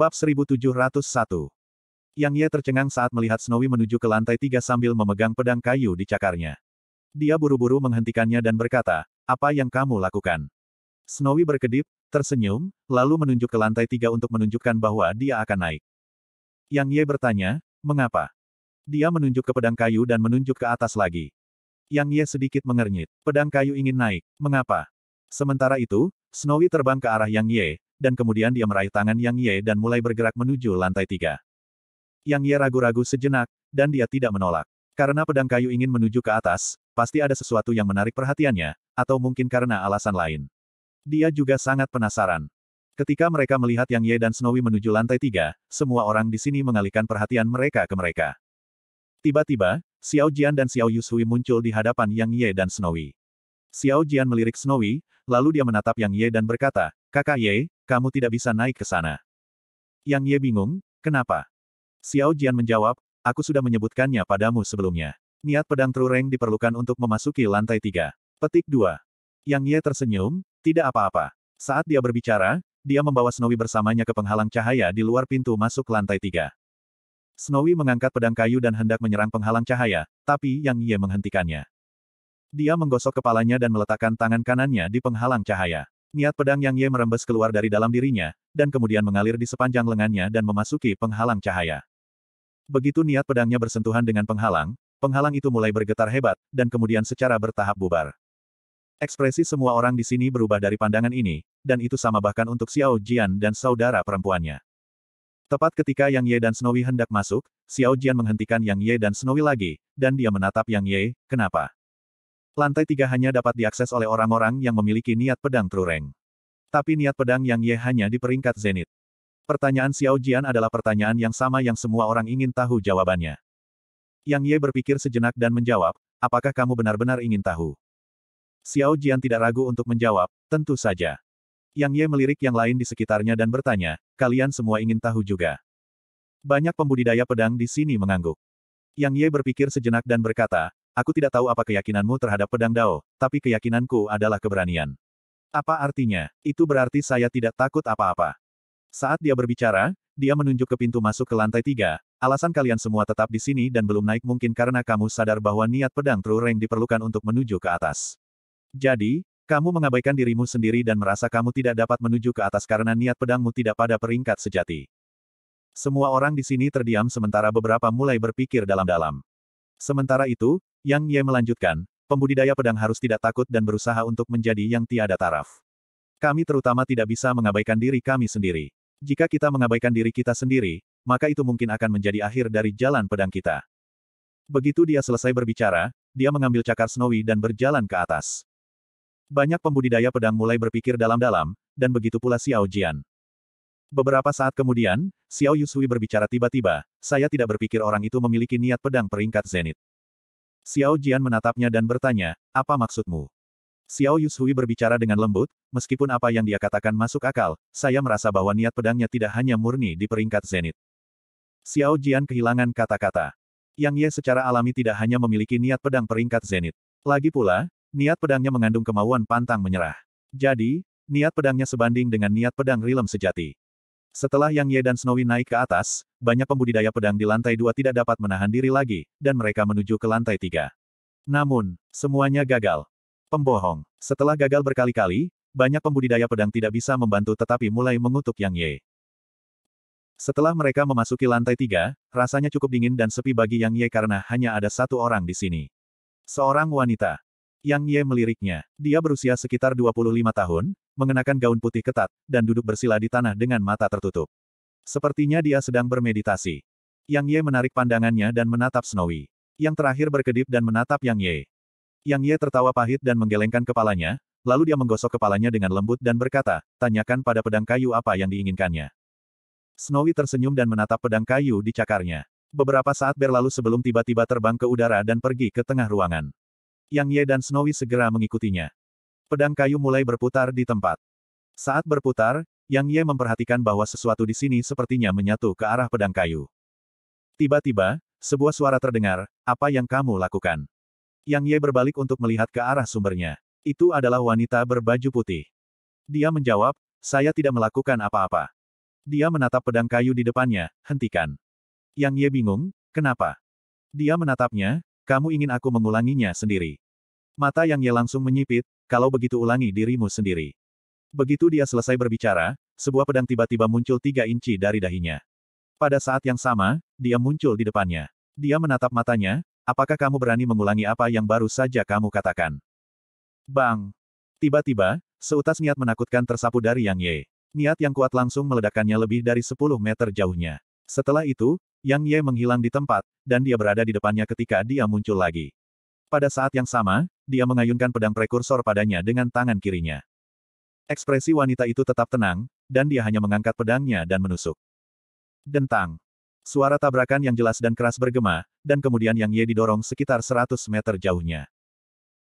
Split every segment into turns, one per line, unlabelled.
Bab 1701 Yang Ye tercengang saat melihat Snowy menuju ke lantai tiga sambil memegang pedang kayu di cakarnya. Dia buru-buru menghentikannya dan berkata, apa yang kamu lakukan? Snowy berkedip, tersenyum, lalu menunjuk ke lantai tiga untuk menunjukkan bahwa dia akan naik. Yang Ye bertanya, mengapa? Dia menunjuk ke pedang kayu dan menunjuk ke atas lagi. Yang Ye sedikit mengernyit. Pedang kayu ingin naik. Mengapa? Sementara itu, Snowy terbang ke arah Yang Ye, dan kemudian dia meraih tangan Yang Ye dan mulai bergerak menuju lantai tiga. Yang Ye ragu-ragu sejenak, dan dia tidak menolak. Karena pedang kayu ingin menuju ke atas, pasti ada sesuatu yang menarik perhatiannya, atau mungkin karena alasan lain. Dia juga sangat penasaran. Ketika mereka melihat Yang Ye dan Snowy menuju lantai tiga, semua orang di sini mengalihkan perhatian mereka ke mereka. Tiba-tiba, Xiao Jian dan Xiao Yushui muncul di hadapan Yang Ye dan Snowy. Xiao Jian melirik Snowy, lalu dia menatap Yang Ye dan berkata, Kakak Ye, kamu tidak bisa naik ke sana. Yang Ye bingung, kenapa? Xiao Jian menjawab, aku sudah menyebutkannya padamu sebelumnya. Niat pedang Trureng diperlukan untuk memasuki lantai tiga. Petik dua. Yang Ye tersenyum, tidak apa-apa. Saat dia berbicara, dia membawa Snowy bersamanya ke penghalang cahaya di luar pintu masuk lantai tiga. Snowy mengangkat pedang kayu dan hendak menyerang penghalang cahaya, tapi Yang Ye menghentikannya. Dia menggosok kepalanya dan meletakkan tangan kanannya di penghalang cahaya. Niat pedang Yang Ye merembes keluar dari dalam dirinya, dan kemudian mengalir di sepanjang lengannya dan memasuki penghalang cahaya. Begitu niat pedangnya bersentuhan dengan penghalang, penghalang itu mulai bergetar hebat, dan kemudian secara bertahap bubar. Ekspresi semua orang di sini berubah dari pandangan ini, dan itu sama bahkan untuk Xiao Jian dan saudara perempuannya. Tepat ketika Yang Ye dan Snowy hendak masuk, Xiao Jian menghentikan Yang Ye dan Snowy lagi, dan dia menatap Yang Ye, kenapa? Lantai tiga hanya dapat diakses oleh orang-orang yang memiliki niat pedang Trureng. Tapi niat pedang yang Ye hanya di peringkat zenit. Pertanyaan Xiao Jian adalah pertanyaan yang sama yang semua orang ingin tahu jawabannya. Yang Ye berpikir sejenak dan menjawab, apakah kamu benar-benar ingin tahu? Xiao Jian tidak ragu untuk menjawab, tentu saja. Yang Ye melirik yang lain di sekitarnya dan bertanya, kalian semua ingin tahu juga. Banyak pembudidaya pedang di sini mengangguk. Yang Ye berpikir sejenak dan berkata, Aku tidak tahu apa keyakinanmu terhadap pedang Dao, tapi keyakinanku adalah keberanian. Apa artinya? Itu berarti saya tidak takut apa-apa. Saat dia berbicara, dia menunjuk ke pintu masuk ke lantai tiga. Alasan kalian semua tetap di sini dan belum naik mungkin karena kamu sadar bahwa niat pedang True Rank diperlukan untuk menuju ke atas. Jadi, kamu mengabaikan dirimu sendiri dan merasa kamu tidak dapat menuju ke atas karena niat pedangmu tidak pada peringkat sejati. Semua orang di sini terdiam sementara beberapa mulai berpikir dalam-dalam. Sementara itu, yang Ye melanjutkan, pembudidaya pedang harus tidak takut dan berusaha untuk menjadi yang tiada taraf. Kami terutama tidak bisa mengabaikan diri kami sendiri. Jika kita mengabaikan diri kita sendiri, maka itu mungkin akan menjadi akhir dari jalan pedang kita. Begitu dia selesai berbicara, dia mengambil cakar Snowy dan berjalan ke atas. Banyak pembudidaya pedang mulai berpikir dalam-dalam, dan begitu pula Xiao Jian. Beberapa saat kemudian, Xiao Yusui berbicara tiba-tiba, saya tidak berpikir orang itu memiliki niat pedang peringkat zenith. Xiao Jian menatapnya dan bertanya, apa maksudmu? Xiao Yushui berbicara dengan lembut, meskipun apa yang dia katakan masuk akal, saya merasa bahwa niat pedangnya tidak hanya murni di peringkat zenit. Xiao Jian kehilangan kata-kata. Yang Ye secara alami tidak hanya memiliki niat pedang peringkat zenit. Lagi pula, niat pedangnya mengandung kemauan pantang menyerah. Jadi, niat pedangnya sebanding dengan niat pedang rilem sejati. Setelah Yang Ye dan Snowy naik ke atas, banyak pembudidaya pedang di lantai dua tidak dapat menahan diri lagi, dan mereka menuju ke lantai tiga. Namun, semuanya gagal. Pembohong. Setelah gagal berkali-kali, banyak pembudidaya pedang tidak bisa membantu tetapi mulai mengutuk Yang Ye. Setelah mereka memasuki lantai tiga, rasanya cukup dingin dan sepi bagi Yang Ye karena hanya ada satu orang di sini. Seorang wanita. Yang Ye meliriknya. Dia berusia sekitar 25 tahun, mengenakan gaun putih ketat, dan duduk bersila di tanah dengan mata tertutup. Sepertinya dia sedang bermeditasi. Yang Ye menarik pandangannya dan menatap Snowy. Yang terakhir berkedip dan menatap Yang Ye. Yang Ye tertawa pahit dan menggelengkan kepalanya, lalu dia menggosok kepalanya dengan lembut dan berkata, tanyakan pada pedang kayu apa yang diinginkannya. Snowy tersenyum dan menatap pedang kayu di cakarnya. Beberapa saat berlalu sebelum tiba-tiba terbang ke udara dan pergi ke tengah ruangan. Yang Ye dan Snowy segera mengikutinya. Pedang kayu mulai berputar di tempat. Saat berputar, Yang Ye memperhatikan bahwa sesuatu di sini sepertinya menyatu ke arah pedang kayu. Tiba-tiba, sebuah suara terdengar, apa yang kamu lakukan? Yang Ye berbalik untuk melihat ke arah sumbernya. Itu adalah wanita berbaju putih. Dia menjawab, saya tidak melakukan apa-apa. Dia menatap pedang kayu di depannya, hentikan. Yang Ye bingung, kenapa? Dia menatapnya, kamu ingin aku mengulanginya sendiri. Mata Yang Ye langsung menyipit, kalau begitu ulangi dirimu sendiri. Begitu dia selesai berbicara, sebuah pedang tiba-tiba muncul tiga inci dari dahinya. Pada saat yang sama, dia muncul di depannya. Dia menatap matanya, apakah kamu berani mengulangi apa yang baru saja kamu katakan? Bang! Tiba-tiba, seutas niat menakutkan tersapu dari Yang Ye. Niat yang kuat langsung meledakkannya lebih dari 10 meter jauhnya. Setelah itu, yang Ye menghilang di tempat, dan dia berada di depannya ketika dia muncul lagi. Pada saat yang sama, dia mengayunkan pedang prekursor padanya dengan tangan kirinya. Ekspresi wanita itu tetap tenang, dan dia hanya mengangkat pedangnya dan menusuk. Dentang. Suara tabrakan yang jelas dan keras bergema, dan kemudian Yang Ye didorong sekitar 100 meter jauhnya.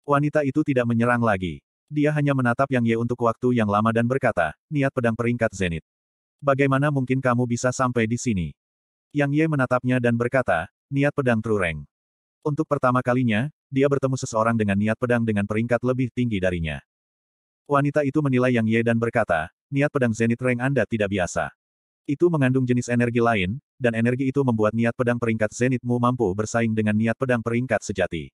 Wanita itu tidak menyerang lagi. Dia hanya menatap Yang Ye untuk waktu yang lama dan berkata, niat pedang peringkat zenit. Bagaimana mungkin kamu bisa sampai di sini? Yang Ye menatapnya dan berkata, niat pedang Trureng. Untuk pertama kalinya, dia bertemu seseorang dengan niat pedang dengan peringkat lebih tinggi darinya. Wanita itu menilai Yang Ye dan berkata, niat pedang Zenit Reng Anda tidak biasa. Itu mengandung jenis energi lain, dan energi itu membuat niat pedang peringkat Zenitmu mampu bersaing dengan niat pedang peringkat sejati.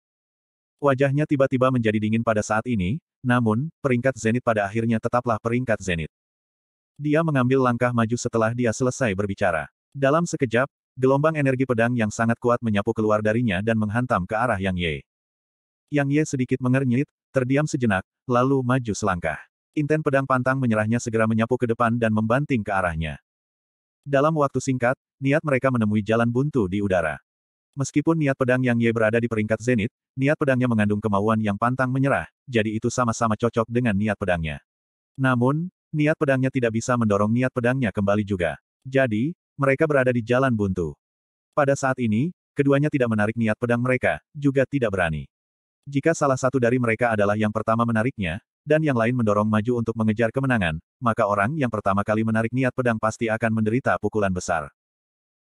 Wajahnya tiba-tiba menjadi dingin pada saat ini, namun, peringkat Zenit pada akhirnya tetaplah peringkat Zenit. Dia mengambil langkah maju setelah dia selesai berbicara. Dalam sekejap, gelombang energi pedang yang sangat kuat menyapu keluar darinya dan menghantam ke arah Yang Ye. Yang Ye sedikit mengernyit, terdiam sejenak, lalu maju selangkah. Inten pedang pantang menyerahnya segera menyapu ke depan dan membanting ke arahnya. Dalam waktu singkat, niat mereka menemui jalan buntu di udara. Meskipun niat pedang Yang Ye berada di peringkat zenit, niat pedangnya mengandung kemauan yang pantang menyerah, jadi itu sama-sama cocok dengan niat pedangnya. Namun, niat pedangnya tidak bisa mendorong niat pedangnya kembali juga. Jadi, mereka berada di jalan buntu. Pada saat ini, keduanya tidak menarik niat pedang mereka, juga tidak berani. Jika salah satu dari mereka adalah yang pertama menariknya, dan yang lain mendorong maju untuk mengejar kemenangan, maka orang yang pertama kali menarik niat pedang pasti akan menderita pukulan besar.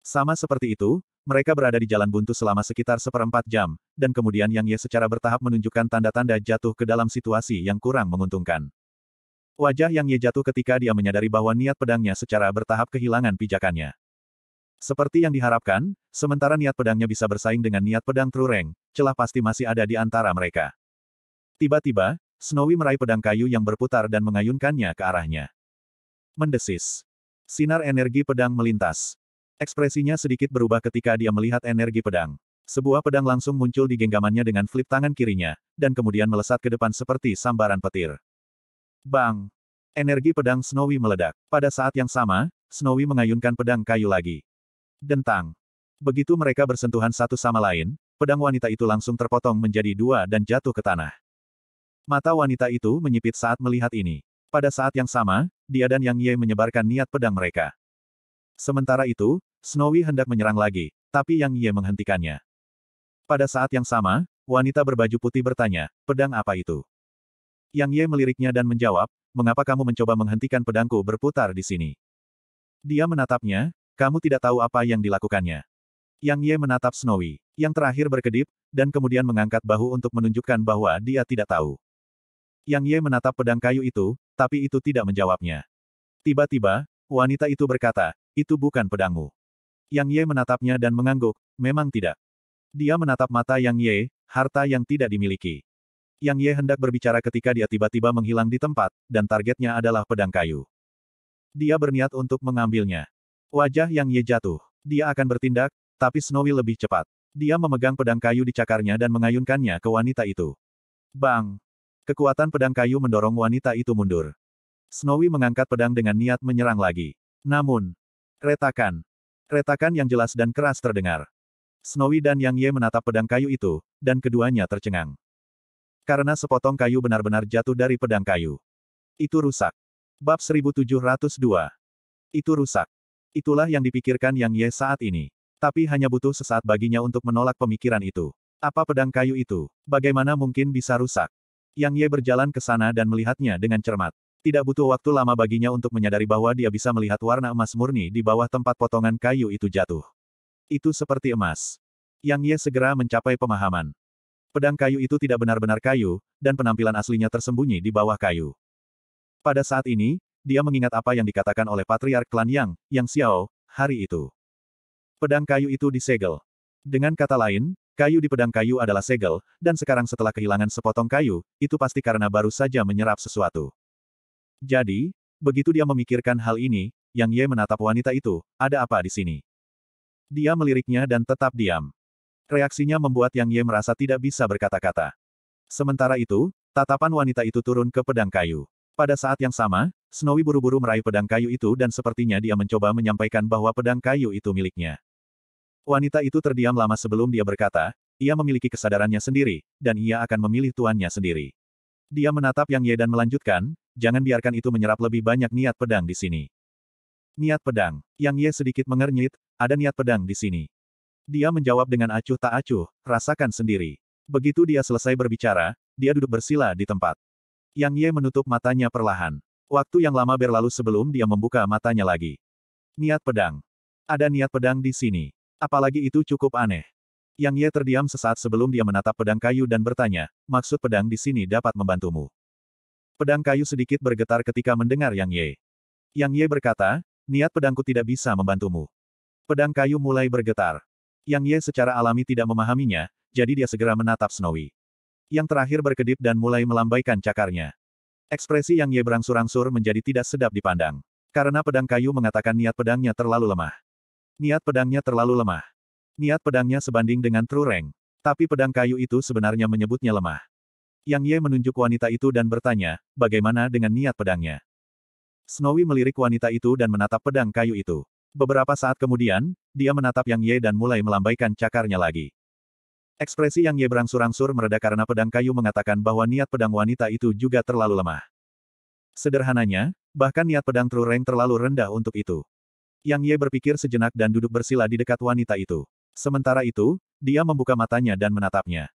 Sama seperti itu, mereka berada di jalan buntu selama sekitar seperempat jam, dan kemudian Yang Ye secara bertahap menunjukkan tanda-tanda jatuh ke dalam situasi yang kurang menguntungkan. Wajah Yang Ye jatuh ketika dia menyadari bahwa niat pedangnya secara bertahap kehilangan pijakannya. Seperti yang diharapkan, sementara niat pedangnya bisa bersaing dengan niat pedang Trureng, celah pasti masih ada di antara mereka. Tiba-tiba, Snowy meraih pedang kayu yang berputar dan mengayunkannya ke arahnya. Mendesis. Sinar energi pedang melintas. Ekspresinya sedikit berubah ketika dia melihat energi pedang. Sebuah pedang langsung muncul di genggamannya dengan flip tangan kirinya, dan kemudian melesat ke depan seperti sambaran petir. Bang! Energi pedang Snowy meledak. Pada saat yang sama, Snowy mengayunkan pedang kayu lagi. Dentang. Begitu mereka bersentuhan satu sama lain, pedang wanita itu langsung terpotong menjadi dua dan jatuh ke tanah. Mata wanita itu menyipit saat melihat ini. Pada saat yang sama, dia dan Yang Ye menyebarkan niat pedang mereka. Sementara itu, Snowy hendak menyerang lagi, tapi Yang Ye menghentikannya. Pada saat yang sama, wanita berbaju putih bertanya, pedang apa itu? Yang Ye meliriknya dan menjawab, mengapa kamu mencoba menghentikan pedangku berputar di sini? Dia menatapnya, kamu tidak tahu apa yang dilakukannya. Yang Ye menatap Snowy, yang terakhir berkedip, dan kemudian mengangkat bahu untuk menunjukkan bahwa dia tidak tahu. Yang Ye menatap pedang kayu itu, tapi itu tidak menjawabnya. Tiba-tiba, wanita itu berkata, itu bukan pedangmu. Yang Ye menatapnya dan mengangguk, memang tidak. Dia menatap mata Yang Ye, harta yang tidak dimiliki. Yang Ye hendak berbicara ketika dia tiba-tiba menghilang di tempat, dan targetnya adalah pedang kayu. Dia berniat untuk mengambilnya. Wajah Yang Ye jatuh. Dia akan bertindak, tapi Snowy lebih cepat. Dia memegang pedang kayu di cakarnya dan mengayunkannya ke wanita itu. Bang! Kekuatan pedang kayu mendorong wanita itu mundur. Snowy mengangkat pedang dengan niat menyerang lagi. Namun, retakan. Retakan yang jelas dan keras terdengar. Snowy dan Yang Ye menatap pedang kayu itu, dan keduanya tercengang. Karena sepotong kayu benar-benar jatuh dari pedang kayu. Itu rusak. Bab 1702. Itu rusak. Itulah yang dipikirkan Yang Ye saat ini. Tapi hanya butuh sesaat baginya untuk menolak pemikiran itu. Apa pedang kayu itu? Bagaimana mungkin bisa rusak? Yang Ye berjalan ke sana dan melihatnya dengan cermat. Tidak butuh waktu lama baginya untuk menyadari bahwa dia bisa melihat warna emas murni di bawah tempat potongan kayu itu jatuh. Itu seperti emas. Yang Ye segera mencapai pemahaman. Pedang kayu itu tidak benar-benar kayu, dan penampilan aslinya tersembunyi di bawah kayu. Pada saat ini, dia mengingat apa yang dikatakan oleh Patriark Klan Yang, Yang Xiao, hari itu. Pedang kayu itu disegel. Dengan kata lain, kayu di pedang kayu adalah segel, dan sekarang setelah kehilangan sepotong kayu, itu pasti karena baru saja menyerap sesuatu. Jadi, begitu dia memikirkan hal ini, Yang Ye menatap wanita itu, ada apa di sini? Dia meliriknya dan tetap diam. Reaksinya membuat Yang Ye merasa tidak bisa berkata-kata. Sementara itu, tatapan wanita itu turun ke pedang kayu. Pada saat yang sama, Snowy buru-buru meraih pedang kayu itu dan sepertinya dia mencoba menyampaikan bahwa pedang kayu itu miliknya. Wanita itu terdiam lama sebelum dia berkata, ia memiliki kesadarannya sendiri, dan ia akan memilih tuannya sendiri. Dia menatap Yang Ye dan melanjutkan, jangan biarkan itu menyerap lebih banyak niat pedang di sini. Niat pedang, Yang Ye sedikit mengernyit, ada niat pedang di sini. Dia menjawab dengan acuh tak acuh, rasakan sendiri. Begitu dia selesai berbicara, dia duduk bersila di tempat. Yang Ye menutup matanya perlahan. Waktu yang lama berlalu sebelum dia membuka matanya lagi. Niat pedang. Ada niat pedang di sini. Apalagi itu cukup aneh. Yang Ye terdiam sesaat sebelum dia menatap pedang kayu dan bertanya, maksud pedang di sini dapat membantumu. Pedang kayu sedikit bergetar ketika mendengar Yang Ye. Yang Ye berkata, niat pedangku tidak bisa membantumu. Pedang kayu mulai bergetar. Yang Ye secara alami tidak memahaminya, jadi dia segera menatap Snowy. Yang terakhir berkedip dan mulai melambaikan cakarnya. Ekspresi Yang Ye berangsur-angsur menjadi tidak sedap dipandang. Karena pedang kayu mengatakan niat pedangnya terlalu lemah. Niat pedangnya terlalu lemah. Niat pedangnya sebanding dengan True Rank. Tapi pedang kayu itu sebenarnya menyebutnya lemah. Yang Ye menunjuk wanita itu dan bertanya, bagaimana dengan niat pedangnya? Snowy melirik wanita itu dan menatap pedang kayu itu. Beberapa saat kemudian, dia menatap Yang Ye dan mulai melambaikan cakarnya lagi. Ekspresi Yang Ye berangsur-angsur mereda karena pedang kayu mengatakan bahwa niat pedang wanita itu juga terlalu lemah. Sederhananya, bahkan niat pedang True Reng terlalu rendah untuk itu. Yang Ye berpikir sejenak dan duduk bersila di dekat wanita itu. Sementara itu, dia membuka matanya dan menatapnya.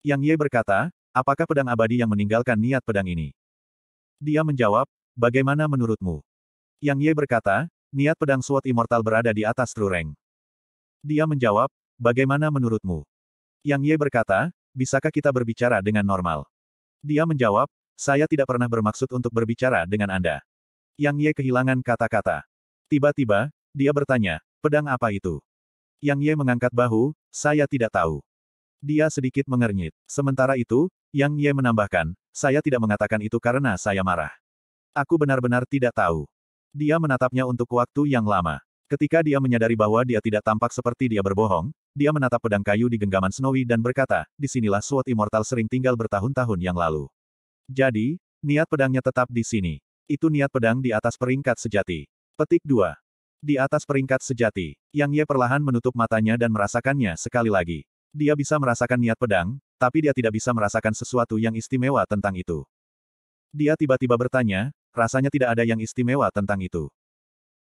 Yang Ye berkata, apakah pedang abadi yang meninggalkan niat pedang ini? Dia menjawab, bagaimana menurutmu? Yang Ye berkata, Niat pedang suat Immortal berada di atas Trureng. Dia menjawab, bagaimana menurutmu? Yang Ye berkata, bisakah kita berbicara dengan normal? Dia menjawab, saya tidak pernah bermaksud untuk berbicara dengan Anda. Yang Ye kehilangan kata-kata. Tiba-tiba, dia bertanya, pedang apa itu? Yang Ye mengangkat bahu, saya tidak tahu. Dia sedikit mengernyit. Sementara itu, Yang Ye menambahkan, saya tidak mengatakan itu karena saya marah. Aku benar-benar tidak tahu. Dia menatapnya untuk waktu yang lama. Ketika dia menyadari bahwa dia tidak tampak seperti dia berbohong, dia menatap pedang kayu di genggaman Snowy dan berkata, di sinilah suatu Immortal sering tinggal bertahun-tahun yang lalu. Jadi, niat pedangnya tetap di sini. Itu niat pedang di atas peringkat sejati. Petik 2. Di atas peringkat sejati, Yang Ye perlahan menutup matanya dan merasakannya sekali lagi. Dia bisa merasakan niat pedang, tapi dia tidak bisa merasakan sesuatu yang istimewa tentang itu. Dia tiba-tiba bertanya, rasanya tidak ada yang istimewa tentang itu.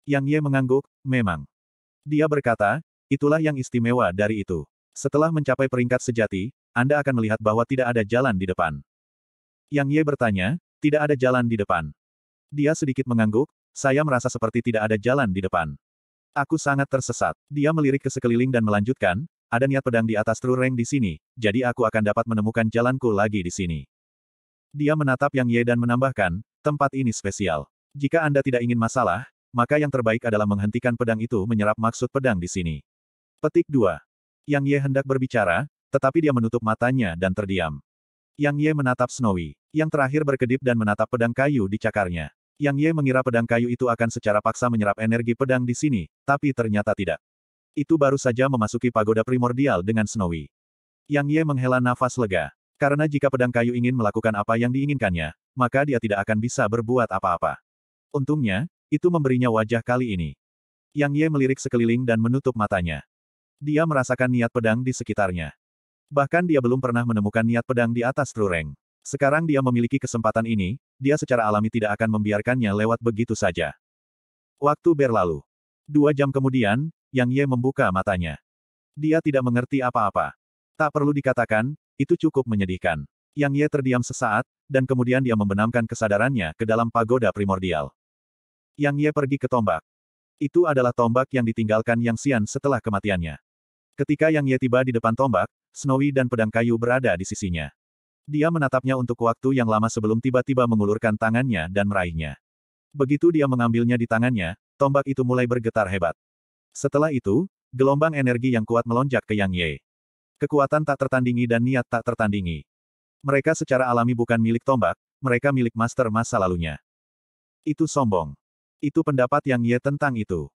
Yang Ye mengangguk, memang. Dia berkata, itulah yang istimewa dari itu. Setelah mencapai peringkat sejati, Anda akan melihat bahwa tidak ada jalan di depan. Yang Ye bertanya, tidak ada jalan di depan. Dia sedikit mengangguk, saya merasa seperti tidak ada jalan di depan. Aku sangat tersesat. Dia melirik ke sekeliling dan melanjutkan, ada niat pedang di atas trureng di sini, jadi aku akan dapat menemukan jalanku lagi di sini. Dia menatap Yang Ye dan menambahkan, Tempat ini spesial. Jika Anda tidak ingin masalah, maka yang terbaik adalah menghentikan pedang itu menyerap maksud pedang di sini. Petik 2. Yang Ye hendak berbicara, tetapi dia menutup matanya dan terdiam. Yang Ye menatap Snowy. Yang terakhir berkedip dan menatap pedang kayu di cakarnya. Yang Ye mengira pedang kayu itu akan secara paksa menyerap energi pedang di sini, tapi ternyata tidak. Itu baru saja memasuki pagoda primordial dengan Snowy. Yang Ye menghela nafas lega. Karena jika pedang kayu ingin melakukan apa yang diinginkannya, maka dia tidak akan bisa berbuat apa-apa. Untungnya, itu memberinya wajah kali ini. Yang Ye melirik sekeliling dan menutup matanya. Dia merasakan niat pedang di sekitarnya. Bahkan dia belum pernah menemukan niat pedang di atas Trureng. Sekarang dia memiliki kesempatan ini, dia secara alami tidak akan membiarkannya lewat begitu saja. Waktu berlalu. Dua jam kemudian, Yang Ye membuka matanya. Dia tidak mengerti apa-apa. Tak perlu dikatakan, itu cukup menyedihkan. Yang Ye terdiam sesaat, dan kemudian dia membenamkan kesadarannya ke dalam pagoda primordial. Yang Ye pergi ke tombak. Itu adalah tombak yang ditinggalkan Yang Xian setelah kematiannya. Ketika Yang Ye tiba di depan tombak, Snowy dan pedang kayu berada di sisinya. Dia menatapnya untuk waktu yang lama sebelum tiba-tiba mengulurkan tangannya dan meraihnya. Begitu dia mengambilnya di tangannya, tombak itu mulai bergetar hebat. Setelah itu, gelombang energi yang kuat melonjak ke Yang Ye. Kekuatan tak tertandingi dan niat tak tertandingi. Mereka secara alami bukan milik tombak, mereka milik master masa lalunya. Itu sombong. Itu pendapat Yang Ye tentang itu.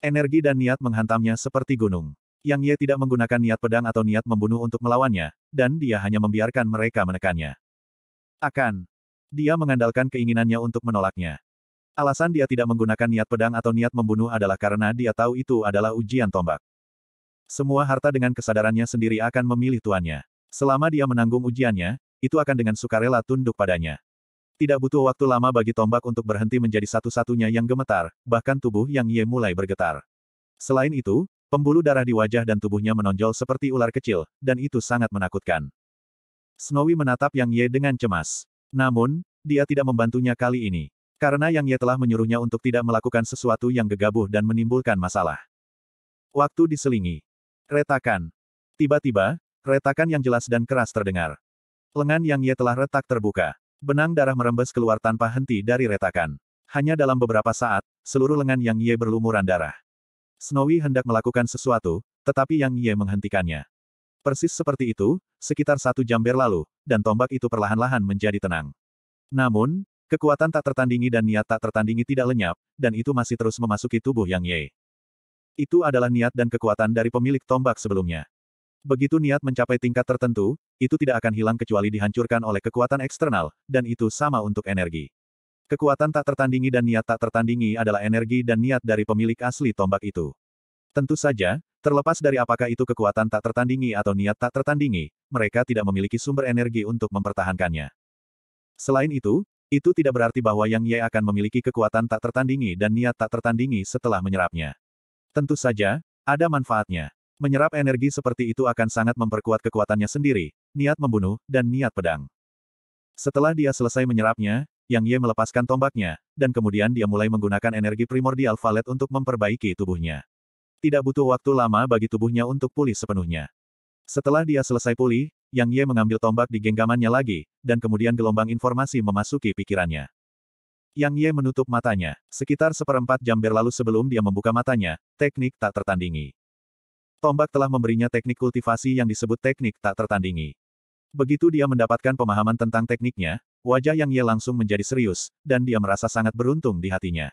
Energi dan niat menghantamnya seperti gunung. Yang Ye tidak menggunakan niat pedang atau niat membunuh untuk melawannya, dan dia hanya membiarkan mereka menekannya. Akan. Dia mengandalkan keinginannya untuk menolaknya. Alasan dia tidak menggunakan niat pedang atau niat membunuh adalah karena dia tahu itu adalah ujian tombak. Semua harta dengan kesadarannya sendiri akan memilih tuannya. Selama dia menanggung ujiannya, itu akan dengan sukarela tunduk padanya. Tidak butuh waktu lama bagi tombak untuk berhenti menjadi satu-satunya yang gemetar, bahkan tubuh Yang Ye mulai bergetar. Selain itu, pembuluh darah di wajah dan tubuhnya menonjol seperti ular kecil, dan itu sangat menakutkan. Snowy menatap Yang Ye dengan cemas. Namun, dia tidak membantunya kali ini. Karena Yang Ye telah menyuruhnya untuk tidak melakukan sesuatu yang gegabah dan menimbulkan masalah. Waktu diselingi. Retakan. Tiba-tiba, retakan yang jelas dan keras terdengar. Lengan yang Ye telah retak terbuka. Benang darah merembes keluar tanpa henti dari retakan. Hanya dalam beberapa saat, seluruh lengan yang Ye berlumuran darah. Snowy hendak melakukan sesuatu, tetapi yang Ye menghentikannya. Persis seperti itu, sekitar satu jam berlalu, dan tombak itu perlahan-lahan menjadi tenang. Namun, kekuatan tak tertandingi dan niat tak tertandingi tidak lenyap, dan itu masih terus memasuki tubuh Yang Ye. Itu adalah niat dan kekuatan dari pemilik tombak sebelumnya. Begitu niat mencapai tingkat tertentu, itu tidak akan hilang kecuali dihancurkan oleh kekuatan eksternal, dan itu sama untuk energi. Kekuatan tak tertandingi dan niat tak tertandingi adalah energi dan niat dari pemilik asli tombak itu. Tentu saja, terlepas dari apakah itu kekuatan tak tertandingi atau niat tak tertandingi, mereka tidak memiliki sumber energi untuk mempertahankannya. Selain itu, itu tidak berarti bahwa Yang Ye akan memiliki kekuatan tak tertandingi dan niat tak tertandingi setelah menyerapnya. Tentu saja, ada manfaatnya. Menyerap energi seperti itu akan sangat memperkuat kekuatannya sendiri, niat membunuh, dan niat pedang. Setelah dia selesai menyerapnya, Yang Ye melepaskan tombaknya, dan kemudian dia mulai menggunakan energi primordial valet untuk memperbaiki tubuhnya. Tidak butuh waktu lama bagi tubuhnya untuk pulih sepenuhnya. Setelah dia selesai pulih, Yang Ye mengambil tombak di genggamannya lagi, dan kemudian gelombang informasi memasuki pikirannya. Yang Ye menutup matanya. Sekitar seperempat jam berlalu sebelum dia membuka matanya, teknik tak tertandingi. Tombak telah memberinya teknik kultivasi yang disebut teknik tak tertandingi. Begitu dia mendapatkan pemahaman tentang tekniknya, wajah Yang Ye langsung menjadi serius, dan dia merasa sangat beruntung di hatinya.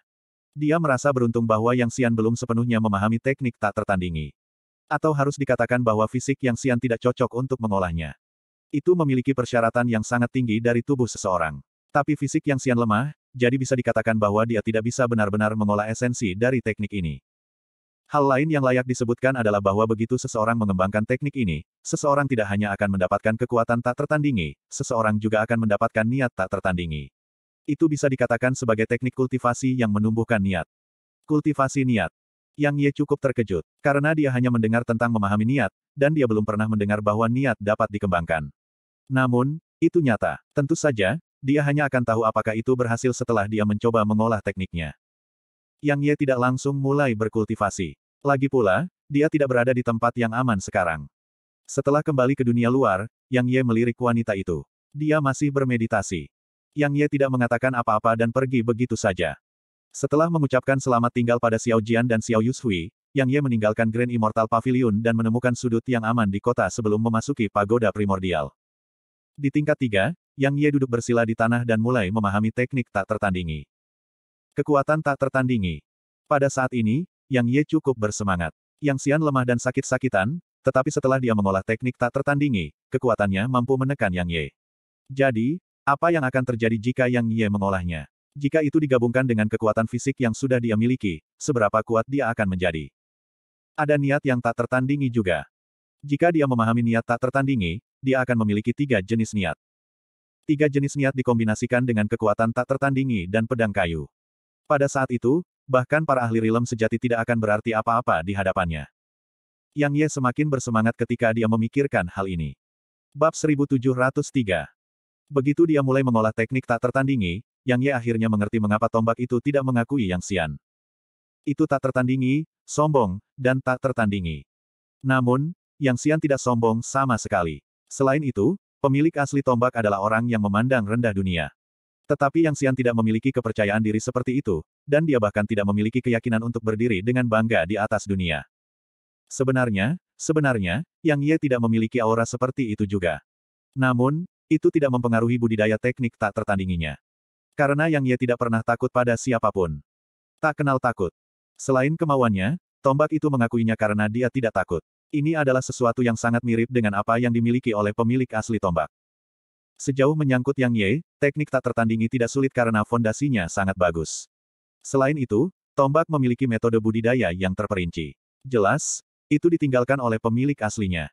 Dia merasa beruntung bahwa Yang Xian belum sepenuhnya memahami teknik tak tertandingi. Atau harus dikatakan bahwa fisik Yang Xian tidak cocok untuk mengolahnya. Itu memiliki persyaratan yang sangat tinggi dari tubuh seseorang. Tapi fisik Yang Xian lemah, jadi bisa dikatakan bahwa dia tidak bisa benar-benar mengolah esensi dari teknik ini. Hal lain yang layak disebutkan adalah bahwa begitu seseorang mengembangkan teknik ini, seseorang tidak hanya akan mendapatkan kekuatan tak tertandingi, seseorang juga akan mendapatkan niat tak tertandingi. Itu bisa dikatakan sebagai teknik kultivasi yang menumbuhkan niat. Kultivasi niat. Yang Ye cukup terkejut, karena dia hanya mendengar tentang memahami niat, dan dia belum pernah mendengar bahwa niat dapat dikembangkan. Namun, itu nyata. Tentu saja, dia hanya akan tahu apakah itu berhasil setelah dia mencoba mengolah tekniknya. Yang Ye tidak langsung mulai berkultivasi. Lagi pula, dia tidak berada di tempat yang aman sekarang. Setelah kembali ke dunia luar, Yang Ye melirik wanita itu. Dia masih bermeditasi. Yang Ye tidak mengatakan apa-apa dan pergi begitu saja. Setelah mengucapkan selamat tinggal pada Xiao Jian dan Xiao Yushui, yang Ye meninggalkan Grand Immortal Pavilion dan menemukan sudut yang aman di kota sebelum memasuki pagoda primordial. Di tingkat tiga, yang Ye duduk bersila di tanah dan mulai memahami teknik tak tertandingi. Kekuatan tak tertandingi. Pada saat ini, Yang Ye cukup bersemangat. Yang Xian lemah dan sakit-sakitan, tetapi setelah dia mengolah teknik tak tertandingi, kekuatannya mampu menekan Yang Ye. Jadi, apa yang akan terjadi jika Yang Ye mengolahnya? Jika itu digabungkan dengan kekuatan fisik yang sudah dia miliki, seberapa kuat dia akan menjadi? Ada niat yang tak tertandingi juga. Jika dia memahami niat tak tertandingi, dia akan memiliki tiga jenis niat. Tiga jenis niat dikombinasikan dengan kekuatan tak tertandingi dan pedang kayu. Pada saat itu, bahkan para ahli rilem sejati tidak akan berarti apa-apa di hadapannya. Yang Ye semakin bersemangat ketika dia memikirkan hal ini. Bab 1703 Begitu dia mulai mengolah teknik tak tertandingi, Yang Ye akhirnya mengerti mengapa tombak itu tidak mengakui Yang Xian. Itu tak tertandingi, sombong, dan tak tertandingi. Namun, Yang Xian tidak sombong sama sekali. Selain itu, Pemilik asli tombak adalah orang yang memandang rendah dunia. Tetapi Yang Xian tidak memiliki kepercayaan diri seperti itu, dan dia bahkan tidak memiliki keyakinan untuk berdiri dengan bangga di atas dunia. Sebenarnya, sebenarnya, Yang Ye tidak memiliki aura seperti itu juga. Namun, itu tidak mempengaruhi budidaya teknik tak tertandinginya. Karena Yang Ye tidak pernah takut pada siapapun. Tak kenal takut. Selain kemauannya, tombak itu mengakuinya karena dia tidak takut. Ini adalah sesuatu yang sangat mirip dengan apa yang dimiliki oleh pemilik asli tombak. Sejauh menyangkut Yang Ye, teknik tak tertandingi tidak sulit karena fondasinya sangat bagus. Selain itu, tombak memiliki metode budidaya yang terperinci. Jelas, itu ditinggalkan oleh pemilik aslinya.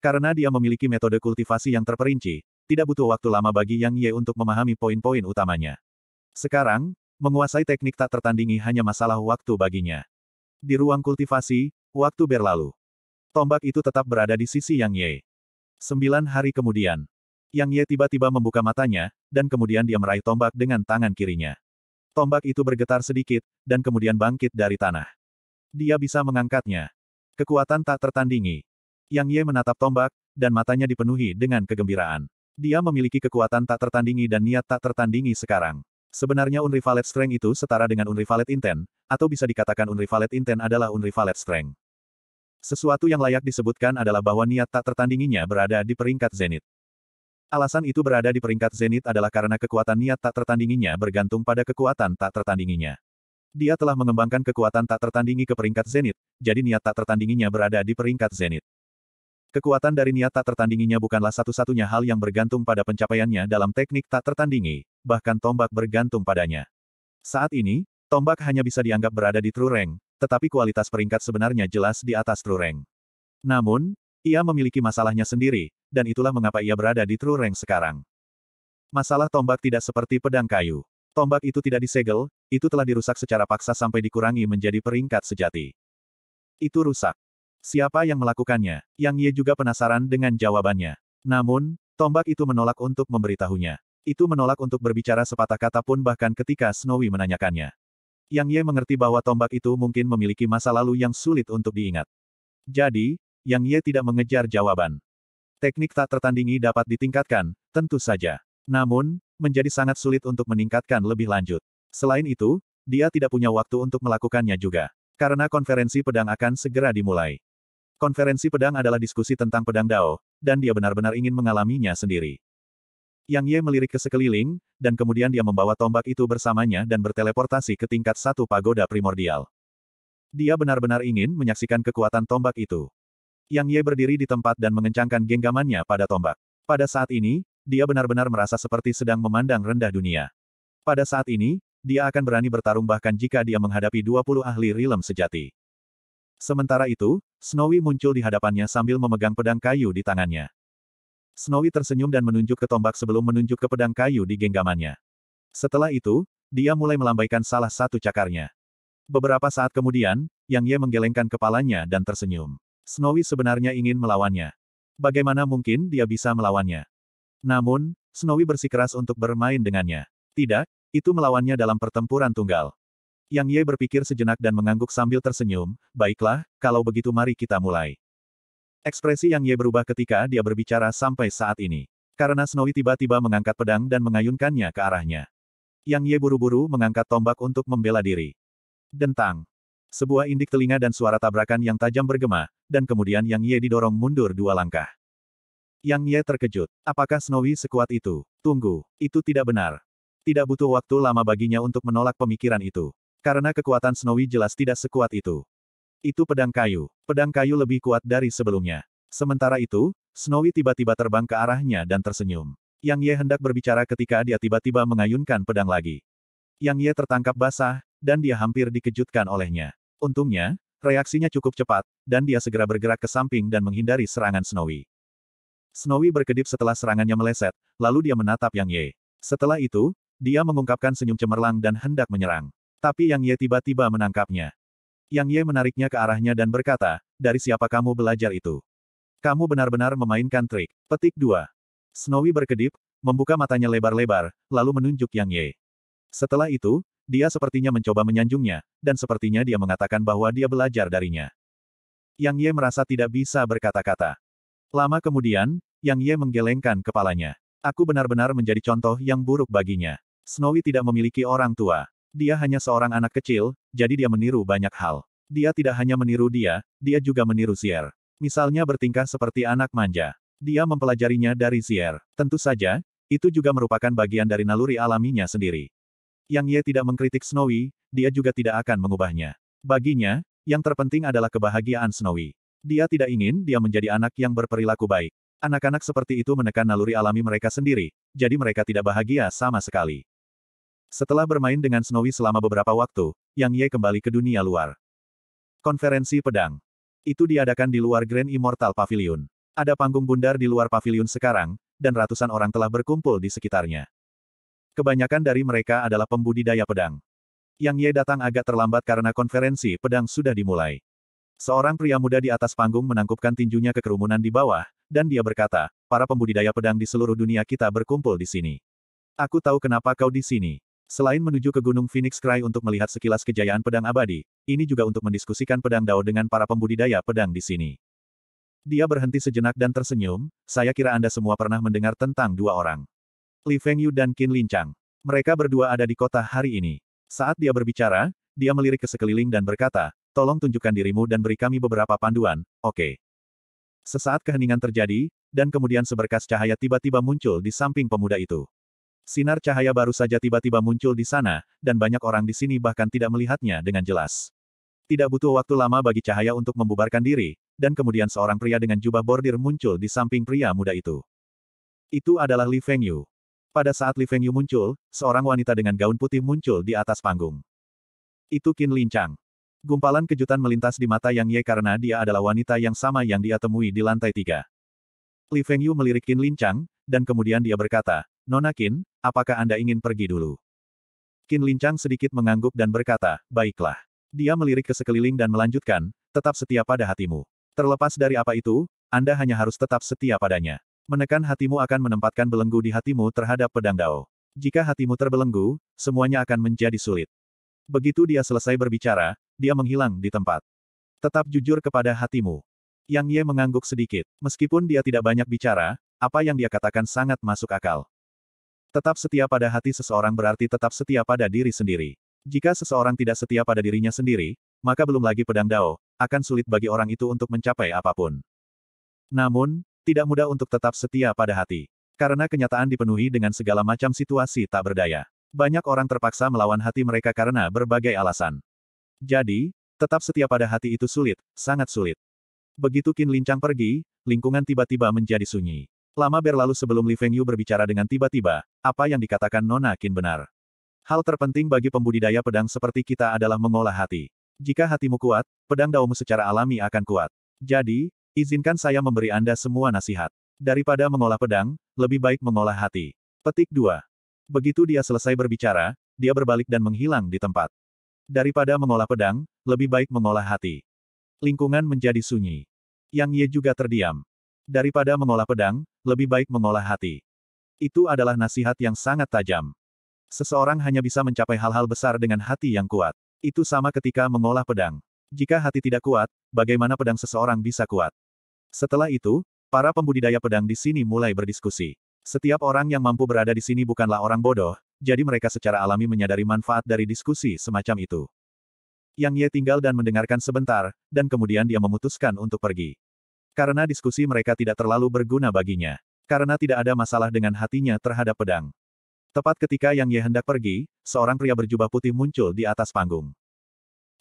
Karena dia memiliki metode kultivasi yang terperinci, tidak butuh waktu lama bagi Yang Ye untuk memahami poin-poin utamanya. Sekarang, menguasai teknik tak tertandingi hanya masalah waktu baginya. Di ruang kultivasi, waktu berlalu. Tombak itu tetap berada di sisi Yang Ye. Sembilan hari kemudian, Yang Ye tiba-tiba membuka matanya, dan kemudian dia meraih tombak dengan tangan kirinya. Tombak itu bergetar sedikit, dan kemudian bangkit dari tanah. Dia bisa mengangkatnya. Kekuatan tak tertandingi. Yang Ye menatap tombak, dan matanya dipenuhi dengan kegembiraan. Dia memiliki kekuatan tak tertandingi dan niat tak tertandingi sekarang. Sebenarnya Unrivaled Strength itu setara dengan Unrivaled Intent, atau bisa dikatakan Unrivaled Intent adalah Unrivaled Strength. Sesuatu yang layak disebutkan adalah bahwa niat tak tertandinginya berada di peringkat zenit. Alasan itu berada di peringkat zenit adalah karena kekuatan niat tak tertandinginya bergantung pada kekuatan tak tertandinginya. Dia telah mengembangkan kekuatan tak tertandingi ke peringkat zenit, jadi niat tak tertandinginya berada di peringkat zenit. Kekuatan dari niat tak tertandinginya bukanlah satu-satunya hal yang bergantung pada pencapaiannya dalam teknik tak tertandingi, bahkan tombak bergantung padanya. Saat ini, tombak hanya bisa dianggap berada di true rank, tetapi kualitas peringkat sebenarnya jelas di atas True Rank. Namun, ia memiliki masalahnya sendiri, dan itulah mengapa ia berada di True Rank sekarang. Masalah tombak tidak seperti pedang kayu. Tombak itu tidak disegel, itu telah dirusak secara paksa sampai dikurangi menjadi peringkat sejati. Itu rusak. Siapa yang melakukannya? Yang ia juga penasaran dengan jawabannya. Namun, tombak itu menolak untuk memberitahunya. Itu menolak untuk berbicara sepatah kata pun bahkan ketika Snowy menanyakannya. Yang Ye mengerti bahwa tombak itu mungkin memiliki masa lalu yang sulit untuk diingat. Jadi, Yang Ye tidak mengejar jawaban. Teknik tak tertandingi dapat ditingkatkan, tentu saja. Namun, menjadi sangat sulit untuk meningkatkan lebih lanjut. Selain itu, dia tidak punya waktu untuk melakukannya juga. Karena konferensi pedang akan segera dimulai. Konferensi pedang adalah diskusi tentang pedang Dao, dan dia benar-benar ingin mengalaminya sendiri. Yang Ye melirik ke sekeliling, dan kemudian dia membawa tombak itu bersamanya dan berteleportasi ke tingkat satu pagoda primordial. Dia benar-benar ingin menyaksikan kekuatan tombak itu. Yang Ye berdiri di tempat dan mengencangkan genggamannya pada tombak. Pada saat ini, dia benar-benar merasa seperti sedang memandang rendah dunia. Pada saat ini, dia akan berani bertarung bahkan jika dia menghadapi 20 ahli rilem sejati. Sementara itu, Snowy muncul di hadapannya sambil memegang pedang kayu di tangannya. Snowy tersenyum dan menunjuk ke tombak sebelum menunjuk ke pedang kayu di genggamannya. Setelah itu, dia mulai melambaikan salah satu cakarnya. Beberapa saat kemudian, Yang Ye menggelengkan kepalanya dan tersenyum. Snowy sebenarnya ingin melawannya. Bagaimana mungkin dia bisa melawannya? Namun, Snowy bersikeras untuk bermain dengannya. Tidak, itu melawannya dalam pertempuran tunggal. Yang Ye berpikir sejenak dan mengangguk sambil tersenyum, baiklah, kalau begitu mari kita mulai. Ekspresi Yang Ye berubah ketika dia berbicara sampai saat ini. Karena Snowy tiba-tiba mengangkat pedang dan mengayunkannya ke arahnya. Yang Ye buru-buru mengangkat tombak untuk membela diri. Dentang. Sebuah indik telinga dan suara tabrakan yang tajam bergema, dan kemudian Yang Ye didorong mundur dua langkah. Yang Ye terkejut. Apakah Snowy sekuat itu? Tunggu, itu tidak benar. Tidak butuh waktu lama baginya untuk menolak pemikiran itu. Karena kekuatan Snowy jelas tidak sekuat itu. Itu pedang kayu. Pedang kayu lebih kuat dari sebelumnya. Sementara itu, Snowy tiba-tiba terbang ke arahnya dan tersenyum. Yang Ye hendak berbicara ketika dia tiba-tiba mengayunkan pedang lagi. Yang Ye tertangkap basah, dan dia hampir dikejutkan olehnya. Untungnya, reaksinya cukup cepat, dan dia segera bergerak ke samping dan menghindari serangan Snowy. Snowy berkedip setelah serangannya meleset, lalu dia menatap Yang Ye. Setelah itu, dia mengungkapkan senyum cemerlang dan hendak menyerang. Tapi Yang Ye tiba-tiba menangkapnya. Yang Ye menariknya ke arahnya dan berkata, dari siapa kamu belajar itu? Kamu benar-benar memainkan trik. Petik 2. Snowy berkedip, membuka matanya lebar-lebar, lalu menunjuk Yang Ye. Setelah itu, dia sepertinya mencoba menyanjungnya, dan sepertinya dia mengatakan bahwa dia belajar darinya. Yang Ye merasa tidak bisa berkata-kata. Lama kemudian, Yang Ye menggelengkan kepalanya. Aku benar-benar menjadi contoh yang buruk baginya. Snowy tidak memiliki orang tua. Dia hanya seorang anak kecil, jadi dia meniru banyak hal. Dia tidak hanya meniru dia, dia juga meniru Zier. Misalnya bertingkah seperti anak manja. Dia mempelajarinya dari Zier. Tentu saja, itu juga merupakan bagian dari naluri alaminya sendiri. Yang Ye tidak mengkritik Snowy, dia juga tidak akan mengubahnya. Baginya, yang terpenting adalah kebahagiaan Snowy. Dia tidak ingin dia menjadi anak yang berperilaku baik. Anak-anak seperti itu menekan naluri alami mereka sendiri, jadi mereka tidak bahagia sama sekali. Setelah bermain dengan Snowy selama beberapa waktu, Yang Ye kembali ke dunia luar. Konferensi Pedang. Itu diadakan di luar Grand Immortal Pavilion. Ada panggung bundar di luar pavilion sekarang, dan ratusan orang telah berkumpul di sekitarnya. Kebanyakan dari mereka adalah pembudidaya pedang. Yang Ye datang agak terlambat karena konferensi pedang sudah dimulai. Seorang pria muda di atas panggung menangkupkan tinjunya ke kerumunan di bawah, dan dia berkata, para pembudidaya pedang di seluruh dunia kita berkumpul di sini. Aku tahu kenapa kau di sini. Selain menuju ke Gunung Phoenix Cry untuk melihat sekilas kejayaan pedang abadi, ini juga untuk mendiskusikan pedang dao dengan para pembudidaya pedang di sini. Dia berhenti sejenak dan tersenyum, saya kira Anda semua pernah mendengar tentang dua orang. Li Feng Yu dan Qin Lincang. Mereka berdua ada di kota hari ini. Saat dia berbicara, dia melirik ke sekeliling dan berkata, tolong tunjukkan dirimu dan beri kami beberapa panduan, oke. Okay. Sesaat keheningan terjadi, dan kemudian seberkas cahaya tiba-tiba muncul di samping pemuda itu. Sinar cahaya baru saja tiba-tiba muncul di sana, dan banyak orang di sini bahkan tidak melihatnya dengan jelas. Tidak butuh waktu lama bagi cahaya untuk membubarkan diri, dan kemudian seorang pria dengan jubah bordir muncul di samping pria muda itu. Itu adalah Li Fengyu. Pada saat Li Fengyu muncul, seorang wanita dengan gaun putih muncul di atas panggung. Itu Qin Lincang. Gumpalan kejutan melintas di mata Yang Ye karena dia adalah wanita yang sama yang dia temui di lantai tiga. Li Fengyu melirik Qin Lincang, dan kemudian dia berkata, Nona Qin, apakah Anda ingin pergi dulu? Kin Lincang sedikit mengangguk dan berkata, baiklah. Dia melirik ke sekeliling dan melanjutkan, tetap setia pada hatimu. Terlepas dari apa itu, Anda hanya harus tetap setia padanya. Menekan hatimu akan menempatkan belenggu di hatimu terhadap pedang Dao. Jika hatimu terbelenggu, semuanya akan menjadi sulit. Begitu dia selesai berbicara, dia menghilang di tempat. Tetap jujur kepada hatimu. Yang Ye mengangguk sedikit. Meskipun dia tidak banyak bicara, apa yang dia katakan sangat masuk akal. Tetap setia pada hati seseorang berarti tetap setia pada diri sendiri. Jika seseorang tidak setia pada dirinya sendiri, maka belum lagi pedang Dao, akan sulit bagi orang itu untuk mencapai apapun. Namun, tidak mudah untuk tetap setia pada hati. Karena kenyataan dipenuhi dengan segala macam situasi tak berdaya. Banyak orang terpaksa melawan hati mereka karena berbagai alasan. Jadi, tetap setia pada hati itu sulit, sangat sulit. Begitu kin Lincang pergi, lingkungan tiba-tiba menjadi sunyi. Lama berlalu sebelum Li Fengyu berbicara dengan tiba-tiba, apa yang dikatakan Nona Qin benar. Hal terpenting bagi pembudidaya pedang seperti kita adalah mengolah hati. Jika hatimu kuat, pedang daumu secara alami akan kuat. Jadi, izinkan saya memberi Anda semua nasihat. Daripada mengolah pedang, lebih baik mengolah hati. Petik 2. Begitu dia selesai berbicara, dia berbalik dan menghilang di tempat. Daripada mengolah pedang, lebih baik mengolah hati. Lingkungan menjadi sunyi. Yang Ye juga terdiam. Daripada mengolah pedang, lebih baik mengolah hati. Itu adalah nasihat yang sangat tajam. Seseorang hanya bisa mencapai hal-hal besar dengan hati yang kuat. Itu sama ketika mengolah pedang. Jika hati tidak kuat, bagaimana pedang seseorang bisa kuat? Setelah itu, para pembudidaya pedang di sini mulai berdiskusi. Setiap orang yang mampu berada di sini bukanlah orang bodoh, jadi mereka secara alami menyadari manfaat dari diskusi semacam itu. Yang Ye tinggal dan mendengarkan sebentar, dan kemudian dia memutuskan untuk pergi. Karena diskusi mereka tidak terlalu berguna baginya. Karena tidak ada masalah dengan hatinya terhadap pedang. Tepat ketika Yang Ye hendak pergi, seorang pria berjubah putih muncul di atas panggung.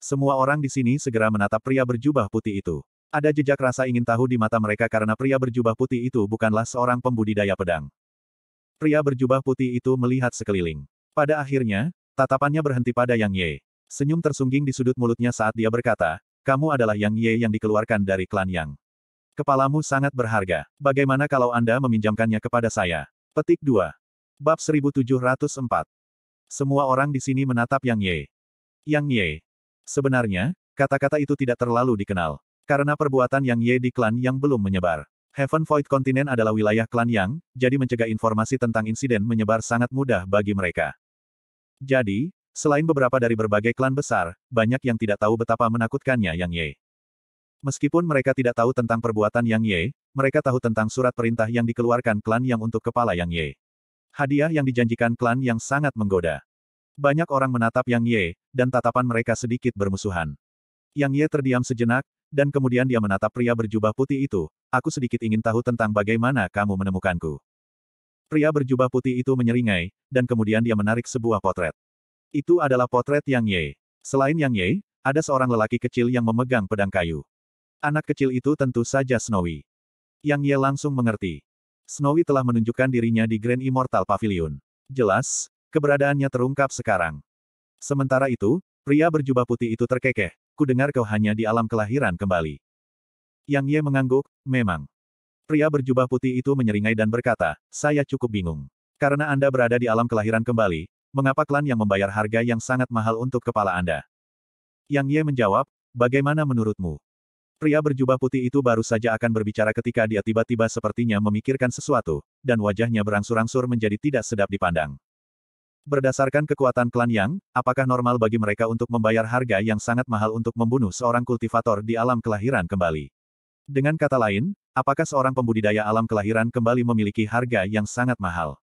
Semua orang di sini segera menatap pria berjubah putih itu. Ada jejak rasa ingin tahu di mata mereka karena pria berjubah putih itu bukanlah seorang pembudidaya pedang. Pria berjubah putih itu melihat sekeliling. Pada akhirnya, tatapannya berhenti pada Yang Ye. Senyum tersungging di sudut mulutnya saat dia berkata, kamu adalah Yang Ye yang dikeluarkan dari klan Yang. Kepalamu sangat berharga. Bagaimana kalau Anda meminjamkannya kepada saya? Petik 2. Bab 1704. Semua orang di sini menatap Yang Ye. Yang Ye. Sebenarnya, kata-kata itu tidak terlalu dikenal. Karena perbuatan Yang Ye di klan yang belum menyebar. Heaven Void Continent adalah wilayah klan Yang, jadi mencegah informasi tentang insiden menyebar sangat mudah bagi mereka. Jadi, selain beberapa dari berbagai klan besar, banyak yang tidak tahu betapa menakutkannya Yang Ye. Meskipun mereka tidak tahu tentang perbuatan Yang Ye, mereka tahu tentang surat perintah yang dikeluarkan klan Yang untuk kepala Yang Ye. Hadiah yang dijanjikan klan Yang sangat menggoda. Banyak orang menatap Yang Ye, dan tatapan mereka sedikit bermusuhan. Yang Ye terdiam sejenak, dan kemudian dia menatap pria berjubah putih itu, aku sedikit ingin tahu tentang bagaimana kamu menemukanku. Pria berjubah putih itu menyeringai, dan kemudian dia menarik sebuah potret. Itu adalah potret Yang Ye. Selain Yang Ye, ada seorang lelaki kecil yang memegang pedang kayu. Anak kecil itu tentu saja Snowy. Yang Ye langsung mengerti. Snowy telah menunjukkan dirinya di Grand Immortal Pavilion. Jelas, keberadaannya terungkap sekarang. Sementara itu, pria berjubah putih itu terkekeh. Kudengar kau hanya di alam kelahiran kembali. Yang Ye mengangguk, memang. Pria berjubah putih itu menyeringai dan berkata, saya cukup bingung. Karena Anda berada di alam kelahiran kembali, mengapa klan yang membayar harga yang sangat mahal untuk kepala Anda? Yang Ye menjawab, bagaimana menurutmu? Pria berjubah putih itu baru saja akan berbicara ketika dia tiba-tiba sepertinya memikirkan sesuatu, dan wajahnya berangsur-angsur menjadi tidak sedap dipandang. Berdasarkan kekuatan klan Yang, apakah normal bagi mereka untuk membayar harga yang sangat mahal untuk membunuh seorang kultivator di alam kelahiran kembali? Dengan kata lain, apakah seorang pembudidaya alam kelahiran kembali memiliki harga yang sangat mahal?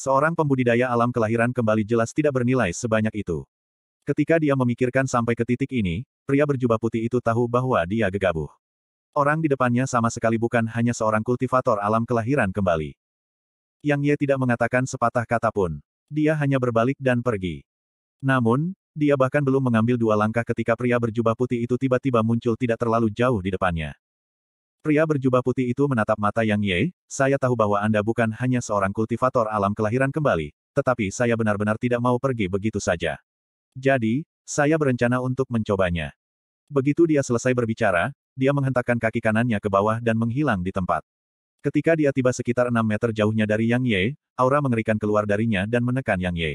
Seorang pembudidaya alam kelahiran kembali jelas tidak bernilai sebanyak itu. Ketika dia memikirkan sampai ke titik ini, pria berjubah putih itu tahu bahwa dia gegabah. Orang di depannya sama sekali bukan hanya seorang kultivator alam kelahiran kembali. Yang Ye tidak mengatakan sepatah kata pun. Dia hanya berbalik dan pergi. Namun, dia bahkan belum mengambil dua langkah ketika pria berjubah putih itu tiba-tiba muncul tidak terlalu jauh di depannya. Pria berjubah putih itu menatap mata Yang Ye, saya tahu bahwa Anda bukan hanya seorang kultivator alam kelahiran kembali, tetapi saya benar-benar tidak mau pergi begitu saja. Jadi, saya berencana untuk mencobanya. Begitu dia selesai berbicara, dia menghentakkan kaki kanannya ke bawah dan menghilang di tempat. Ketika dia tiba sekitar 6 meter jauhnya dari Yang Ye, aura mengerikan keluar darinya dan menekan Yang Ye.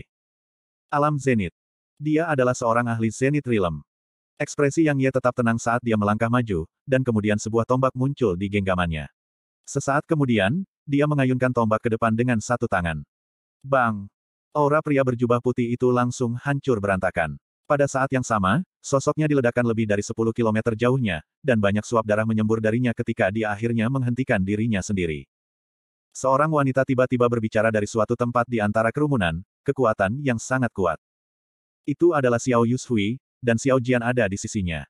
Alam Zenit. Dia adalah seorang ahli Zenit Realm. Ekspresi Yang Ye tetap tenang saat dia melangkah maju, dan kemudian sebuah tombak muncul di genggamannya. Sesaat kemudian, dia mengayunkan tombak ke depan dengan satu tangan. Bang! Aura pria berjubah putih itu langsung hancur berantakan. Pada saat yang sama, sosoknya diledakkan lebih dari 10 km jauhnya, dan banyak suap darah menyembur darinya ketika dia akhirnya menghentikan dirinya sendiri. Seorang wanita tiba-tiba berbicara dari suatu tempat di antara kerumunan, kekuatan yang sangat kuat. Itu adalah Xiao Yushui, dan Xiao Jian ada di sisinya.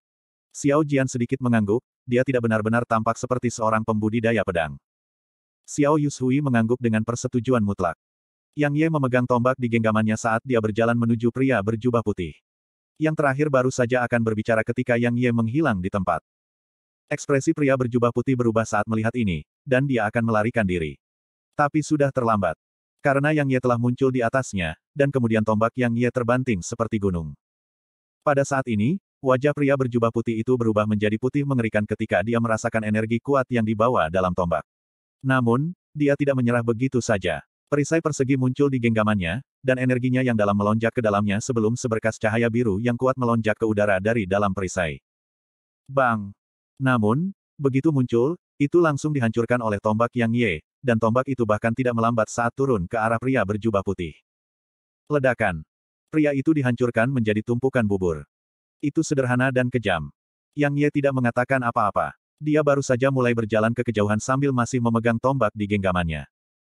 Xiao Jian sedikit mengangguk, dia tidak benar-benar tampak seperti seorang pembudidaya pedang. Xiao Yushui mengangguk dengan persetujuan mutlak. Yang Ye memegang tombak di genggamannya saat dia berjalan menuju pria berjubah putih. Yang terakhir baru saja akan berbicara ketika Yang Ye menghilang di tempat. Ekspresi pria berjubah putih berubah saat melihat ini, dan dia akan melarikan diri. Tapi sudah terlambat. Karena Yang Ye telah muncul di atasnya, dan kemudian tombak Yang Ye terbanting seperti gunung. Pada saat ini, wajah pria berjubah putih itu berubah menjadi putih mengerikan ketika dia merasakan energi kuat yang dibawa dalam tombak. Namun, dia tidak menyerah begitu saja. Perisai persegi muncul di genggamannya, dan energinya yang dalam melonjak ke dalamnya sebelum seberkas cahaya biru yang kuat melonjak ke udara dari dalam perisai. Bang! Namun, begitu muncul, itu langsung dihancurkan oleh tombak yang Ye, dan tombak itu bahkan tidak melambat saat turun ke arah pria berjubah putih. Ledakan. Pria itu dihancurkan menjadi tumpukan bubur. Itu sederhana dan kejam. Yang Ye tidak mengatakan apa-apa. Dia baru saja mulai berjalan ke kejauhan sambil masih memegang tombak di genggamannya.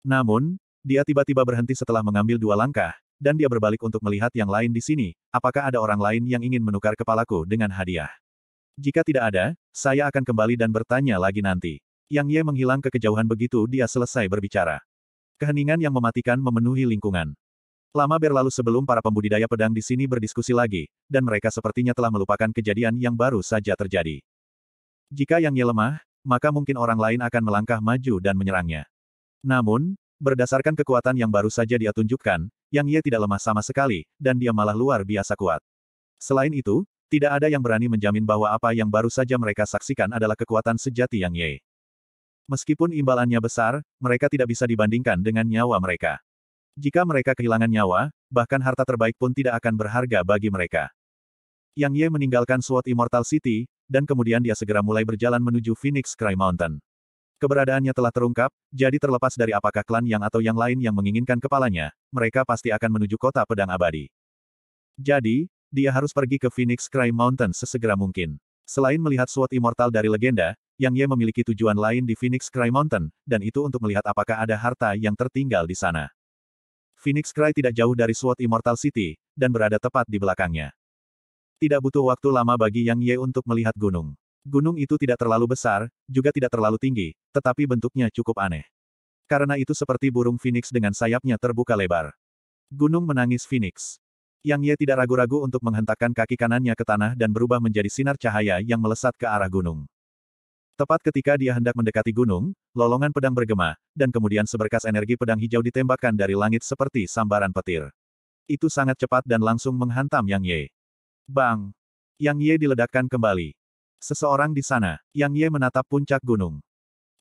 Namun, dia tiba-tiba berhenti setelah mengambil dua langkah, dan dia berbalik untuk melihat yang lain di sini, apakah ada orang lain yang ingin menukar kepalaku dengan hadiah. Jika tidak ada, saya akan kembali dan bertanya lagi nanti. Yang Ye menghilang ke kejauhan begitu dia selesai berbicara. Keheningan yang mematikan memenuhi lingkungan. Lama berlalu sebelum para pembudidaya pedang di sini berdiskusi lagi, dan mereka sepertinya telah melupakan kejadian yang baru saja terjadi. Jika Yang Ye lemah, maka mungkin orang lain akan melangkah maju dan menyerangnya. Namun, Berdasarkan kekuatan yang baru saja dia tunjukkan, Yang Ye tidak lemah sama sekali, dan dia malah luar biasa kuat. Selain itu, tidak ada yang berani menjamin bahwa apa yang baru saja mereka saksikan adalah kekuatan sejati Yang Ye. Meskipun imbalannya besar, mereka tidak bisa dibandingkan dengan nyawa mereka. Jika mereka kehilangan nyawa, bahkan harta terbaik pun tidak akan berharga bagi mereka. Yang Ye meninggalkan Sword Immortal City, dan kemudian dia segera mulai berjalan menuju Phoenix Cry Mountain. Keberadaannya telah terungkap, jadi terlepas dari apakah klan yang atau yang lain yang menginginkan kepalanya, mereka pasti akan menuju kota pedang abadi. Jadi, dia harus pergi ke Phoenix Cry Mountain sesegera mungkin. Selain melihat SWOT Immortal dari legenda, Yang Ye memiliki tujuan lain di Phoenix Cry Mountain, dan itu untuk melihat apakah ada harta yang tertinggal di sana. Phoenix Cry tidak jauh dari SWOT Immortal City, dan berada tepat di belakangnya. Tidak butuh waktu lama bagi Yang Ye untuk melihat gunung. Gunung itu tidak terlalu besar, juga tidak terlalu tinggi, tetapi bentuknya cukup aneh. Karena itu seperti burung phoenix dengan sayapnya terbuka lebar. Gunung menangis phoenix. Yang Ye tidak ragu-ragu untuk menghentakkan kaki kanannya ke tanah dan berubah menjadi sinar cahaya yang melesat ke arah gunung. Tepat ketika dia hendak mendekati gunung, lolongan pedang bergema, dan kemudian seberkas energi pedang hijau ditembakkan dari langit seperti sambaran petir. Itu sangat cepat dan langsung menghantam Yang Ye. Bang! Yang Ye diledakkan kembali. Seseorang di sana, Yang Ye menatap puncak gunung.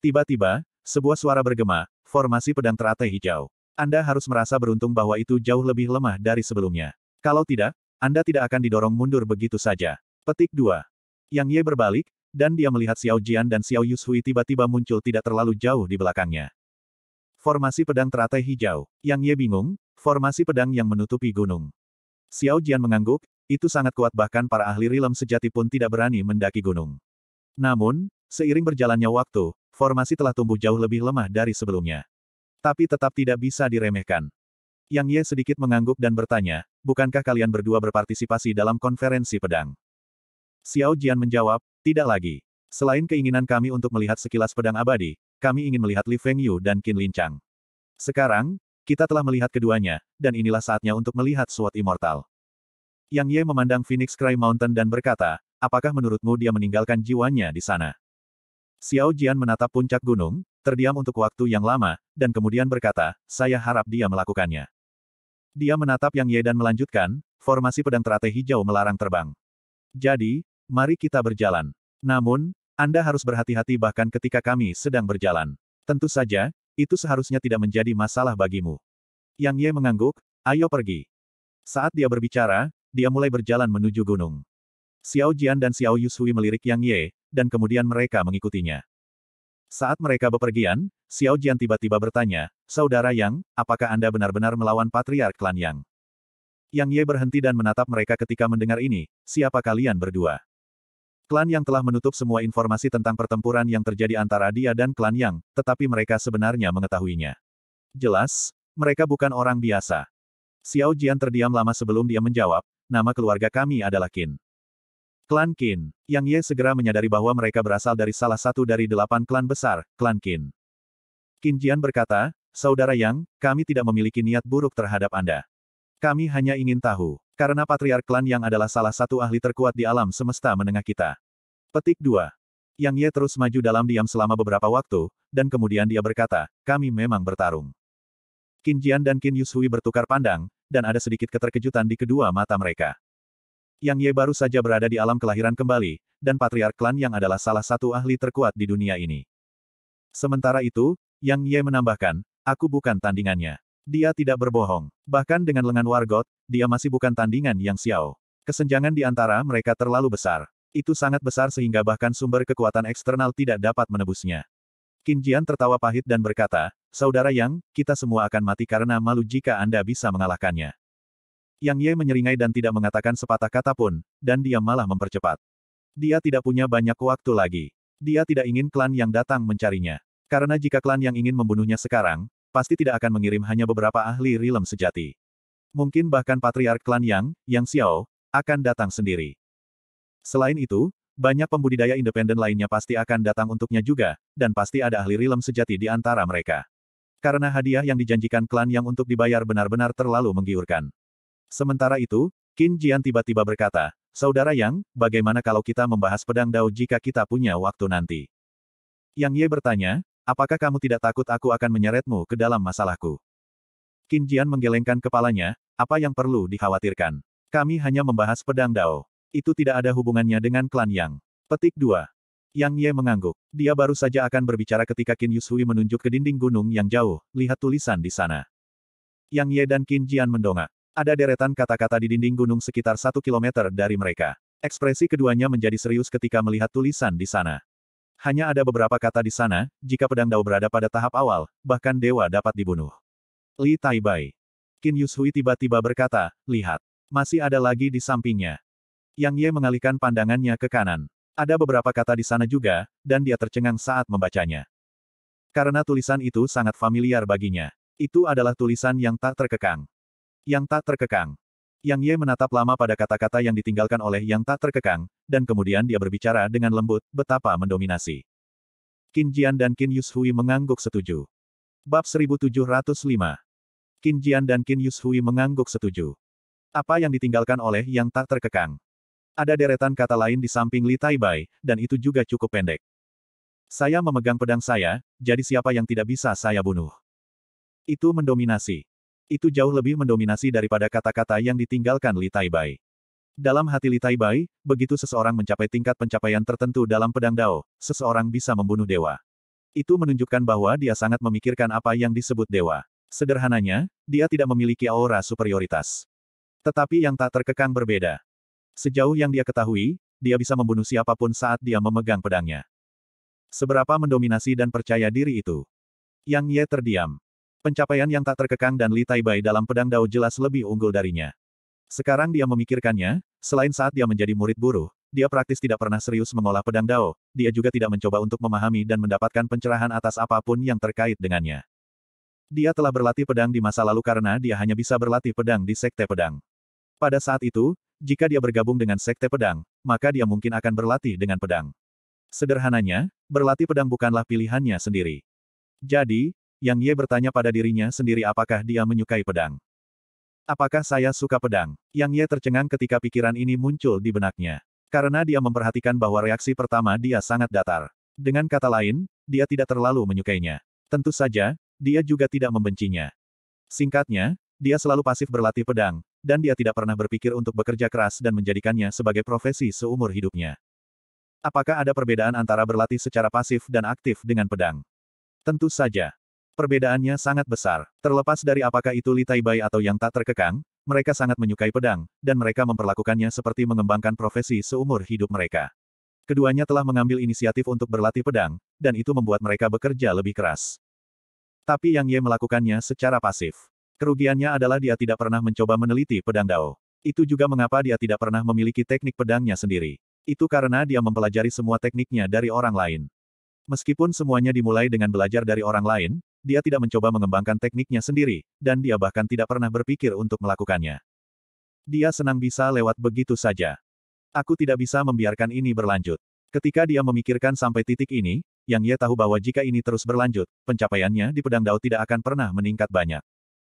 Tiba-tiba, sebuah suara bergema, formasi pedang teratai hijau. Anda harus merasa beruntung bahwa itu jauh lebih lemah dari sebelumnya. Kalau tidak, Anda tidak akan didorong mundur begitu saja. Petik 2. Yang Ye berbalik, dan dia melihat Xiao Jian dan Xiao Yushui tiba-tiba muncul tidak terlalu jauh di belakangnya. Formasi pedang teratai hijau. Yang Ye bingung, formasi pedang yang menutupi gunung. Xiao Jian mengangguk, itu sangat kuat bahkan para ahli rilem sejati pun tidak berani mendaki gunung. Namun, seiring berjalannya waktu, formasi telah tumbuh jauh lebih lemah dari sebelumnya. Tapi tetap tidak bisa diremehkan. Yang Ye sedikit mengangguk dan bertanya, bukankah kalian berdua berpartisipasi dalam konferensi pedang? Xiao Jian menjawab, tidak lagi. Selain keinginan kami untuk melihat sekilas pedang abadi, kami ingin melihat Li Feng Yu dan Qin Lin Chang. Sekarang, kita telah melihat keduanya, dan inilah saatnya untuk melihat SWOT Immortal. Yang Ye memandang Phoenix Cry Mountain dan berkata, apakah menurutmu dia meninggalkan jiwanya di sana? Xiao Jian menatap puncak gunung, terdiam untuk waktu yang lama, dan kemudian berkata, saya harap dia melakukannya. Dia menatap Yang Ye dan melanjutkan, formasi pedang teratai hijau melarang terbang. Jadi, mari kita berjalan. Namun, Anda harus berhati-hati bahkan ketika kami sedang berjalan. Tentu saja, itu seharusnya tidak menjadi masalah bagimu. Yang Ye mengangguk, ayo pergi. Saat dia berbicara, dia mulai berjalan menuju gunung. Xiao Jian dan Xiao Yusui melirik Yang Ye, dan kemudian mereka mengikutinya. Saat mereka bepergian, Xiao Jian tiba-tiba bertanya, Saudara Yang, apakah Anda benar-benar melawan Patriark Klan Yang? Yang Ye berhenti dan menatap mereka ketika mendengar ini, siapa kalian berdua? Klan Yang telah menutup semua informasi tentang pertempuran yang terjadi antara dia dan Klan Yang, tetapi mereka sebenarnya mengetahuinya. Jelas, mereka bukan orang biasa. Xiao Jian terdiam lama sebelum dia menjawab, nama keluarga kami adalah Qin. Klan Qin, Yang Ye segera menyadari bahwa mereka berasal dari salah satu dari delapan klan besar, klan Qin. Qin Jian berkata, Saudara Yang, kami tidak memiliki niat buruk terhadap Anda. Kami hanya ingin tahu, karena patriark klan Yang adalah salah satu ahli terkuat di alam semesta menengah kita. Petik 2. Yang Ye terus maju dalam diam selama beberapa waktu, dan kemudian dia berkata, kami memang bertarung. Qin Jian dan Qin Yushui bertukar pandang, dan ada sedikit keterkejutan di kedua mata mereka. Yang Ye baru saja berada di alam kelahiran kembali, dan Patriark Klan yang adalah salah satu ahli terkuat di dunia ini. Sementara itu, Yang Ye menambahkan, aku bukan tandingannya. Dia tidak berbohong. Bahkan dengan lengan Wargot, dia masih bukan tandingan Yang Xiao. Kesenjangan di antara mereka terlalu besar. Itu sangat besar sehingga bahkan sumber kekuatan eksternal tidak dapat menebusnya. Qin Jian tertawa pahit dan berkata, Saudara Yang, kita semua akan mati karena malu jika Anda bisa mengalahkannya. Yang Ye menyeringai dan tidak mengatakan sepatah kata pun, dan dia malah mempercepat. Dia tidak punya banyak waktu lagi. Dia tidak ingin klan yang datang mencarinya. Karena jika klan yang ingin membunuhnya sekarang, pasti tidak akan mengirim hanya beberapa ahli rilem sejati. Mungkin bahkan patriark klan Yang, Yang Xiao, akan datang sendiri. Selain itu, banyak pembudidaya independen lainnya pasti akan datang untuknya juga, dan pasti ada ahli rilem sejati di antara mereka. Karena hadiah yang dijanjikan klan yang untuk dibayar benar-benar terlalu menggiurkan. Sementara itu, Qin Jian tiba-tiba berkata, Saudara Yang, bagaimana kalau kita membahas pedang Dao jika kita punya waktu nanti? Yang Ye bertanya, apakah kamu tidak takut aku akan menyeretmu ke dalam masalahku? Qin Jian menggelengkan kepalanya, apa yang perlu dikhawatirkan? Kami hanya membahas pedang Dao. Itu tidak ada hubungannya dengan klan Yang. Petik 2. Yang Ye mengangguk. Dia baru saja akan berbicara ketika Qin Yushui menunjuk ke dinding gunung yang jauh, lihat tulisan di sana. Yang Ye dan Qin Jian mendongak. Ada deretan kata-kata di dinding gunung sekitar satu kilometer dari mereka. Ekspresi keduanya menjadi serius ketika melihat tulisan di sana. Hanya ada beberapa kata di sana, jika pedang Dao berada pada tahap awal, bahkan dewa dapat dibunuh. Li Taibai. Qin Yushui tiba-tiba berkata, lihat. Masih ada lagi di sampingnya. Yang Ye mengalihkan pandangannya ke kanan. Ada beberapa kata di sana juga, dan dia tercengang saat membacanya. Karena tulisan itu sangat familiar baginya. Itu adalah tulisan yang tak terkekang. Yang tak terkekang. Yang Ye menatap lama pada kata-kata yang ditinggalkan oleh yang tak terkekang, dan kemudian dia berbicara dengan lembut, betapa mendominasi. Qin Jian dan Qin Yushui mengangguk setuju. Bab 1705 Qin Jian dan Qin Yushui mengangguk setuju. Apa yang ditinggalkan oleh yang tak terkekang? Ada deretan kata lain di samping Li Taibai, dan itu juga cukup pendek. Saya memegang pedang saya, jadi siapa yang tidak bisa saya bunuh? Itu mendominasi. Itu jauh lebih mendominasi daripada kata-kata yang ditinggalkan Li Taibai. Dalam hati Li Taibai, begitu seseorang mencapai tingkat pencapaian tertentu dalam pedang Dao, seseorang bisa membunuh dewa. Itu menunjukkan bahwa dia sangat memikirkan apa yang disebut dewa. Sederhananya, dia tidak memiliki aura superioritas. Tetapi yang tak terkekang berbeda. Sejauh yang dia ketahui, dia bisa membunuh siapapun saat dia memegang pedangnya. Seberapa mendominasi dan percaya diri itu? Yang Ye terdiam. Pencapaian yang tak terkekang dan Li Taibai dalam pedang Dao jelas lebih unggul darinya. Sekarang dia memikirkannya, selain saat dia menjadi murid buruh, dia praktis tidak pernah serius mengolah pedang Dao, dia juga tidak mencoba untuk memahami dan mendapatkan pencerahan atas apapun yang terkait dengannya. Dia telah berlatih pedang di masa lalu karena dia hanya bisa berlatih pedang di Sekte Pedang. Pada saat itu, jika dia bergabung dengan sekte pedang, maka dia mungkin akan berlatih dengan pedang. Sederhananya, berlatih pedang bukanlah pilihannya sendiri. Jadi, Yang Ye bertanya pada dirinya sendiri apakah dia menyukai pedang. Apakah saya suka pedang? Yang Ye tercengang ketika pikiran ini muncul di benaknya. Karena dia memperhatikan bahwa reaksi pertama dia sangat datar. Dengan kata lain, dia tidak terlalu menyukainya. Tentu saja, dia juga tidak membencinya. Singkatnya, dia selalu pasif berlatih pedang, dan dia tidak pernah berpikir untuk bekerja keras dan menjadikannya sebagai profesi seumur hidupnya. Apakah ada perbedaan antara berlatih secara pasif dan aktif dengan pedang? Tentu saja. Perbedaannya sangat besar. Terlepas dari apakah itu Li Taibai atau yang tak terkekang, mereka sangat menyukai pedang, dan mereka memperlakukannya seperti mengembangkan profesi seumur hidup mereka. Keduanya telah mengambil inisiatif untuk berlatih pedang, dan itu membuat mereka bekerja lebih keras. Tapi Yang Ye melakukannya secara pasif. Kerugiannya adalah dia tidak pernah mencoba meneliti pedang Dao. Itu juga mengapa dia tidak pernah memiliki teknik pedangnya sendiri. Itu karena dia mempelajari semua tekniknya dari orang lain. Meskipun semuanya dimulai dengan belajar dari orang lain, dia tidak mencoba mengembangkan tekniknya sendiri, dan dia bahkan tidak pernah berpikir untuk melakukannya. Dia senang bisa lewat begitu saja. Aku tidak bisa membiarkan ini berlanjut. Ketika dia memikirkan sampai titik ini, Yang Ye tahu bahwa jika ini terus berlanjut, pencapaiannya di Pedang Dao tidak akan pernah meningkat banyak.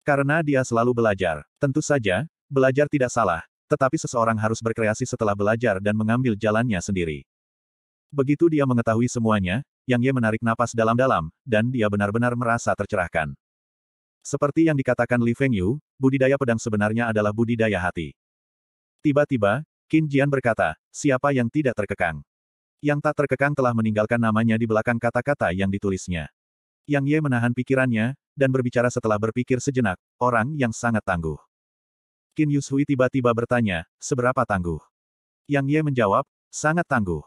Karena dia selalu belajar. Tentu saja, belajar tidak salah, tetapi seseorang harus berkreasi setelah belajar dan mengambil jalannya sendiri. Begitu dia mengetahui semuanya, Yang Ye menarik napas dalam-dalam, dan dia benar-benar merasa tercerahkan. Seperti yang dikatakan Li Feng Yu, budidaya pedang sebenarnya adalah budidaya hati. Tiba-tiba, Qin Jian berkata, siapa yang tidak terkekang? Yang tak terkekang telah meninggalkan namanya di belakang kata-kata yang ditulisnya. Yang Ye menahan pikirannya, dan berbicara setelah berpikir sejenak, orang yang sangat tangguh. Qin Yushui tiba-tiba bertanya, seberapa tangguh? Yang Ye menjawab, sangat tangguh.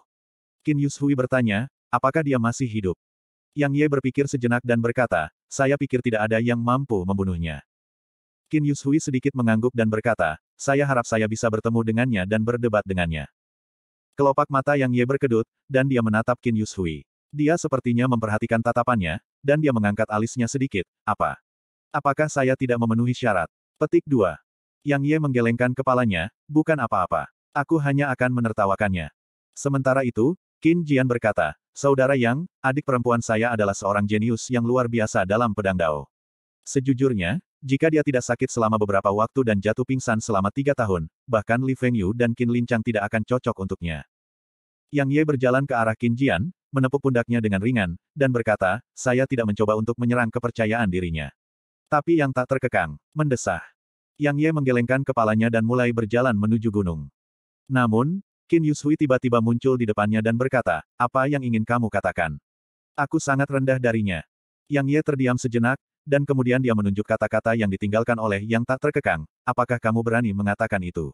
Qin Yushui bertanya, apakah dia masih hidup? Yang Ye berpikir sejenak dan berkata, saya pikir tidak ada yang mampu membunuhnya. Qin Yushui sedikit mengangguk dan berkata, saya harap saya bisa bertemu dengannya dan berdebat dengannya. Kelopak mata Yang Ye berkedut, dan dia menatap Qin Yushui. Dia sepertinya memperhatikan tatapannya, dan dia mengangkat alisnya sedikit. Apa? Apakah saya tidak memenuhi syarat? Petik 2. Yang Ye menggelengkan kepalanya, bukan apa-apa. Aku hanya akan menertawakannya. Sementara itu, Qin Jian berkata, Saudara Yang, adik perempuan saya adalah seorang jenius yang luar biasa dalam pedang dao. Sejujurnya, jika dia tidak sakit selama beberapa waktu dan jatuh pingsan selama tiga tahun, bahkan Li Feng Yu dan Qin Lin Chang tidak akan cocok untuknya. Yang Ye berjalan ke arah Qin Jian, menepuk pundaknya dengan ringan, dan berkata, saya tidak mencoba untuk menyerang kepercayaan dirinya. Tapi yang tak terkekang, mendesah. Yang Ye menggelengkan kepalanya dan mulai berjalan menuju gunung. Namun, Qin Yushui tiba-tiba muncul di depannya dan berkata, apa yang ingin kamu katakan? Aku sangat rendah darinya. Yang Ye terdiam sejenak, dan kemudian dia menunjuk kata-kata yang ditinggalkan oleh yang tak terkekang, apakah kamu berani mengatakan itu?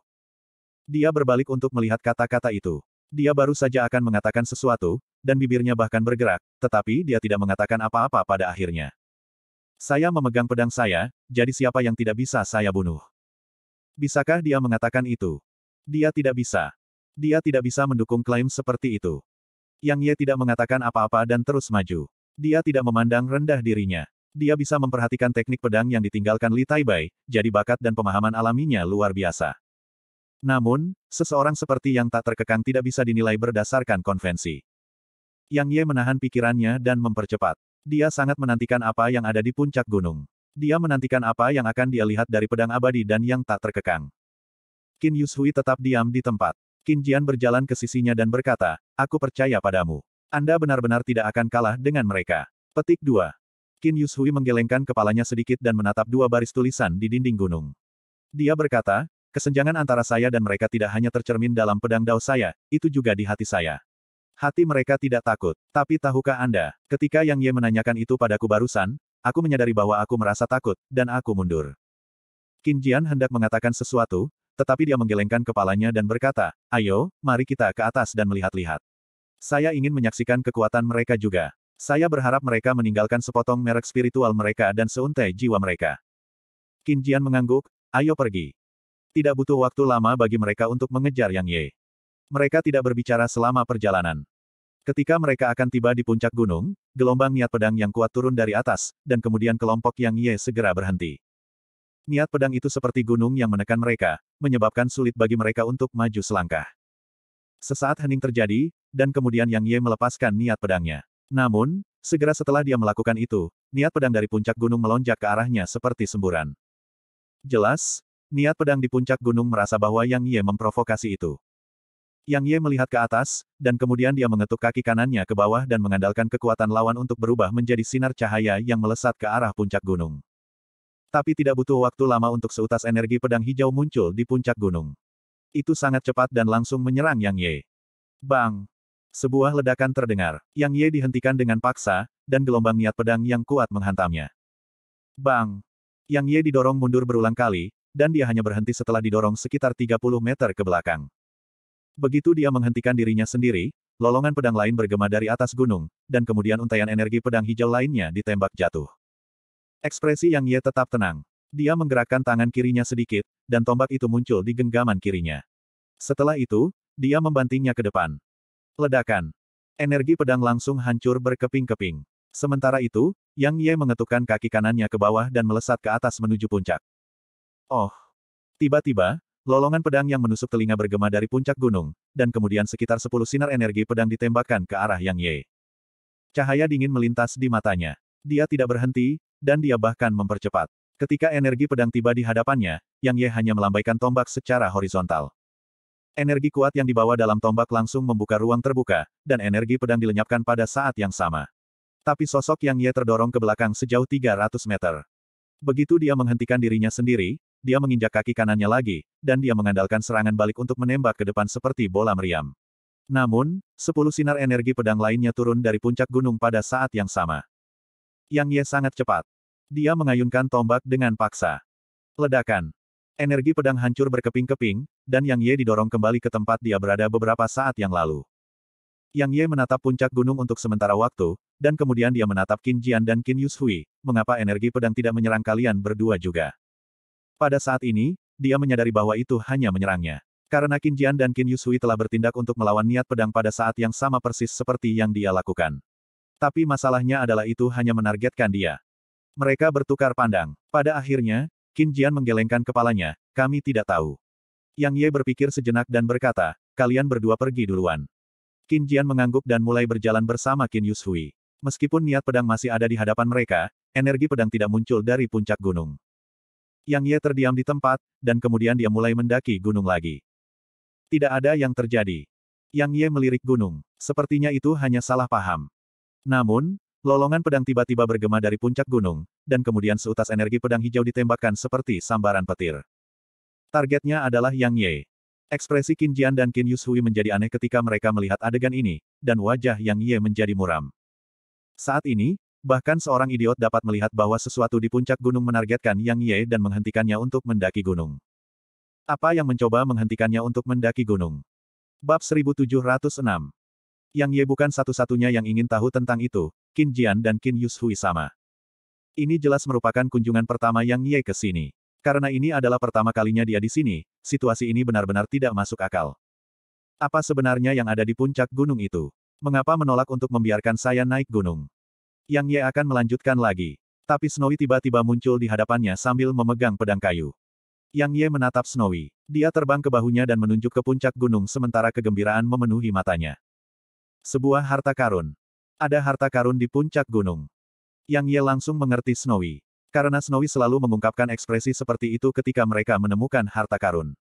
Dia berbalik untuk melihat kata-kata itu. Dia baru saja akan mengatakan sesuatu, dan bibirnya bahkan bergerak, tetapi dia tidak mengatakan apa-apa pada akhirnya. Saya memegang pedang saya, jadi siapa yang tidak bisa saya bunuh? Bisakah dia mengatakan itu? Dia tidak bisa. Dia tidak bisa mendukung klaim seperti itu. Yang Ye tidak mengatakan apa-apa dan terus maju. Dia tidak memandang rendah dirinya. Dia bisa memperhatikan teknik pedang yang ditinggalkan Li Taibai, jadi bakat dan pemahaman alaminya luar biasa. Namun, seseorang seperti yang tak terkekang tidak bisa dinilai berdasarkan konvensi. Yang Ye menahan pikirannya dan mempercepat. Dia sangat menantikan apa yang ada di puncak gunung. Dia menantikan apa yang akan dia lihat dari pedang abadi dan yang tak terkekang. Qin Yushui tetap diam di tempat. Qin Jian berjalan ke sisinya dan berkata, Aku percaya padamu. Anda benar-benar tidak akan kalah dengan mereka. Petik 2. Qin Yushui menggelengkan kepalanya sedikit dan menatap dua baris tulisan di dinding gunung. Dia berkata, Kesenjangan antara saya dan mereka tidak hanya tercermin dalam pedang dao saya, itu juga di hati saya. Hati mereka tidak takut. Tapi tahukah Anda, ketika Yang Ye menanyakan itu padaku barusan, aku menyadari bahwa aku merasa takut, dan aku mundur. Qin Jian hendak mengatakan sesuatu, tetapi dia menggelengkan kepalanya dan berkata, ayo, mari kita ke atas dan melihat-lihat. Saya ingin menyaksikan kekuatan mereka juga. Saya berharap mereka meninggalkan sepotong merek spiritual mereka dan seuntai jiwa mereka. Qin Jian mengangguk, ayo pergi. Tidak butuh waktu lama bagi mereka untuk mengejar Yang Ye. Mereka tidak berbicara selama perjalanan. Ketika mereka akan tiba di puncak gunung, gelombang niat pedang yang kuat turun dari atas, dan kemudian kelompok Yang Ye segera berhenti. Niat pedang itu seperti gunung yang menekan mereka, menyebabkan sulit bagi mereka untuk maju selangkah. Sesaat hening terjadi, dan kemudian Yang Ye melepaskan niat pedangnya. Namun, segera setelah dia melakukan itu, niat pedang dari puncak gunung melonjak ke arahnya seperti semburan. Jelas, Niat pedang di puncak gunung merasa bahwa Yang Ye memprovokasi itu. Yang Ye melihat ke atas, dan kemudian dia mengetuk kaki kanannya ke bawah dan mengandalkan kekuatan lawan untuk berubah menjadi sinar cahaya yang melesat ke arah puncak gunung. Tapi tidak butuh waktu lama untuk seutas energi pedang hijau muncul di puncak gunung. Itu sangat cepat dan langsung menyerang Yang Ye. Bang! Sebuah ledakan terdengar. Yang Ye dihentikan dengan paksa, dan gelombang niat pedang yang kuat menghantamnya. Bang! Yang Ye didorong mundur berulang kali, dan dia hanya berhenti setelah didorong sekitar 30 meter ke belakang. Begitu dia menghentikan dirinya sendiri, lolongan pedang lain bergema dari atas gunung, dan kemudian untaian energi pedang hijau lainnya ditembak jatuh. Ekspresi Yang Ye tetap tenang. Dia menggerakkan tangan kirinya sedikit, dan tombak itu muncul di genggaman kirinya. Setelah itu, dia membantingnya ke depan. Ledakan. Energi pedang langsung hancur berkeping-keping. Sementara itu, Yang Ye mengetukkan kaki kanannya ke bawah dan melesat ke atas menuju puncak. Oh. Tiba-tiba, lolongan pedang yang menusuk telinga bergema dari puncak gunung, dan kemudian sekitar sepuluh sinar energi pedang ditembakkan ke arah Yang Ye. Cahaya dingin melintas di matanya. Dia tidak berhenti, dan dia bahkan mempercepat. Ketika energi pedang tiba di hadapannya, Yang Ye hanya melambaikan tombak secara horizontal. Energi kuat yang dibawa dalam tombak langsung membuka ruang terbuka, dan energi pedang dilenyapkan pada saat yang sama. Tapi sosok Yang Ye terdorong ke belakang sejauh 300 meter. Begitu dia menghentikan dirinya sendiri, dia menginjak kaki kanannya lagi, dan dia mengandalkan serangan balik untuk menembak ke depan seperti bola meriam. Namun, sepuluh sinar energi pedang lainnya turun dari puncak gunung pada saat yang sama. Yang Ye sangat cepat. Dia mengayunkan tombak dengan paksa. Ledakan. Energi pedang hancur berkeping-keping, dan Yang Ye didorong kembali ke tempat dia berada beberapa saat yang lalu. Yang Ye menatap puncak gunung untuk sementara waktu, dan kemudian dia menatap Qin Jian dan Qin Yushui, mengapa energi pedang tidak menyerang kalian berdua juga. Pada saat ini, dia menyadari bahwa itu hanya menyerangnya. Karena Qin Jian dan Qin Yusui telah bertindak untuk melawan niat pedang pada saat yang sama persis seperti yang dia lakukan. Tapi masalahnya adalah itu hanya menargetkan dia. Mereka bertukar pandang. Pada akhirnya, Qin Jian menggelengkan kepalanya, kami tidak tahu. Yang Ye berpikir sejenak dan berkata, kalian berdua pergi duluan. Qin Jian mengangguk dan mulai berjalan bersama Qin Yusui. Meskipun niat pedang masih ada di hadapan mereka, energi pedang tidak muncul dari puncak gunung. Yang Ye terdiam di tempat, dan kemudian dia mulai mendaki gunung lagi. Tidak ada yang terjadi. Yang Ye melirik gunung. Sepertinya itu hanya salah paham. Namun, lolongan pedang tiba-tiba bergema dari puncak gunung, dan kemudian seutas energi pedang hijau ditembakkan seperti sambaran petir. Targetnya adalah Yang Ye. Ekspresi Qin Jian dan Qin Yushui menjadi aneh ketika mereka melihat adegan ini, dan wajah Yang Ye menjadi muram. Saat ini, Bahkan seorang idiot dapat melihat bahwa sesuatu di puncak gunung menargetkan Yang Ye dan menghentikannya untuk mendaki gunung. Apa yang mencoba menghentikannya untuk mendaki gunung? Bab 1706 Yang Ye bukan satu-satunya yang ingin tahu tentang itu, Qin Jian dan Qin Yushui sama. Ini jelas merupakan kunjungan pertama Yang Ye ke sini. Karena ini adalah pertama kalinya dia di sini, situasi ini benar-benar tidak masuk akal. Apa sebenarnya yang ada di puncak gunung itu? Mengapa menolak untuk membiarkan saya naik gunung? Yang Ye akan melanjutkan lagi. Tapi Snowy tiba-tiba muncul di hadapannya sambil memegang pedang kayu. Yang Ye menatap Snowy. Dia terbang ke bahunya dan menunjuk ke puncak gunung sementara kegembiraan memenuhi matanya. Sebuah harta karun. Ada harta karun di puncak gunung. Yang Ye langsung mengerti Snowy. Karena Snowy selalu mengungkapkan ekspresi seperti itu ketika mereka menemukan harta karun.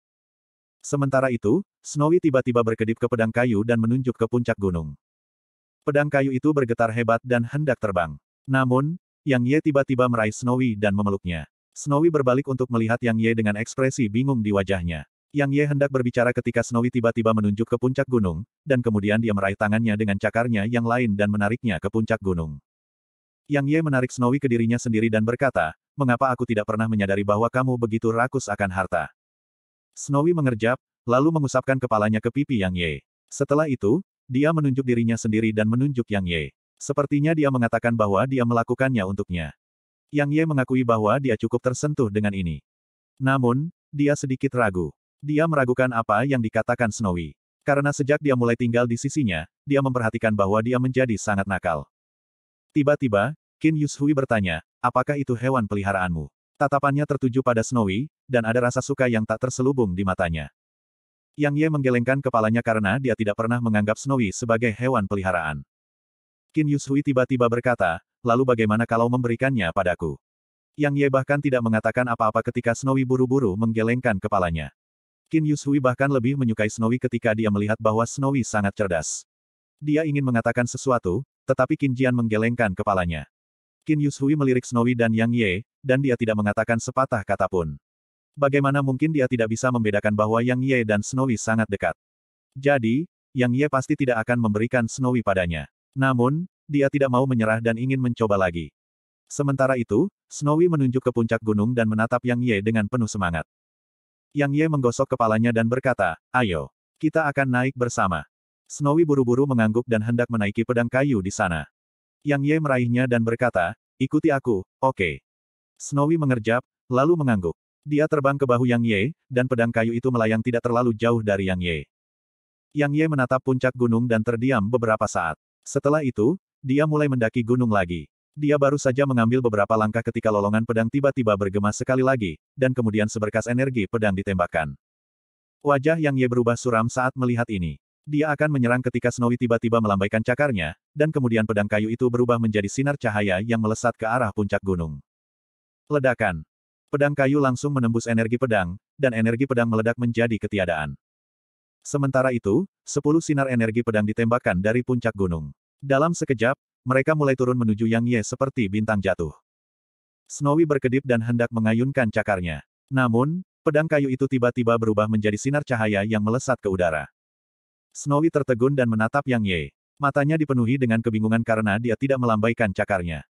Sementara itu, Snowy tiba-tiba berkedip ke pedang kayu dan menunjuk ke puncak gunung. Pedang kayu itu bergetar hebat dan hendak terbang. Namun, Yang Ye tiba-tiba meraih Snowy dan memeluknya. Snowy berbalik untuk melihat Yang Ye dengan ekspresi bingung di wajahnya. Yang Ye hendak berbicara ketika Snowy tiba-tiba menunjuk ke puncak gunung, dan kemudian dia meraih tangannya dengan cakarnya yang lain dan menariknya ke puncak gunung. Yang Ye menarik Snowy ke dirinya sendiri dan berkata, mengapa aku tidak pernah menyadari bahwa kamu begitu rakus akan harta. Snowy mengerjap, lalu mengusapkan kepalanya ke pipi Yang Ye. Setelah itu, dia menunjuk dirinya sendiri dan menunjuk Yang Ye. Sepertinya dia mengatakan bahwa dia melakukannya untuknya. Yang Ye mengakui bahwa dia cukup tersentuh dengan ini. Namun, dia sedikit ragu. Dia meragukan apa yang dikatakan Snowy. Karena sejak dia mulai tinggal di sisinya, dia memperhatikan bahwa dia menjadi sangat nakal. Tiba-tiba, Qin Yushui bertanya, apakah itu hewan peliharaanmu? Tatapannya tertuju pada Snowy, dan ada rasa suka yang tak terselubung di matanya. Yang Ye menggelengkan kepalanya karena dia tidak pernah menganggap Snowy sebagai hewan peliharaan. Qin Yushui tiba-tiba berkata, lalu bagaimana kalau memberikannya padaku? Yang Ye bahkan tidak mengatakan apa-apa ketika Snowy buru-buru menggelengkan kepalanya. Qin Yushui bahkan lebih menyukai Snowy ketika dia melihat bahwa Snowy sangat cerdas. Dia ingin mengatakan sesuatu, tetapi Qin Jian menggelengkan kepalanya. Qin Yushui melirik Snowy dan Yang Ye, dan dia tidak mengatakan sepatah kata pun. Bagaimana mungkin dia tidak bisa membedakan bahwa Yang Ye dan Snowy sangat dekat? Jadi, Yang Ye pasti tidak akan memberikan Snowy padanya. Namun, dia tidak mau menyerah dan ingin mencoba lagi. Sementara itu, Snowy menunjuk ke puncak gunung dan menatap Yang Ye dengan penuh semangat. Yang Ye menggosok kepalanya dan berkata, ayo, kita akan naik bersama. Snowy buru-buru mengangguk dan hendak menaiki pedang kayu di sana. Yang Ye meraihnya dan berkata, ikuti aku, oke. Okay. Snowy mengerjap, lalu mengangguk. Dia terbang ke bahu Yang Ye, dan pedang kayu itu melayang tidak terlalu jauh dari Yang Ye. Yang Ye menatap puncak gunung dan terdiam beberapa saat. Setelah itu, dia mulai mendaki gunung lagi. Dia baru saja mengambil beberapa langkah ketika lolongan pedang tiba-tiba bergema sekali lagi, dan kemudian seberkas energi pedang ditembakkan. Wajah Yang Ye berubah suram saat melihat ini. Dia akan menyerang ketika Snowy tiba-tiba melambaikan cakarnya, dan kemudian pedang kayu itu berubah menjadi sinar cahaya yang melesat ke arah puncak gunung. Ledakan pedang kayu langsung menembus energi pedang, dan energi pedang meledak menjadi ketiadaan. Sementara itu, sepuluh sinar energi pedang ditembakkan dari puncak gunung. Dalam sekejap, mereka mulai turun menuju Yang Ye seperti bintang jatuh. Snowy berkedip dan hendak mengayunkan cakarnya. Namun, pedang kayu itu tiba-tiba berubah menjadi sinar cahaya yang melesat ke udara. Snowy tertegun dan menatap Yang Ye. Matanya dipenuhi dengan kebingungan karena dia tidak melambaikan cakarnya.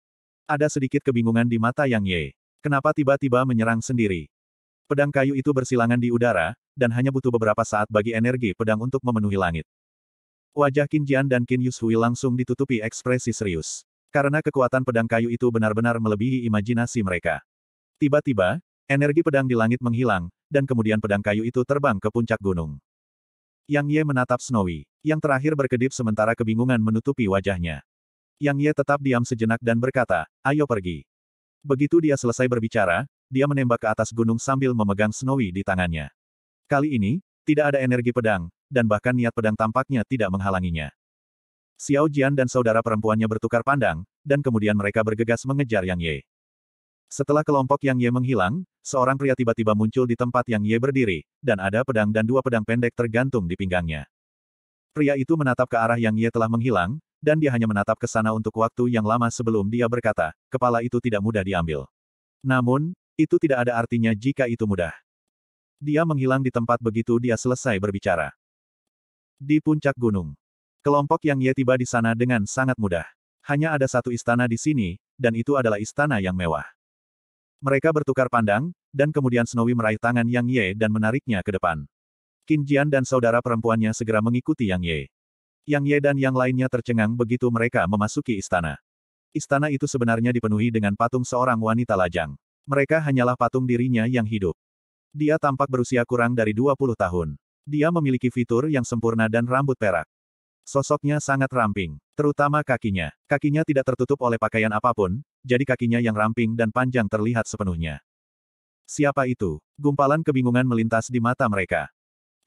Ada sedikit kebingungan di mata Yang Ye. Kenapa tiba-tiba menyerang sendiri? Pedang kayu itu bersilangan di udara, dan hanya butuh beberapa saat bagi energi pedang untuk memenuhi langit. Wajah Qin Jian dan Qin Yushui langsung ditutupi ekspresi serius. Karena kekuatan pedang kayu itu benar-benar melebihi imajinasi mereka. Tiba-tiba, energi pedang di langit menghilang, dan kemudian pedang kayu itu terbang ke puncak gunung. Yang Ye menatap Snowy, yang terakhir berkedip sementara kebingungan menutupi wajahnya. Yang Ye tetap diam sejenak dan berkata, ayo pergi. Begitu dia selesai berbicara, dia menembak ke atas gunung sambil memegang Snowy di tangannya. Kali ini, tidak ada energi pedang, dan bahkan niat pedang tampaknya tidak menghalanginya. Xiao Jian dan saudara perempuannya bertukar pandang, dan kemudian mereka bergegas mengejar Yang Ye. Setelah kelompok Yang Ye menghilang, seorang pria tiba-tiba muncul di tempat Yang Ye berdiri, dan ada pedang dan dua pedang pendek tergantung di pinggangnya. Pria itu menatap ke arah Yang Ye telah menghilang, dan dia hanya menatap ke sana untuk waktu yang lama sebelum dia berkata, kepala itu tidak mudah diambil. Namun, itu tidak ada artinya jika itu mudah. Dia menghilang di tempat begitu dia selesai berbicara. Di puncak gunung. Kelompok yang ia tiba di sana dengan sangat mudah. Hanya ada satu istana di sini, dan itu adalah istana yang mewah. Mereka bertukar pandang, dan kemudian Snowy meraih tangan Yang Ye dan menariknya ke depan. Qin Jian dan saudara perempuannya segera mengikuti Yang Ye. Yang Ye dan yang lainnya tercengang begitu mereka memasuki istana. Istana itu sebenarnya dipenuhi dengan patung seorang wanita lajang. Mereka hanyalah patung dirinya yang hidup. Dia tampak berusia kurang dari 20 tahun. Dia memiliki fitur yang sempurna dan rambut perak. Sosoknya sangat ramping, terutama kakinya. Kakinya tidak tertutup oleh pakaian apapun, jadi kakinya yang ramping dan panjang terlihat sepenuhnya. Siapa itu? Gumpalan kebingungan melintas di mata mereka.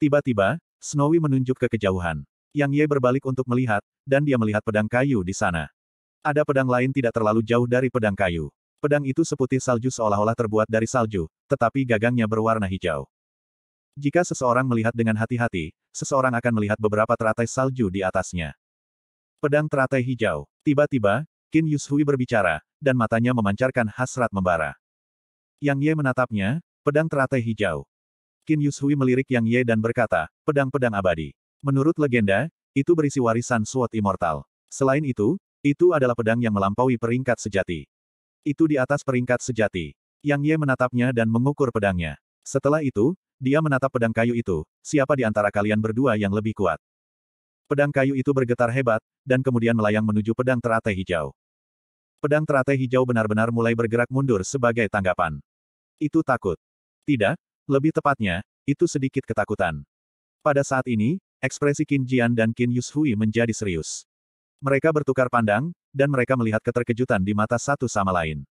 Tiba-tiba, Snowy menunjuk ke kejauhan. Yang Ye berbalik untuk melihat, dan dia melihat pedang kayu di sana. Ada pedang lain tidak terlalu jauh dari pedang kayu. Pedang itu seputih salju seolah-olah terbuat dari salju, tetapi gagangnya berwarna hijau. Jika seseorang melihat dengan hati-hati, seseorang akan melihat beberapa teratai salju di atasnya. Pedang teratai hijau. Tiba-tiba, Qin Yushui berbicara, dan matanya memancarkan hasrat membara. Yang Ye menatapnya, pedang teratai hijau. Qin Yushui melirik Yang Ye dan berkata, pedang-pedang abadi. Menurut legenda, itu berisi warisan Sword Immortal. Selain itu, itu adalah pedang yang melampaui peringkat sejati. Itu di atas peringkat sejati. Yang Ye menatapnya dan mengukur pedangnya. Setelah itu, dia menatap pedang kayu itu, siapa di antara kalian berdua yang lebih kuat? Pedang kayu itu bergetar hebat, dan kemudian melayang menuju pedang teratai hijau. Pedang teratai hijau benar-benar mulai bergerak mundur sebagai tanggapan. Itu takut. Tidak, lebih tepatnya, itu sedikit ketakutan. Pada saat ini, Ekspresi Qin Jian dan Qin Yushui menjadi serius. Mereka bertukar pandang, dan mereka melihat keterkejutan di mata satu sama lain.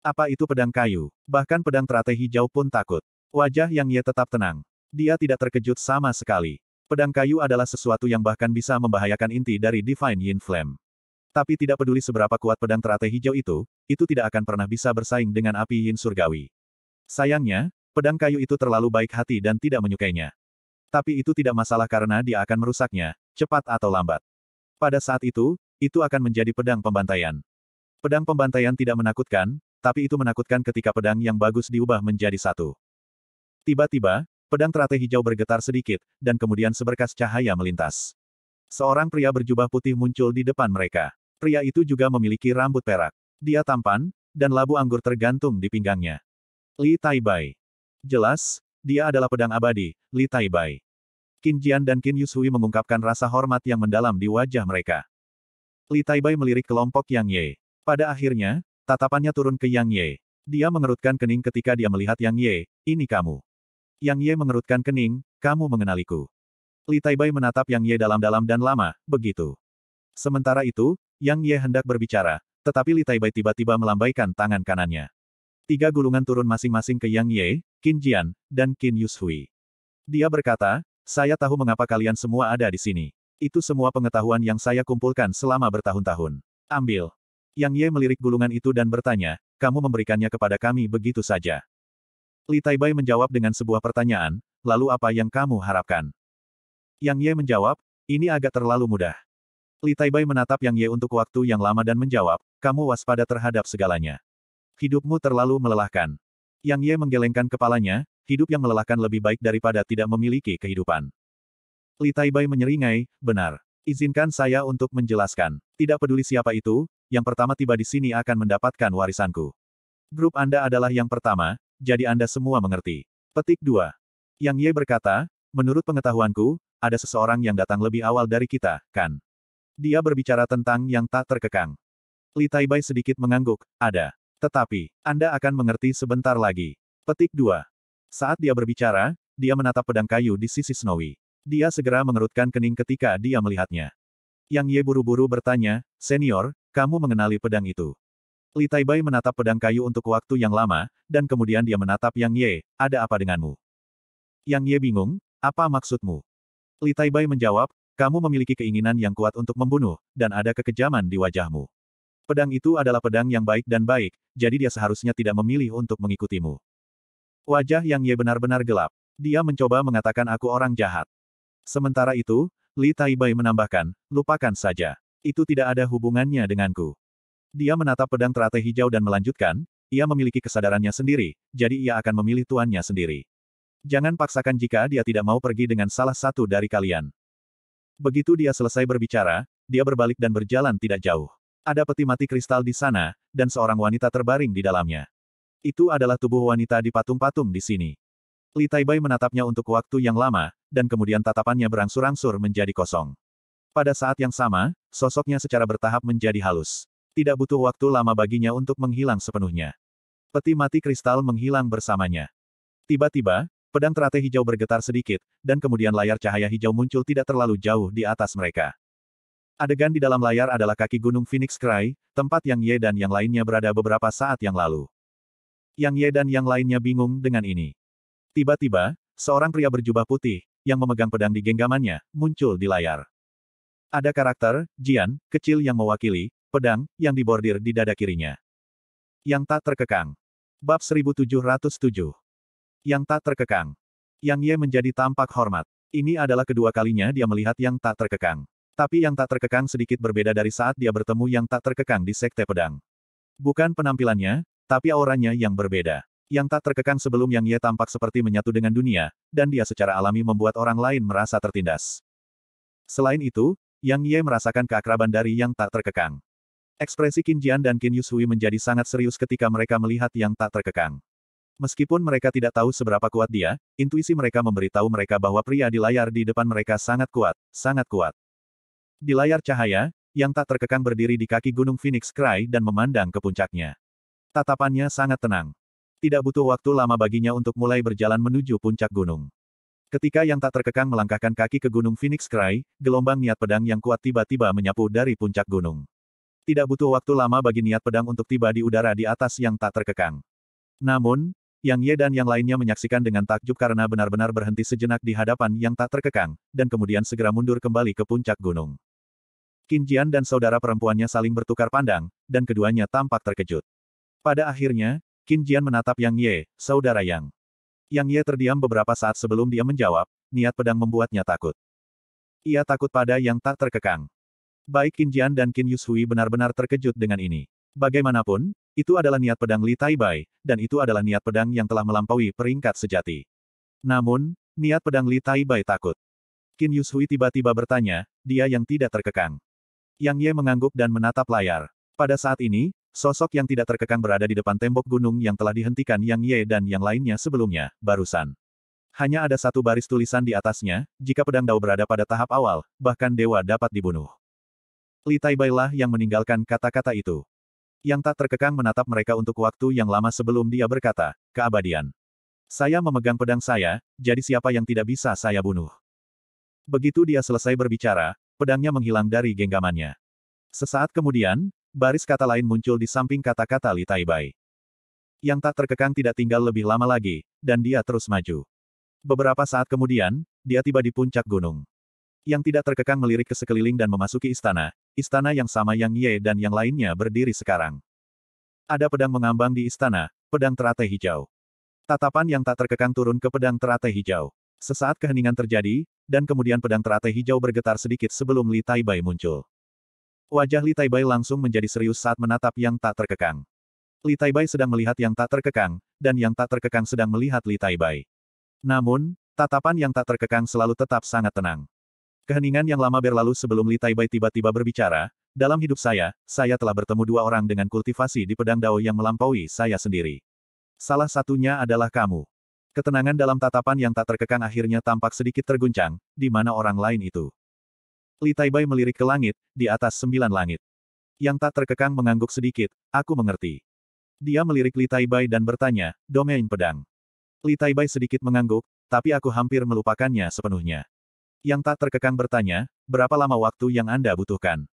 Apa itu pedang kayu? Bahkan pedang teratai hijau pun takut. Wajah Yang Ye tetap tenang. Dia tidak terkejut sama sekali. Pedang kayu adalah sesuatu yang bahkan bisa membahayakan inti dari Divine Yin Flame. Tapi tidak peduli seberapa kuat pedang teratai hijau itu, itu tidak akan pernah bisa bersaing dengan api Yin Surgawi. Sayangnya, pedang kayu itu terlalu baik hati dan tidak menyukainya. Tapi itu tidak masalah karena dia akan merusaknya, cepat atau lambat. Pada saat itu, itu akan menjadi pedang pembantaian. Pedang pembantaian tidak menakutkan, tapi itu menakutkan ketika pedang yang bagus diubah menjadi satu. Tiba-tiba, pedang teratai hijau bergetar sedikit, dan kemudian seberkas cahaya melintas. Seorang pria berjubah putih muncul di depan mereka. Pria itu juga memiliki rambut perak. Dia tampan, dan labu anggur tergantung di pinggangnya. Li Taibai. Jelas, dia adalah pedang abadi, Li Taibai. Qin Jian dan Qin Yusui mengungkapkan rasa hormat yang mendalam di wajah mereka. Li Taibai melirik kelompok Yang Ye. Pada akhirnya, tatapannya turun ke Yang Ye. Dia mengerutkan kening ketika dia melihat Yang Ye, ini kamu. Yang Ye mengerutkan kening, kamu mengenaliku. Li Taibai menatap Yang Ye dalam-dalam dan lama, begitu. Sementara itu, Yang Ye hendak berbicara, tetapi Li Taibai tiba-tiba melambaikan tangan kanannya. Tiga gulungan turun masing-masing ke Yang Ye, Qin Jian, dan Qin Yushui. Dia berkata, saya tahu mengapa kalian semua ada di sini. Itu semua pengetahuan yang saya kumpulkan selama bertahun-tahun. Ambil. Yang Ye melirik gulungan itu dan bertanya, kamu memberikannya kepada kami begitu saja. Li Taibai menjawab dengan sebuah pertanyaan, lalu apa yang kamu harapkan? Yang Ye menjawab, ini agak terlalu mudah. Li Taibai menatap Yang Ye untuk waktu yang lama dan menjawab, kamu waspada terhadap segalanya. Hidupmu terlalu melelahkan. Yang Ye menggelengkan kepalanya, hidup yang melelahkan lebih baik daripada tidak memiliki kehidupan. Li Taibai menyeringai, benar. Izinkan saya untuk menjelaskan. Tidak peduli siapa itu, yang pertama tiba di sini akan mendapatkan warisanku. Grup Anda adalah yang pertama, jadi Anda semua mengerti. Petik 2. Yang Ye berkata, menurut pengetahuanku, ada seseorang yang datang lebih awal dari kita, kan? Dia berbicara tentang yang tak terkekang. Li Taibai sedikit mengangguk, ada. Tetapi, Anda akan mengerti sebentar lagi. Petik 2. Saat dia berbicara, dia menatap pedang kayu di sisi Snowy. Dia segera mengerutkan kening ketika dia melihatnya. Yang Ye buru-buru bertanya, Senior, kamu mengenali pedang itu? Li Taibai menatap pedang kayu untuk waktu yang lama, dan kemudian dia menatap Yang Ye, ada apa denganmu? Yang Ye bingung, apa maksudmu? Li Taibai menjawab, kamu memiliki keinginan yang kuat untuk membunuh, dan ada kekejaman di wajahmu. Pedang itu adalah pedang yang baik dan baik, jadi dia seharusnya tidak memilih untuk mengikutimu. Wajah Yang Ye benar-benar gelap. Dia mencoba mengatakan aku orang jahat. Sementara itu, Li Taibai menambahkan, lupakan saja. Itu tidak ada hubungannya denganku. Dia menatap pedang teratai hijau dan melanjutkan, ia memiliki kesadarannya sendiri, jadi ia akan memilih tuannya sendiri. Jangan paksakan jika dia tidak mau pergi dengan salah satu dari kalian. Begitu dia selesai berbicara, dia berbalik dan berjalan tidak jauh. Ada peti mati kristal di sana, dan seorang wanita terbaring di dalamnya. Itu adalah tubuh wanita di patung-patung di sini. Li Taibai menatapnya untuk waktu yang lama, dan kemudian tatapannya berangsur-angsur menjadi kosong. Pada saat yang sama, sosoknya secara bertahap menjadi halus. Tidak butuh waktu lama baginya untuk menghilang sepenuhnya. Peti mati kristal menghilang bersamanya. Tiba-tiba, pedang teratai hijau bergetar sedikit, dan kemudian layar cahaya hijau muncul tidak terlalu jauh di atas mereka. Adegan di dalam layar adalah kaki Gunung Phoenix Cry, tempat yang Ye dan yang lainnya berada beberapa saat yang lalu. Yang Ye dan yang lainnya bingung dengan ini. Tiba-tiba, seorang pria berjubah putih, yang memegang pedang di genggamannya, muncul di layar. Ada karakter, Jian, kecil yang mewakili, pedang, yang dibordir di dada kirinya. Yang tak terkekang. Bab 1707. Yang tak terkekang. Yang Ye menjadi tampak hormat. Ini adalah kedua kalinya dia melihat yang tak terkekang. Tapi yang tak terkekang sedikit berbeda dari saat dia bertemu yang tak terkekang di Sekte Pedang. Bukan penampilannya, tapi auranya yang berbeda. Yang tak terkekang sebelum Yang ia tampak seperti menyatu dengan dunia, dan dia secara alami membuat orang lain merasa tertindas. Selain itu, Yang ia merasakan keakraban dari Yang tak terkekang. Ekspresi Qin Jian dan Qin Yushui menjadi sangat serius ketika mereka melihat Yang tak terkekang. Meskipun mereka tidak tahu seberapa kuat dia, intuisi mereka memberitahu mereka bahwa pria di layar di depan mereka sangat kuat, sangat kuat. Di layar cahaya, yang tak terkekang berdiri di kaki Gunung Phoenix Cry dan memandang ke puncaknya. Tatapannya sangat tenang. Tidak butuh waktu lama baginya untuk mulai berjalan menuju puncak gunung. Ketika yang tak terkekang melangkahkan kaki ke Gunung Phoenix Cry, gelombang niat pedang yang kuat tiba-tiba menyapu dari puncak gunung. Tidak butuh waktu lama bagi niat pedang untuk tiba di udara di atas yang tak terkekang. Namun, yang Ye dan yang lainnya menyaksikan dengan takjub karena benar-benar berhenti sejenak di hadapan yang tak terkekang, dan kemudian segera mundur kembali ke puncak gunung. Qin Jian dan saudara perempuannya saling bertukar pandang, dan keduanya tampak terkejut. Pada akhirnya, Qin Jian menatap Yang Ye, saudara Yang. Yang Ye terdiam beberapa saat sebelum dia menjawab, niat pedang membuatnya takut. Ia takut pada yang tak terkekang. Baik Qin Jian dan Qin Yushui benar-benar terkejut dengan ini. Bagaimanapun, itu adalah niat pedang Li Bai, dan itu adalah niat pedang yang telah melampaui peringkat sejati. Namun, niat pedang Li Bai takut. Qin Yushui tiba-tiba bertanya, dia yang tidak terkekang. Yang Ye mengangguk dan menatap layar. Pada saat ini, Sosok yang tidak terkekang berada di depan tembok gunung yang telah dihentikan Yang Ye dan yang lainnya sebelumnya, barusan. Hanya ada satu baris tulisan di atasnya, jika pedang Dao berada pada tahap awal, bahkan dewa dapat dibunuh. Li lah yang meninggalkan kata-kata itu. Yang tak terkekang menatap mereka untuk waktu yang lama sebelum dia berkata, keabadian. Saya memegang pedang saya, jadi siapa yang tidak bisa saya bunuh? Begitu dia selesai berbicara, pedangnya menghilang dari genggamannya. Sesaat kemudian, baris kata lain muncul di samping kata-kata Li Taibai. Yang tak terkekang tidak tinggal lebih lama lagi, dan dia terus maju. Beberapa saat kemudian, dia tiba di puncak gunung. Yang tidak terkekang melirik ke sekeliling dan memasuki istana, istana yang sama Yang Ye dan yang lainnya berdiri sekarang. Ada pedang mengambang di istana, pedang teratai hijau. Tatapan yang tak terkekang turun ke pedang teratai hijau. Sesaat keheningan terjadi, dan kemudian pedang teratai hijau bergetar sedikit sebelum Li Taibai muncul. Wajah Li Taibai langsung menjadi serius saat menatap yang tak terkekang. Li Taibai sedang melihat yang tak terkekang, dan yang tak terkekang sedang melihat Li Taibai. Namun, tatapan yang tak terkekang selalu tetap sangat tenang. Keheningan yang lama berlalu sebelum Li Taibai tiba-tiba berbicara, dalam hidup saya, saya telah bertemu dua orang dengan kultivasi di pedang dao yang melampaui saya sendiri. Salah satunya adalah kamu. Ketenangan dalam tatapan yang tak terkekang akhirnya tampak sedikit terguncang, di mana orang lain itu. Li Taibai melirik ke langit, di atas sembilan langit. Yang tak terkekang mengangguk sedikit, aku mengerti. Dia melirik Li Taibai dan bertanya, domain pedang. Li Taibai sedikit mengangguk, tapi aku hampir melupakannya sepenuhnya. Yang tak terkekang bertanya, berapa lama waktu yang Anda butuhkan?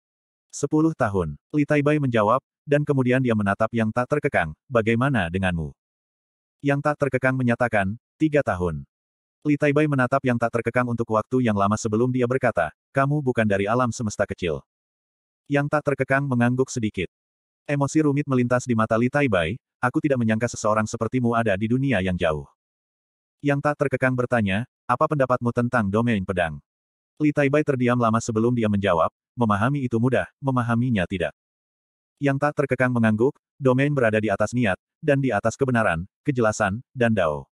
Sepuluh tahun, Li Taibai menjawab, dan kemudian dia menatap yang tak terkekang, bagaimana denganmu? Yang tak terkekang menyatakan, tiga tahun. Li Taibai menatap yang tak terkekang untuk waktu yang lama sebelum dia berkata, kamu bukan dari alam semesta kecil. Yang tak terkekang mengangguk sedikit. Emosi rumit melintas di mata Li Taibai, aku tidak menyangka seseorang sepertimu ada di dunia yang jauh. Yang tak terkekang bertanya, apa pendapatmu tentang domain pedang? Li Taibai terdiam lama sebelum dia menjawab, memahami itu mudah, memahaminya tidak. Yang tak terkekang mengangguk, domain berada di atas niat, dan di atas kebenaran, kejelasan, dan dao.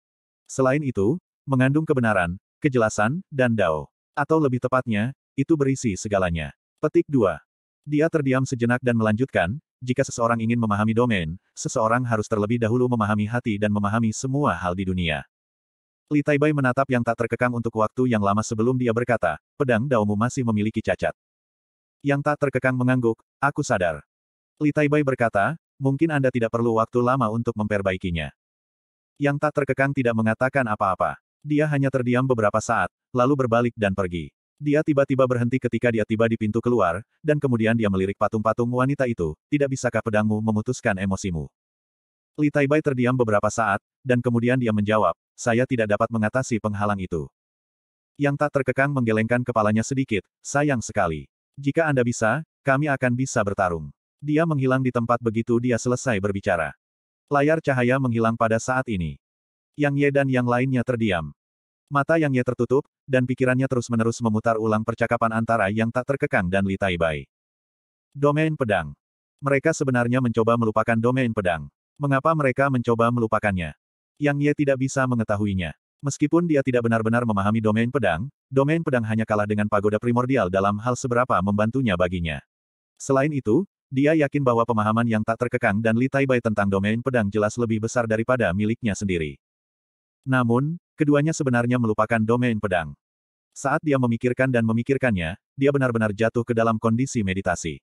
Selain itu, mengandung kebenaran, kejelasan, dan dao. Atau lebih tepatnya, itu berisi segalanya. Petik 2. Dia terdiam sejenak dan melanjutkan, jika seseorang ingin memahami domain, seseorang harus terlebih dahulu memahami hati dan memahami semua hal di dunia. Li Taibai menatap yang tak terkekang untuk waktu yang lama sebelum dia berkata, pedang daumu masih memiliki cacat. Yang tak terkekang mengangguk, aku sadar. Li Taibai berkata, mungkin Anda tidak perlu waktu lama untuk memperbaikinya. Yang tak terkekang tidak mengatakan apa-apa. Dia hanya terdiam beberapa saat, lalu berbalik dan pergi. Dia tiba-tiba berhenti ketika dia tiba di pintu keluar, dan kemudian dia melirik patung-patung wanita itu, tidak bisakah pedangmu memutuskan emosimu? Li Taibai terdiam beberapa saat, dan kemudian dia menjawab, saya tidak dapat mengatasi penghalang itu. Yang tak terkekang menggelengkan kepalanya sedikit, sayang sekali. Jika Anda bisa, kami akan bisa bertarung. Dia menghilang di tempat begitu dia selesai berbicara. Layar cahaya menghilang pada saat ini. Yang Ye dan yang lainnya terdiam. Mata Yang Ye tertutup, dan pikirannya terus-menerus memutar ulang percakapan antara yang tak terkekang dan Litai Taibai. Domain Pedang. Mereka sebenarnya mencoba melupakan domain pedang. Mengapa mereka mencoba melupakannya? Yang Ye tidak bisa mengetahuinya. Meskipun dia tidak benar-benar memahami domain pedang, domain pedang hanya kalah dengan pagoda primordial dalam hal seberapa membantunya baginya. Selain itu, dia yakin bahwa pemahaman yang tak terkekang dan Litai Taibai tentang domain pedang jelas lebih besar daripada miliknya sendiri. Namun, Keduanya sebenarnya melupakan domain pedang. Saat dia memikirkan dan memikirkannya, dia benar-benar jatuh ke dalam kondisi meditasi.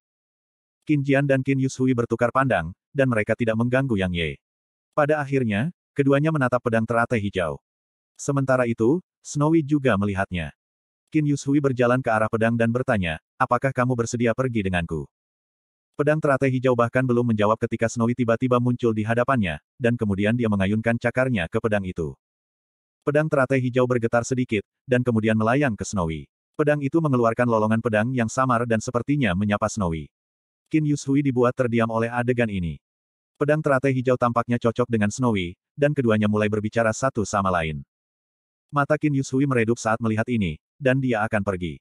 Qin Jian dan Qin Yushui bertukar pandang, dan mereka tidak mengganggu Yang Ye. Pada akhirnya, keduanya menatap pedang teratai hijau. Sementara itu, Snowy juga melihatnya. Qin Yushui berjalan ke arah pedang dan bertanya, apakah kamu bersedia pergi denganku? Pedang teratai hijau bahkan belum menjawab ketika Snowy tiba-tiba muncul di hadapannya, dan kemudian dia mengayunkan cakarnya ke pedang itu. Pedang teratai hijau bergetar sedikit, dan kemudian melayang ke Snowy. Pedang itu mengeluarkan lolongan pedang yang samar dan sepertinya menyapa Snowy. Qin Yushui dibuat terdiam oleh adegan ini. Pedang teratai hijau tampaknya cocok dengan Snowy, dan keduanya mulai berbicara satu sama lain. Mata Qin Yushui meredup saat melihat ini, dan dia akan pergi.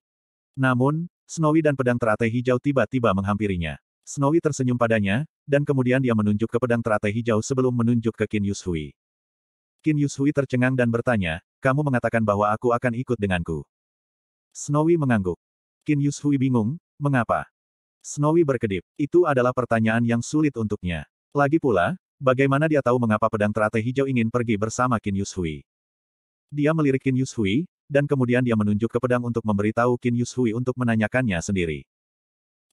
Namun, Snowy dan pedang teratai hijau tiba-tiba menghampirinya. Snowy tersenyum padanya, dan kemudian dia menunjuk ke pedang teratai hijau sebelum menunjuk ke Qin Yushui. Qin Yushui tercengang dan bertanya, kamu mengatakan bahwa aku akan ikut denganku. Snowy mengangguk. Qin Yushui bingung, mengapa? Snowy berkedip, itu adalah pertanyaan yang sulit untuknya. Lagi pula, bagaimana dia tahu mengapa pedang teratai hijau ingin pergi bersama Qin Yushui? Dia melirik Qin Yushui, dan kemudian dia menunjuk ke pedang untuk memberitahu Qin Yushui untuk menanyakannya sendiri.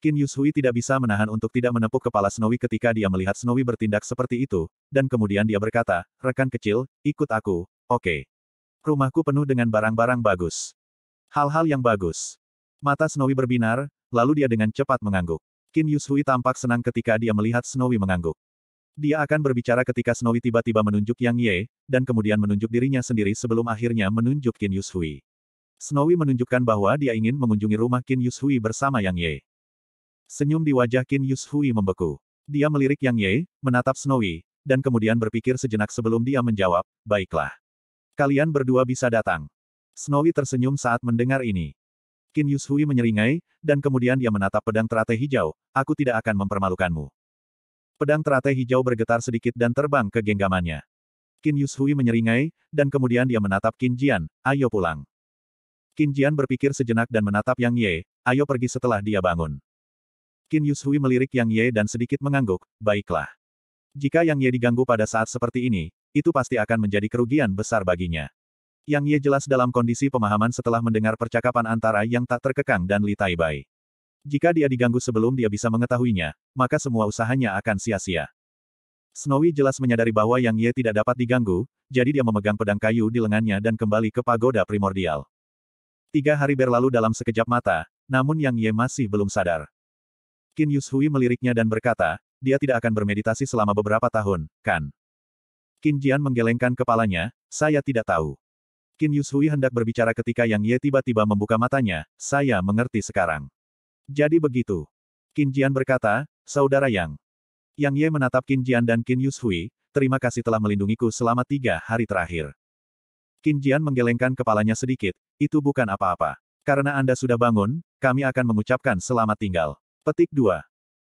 Qin Yushui tidak bisa menahan untuk tidak menepuk kepala Snowy ketika dia melihat Snowy bertindak seperti itu, dan kemudian dia berkata, rekan kecil, ikut aku, oke. Okay. Rumahku penuh dengan barang-barang bagus. Hal-hal yang bagus. Mata Snowy berbinar, lalu dia dengan cepat mengangguk. Qin Yushui tampak senang ketika dia melihat Snowy mengangguk. Dia akan berbicara ketika Snowy tiba-tiba menunjuk Yang Ye, dan kemudian menunjuk dirinya sendiri sebelum akhirnya menunjuk Qin Yushui. Snowy menunjukkan bahwa dia ingin mengunjungi rumah Qin Yushui bersama Yang Ye. Senyum di wajah Qin Yushui membeku. Dia melirik Yang Ye, menatap Snowy, dan kemudian berpikir sejenak sebelum dia menjawab, baiklah. Kalian berdua bisa datang. Snowy tersenyum saat mendengar ini. Qin Yushui menyeringai, dan kemudian dia menatap pedang teratai hijau, aku tidak akan mempermalukanmu. Pedang teratai hijau bergetar sedikit dan terbang ke genggamannya. Qin Yushui menyeringai, dan kemudian dia menatap Qin Jian, ayo pulang. Qin Jian berpikir sejenak dan menatap Yang Ye, ayo pergi setelah dia bangun. Qin Yushui melirik Yang Ye dan sedikit mengangguk, baiklah. Jika Yang Ye diganggu pada saat seperti ini, itu pasti akan menjadi kerugian besar baginya. Yang Ye jelas dalam kondisi pemahaman setelah mendengar percakapan antara yang tak terkekang dan Li Tai Bai. Jika dia diganggu sebelum dia bisa mengetahuinya, maka semua usahanya akan sia-sia. Snowy jelas menyadari bahwa Yang Ye tidak dapat diganggu, jadi dia memegang pedang kayu di lengannya dan kembali ke pagoda primordial. Tiga hari berlalu dalam sekejap mata, namun Yang Ye masih belum sadar. Qin Yushui meliriknya dan berkata, dia tidak akan bermeditasi selama beberapa tahun, kan? Qin Jian menggelengkan kepalanya, saya tidak tahu. Qin Yushui hendak berbicara ketika Yang Ye tiba-tiba membuka matanya, saya mengerti sekarang. Jadi begitu. Qin Jian berkata, Saudara Yang. Yang Ye menatap Qin Jian dan Qin Yushui, terima kasih telah melindungiku selama tiga hari terakhir. Qin Jian menggelengkan kepalanya sedikit, itu bukan apa-apa. Karena Anda sudah bangun, kami akan mengucapkan selamat tinggal. Petik 2.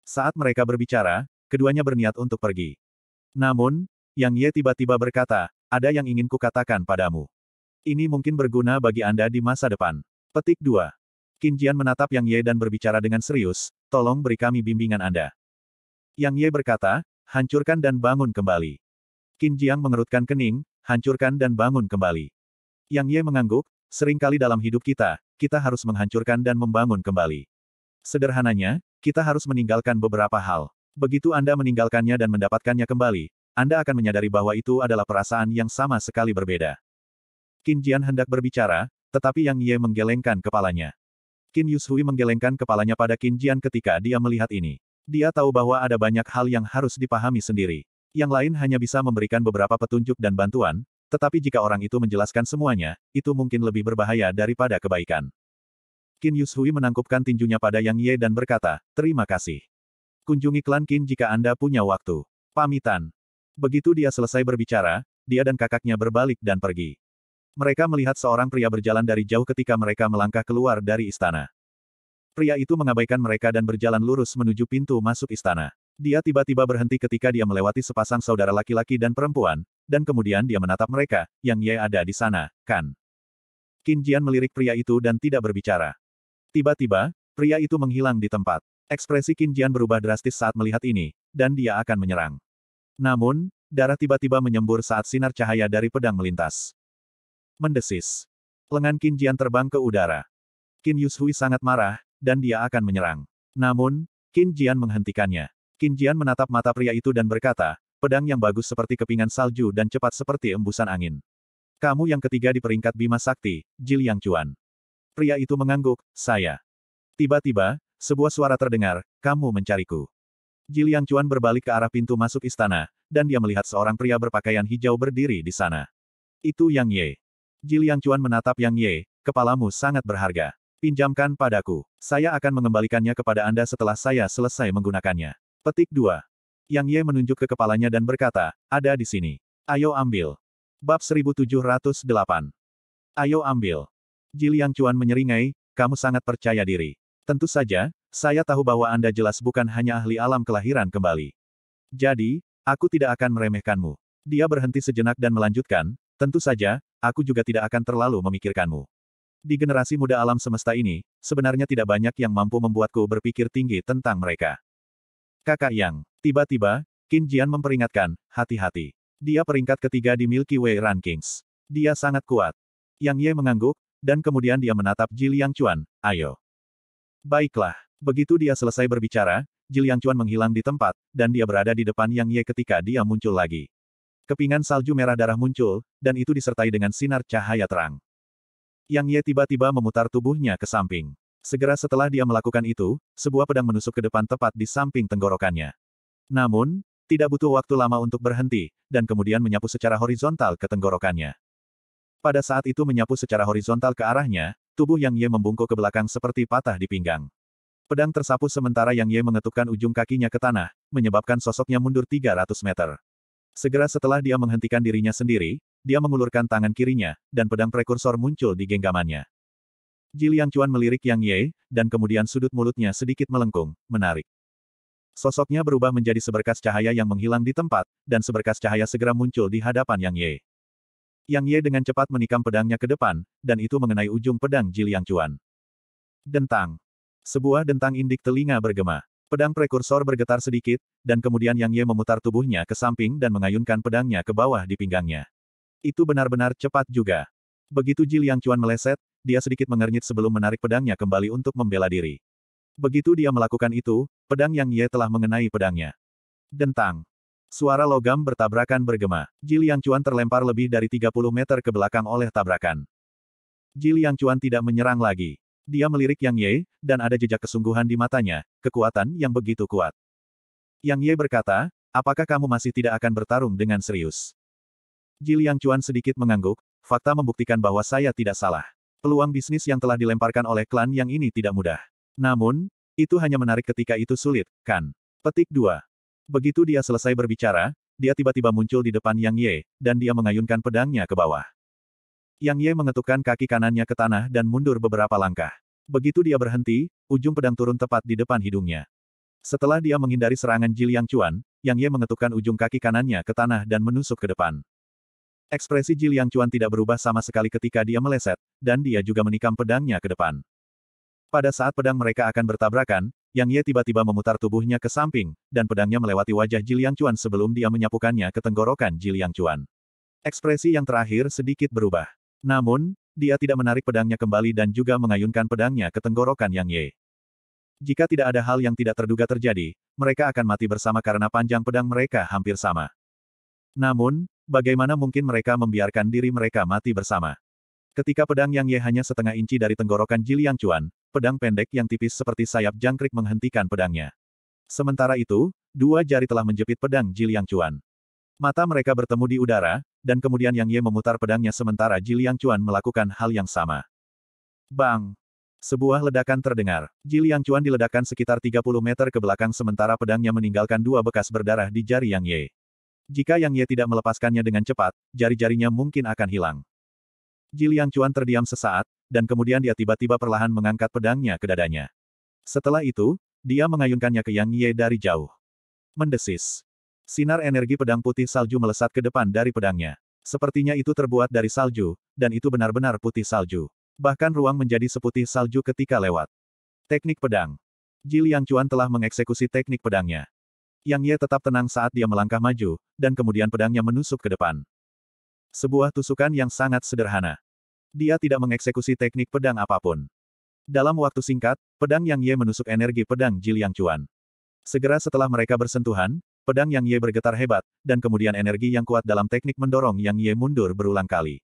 Saat mereka berbicara, keduanya berniat untuk pergi. Namun, Yang Ye tiba-tiba berkata, ada yang ingin kukatakan padamu. Ini mungkin berguna bagi Anda di masa depan. Petik 2. Qin menatap Yang Ye dan berbicara dengan serius, tolong beri kami bimbingan Anda. Yang Ye berkata, hancurkan dan bangun kembali. Qin Jiang mengerutkan kening, hancurkan dan bangun kembali. Yang Ye mengangguk, seringkali dalam hidup kita, kita harus menghancurkan dan membangun kembali. Sederhananya, kita harus meninggalkan beberapa hal. Begitu Anda meninggalkannya dan mendapatkannya kembali, Anda akan menyadari bahwa itu adalah perasaan yang sama sekali berbeda. Qin Jian hendak berbicara, tetapi Yang Ye menggelengkan kepalanya. Qin Yushui menggelengkan kepalanya pada Qin Jian ketika dia melihat ini. Dia tahu bahwa ada banyak hal yang harus dipahami sendiri. Yang lain hanya bisa memberikan beberapa petunjuk dan bantuan, tetapi jika orang itu menjelaskan semuanya, itu mungkin lebih berbahaya daripada kebaikan. Qin Yushui menangkupkan tinjunya pada Yang Ye dan berkata, terima kasih. Kunjungi klan Qin jika Anda punya waktu. Pamitan. Begitu dia selesai berbicara, dia dan kakaknya berbalik dan pergi. Mereka melihat seorang pria berjalan dari jauh ketika mereka melangkah keluar dari istana. Pria itu mengabaikan mereka dan berjalan lurus menuju pintu masuk istana. Dia tiba-tiba berhenti ketika dia melewati sepasang saudara laki-laki dan perempuan, dan kemudian dia menatap mereka, yang Ye ada di sana, kan? Qin Jian melirik pria itu dan tidak berbicara. Tiba-tiba, pria itu menghilang di tempat. Ekspresi Jian berubah drastis saat melihat ini, dan dia akan menyerang. Namun, darah tiba-tiba menyembur saat sinar cahaya dari pedang melintas. Mendesis. Lengan Jian terbang ke udara. Qin Yushui sangat marah, dan dia akan menyerang. Namun, Jian menghentikannya. Jian menatap mata pria itu dan berkata, pedang yang bagus seperti kepingan salju dan cepat seperti embusan angin. Kamu yang ketiga di peringkat Bima Sakti, Jil Yang Cuan. Pria itu mengangguk, saya. Tiba-tiba, sebuah suara terdengar, kamu mencariku. Jiliang Chuan berbalik ke arah pintu masuk istana, dan dia melihat seorang pria berpakaian hijau berdiri di sana. Itu Yang Ye. Jiliang Chuan menatap Yang Ye, kepalamu sangat berharga. Pinjamkan padaku. Saya akan mengembalikannya kepada Anda setelah saya selesai menggunakannya. Petik 2. Yang Ye menunjuk ke kepalanya dan berkata, ada di sini. Ayo ambil. Bab 1708. Ayo ambil. Jiliang Chuan menyeringai, kamu sangat percaya diri. Tentu saja, saya tahu bahwa Anda jelas bukan hanya ahli alam kelahiran kembali. Jadi, aku tidak akan meremehkanmu. Dia berhenti sejenak dan melanjutkan, tentu saja, aku juga tidak akan terlalu memikirkanmu. Di generasi muda alam semesta ini, sebenarnya tidak banyak yang mampu membuatku berpikir tinggi tentang mereka. Kakak Yang, tiba-tiba, Qin Jian memperingatkan, hati-hati. Dia peringkat ketiga di Milky Way Rankings. Dia sangat kuat. Yang Ye mengangguk, dan kemudian dia menatap Jiliang Liang Chuan, ayo. Baiklah. Begitu dia selesai berbicara, Jiliang Liang Chuan menghilang di tempat, dan dia berada di depan Yang Ye ketika dia muncul lagi. Kepingan salju merah darah muncul, dan itu disertai dengan sinar cahaya terang. Yang Ye tiba-tiba memutar tubuhnya ke samping. Segera setelah dia melakukan itu, sebuah pedang menusuk ke depan tepat di samping tenggorokannya. Namun, tidak butuh waktu lama untuk berhenti, dan kemudian menyapu secara horizontal ke tenggorokannya. Pada saat itu menyapu secara horizontal ke arahnya, tubuh Yang Ye membungkuk ke belakang seperti patah di pinggang. Pedang tersapu sementara Yang Ye mengetukkan ujung kakinya ke tanah, menyebabkan sosoknya mundur 300 meter. Segera setelah dia menghentikan dirinya sendiri, dia mengulurkan tangan kirinya, dan pedang prekursor muncul di genggamannya. Jiliang Cuan melirik Yang Ye, dan kemudian sudut mulutnya sedikit melengkung, menarik. Sosoknya berubah menjadi seberkas cahaya yang menghilang di tempat, dan seberkas cahaya segera muncul di hadapan Yang Ye. Yang Ye dengan cepat menikam pedangnya ke depan, dan itu mengenai ujung pedang Jiliang Chuan. Dentang. Sebuah dentang indik telinga bergema. Pedang prekursor bergetar sedikit, dan kemudian Yang Ye memutar tubuhnya ke samping dan mengayunkan pedangnya ke bawah di pinggangnya. Itu benar-benar cepat juga. Begitu Jiliang Chuan meleset, dia sedikit mengernyit sebelum menarik pedangnya kembali untuk membela diri. Begitu dia melakukan itu, pedang Yang Ye telah mengenai pedangnya. Dentang. Suara logam bertabrakan bergema. Ji Liang Chuan terlempar lebih dari 30 meter ke belakang oleh tabrakan. Ji Liang Chuan tidak menyerang lagi. Dia melirik Yang Ye, dan ada jejak kesungguhan di matanya, kekuatan yang begitu kuat. Yang Ye berkata, apakah kamu masih tidak akan bertarung dengan serius? Ji Liang Chuan sedikit mengangguk, fakta membuktikan bahwa saya tidak salah. Peluang bisnis yang telah dilemparkan oleh klan yang ini tidak mudah. Namun, itu hanya menarik ketika itu sulit, kan? Petik 2. Begitu dia selesai berbicara, dia tiba-tiba muncul di depan Yang Ye, dan dia mengayunkan pedangnya ke bawah. Yang Ye mengetukkan kaki kanannya ke tanah dan mundur beberapa langkah. Begitu dia berhenti, ujung pedang turun tepat di depan hidungnya. Setelah dia menghindari serangan Jil Yang Chuan, Yang Ye mengetukkan ujung kaki kanannya ke tanah dan menusuk ke depan. Ekspresi Jil Yang Chuan tidak berubah sama sekali ketika dia meleset, dan dia juga menikam pedangnya ke depan. Pada saat pedang mereka akan bertabrakan, yang Ye tiba-tiba memutar tubuhnya ke samping, dan pedangnya melewati wajah Jiliang Chuan sebelum dia menyapukannya ke tenggorokan Jiliang Chuan. Ekspresi yang terakhir sedikit berubah. Namun, dia tidak menarik pedangnya kembali dan juga mengayunkan pedangnya ke tenggorokan Yang Ye. Jika tidak ada hal yang tidak terduga terjadi, mereka akan mati bersama karena panjang pedang mereka hampir sama. Namun, bagaimana mungkin mereka membiarkan diri mereka mati bersama? Ketika pedang Yang Ye hanya setengah inci dari tenggorokan Jiliang Chuan, pedang pendek yang tipis seperti sayap jangkrik menghentikan pedangnya. Sementara itu, dua jari telah menjepit pedang Jiliang Liang Chuan. Mata mereka bertemu di udara, dan kemudian Yang Ye memutar pedangnya sementara Jiliang Liang Chuan melakukan hal yang sama. Bang! Sebuah ledakan terdengar. Jiliang Liang Chuan diledakkan sekitar 30 meter ke belakang sementara pedangnya meninggalkan dua bekas berdarah di jari Yang Ye. Jika Yang Ye tidak melepaskannya dengan cepat, jari-jarinya mungkin akan hilang. Jiliang Liang Chuan terdiam sesaat, dan kemudian dia tiba-tiba perlahan mengangkat pedangnya ke dadanya. Setelah itu, dia mengayunkannya ke Yang Ye dari jauh. Mendesis. Sinar energi pedang putih salju melesat ke depan dari pedangnya. Sepertinya itu terbuat dari salju, dan itu benar-benar putih salju. Bahkan ruang menjadi seputih salju ketika lewat. Teknik pedang. Ji Liang Chuan telah mengeksekusi teknik pedangnya. Yang Ye tetap tenang saat dia melangkah maju, dan kemudian pedangnya menusuk ke depan. Sebuah tusukan yang sangat sederhana dia tidak mengeksekusi teknik pedang apapun. Dalam waktu singkat, pedang Yang Ye menusuk energi pedang Jiliang Cuan. Segera setelah mereka bersentuhan, pedang Yang Ye bergetar hebat, dan kemudian energi yang kuat dalam teknik mendorong Yang Ye mundur berulang kali.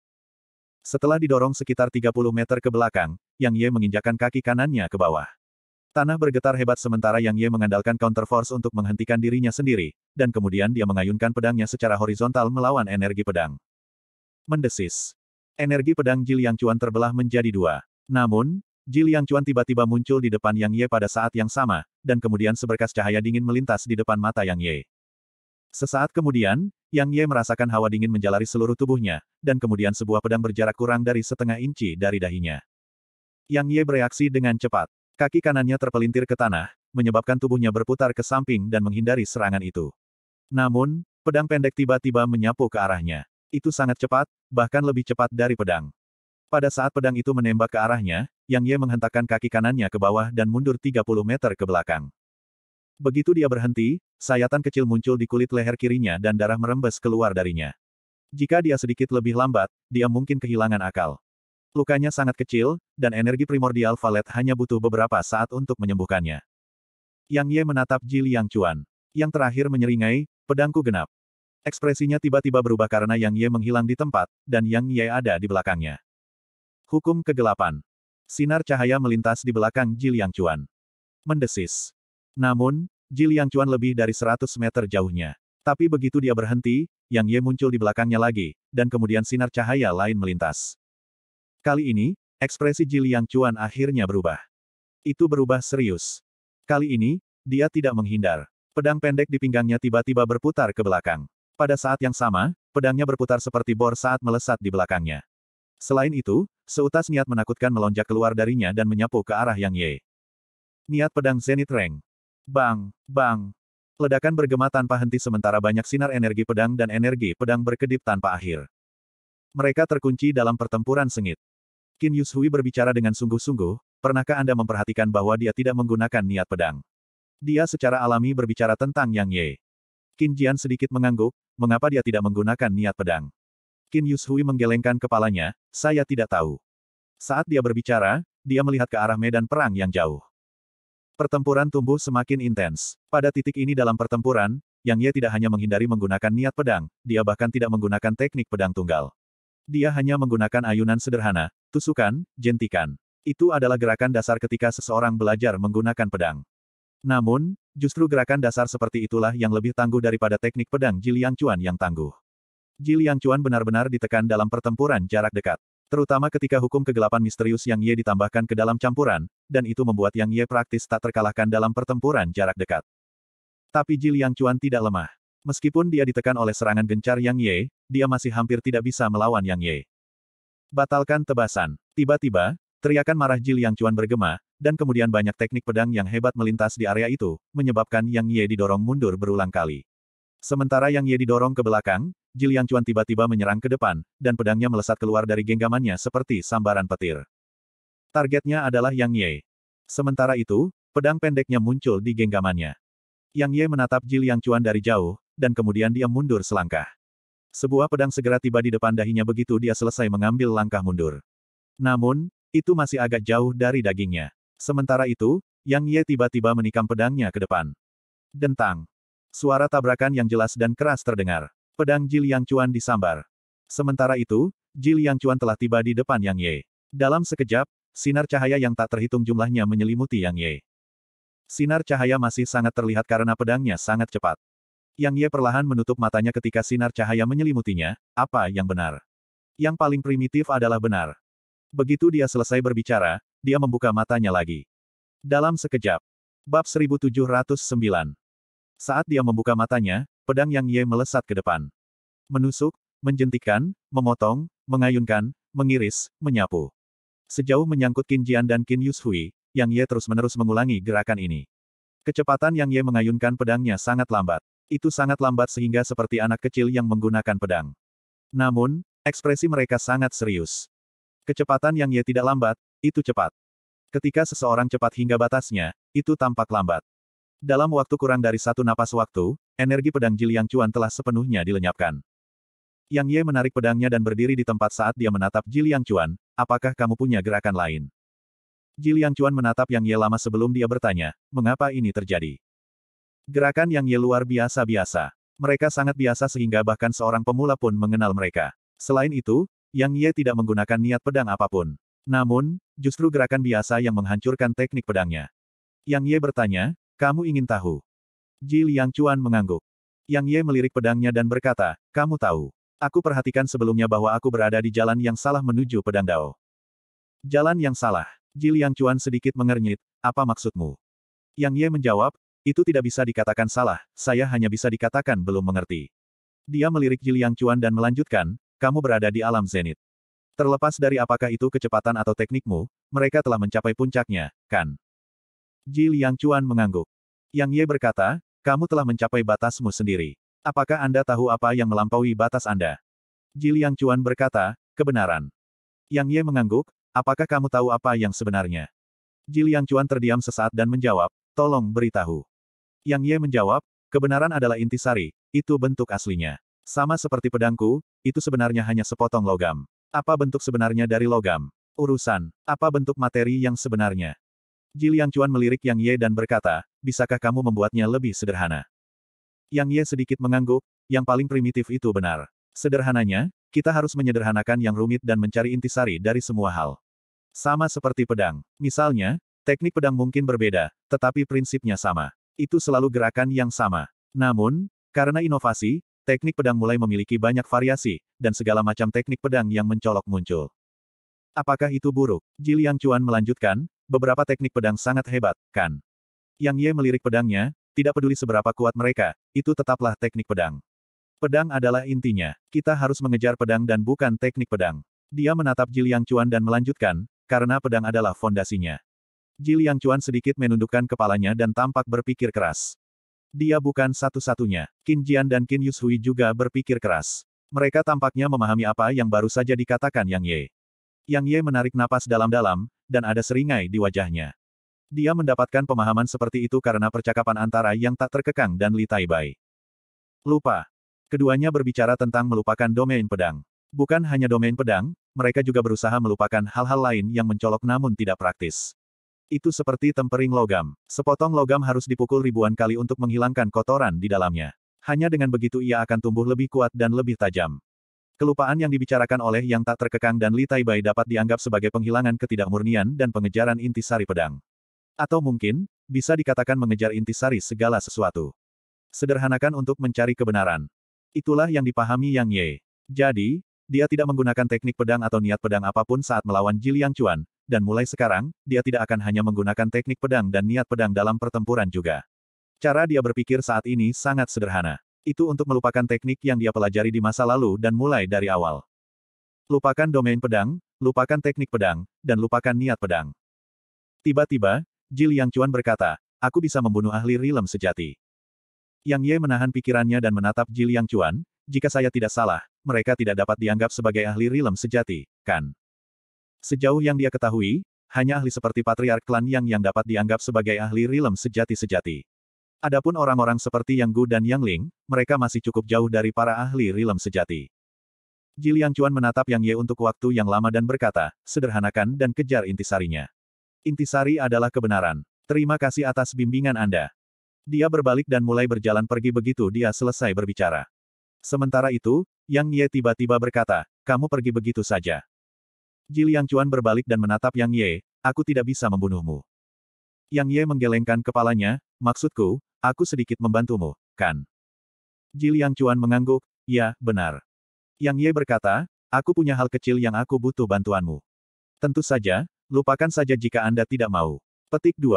Setelah didorong sekitar 30 meter ke belakang, Yang Ye menginjakan kaki kanannya ke bawah. Tanah bergetar hebat sementara Yang Ye mengandalkan counter force untuk menghentikan dirinya sendiri, dan kemudian dia mengayunkan pedangnya secara horizontal melawan energi pedang. Mendesis. Energi pedang Jiliang Cuan terbelah menjadi dua. Namun, Jiliang Cuan tiba-tiba muncul di depan Yang Ye pada saat yang sama, dan kemudian seberkas cahaya dingin melintas di depan mata Yang Ye. Sesaat kemudian, Yang Ye merasakan hawa dingin menjalari seluruh tubuhnya, dan kemudian sebuah pedang berjarak kurang dari setengah inci dari dahinya. Yang Ye bereaksi dengan cepat. Kaki kanannya terpelintir ke tanah, menyebabkan tubuhnya berputar ke samping dan menghindari serangan itu. Namun, pedang pendek tiba-tiba menyapu ke arahnya. Itu sangat cepat, bahkan lebih cepat dari pedang. Pada saat pedang itu menembak ke arahnya, Yang Ye menghentakkan kaki kanannya ke bawah dan mundur 30 meter ke belakang. Begitu dia berhenti, sayatan kecil muncul di kulit leher kirinya dan darah merembes keluar darinya. Jika dia sedikit lebih lambat, dia mungkin kehilangan akal. Lukanya sangat kecil, dan energi primordial Valet hanya butuh beberapa saat untuk menyembuhkannya. Yang Ye menatap Jili Yang Chuan. Yang terakhir menyeringai, pedangku genap. Ekspresinya tiba-tiba berubah karena Yang Ye menghilang di tempat, dan Yang Ye ada di belakangnya. Hukum kegelapan. Sinar cahaya melintas di belakang Ji Liang Chuan. Mendesis. Namun, Ji Liang Chuan lebih dari 100 meter jauhnya. Tapi begitu dia berhenti, Yang Ye muncul di belakangnya lagi, dan kemudian sinar cahaya lain melintas. Kali ini, ekspresi Ji Liang Chuan akhirnya berubah. Itu berubah serius. Kali ini, dia tidak menghindar. Pedang pendek di pinggangnya tiba-tiba berputar ke belakang. Pada saat yang sama, pedangnya berputar seperti bor saat melesat di belakangnya. Selain itu, seutas niat menakutkan melonjak keluar darinya dan menyapu ke arah Yang Ye. Niat pedang Zenit Reng. Bang, bang. Ledakan bergema tanpa henti sementara banyak sinar energi pedang dan energi pedang berkedip tanpa akhir. Mereka terkunci dalam pertempuran sengit. Qin Yushui berbicara dengan sungguh-sungguh, pernahkah Anda memperhatikan bahwa dia tidak menggunakan niat pedang? Dia secara alami berbicara tentang Yang Ye. Qin Jian sedikit mengangguk, mengapa dia tidak menggunakan niat pedang. Qin Yushui menggelengkan kepalanya, saya tidak tahu. Saat dia berbicara, dia melihat ke arah medan perang yang jauh. Pertempuran tumbuh semakin intens. Pada titik ini dalam pertempuran, Yang Ye tidak hanya menghindari menggunakan niat pedang, dia bahkan tidak menggunakan teknik pedang tunggal. Dia hanya menggunakan ayunan sederhana, tusukan, jentikan. Itu adalah gerakan dasar ketika seseorang belajar menggunakan pedang. Namun, Justru gerakan dasar seperti itulah yang lebih tangguh daripada teknik pedang Jiliang Chuan yang tangguh. Jiliang Chuan benar-benar ditekan dalam pertempuran jarak dekat. Terutama ketika hukum kegelapan misterius Yang Ye ditambahkan ke dalam campuran, dan itu membuat Yang Ye praktis tak terkalahkan dalam pertempuran jarak dekat. Tapi Jiliang Chuan tidak lemah. Meskipun dia ditekan oleh serangan gencar Yang Ye, dia masih hampir tidak bisa melawan Yang Ye. Batalkan tebasan. Tiba-tiba, teriakan marah Jiliang Chuan bergema, dan kemudian banyak teknik pedang yang hebat melintas di area itu, menyebabkan Yang Ye didorong mundur berulang kali. Sementara Yang Ye didorong ke belakang, Jiliang Cuan tiba-tiba menyerang ke depan, dan pedangnya melesat keluar dari genggamannya seperti sambaran petir. Targetnya adalah Yang Ye. Sementara itu, pedang pendeknya muncul di genggamannya. Yang Ye menatap Jiliang Cuan dari jauh, dan kemudian dia mundur selangkah. Sebuah pedang segera tiba di depan dahinya begitu dia selesai mengambil langkah mundur. Namun, itu masih agak jauh dari dagingnya. Sementara itu, Yang Ye tiba-tiba menikam pedangnya ke depan. Dentang. Suara tabrakan yang jelas dan keras terdengar. Pedang Jil Yang Chuan disambar. Sementara itu, Jil Yang Chuan telah tiba di depan Yang Ye. Dalam sekejap, sinar cahaya yang tak terhitung jumlahnya menyelimuti Yang Ye. Sinar cahaya masih sangat terlihat karena pedangnya sangat cepat. Yang Ye perlahan menutup matanya ketika sinar cahaya menyelimutinya, apa yang benar? Yang paling primitif adalah benar. Begitu dia selesai berbicara, dia membuka matanya lagi. Dalam sekejap. Bab 1709. Saat dia membuka matanya, pedang Yang Ye melesat ke depan. Menusuk, menjentikan, memotong, mengayunkan, mengiris, menyapu. Sejauh menyangkut Qin Jian dan Qin Yushui, Yang Ye terus-menerus mengulangi gerakan ini. Kecepatan Yang Ye mengayunkan pedangnya sangat lambat. Itu sangat lambat sehingga seperti anak kecil yang menggunakan pedang. Namun, ekspresi mereka sangat serius. Kecepatan Yang Ye tidak lambat, itu cepat. Ketika seseorang cepat hingga batasnya, itu tampak lambat. Dalam waktu kurang dari satu napas waktu, energi pedang Jiliang Chuan telah sepenuhnya dilenyapkan. Yang Ye menarik pedangnya dan berdiri di tempat saat dia menatap Jiliang Chuan. apakah kamu punya gerakan lain? Jiliang Chuan menatap Yang Ye lama sebelum dia bertanya, mengapa ini terjadi? Gerakan Yang Ye luar biasa-biasa. Mereka sangat biasa sehingga bahkan seorang pemula pun mengenal mereka. Selain itu, Yang Ye tidak menggunakan niat pedang apapun. Namun, justru gerakan biasa yang menghancurkan teknik pedangnya. Yang Ye bertanya, kamu ingin tahu? Ji Liang Chuan mengangguk. Yang Ye melirik pedangnya dan berkata, kamu tahu. Aku perhatikan sebelumnya bahwa aku berada di jalan yang salah menuju pedang Dao. Jalan yang salah. Ji Liang Chuan sedikit mengernyit, apa maksudmu? Yang Ye menjawab, itu tidak bisa dikatakan salah, saya hanya bisa dikatakan belum mengerti. Dia melirik Ji Liang Chuan dan melanjutkan, kamu berada di alam zenit. Terlepas dari apakah itu kecepatan atau teknikmu, mereka telah mencapai puncaknya, kan? Ji Liang Chuan mengangguk. Yang Ye berkata, kamu telah mencapai batasmu sendiri. Apakah Anda tahu apa yang melampaui batas Anda? Ji Liang Chuan berkata, kebenaran. Yang Ye mengangguk, apakah kamu tahu apa yang sebenarnya? Ji Liang Chuan terdiam sesaat dan menjawab, tolong beritahu. Yang Ye menjawab, kebenaran adalah intisari, itu bentuk aslinya. Sama seperti pedangku, itu sebenarnya hanya sepotong logam. Apa bentuk sebenarnya dari logam? Urusan, apa bentuk materi yang sebenarnya? Ji Liang Chuan melirik Yang Ye dan berkata, bisakah kamu membuatnya lebih sederhana? Yang Ye sedikit mengangguk, yang paling primitif itu benar. Sederhananya, kita harus menyederhanakan yang rumit dan mencari intisari dari semua hal. Sama seperti pedang. Misalnya, teknik pedang mungkin berbeda, tetapi prinsipnya sama. Itu selalu gerakan yang sama. Namun, karena inovasi, teknik pedang mulai memiliki banyak variasi, dan segala macam teknik pedang yang mencolok muncul. Apakah itu buruk? Ji Liang Chuan melanjutkan, beberapa teknik pedang sangat hebat, kan? Yang Ye melirik pedangnya, tidak peduli seberapa kuat mereka, itu tetaplah teknik pedang. Pedang adalah intinya, kita harus mengejar pedang dan bukan teknik pedang. Dia menatap Ji Liang Chuan dan melanjutkan, karena pedang adalah fondasinya. Ji Liang Chuan sedikit menundukkan kepalanya dan tampak berpikir keras. Dia bukan satu-satunya. Qin Jian dan Qin Yushui juga berpikir keras. Mereka tampaknya memahami apa yang baru saja dikatakan Yang Ye. Yang Ye menarik napas dalam-dalam, dan ada seringai di wajahnya. Dia mendapatkan pemahaman seperti itu karena percakapan antara yang tak terkekang dan Li Taibai. Lupa. Keduanya berbicara tentang melupakan domain pedang. Bukan hanya domain pedang, mereka juga berusaha melupakan hal-hal lain yang mencolok namun tidak praktis. Itu seperti tempering logam. Sepotong logam harus dipukul ribuan kali untuk menghilangkan kotoran di dalamnya. Hanya dengan begitu ia akan tumbuh lebih kuat dan lebih tajam. Kelupaan yang dibicarakan oleh yang tak terkekang dan Li Taibai dapat dianggap sebagai penghilangan ketidakmurnian dan pengejaran intisari pedang. Atau mungkin, bisa dikatakan mengejar intisari segala sesuatu. Sederhanakan untuk mencari kebenaran. Itulah yang dipahami Yang Ye. Jadi, dia tidak menggunakan teknik pedang atau niat pedang apapun saat melawan Jiliang Chuan, dan mulai sekarang, dia tidak akan hanya menggunakan teknik pedang dan niat pedang dalam pertempuran juga. Cara dia berpikir saat ini sangat sederhana. Itu untuk melupakan teknik yang dia pelajari di masa lalu dan mulai dari awal. Lupakan domain pedang, lupakan teknik pedang, dan lupakan niat pedang. Tiba-tiba, Jil Yang Cuan berkata, aku bisa membunuh ahli rilem sejati. Yang Ye menahan pikirannya dan menatap Jil Yang Cuan, jika saya tidak salah, mereka tidak dapat dianggap sebagai ahli rilem sejati, kan? Sejauh yang dia ketahui, hanya ahli seperti Patriark Klan yang yang dapat dianggap sebagai ahli rilem sejati-sejati. Adapun orang-orang seperti Yang Gu dan Yang Ling, mereka masih cukup jauh dari para ahli rilem sejati. Jiliang Chuan menatap Yang Ye untuk waktu yang lama dan berkata, sederhanakan dan kejar intisarinya. Intisari adalah kebenaran. Terima kasih atas bimbingan Anda. Dia berbalik dan mulai berjalan pergi begitu dia selesai berbicara. Sementara itu, Yang Ye tiba-tiba berkata, kamu pergi begitu saja. Ji Liang Chuan berbalik dan menatap Yang Ye, aku tidak bisa membunuhmu. Yang Ye menggelengkan kepalanya, maksudku, aku sedikit membantumu, kan? Ji Liang Chuan mengangguk, ya, benar. Yang Ye berkata, aku punya hal kecil yang aku butuh bantuanmu. Tentu saja, lupakan saja jika Anda tidak mau. Petik 2.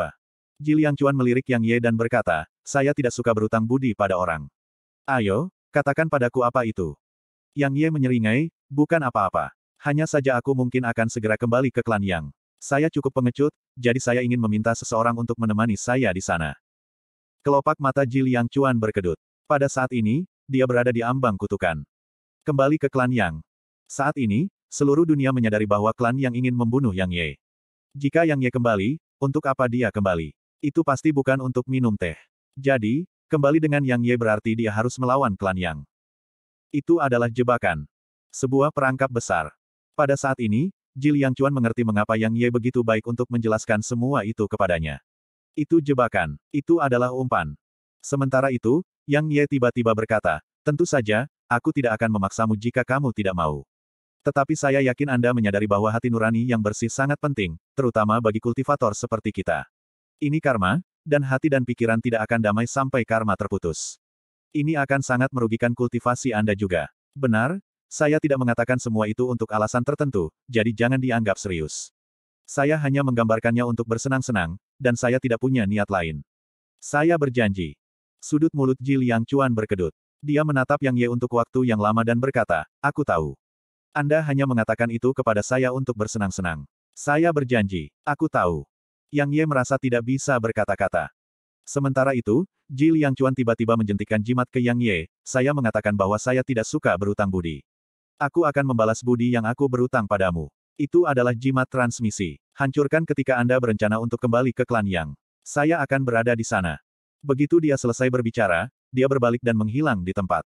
Ji Liang Chuan melirik Yang Ye dan berkata, saya tidak suka berutang budi pada orang. Ayo, katakan padaku apa itu. Yang Ye menyeringai, bukan apa-apa. Hanya saja aku mungkin akan segera kembali ke klan Yang. Saya cukup pengecut, jadi saya ingin meminta seseorang untuk menemani saya di sana. Kelopak mata Ji Liang Chuan berkedut. Pada saat ini, dia berada di ambang kutukan. Kembali ke klan Yang. Saat ini, seluruh dunia menyadari bahwa klan Yang ingin membunuh Yang Ye. Jika Yang Ye kembali, untuk apa dia kembali? Itu pasti bukan untuk minum teh. Jadi, kembali dengan Yang Ye berarti dia harus melawan klan Yang. Itu adalah jebakan. Sebuah perangkap besar. Pada saat ini, Ji Liang Chuan mengerti mengapa Yang Ye begitu baik untuk menjelaskan semua itu kepadanya. Itu jebakan, itu adalah umpan. Sementara itu, Yang Ye tiba-tiba berkata, tentu saja, aku tidak akan memaksamu jika kamu tidak mau. Tetapi saya yakin Anda menyadari bahwa hati nurani yang bersih sangat penting, terutama bagi kultivator seperti kita. Ini karma, dan hati dan pikiran tidak akan damai sampai karma terputus. Ini akan sangat merugikan kultivasi Anda juga. Benar, saya tidak mengatakan semua itu untuk alasan tertentu, jadi jangan dianggap serius. Saya hanya menggambarkannya untuk bersenang-senang, dan saya tidak punya niat lain. Saya berjanji. Sudut mulut Ji Liang Chuan berkedut. Dia menatap Yang Ye untuk waktu yang lama dan berkata, Aku tahu. Anda hanya mengatakan itu kepada saya untuk bersenang-senang. Saya berjanji, aku tahu. Yang Ye merasa tidak bisa berkata-kata. Sementara itu, Ji Liang Chuan tiba-tiba menjentikan jimat ke Yang Ye, saya mengatakan bahwa saya tidak suka berutang budi. Aku akan membalas budi yang aku berutang padamu. Itu adalah jimat transmisi. Hancurkan ketika Anda berencana untuk kembali ke klan Yang. Saya akan berada di sana. Begitu dia selesai berbicara, dia berbalik dan menghilang di tempat.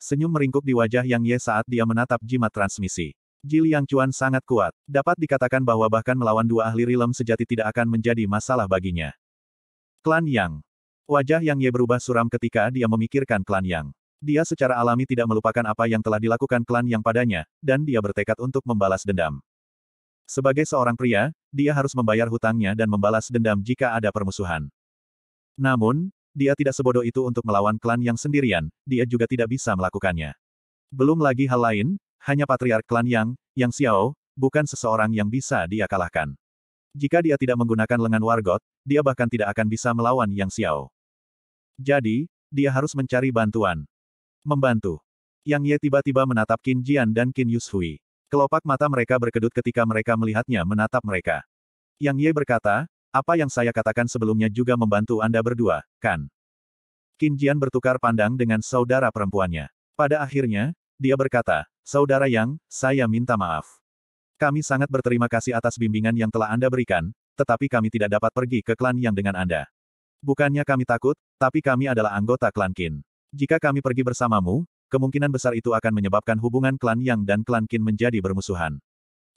Senyum meringkuk di wajah Yang Ye saat dia menatap jimat transmisi. Jil Yang Chuan sangat kuat. Dapat dikatakan bahwa bahkan melawan dua ahli rilem sejati tidak akan menjadi masalah baginya. Klan Yang. Wajah Yang Ye berubah suram ketika dia memikirkan klan Yang. Dia secara alami tidak melupakan apa yang telah dilakukan klan yang padanya, dan dia bertekad untuk membalas dendam. Sebagai seorang pria, dia harus membayar hutangnya dan membalas dendam jika ada permusuhan. Namun, dia tidak sebodoh itu untuk melawan klan yang sendirian, dia juga tidak bisa melakukannya. Belum lagi hal lain, hanya patriark klan Yang, Yang Xiao, bukan seseorang yang bisa dia kalahkan. Jika dia tidak menggunakan lengan wargot, dia bahkan tidak akan bisa melawan Yang Xiao. Jadi, dia harus mencari bantuan. Membantu. Yang Ye tiba-tiba menatap Qin Jian dan Qin Yushui. Kelopak mata mereka berkedut ketika mereka melihatnya menatap mereka. Yang Ye berkata, apa yang saya katakan sebelumnya juga membantu Anda berdua, kan? Qin Jian bertukar pandang dengan saudara perempuannya. Pada akhirnya, dia berkata, Saudara Yang, saya minta maaf. Kami sangat berterima kasih atas bimbingan yang telah Anda berikan, tetapi kami tidak dapat pergi ke klan yang dengan Anda. Bukannya kami takut, tapi kami adalah anggota klan Qin. Jika kami pergi bersamamu, kemungkinan besar itu akan menyebabkan hubungan klan Yang dan klan Qin menjadi bermusuhan.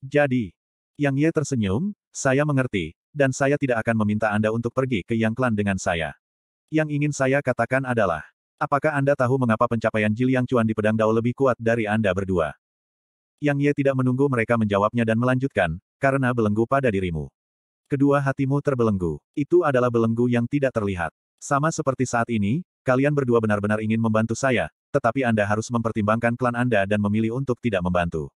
Jadi, Yang Ye tersenyum, saya mengerti, dan saya tidak akan meminta Anda untuk pergi ke Yang klan dengan saya. Yang ingin saya katakan adalah, apakah Anda tahu mengapa pencapaian Jil Yang Cuan di Pedang Dao lebih kuat dari Anda berdua? Yang Ye tidak menunggu mereka menjawabnya dan melanjutkan, karena belenggu pada dirimu. Kedua hatimu terbelenggu. Itu adalah belenggu yang tidak terlihat. Sama seperti saat ini, Kalian berdua benar-benar ingin membantu saya, tetapi Anda harus mempertimbangkan klan Anda dan memilih untuk tidak membantu.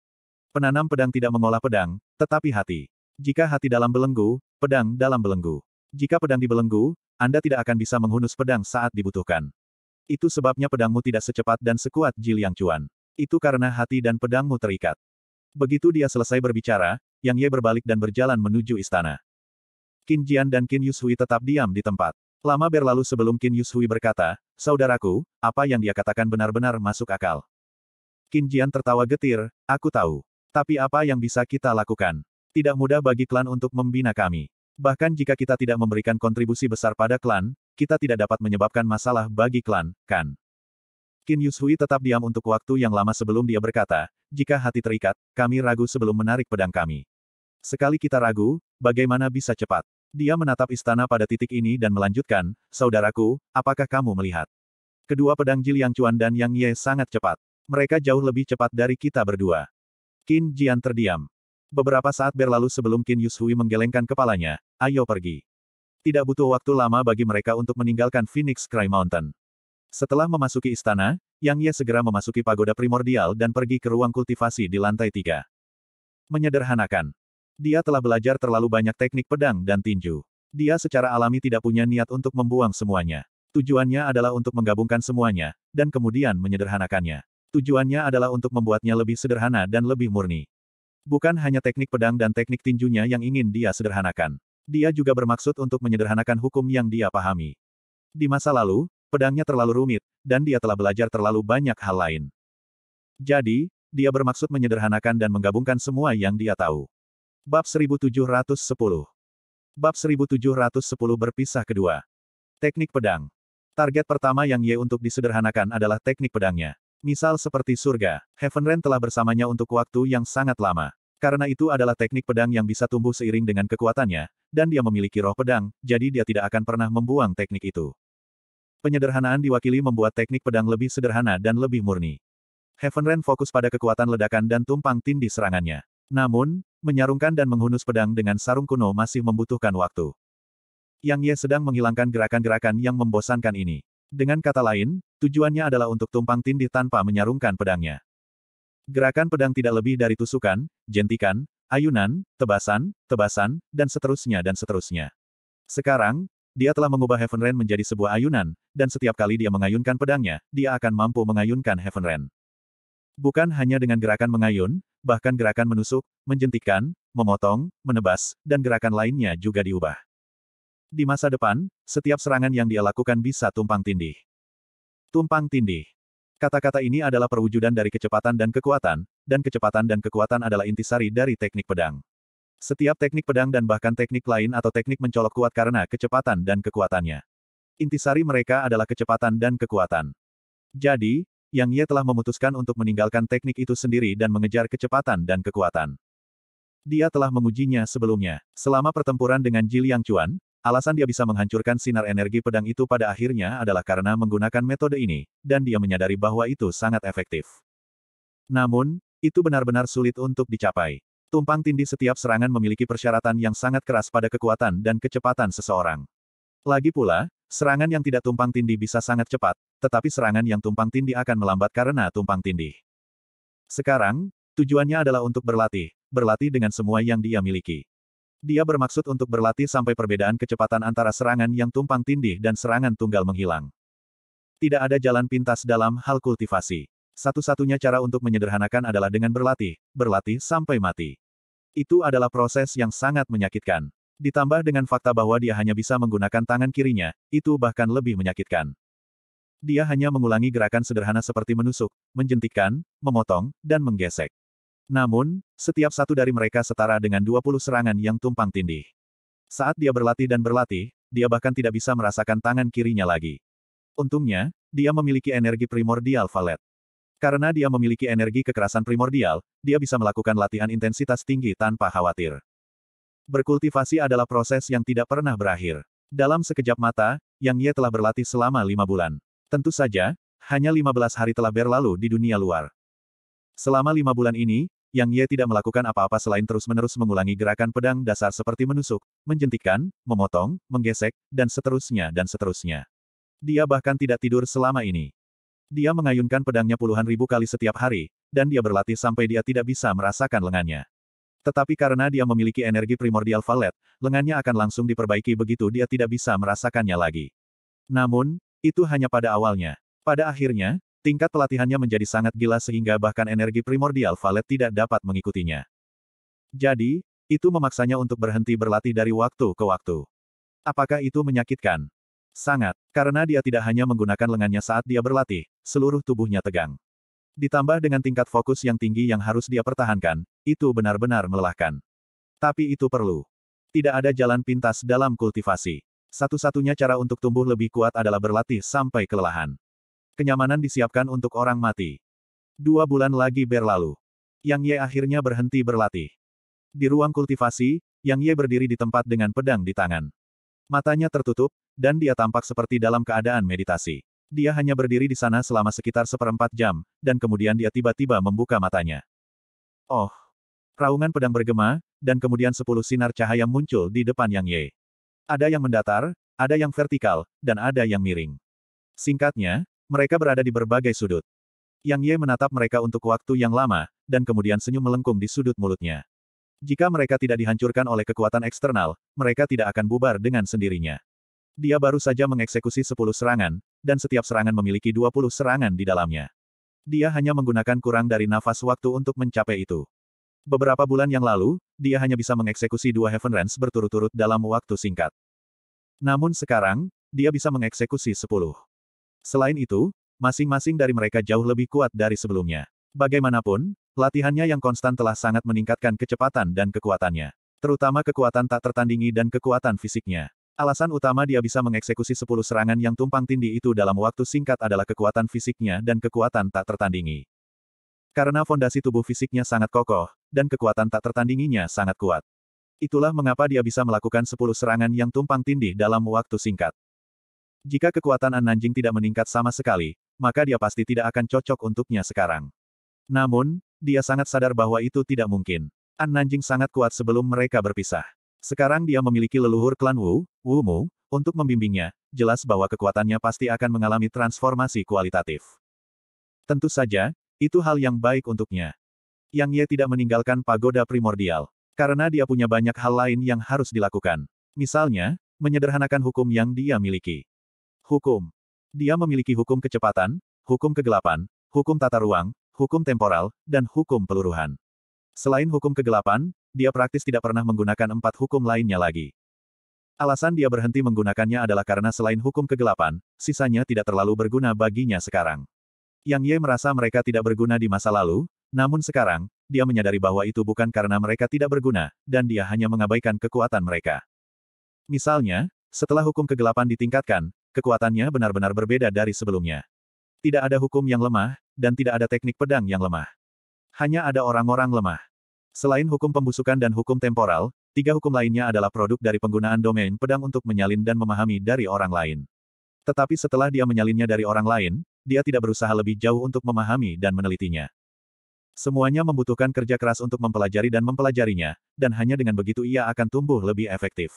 Penanam pedang tidak mengolah pedang, tetapi hati. Jika hati dalam belenggu, pedang dalam belenggu. Jika pedang dibelenggu, Anda tidak akan bisa menghunus pedang saat dibutuhkan. Itu sebabnya pedangmu tidak secepat dan sekuat Jil Yang Cuan. Itu karena hati dan pedangmu terikat. Begitu dia selesai berbicara, Yang Ye berbalik dan berjalan menuju istana. Qin Jian dan Qin Yushui tetap diam di tempat. Lama berlalu sebelum Qin Yushui berkata, Saudaraku, apa yang dia katakan benar-benar masuk akal. Qin Jian tertawa getir, aku tahu. Tapi apa yang bisa kita lakukan? Tidak mudah bagi klan untuk membina kami. Bahkan jika kita tidak memberikan kontribusi besar pada klan, kita tidak dapat menyebabkan masalah bagi klan, kan? Qin Yushui tetap diam untuk waktu yang lama sebelum dia berkata, jika hati terikat, kami ragu sebelum menarik pedang kami. Sekali kita ragu, bagaimana bisa cepat? Dia menatap istana pada titik ini dan melanjutkan, Saudaraku, apakah kamu melihat? Kedua pedang Jil Yang Cuan dan Yang Ye sangat cepat. Mereka jauh lebih cepat dari kita berdua. Qin Jian terdiam. Beberapa saat berlalu sebelum Qin Yushui menggelengkan kepalanya, ayo pergi. Tidak butuh waktu lama bagi mereka untuk meninggalkan Phoenix Cry Mountain. Setelah memasuki istana, Yang Ye segera memasuki pagoda primordial dan pergi ke ruang kultivasi di lantai tiga. Menyederhanakan. Dia telah belajar terlalu banyak teknik pedang dan tinju. Dia secara alami tidak punya niat untuk membuang semuanya. Tujuannya adalah untuk menggabungkan semuanya, dan kemudian menyederhanakannya. Tujuannya adalah untuk membuatnya lebih sederhana dan lebih murni. Bukan hanya teknik pedang dan teknik tinjunya yang ingin dia sederhanakan. Dia juga bermaksud untuk menyederhanakan hukum yang dia pahami. Di masa lalu, pedangnya terlalu rumit, dan dia telah belajar terlalu banyak hal lain. Jadi, dia bermaksud menyederhanakan dan menggabungkan semua yang dia tahu. Bab 1710 Bab 1710 berpisah kedua. Teknik pedang. Target pertama yang Ye untuk disederhanakan adalah teknik pedangnya. Misal seperti surga, Heaven Heavenren telah bersamanya untuk waktu yang sangat lama. Karena itu adalah teknik pedang yang bisa tumbuh seiring dengan kekuatannya, dan dia memiliki roh pedang, jadi dia tidak akan pernah membuang teknik itu. Penyederhanaan diwakili membuat teknik pedang lebih sederhana dan lebih murni. Heaven Heavenren fokus pada kekuatan ledakan dan tumpang tindih serangannya. Namun, menyarungkan dan menghunus pedang dengan sarung kuno masih membutuhkan waktu. Yang Ye sedang menghilangkan gerakan-gerakan yang membosankan ini. Dengan kata lain, tujuannya adalah untuk tumpang tindih tanpa menyarungkan pedangnya. Gerakan pedang tidak lebih dari tusukan, jentikan, ayunan, tebasan, tebasan, dan seterusnya dan seterusnya. Sekarang, dia telah mengubah Heaven Rain menjadi sebuah ayunan, dan setiap kali dia mengayunkan pedangnya, dia akan mampu mengayunkan Heaven Rain. Bukan hanya dengan gerakan mengayun, bahkan gerakan menusuk, menjentikan, memotong, menebas, dan gerakan lainnya juga diubah. Di masa depan, setiap serangan yang dia lakukan bisa tumpang tindih. Tumpang tindih. Kata-kata ini adalah perwujudan dari kecepatan dan kekuatan, dan kecepatan dan kekuatan adalah intisari dari teknik pedang. Setiap teknik pedang dan bahkan teknik lain atau teknik mencolok kuat karena kecepatan dan kekuatannya. Intisari mereka adalah kecepatan dan kekuatan. Jadi, yang Ye telah memutuskan untuk meninggalkan teknik itu sendiri dan mengejar kecepatan dan kekuatan. Dia telah mengujinya sebelumnya. Selama pertempuran dengan Jiliang Chuan, alasan dia bisa menghancurkan sinar energi pedang itu pada akhirnya adalah karena menggunakan metode ini, dan dia menyadari bahwa itu sangat efektif. Namun, itu benar-benar sulit untuk dicapai. Tumpang tindih setiap serangan memiliki persyaratan yang sangat keras pada kekuatan dan kecepatan seseorang. Lagi pula, serangan yang tidak tumpang tindih bisa sangat cepat, tetapi serangan yang tumpang tindih akan melambat karena tumpang tindih. Sekarang, tujuannya adalah untuk berlatih, berlatih dengan semua yang dia miliki. Dia bermaksud untuk berlatih sampai perbedaan kecepatan antara serangan yang tumpang tindih dan serangan tunggal menghilang. Tidak ada jalan pintas dalam hal kultivasi. Satu-satunya cara untuk menyederhanakan adalah dengan berlatih, berlatih sampai mati. Itu adalah proses yang sangat menyakitkan. Ditambah dengan fakta bahwa dia hanya bisa menggunakan tangan kirinya, itu bahkan lebih menyakitkan. Dia hanya mengulangi gerakan sederhana seperti menusuk, menjentikan, memotong, dan menggesek. Namun, setiap satu dari mereka setara dengan 20 serangan yang tumpang tindih. Saat dia berlatih dan berlatih, dia bahkan tidak bisa merasakan tangan kirinya lagi. Untungnya, dia memiliki energi primordial valet. Karena dia memiliki energi kekerasan primordial, dia bisa melakukan latihan intensitas tinggi tanpa khawatir berkultivasi adalah proses yang tidak pernah berakhir. Dalam sekejap mata, Yang Ye telah berlatih selama lima bulan. Tentu saja, hanya 15 hari telah berlalu di dunia luar. Selama lima bulan ini, Yang Ye tidak melakukan apa-apa selain terus-menerus mengulangi gerakan pedang dasar seperti menusuk, menjentikan, memotong, menggesek, dan seterusnya dan seterusnya. Dia bahkan tidak tidur selama ini. Dia mengayunkan pedangnya puluhan ribu kali setiap hari, dan dia berlatih sampai dia tidak bisa merasakan lengannya. Tetapi karena dia memiliki energi primordial valet, lengannya akan langsung diperbaiki begitu dia tidak bisa merasakannya lagi. Namun, itu hanya pada awalnya. Pada akhirnya, tingkat pelatihannya menjadi sangat gila sehingga bahkan energi primordial valet tidak dapat mengikutinya. Jadi, itu memaksanya untuk berhenti berlatih dari waktu ke waktu. Apakah itu menyakitkan? Sangat, karena dia tidak hanya menggunakan lengannya saat dia berlatih, seluruh tubuhnya tegang. Ditambah dengan tingkat fokus yang tinggi yang harus dia pertahankan, itu benar-benar melelahkan. Tapi itu perlu. Tidak ada jalan pintas dalam kultivasi. Satu-satunya cara untuk tumbuh lebih kuat adalah berlatih sampai kelelahan. Kenyamanan disiapkan untuk orang mati. Dua bulan lagi berlalu. Yang Ye akhirnya berhenti berlatih. Di ruang kultivasi, Yang Ye berdiri di tempat dengan pedang di tangan. Matanya tertutup, dan dia tampak seperti dalam keadaan meditasi. Dia hanya berdiri di sana selama sekitar seperempat jam, dan kemudian dia tiba-tiba membuka matanya. Oh! Raungan pedang bergema, dan kemudian sepuluh sinar cahaya muncul di depan Yang Ye. Ada yang mendatar, ada yang vertikal, dan ada yang miring. Singkatnya, mereka berada di berbagai sudut. Yang Ye menatap mereka untuk waktu yang lama, dan kemudian senyum melengkung di sudut mulutnya. Jika mereka tidak dihancurkan oleh kekuatan eksternal, mereka tidak akan bubar dengan sendirinya. Dia baru saja mengeksekusi sepuluh serangan, dan setiap serangan memiliki 20 serangan di dalamnya. Dia hanya menggunakan kurang dari nafas waktu untuk mencapai itu. Beberapa bulan yang lalu, dia hanya bisa mengeksekusi dua Heaven Rans berturut-turut dalam waktu singkat. Namun sekarang, dia bisa mengeksekusi 10. Selain itu, masing-masing dari mereka jauh lebih kuat dari sebelumnya. Bagaimanapun, latihannya yang konstan telah sangat meningkatkan kecepatan dan kekuatannya. Terutama kekuatan tak tertandingi dan kekuatan fisiknya. Alasan utama dia bisa mengeksekusi 10 serangan yang tumpang tindih itu dalam waktu singkat adalah kekuatan fisiknya dan kekuatan tak tertandingi. Karena fondasi tubuh fisiknya sangat kokoh, dan kekuatan tak tertandinginya sangat kuat. Itulah mengapa dia bisa melakukan 10 serangan yang tumpang tindih dalam waktu singkat. Jika kekuatan An Nanjing tidak meningkat sama sekali, maka dia pasti tidak akan cocok untuknya sekarang. Namun, dia sangat sadar bahwa itu tidak mungkin. An Nanjing sangat kuat sebelum mereka berpisah. Sekarang dia memiliki leluhur klan Wu, Wu Mu, untuk membimbingnya, jelas bahwa kekuatannya pasti akan mengalami transformasi kualitatif. Tentu saja, itu hal yang baik untuknya. Yang Ye tidak meninggalkan pagoda primordial, karena dia punya banyak hal lain yang harus dilakukan. Misalnya, menyederhanakan hukum yang dia miliki. Hukum. Dia memiliki hukum kecepatan, hukum kegelapan, hukum tata ruang, hukum temporal, dan hukum peluruhan. Selain hukum kegelapan, dia praktis tidak pernah menggunakan empat hukum lainnya lagi. Alasan dia berhenti menggunakannya adalah karena selain hukum kegelapan, sisanya tidak terlalu berguna baginya sekarang. Yang Ye merasa mereka tidak berguna di masa lalu, namun sekarang, dia menyadari bahwa itu bukan karena mereka tidak berguna, dan dia hanya mengabaikan kekuatan mereka. Misalnya, setelah hukum kegelapan ditingkatkan, kekuatannya benar-benar berbeda dari sebelumnya. Tidak ada hukum yang lemah, dan tidak ada teknik pedang yang lemah. Hanya ada orang-orang lemah. Selain hukum pembusukan dan hukum temporal, tiga hukum lainnya adalah produk dari penggunaan domain pedang untuk menyalin dan memahami dari orang lain. Tetapi setelah dia menyalinnya dari orang lain, dia tidak berusaha lebih jauh untuk memahami dan menelitinya. Semuanya membutuhkan kerja keras untuk mempelajari dan mempelajarinya, dan hanya dengan begitu ia akan tumbuh lebih efektif.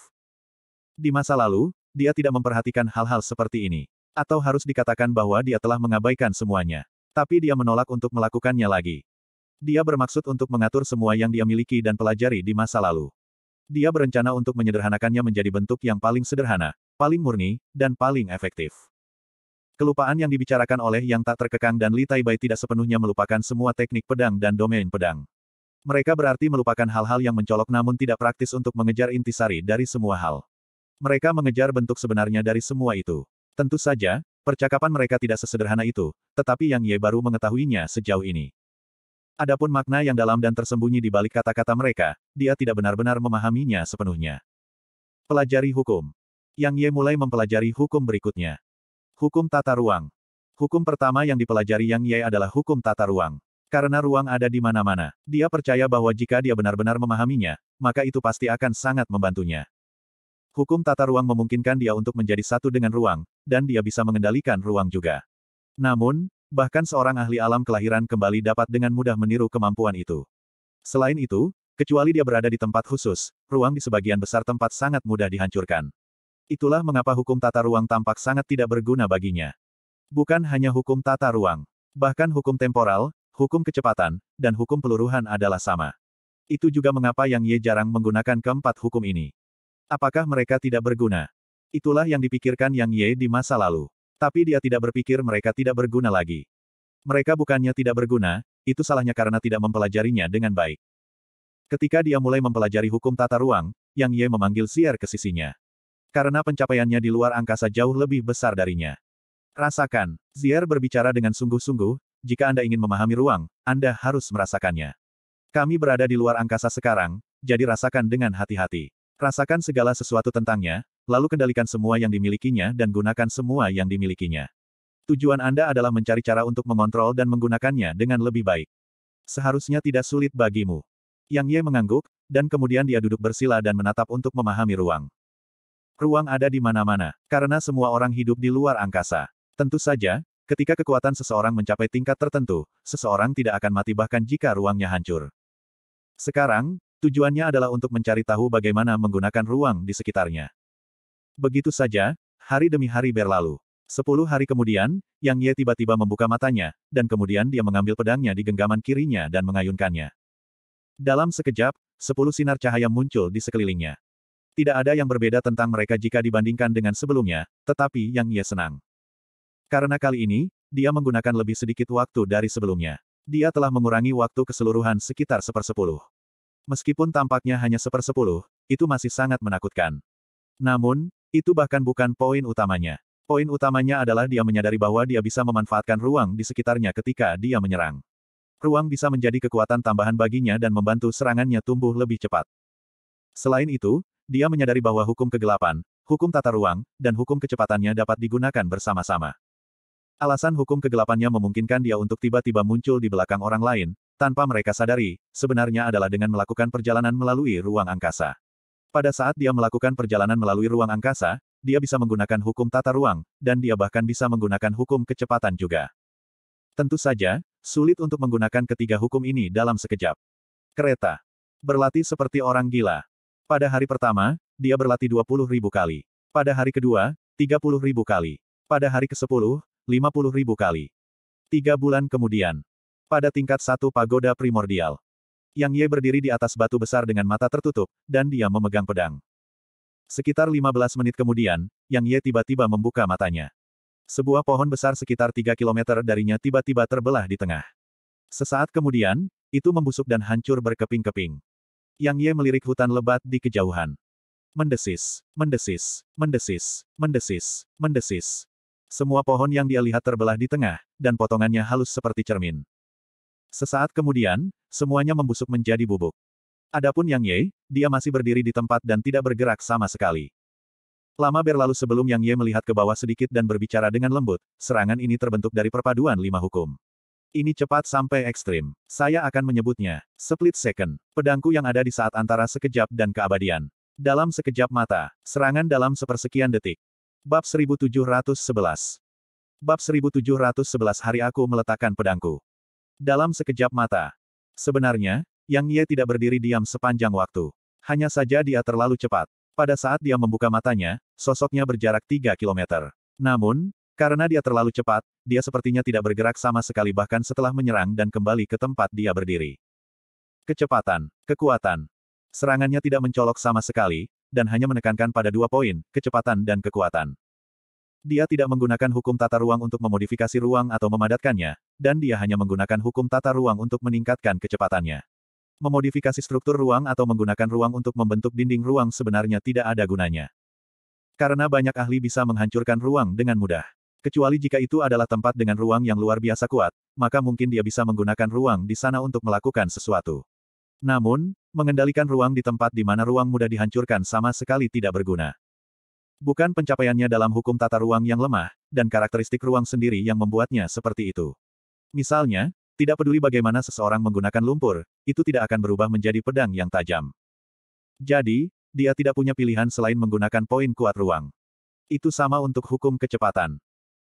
Di masa lalu, dia tidak memperhatikan hal-hal seperti ini. Atau harus dikatakan bahwa dia telah mengabaikan semuanya. Tapi dia menolak untuk melakukannya lagi. Dia bermaksud untuk mengatur semua yang dia miliki dan pelajari di masa lalu. Dia berencana untuk menyederhanakannya menjadi bentuk yang paling sederhana, paling murni, dan paling efektif. Kelupaan yang dibicarakan oleh yang tak terkekang dan Li Taibai tidak sepenuhnya melupakan semua teknik pedang dan domain pedang. Mereka berarti melupakan hal-hal yang mencolok namun tidak praktis untuk mengejar intisari dari semua hal. Mereka mengejar bentuk sebenarnya dari semua itu. Tentu saja, percakapan mereka tidak sesederhana itu, tetapi Yang Ye baru mengetahuinya sejauh ini. Adapun makna yang dalam dan tersembunyi di balik kata-kata mereka, dia tidak benar-benar memahaminya sepenuhnya. Pelajari hukum. Yang Ye mulai mempelajari hukum berikutnya. Hukum tata ruang. Hukum pertama yang dipelajari Yang Ye adalah hukum tata ruang. Karena ruang ada di mana-mana, dia percaya bahwa jika dia benar-benar memahaminya, maka itu pasti akan sangat membantunya. Hukum tata ruang memungkinkan dia untuk menjadi satu dengan ruang, dan dia bisa mengendalikan ruang juga. Namun, bahkan seorang ahli alam kelahiran kembali dapat dengan mudah meniru kemampuan itu. Selain itu, kecuali dia berada di tempat khusus, ruang di sebagian besar tempat sangat mudah dihancurkan. Itulah mengapa hukum tata ruang tampak sangat tidak berguna baginya. Bukan hanya hukum tata ruang, bahkan hukum temporal, hukum kecepatan, dan hukum peluruhan adalah sama. Itu juga mengapa Yang Ye jarang menggunakan keempat hukum ini. Apakah mereka tidak berguna? Itulah yang dipikirkan Yang Ye di masa lalu. Tapi dia tidak berpikir mereka tidak berguna lagi. Mereka bukannya tidak berguna, itu salahnya karena tidak mempelajarinya dengan baik. Ketika dia mulai mempelajari hukum tata ruang, Yang Ye memanggil Sier ke sisinya. Karena pencapaiannya di luar angkasa jauh lebih besar darinya. Rasakan, Zier berbicara dengan sungguh-sungguh, jika Anda ingin memahami ruang, Anda harus merasakannya. Kami berada di luar angkasa sekarang, jadi rasakan dengan hati-hati. Rasakan segala sesuatu tentangnya, lalu kendalikan semua yang dimilikinya dan gunakan semua yang dimilikinya. Tujuan Anda adalah mencari cara untuk mengontrol dan menggunakannya dengan lebih baik. Seharusnya tidak sulit bagimu. Yang Ye mengangguk, dan kemudian dia duduk bersila dan menatap untuk memahami ruang. Ruang ada di mana-mana, karena semua orang hidup di luar angkasa. Tentu saja, ketika kekuatan seseorang mencapai tingkat tertentu, seseorang tidak akan mati bahkan jika ruangnya hancur. Sekarang, tujuannya adalah untuk mencari tahu bagaimana menggunakan ruang di sekitarnya. Begitu saja, hari demi hari berlalu. Sepuluh hari kemudian, Yang Ye tiba-tiba membuka matanya, dan kemudian dia mengambil pedangnya di genggaman kirinya dan mengayunkannya. Dalam sekejap, sepuluh sinar cahaya muncul di sekelilingnya. Tidak ada yang berbeda tentang mereka jika dibandingkan dengan sebelumnya, tetapi Yang Ye senang. Karena kali ini, dia menggunakan lebih sedikit waktu dari sebelumnya. Dia telah mengurangi waktu keseluruhan sekitar sepersepuluh. Meskipun tampaknya hanya sepersepuluh, itu masih sangat menakutkan. Namun, itu bahkan bukan poin utamanya. Poin utamanya adalah dia menyadari bahwa dia bisa memanfaatkan ruang di sekitarnya ketika dia menyerang. Ruang bisa menjadi kekuatan tambahan baginya dan membantu serangannya tumbuh lebih cepat. Selain itu, dia menyadari bahwa hukum kegelapan, hukum tata ruang, dan hukum kecepatannya dapat digunakan bersama-sama. Alasan hukum kegelapannya memungkinkan dia untuk tiba-tiba muncul di belakang orang lain, tanpa mereka sadari, sebenarnya adalah dengan melakukan perjalanan melalui ruang angkasa. Pada saat dia melakukan perjalanan melalui ruang angkasa, dia bisa menggunakan hukum tata ruang, dan dia bahkan bisa menggunakan hukum kecepatan juga. Tentu saja, sulit untuk menggunakan ketiga hukum ini dalam sekejap. Kereta. Berlatih seperti orang gila. Pada hari pertama, dia berlatih 20 ribu kali. Pada hari kedua, 30 ribu kali. Pada hari ke-10, 50 ribu kali. Tiga bulan kemudian. Pada tingkat satu pagoda primordial. Yang Ye berdiri di atas batu besar dengan mata tertutup, dan dia memegang pedang. Sekitar 15 menit kemudian, Yang Ye tiba-tiba membuka matanya. Sebuah pohon besar sekitar 3 kilometer darinya tiba-tiba terbelah di tengah. Sesaat kemudian, itu membusuk dan hancur berkeping-keping. Yang Ye melirik hutan lebat di kejauhan. Mendesis, mendesis, mendesis, mendesis, mendesis. Semua pohon yang dia lihat terbelah di tengah, dan potongannya halus seperti cermin. Sesaat kemudian, semuanya membusuk menjadi bubuk. Adapun Yang Ye, dia masih berdiri di tempat dan tidak bergerak sama sekali. Lama berlalu sebelum Yang Ye melihat ke bawah sedikit dan berbicara dengan lembut, serangan ini terbentuk dari perpaduan lima hukum. Ini cepat sampai ekstrim. Saya akan menyebutnya, split second, pedangku yang ada di saat antara sekejap dan keabadian. Dalam sekejap mata, serangan dalam sepersekian detik. Bab 1711 Bab 1711 hari aku meletakkan pedangku. Dalam sekejap mata. Sebenarnya, Yang Ye tidak berdiri diam sepanjang waktu. Hanya saja dia terlalu cepat. Pada saat dia membuka matanya, sosoknya berjarak 3 kilometer. Namun, karena dia terlalu cepat, dia sepertinya tidak bergerak sama sekali bahkan setelah menyerang dan kembali ke tempat dia berdiri. Kecepatan, kekuatan. Serangannya tidak mencolok sama sekali, dan hanya menekankan pada dua poin, kecepatan dan kekuatan. Dia tidak menggunakan hukum tata ruang untuk memodifikasi ruang atau memadatkannya, dan dia hanya menggunakan hukum tata ruang untuk meningkatkan kecepatannya. Memodifikasi struktur ruang atau menggunakan ruang untuk membentuk dinding ruang sebenarnya tidak ada gunanya. Karena banyak ahli bisa menghancurkan ruang dengan mudah. Kecuali jika itu adalah tempat dengan ruang yang luar biasa kuat, maka mungkin dia bisa menggunakan ruang di sana untuk melakukan sesuatu. Namun, mengendalikan ruang di tempat di mana ruang mudah dihancurkan sama sekali tidak berguna. Bukan pencapaiannya dalam hukum tata ruang yang lemah, dan karakteristik ruang sendiri yang membuatnya seperti itu. Misalnya, tidak peduli bagaimana seseorang menggunakan lumpur, itu tidak akan berubah menjadi pedang yang tajam. Jadi, dia tidak punya pilihan selain menggunakan poin kuat ruang. Itu sama untuk hukum kecepatan.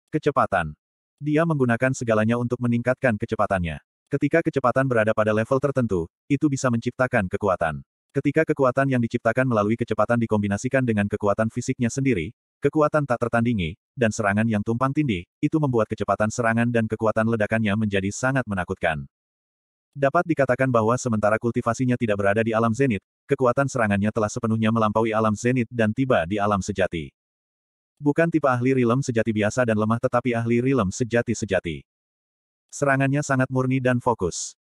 Kecepatan. Dia menggunakan segalanya untuk meningkatkan kecepatannya. Ketika kecepatan berada pada level tertentu, itu bisa menciptakan kekuatan. Ketika kekuatan yang diciptakan melalui kecepatan dikombinasikan dengan kekuatan fisiknya sendiri, Kekuatan tak tertandingi, dan serangan yang tumpang tindih, itu membuat kecepatan serangan dan kekuatan ledakannya menjadi sangat menakutkan. Dapat dikatakan bahwa sementara kultivasinya tidak berada di alam zenit, kekuatan serangannya telah sepenuhnya melampaui alam zenit dan tiba di alam sejati. Bukan tipe ahli rilem sejati biasa dan lemah tetapi ahli rilem sejati-sejati. Serangannya sangat murni dan fokus.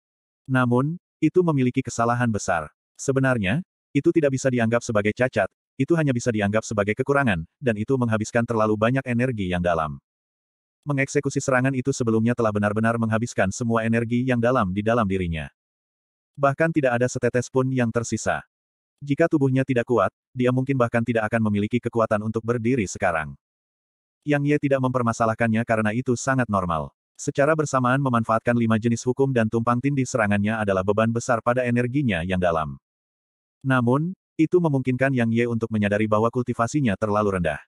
Namun, itu memiliki kesalahan besar. Sebenarnya, itu tidak bisa dianggap sebagai cacat, itu hanya bisa dianggap sebagai kekurangan, dan itu menghabiskan terlalu banyak energi yang dalam. Mengeksekusi serangan itu sebelumnya telah benar-benar menghabiskan semua energi yang dalam di dalam dirinya. Bahkan tidak ada setetes pun yang tersisa. Jika tubuhnya tidak kuat, dia mungkin bahkan tidak akan memiliki kekuatan untuk berdiri sekarang. Yang Ye tidak mempermasalahkannya karena itu sangat normal. Secara bersamaan memanfaatkan lima jenis hukum dan tumpang tindih serangannya adalah beban besar pada energinya yang dalam. Namun, itu memungkinkan Yang Ye untuk menyadari bahwa kultivasinya terlalu rendah.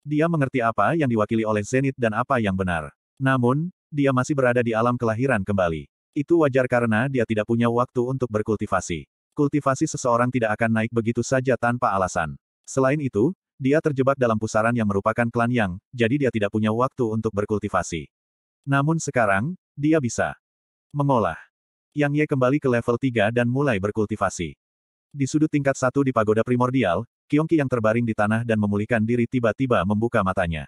Dia mengerti apa yang diwakili oleh Zenit dan apa yang benar. Namun, dia masih berada di alam kelahiran kembali. Itu wajar karena dia tidak punya waktu untuk berkultivasi. Kultivasi seseorang tidak akan naik begitu saja tanpa alasan. Selain itu, dia terjebak dalam pusaran yang merupakan klan Yang, jadi dia tidak punya waktu untuk berkultivasi. Namun sekarang, dia bisa mengolah. Yang Ye kembali ke level 3 dan mulai berkultivasi. Di sudut tingkat satu di pagoda primordial, Kiongki yang terbaring di tanah dan memulihkan diri tiba-tiba membuka matanya.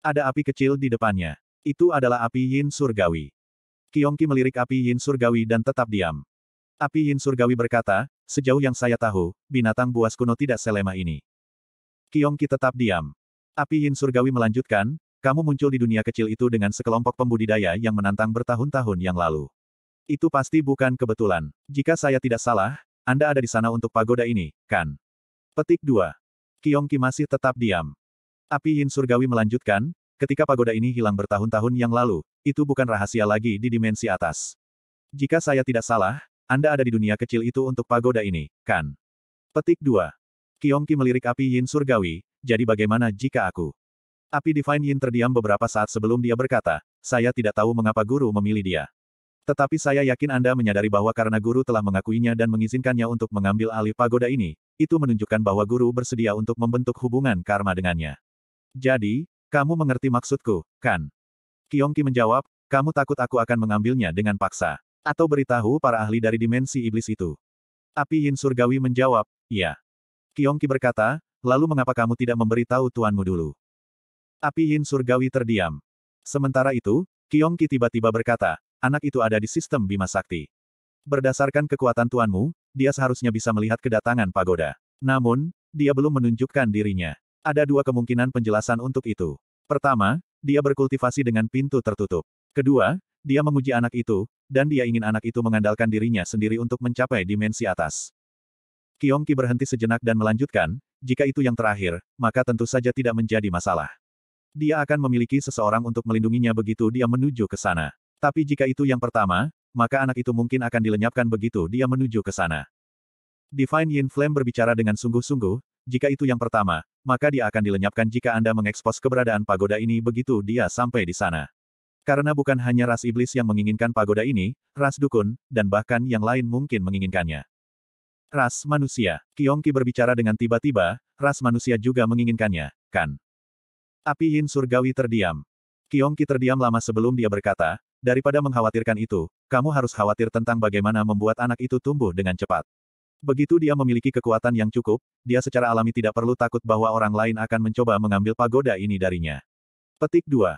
Ada api kecil di depannya. Itu adalah api Yin Surgawi. Kiongki melirik api Yin Surgawi dan tetap diam. Api Yin Surgawi berkata, sejauh yang saya tahu, binatang buas kuno tidak selemah ini. Kiongki tetap diam. Api Yin Surgawi melanjutkan, kamu muncul di dunia kecil itu dengan sekelompok pembudidaya yang menantang bertahun-tahun yang lalu. Itu pasti bukan kebetulan. Jika saya tidak salah, anda ada di sana untuk pagoda ini, kan? Petik 2. Kiongki masih tetap diam. Api Yin Surgawi melanjutkan, ketika pagoda ini hilang bertahun-tahun yang lalu, itu bukan rahasia lagi di dimensi atas. Jika saya tidak salah, Anda ada di dunia kecil itu untuk pagoda ini, kan? Petik 2. Kiongki melirik api Yin Surgawi, jadi bagaimana jika aku? Api Divine Yin terdiam beberapa saat sebelum dia berkata, saya tidak tahu mengapa guru memilih dia. Tetapi saya yakin Anda menyadari bahwa karena guru telah mengakuinya dan mengizinkannya untuk mengambil alih pagoda ini, itu menunjukkan bahwa guru bersedia untuk membentuk hubungan karma dengannya. Jadi, kamu mengerti maksudku, kan? Kyongki menjawab, kamu takut aku akan mengambilnya dengan paksa. Atau beritahu para ahli dari dimensi iblis itu. Api Yin Surgawi menjawab, iya. Kyongki berkata, lalu mengapa kamu tidak memberitahu tuanmu dulu? Api Yin Surgawi terdiam. Sementara itu, Kyongki tiba-tiba berkata, anak itu ada di sistem Bima Sakti. Berdasarkan kekuatan tuanmu, dia seharusnya bisa melihat kedatangan pagoda. Namun, dia belum menunjukkan dirinya. Ada dua kemungkinan penjelasan untuk itu. Pertama, dia berkultivasi dengan pintu tertutup. Kedua, dia menguji anak itu, dan dia ingin anak itu mengandalkan dirinya sendiri untuk mencapai dimensi atas. Kiongki berhenti sejenak dan melanjutkan, jika itu yang terakhir, maka tentu saja tidak menjadi masalah. Dia akan memiliki seseorang untuk melindunginya begitu dia menuju ke sana. Tapi jika itu yang pertama, maka anak itu mungkin akan dilenyapkan begitu dia menuju ke sana. Divine Yin Flame berbicara dengan sungguh-sungguh, jika itu yang pertama, maka dia akan dilenyapkan jika Anda mengekspos keberadaan pagoda ini begitu dia sampai di sana. Karena bukan hanya ras iblis yang menginginkan pagoda ini, ras dukun, dan bahkan yang lain mungkin menginginkannya. Ras manusia, Kiongki berbicara dengan tiba-tiba, ras manusia juga menginginkannya, kan? Api Yin Surgawi terdiam. Kiongki terdiam lama sebelum dia berkata, Daripada mengkhawatirkan itu, kamu harus khawatir tentang bagaimana membuat anak itu tumbuh dengan cepat. Begitu dia memiliki kekuatan yang cukup, dia secara alami tidak perlu takut bahwa orang lain akan mencoba mengambil pagoda ini darinya. Petik 2.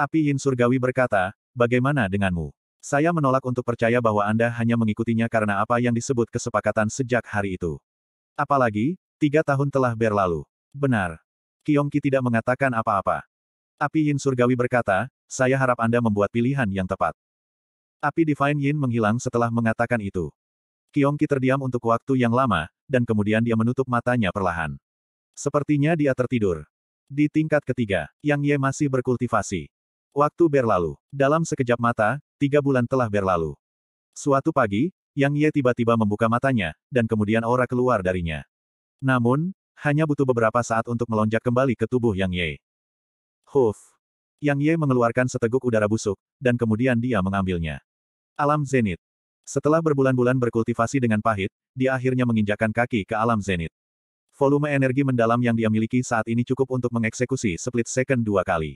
Api Yin Surgawi berkata, bagaimana denganmu? Saya menolak untuk percaya bahwa Anda hanya mengikutinya karena apa yang disebut kesepakatan sejak hari itu. Apalagi, tiga tahun telah berlalu. Benar. Kiongki tidak mengatakan apa-apa. Api Yin Surgawi berkata, saya harap Anda membuat pilihan yang tepat. Api Divine Yin menghilang setelah mengatakan itu. Kiongki terdiam untuk waktu yang lama, dan kemudian dia menutup matanya perlahan. Sepertinya dia tertidur. Di tingkat ketiga, Yang Ye masih berkultivasi. Waktu berlalu. Dalam sekejap mata, tiga bulan telah berlalu. Suatu pagi, Yang Ye tiba-tiba membuka matanya, dan kemudian aura keluar darinya. Namun, hanya butuh beberapa saat untuk melonjak kembali ke tubuh Yang Ye. Huf. Yang Ye mengeluarkan seteguk udara busuk, dan kemudian dia mengambilnya. Alam Zenit. Setelah berbulan-bulan berkultivasi dengan pahit, dia akhirnya menginjakan kaki ke alam Zenit. Volume energi mendalam yang dia miliki saat ini cukup untuk mengeksekusi split second dua kali.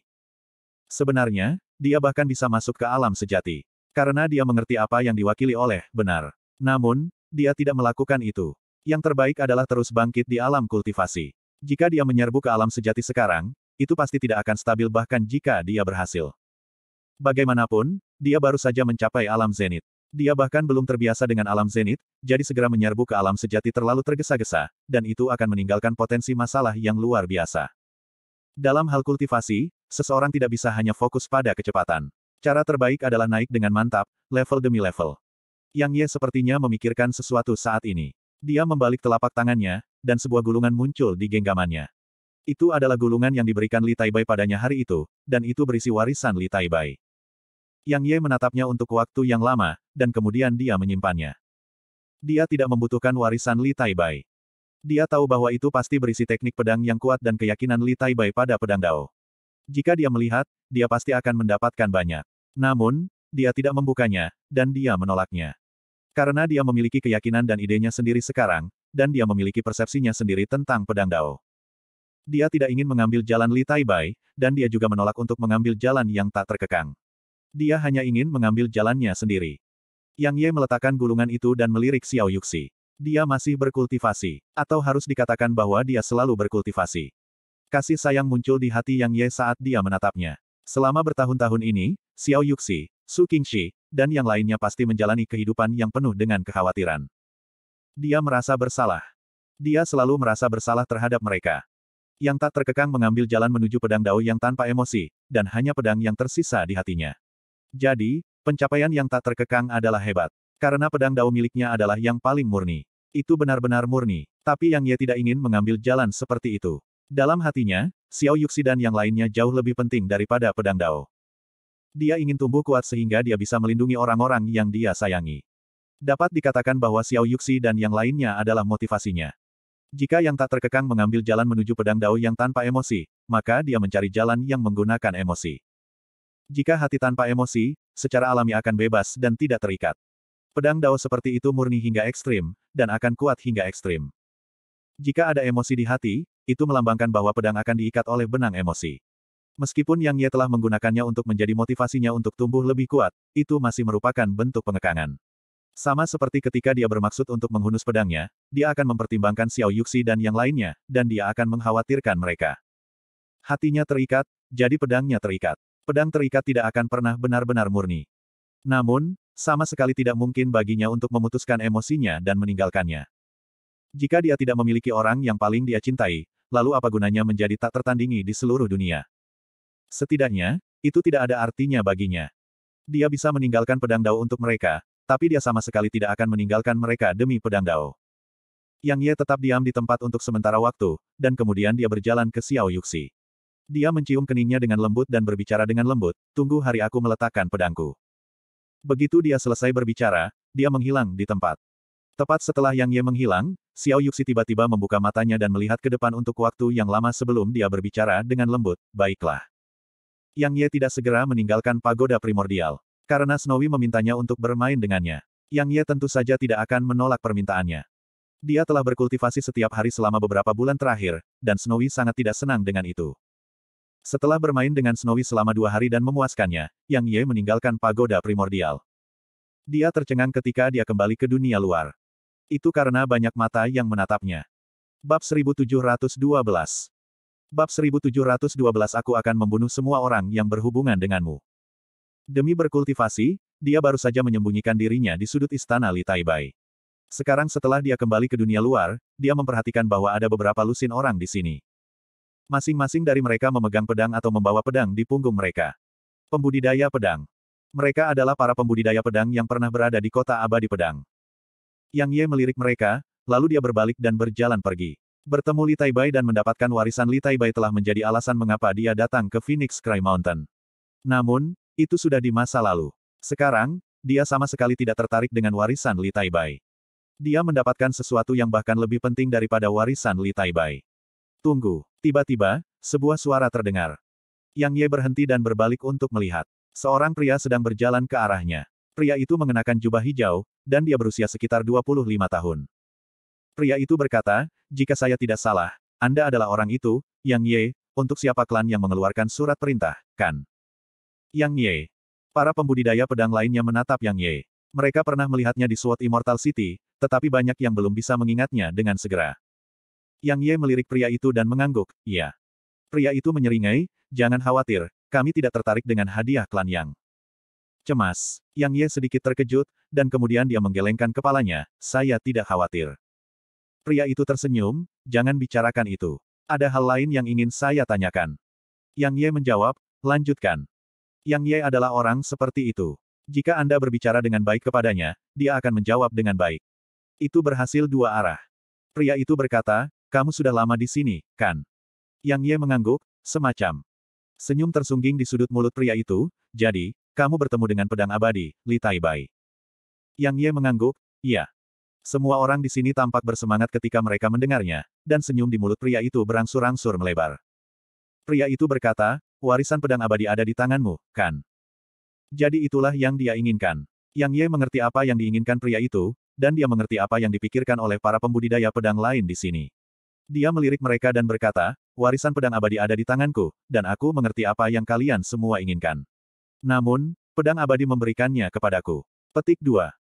Sebenarnya, dia bahkan bisa masuk ke alam sejati. Karena dia mengerti apa yang diwakili oleh benar. Namun, dia tidak melakukan itu. Yang terbaik adalah terus bangkit di alam kultivasi. Jika dia menyerbu ke alam sejati sekarang, itu pasti tidak akan stabil bahkan jika dia berhasil. Bagaimanapun, dia baru saja mencapai alam zenit. Dia bahkan belum terbiasa dengan alam zenit, jadi segera menyerbu ke alam sejati terlalu tergesa-gesa, dan itu akan meninggalkan potensi masalah yang luar biasa. Dalam hal kultivasi, seseorang tidak bisa hanya fokus pada kecepatan. Cara terbaik adalah naik dengan mantap, level demi level. Yang Ye sepertinya memikirkan sesuatu saat ini. Dia membalik telapak tangannya, dan sebuah gulungan muncul di genggamannya. Itu adalah gulungan yang diberikan Li Taibai padanya hari itu, dan itu berisi warisan Li Taibai. Yang Ye menatapnya untuk waktu yang lama, dan kemudian dia menyimpannya. Dia tidak membutuhkan warisan Li Taibai. Dia tahu bahwa itu pasti berisi teknik pedang yang kuat dan keyakinan Li Taibai pada pedang Dao. Jika dia melihat, dia pasti akan mendapatkan banyak. Namun, dia tidak membukanya, dan dia menolaknya. Karena dia memiliki keyakinan dan idenya sendiri sekarang, dan dia memiliki persepsinya sendiri tentang pedang Dao. Dia tidak ingin mengambil jalan Li Taibai, dan dia juga menolak untuk mengambil jalan yang tak terkekang. Dia hanya ingin mengambil jalannya sendiri. Yang Ye meletakkan gulungan itu dan melirik Xiao Yuxi. Dia masih berkultivasi, atau harus dikatakan bahwa dia selalu berkultivasi. Kasih sayang muncul di hati Yang Ye saat dia menatapnya. Selama bertahun-tahun ini, Xiao Yuxi, Su Qingxi, dan yang lainnya pasti menjalani kehidupan yang penuh dengan kekhawatiran. Dia merasa bersalah. Dia selalu merasa bersalah terhadap mereka yang tak terkekang mengambil jalan menuju pedang Dao yang tanpa emosi, dan hanya pedang yang tersisa di hatinya. Jadi, pencapaian yang tak terkekang adalah hebat. Karena pedang Dao miliknya adalah yang paling murni. Itu benar-benar murni, tapi Yang ia tidak ingin mengambil jalan seperti itu. Dalam hatinya, Xiao Yuxi dan yang lainnya jauh lebih penting daripada pedang Dao. Dia ingin tumbuh kuat sehingga dia bisa melindungi orang-orang yang dia sayangi. Dapat dikatakan bahwa Xiao Yuxi dan yang lainnya adalah motivasinya. Jika yang tak terkekang mengambil jalan menuju pedang dao yang tanpa emosi, maka dia mencari jalan yang menggunakan emosi. Jika hati tanpa emosi, secara alami akan bebas dan tidak terikat. Pedang dao seperti itu murni hingga ekstrim, dan akan kuat hingga ekstrim. Jika ada emosi di hati, itu melambangkan bahwa pedang akan diikat oleh benang emosi. Meskipun Yang Ye telah menggunakannya untuk menjadi motivasinya untuk tumbuh lebih kuat, itu masih merupakan bentuk pengekangan. Sama seperti ketika dia bermaksud untuk menghunus pedangnya, dia akan mempertimbangkan Xiao Yuxi dan yang lainnya, dan dia akan mengkhawatirkan mereka. Hatinya terikat, jadi pedangnya terikat. Pedang terikat tidak akan pernah benar-benar murni. Namun, sama sekali tidak mungkin baginya untuk memutuskan emosinya dan meninggalkannya. Jika dia tidak memiliki orang yang paling dia cintai, lalu apa gunanya menjadi tak tertandingi di seluruh dunia? Setidaknya, itu tidak ada artinya baginya. Dia bisa meninggalkan pedang Dao untuk mereka, tapi dia sama sekali tidak akan meninggalkan mereka demi pedang Dao. Yang Ye tetap diam di tempat untuk sementara waktu, dan kemudian dia berjalan ke Xiao Yuxi. Dia mencium keningnya dengan lembut dan berbicara dengan lembut, tunggu hari aku meletakkan pedangku. Begitu dia selesai berbicara, dia menghilang di tempat. Tepat setelah Yang Ye menghilang, Xiao Yuxi tiba-tiba membuka matanya dan melihat ke depan untuk waktu yang lama sebelum dia berbicara dengan lembut, baiklah. Yang Ye tidak segera meninggalkan pagoda primordial. Karena Snowy memintanya untuk bermain dengannya. Yang Ye tentu saja tidak akan menolak permintaannya. Dia telah berkultivasi setiap hari selama beberapa bulan terakhir, dan Snowy sangat tidak senang dengan itu. Setelah bermain dengan Snowy selama dua hari dan memuaskannya, Yang Ye meninggalkan pagoda primordial. Dia tercengang ketika dia kembali ke dunia luar. Itu karena banyak mata yang menatapnya. Bab 1712 Bab 1712 Aku akan membunuh semua orang yang berhubungan denganmu. Demi berkultivasi, dia baru saja menyembunyikan dirinya di sudut istana Li Taibai. Sekarang setelah dia kembali ke dunia luar, dia memperhatikan bahwa ada beberapa lusin orang di sini. Masing-masing dari mereka memegang pedang atau membawa pedang di punggung mereka. Pembudidaya pedang. Mereka adalah para pembudidaya pedang yang pernah berada di kota abadi pedang. Yang Ye melirik mereka, lalu dia berbalik dan berjalan pergi. Bertemu Li Taibai dan mendapatkan warisan Li Taibai telah menjadi alasan mengapa dia datang ke Phoenix Cry Mountain. Namun, itu sudah di masa lalu. Sekarang, dia sama sekali tidak tertarik dengan warisan Li Taibai. Dia mendapatkan sesuatu yang bahkan lebih penting daripada warisan Li Taibai. Tunggu, tiba-tiba, sebuah suara terdengar. Yang Ye berhenti dan berbalik untuk melihat. Seorang pria sedang berjalan ke arahnya. Pria itu mengenakan jubah hijau, dan dia berusia sekitar 25 tahun. Pria itu berkata, jika saya tidak salah, Anda adalah orang itu, Yang Ye, untuk siapa klan yang mengeluarkan surat perintah, kan? Yang Ye. Para pembudidaya pedang lainnya menatap Yang Ye. Mereka pernah melihatnya di SWOT Immortal City, tetapi banyak yang belum bisa mengingatnya dengan segera. Yang Ye melirik pria itu dan mengangguk, iya. Pria itu menyeringai, jangan khawatir, kami tidak tertarik dengan hadiah klan Yang. Cemas, Yang Ye sedikit terkejut, dan kemudian dia menggelengkan kepalanya, saya tidak khawatir. Pria itu tersenyum, jangan bicarakan itu. Ada hal lain yang ingin saya tanyakan. Yang Ye menjawab, lanjutkan. Yang Ye adalah orang seperti itu. Jika Anda berbicara dengan baik kepadanya, dia akan menjawab dengan baik. Itu berhasil dua arah. Pria itu berkata, kamu sudah lama di sini, kan? Yang Ye mengangguk, semacam. Senyum tersungging di sudut mulut pria itu, jadi, kamu bertemu dengan pedang abadi, Li Taibai. Yang Ye mengangguk, iya. Semua orang di sini tampak bersemangat ketika mereka mendengarnya, dan senyum di mulut pria itu berangsur-angsur melebar. Pria itu berkata, warisan pedang abadi ada di tanganmu, kan? Jadi itulah yang dia inginkan. Yang Ye mengerti apa yang diinginkan pria itu, dan dia mengerti apa yang dipikirkan oleh para pembudidaya pedang lain di sini. Dia melirik mereka dan berkata, warisan pedang abadi ada di tanganku, dan aku mengerti apa yang kalian semua inginkan. Namun, pedang abadi memberikannya kepadaku. Petik 2.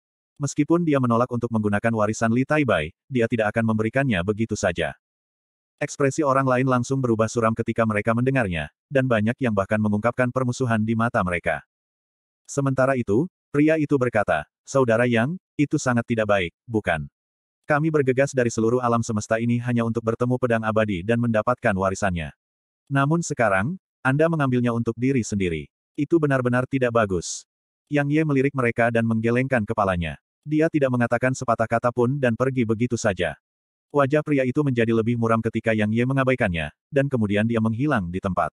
Meskipun dia menolak untuk menggunakan warisan Li Taibai, dia tidak akan memberikannya begitu saja. Ekspresi orang lain langsung berubah suram ketika mereka mendengarnya, dan banyak yang bahkan mengungkapkan permusuhan di mata mereka. Sementara itu, pria itu berkata, Saudara Yang, itu sangat tidak baik, bukan? Kami bergegas dari seluruh alam semesta ini hanya untuk bertemu pedang abadi dan mendapatkan warisannya. Namun sekarang, Anda mengambilnya untuk diri sendiri. Itu benar-benar tidak bagus. Yang Ye melirik mereka dan menggelengkan kepalanya. Dia tidak mengatakan sepatah kata pun dan pergi begitu saja. Wajah pria itu menjadi lebih muram ketika Yang Ye mengabaikannya, dan kemudian dia menghilang di tempat.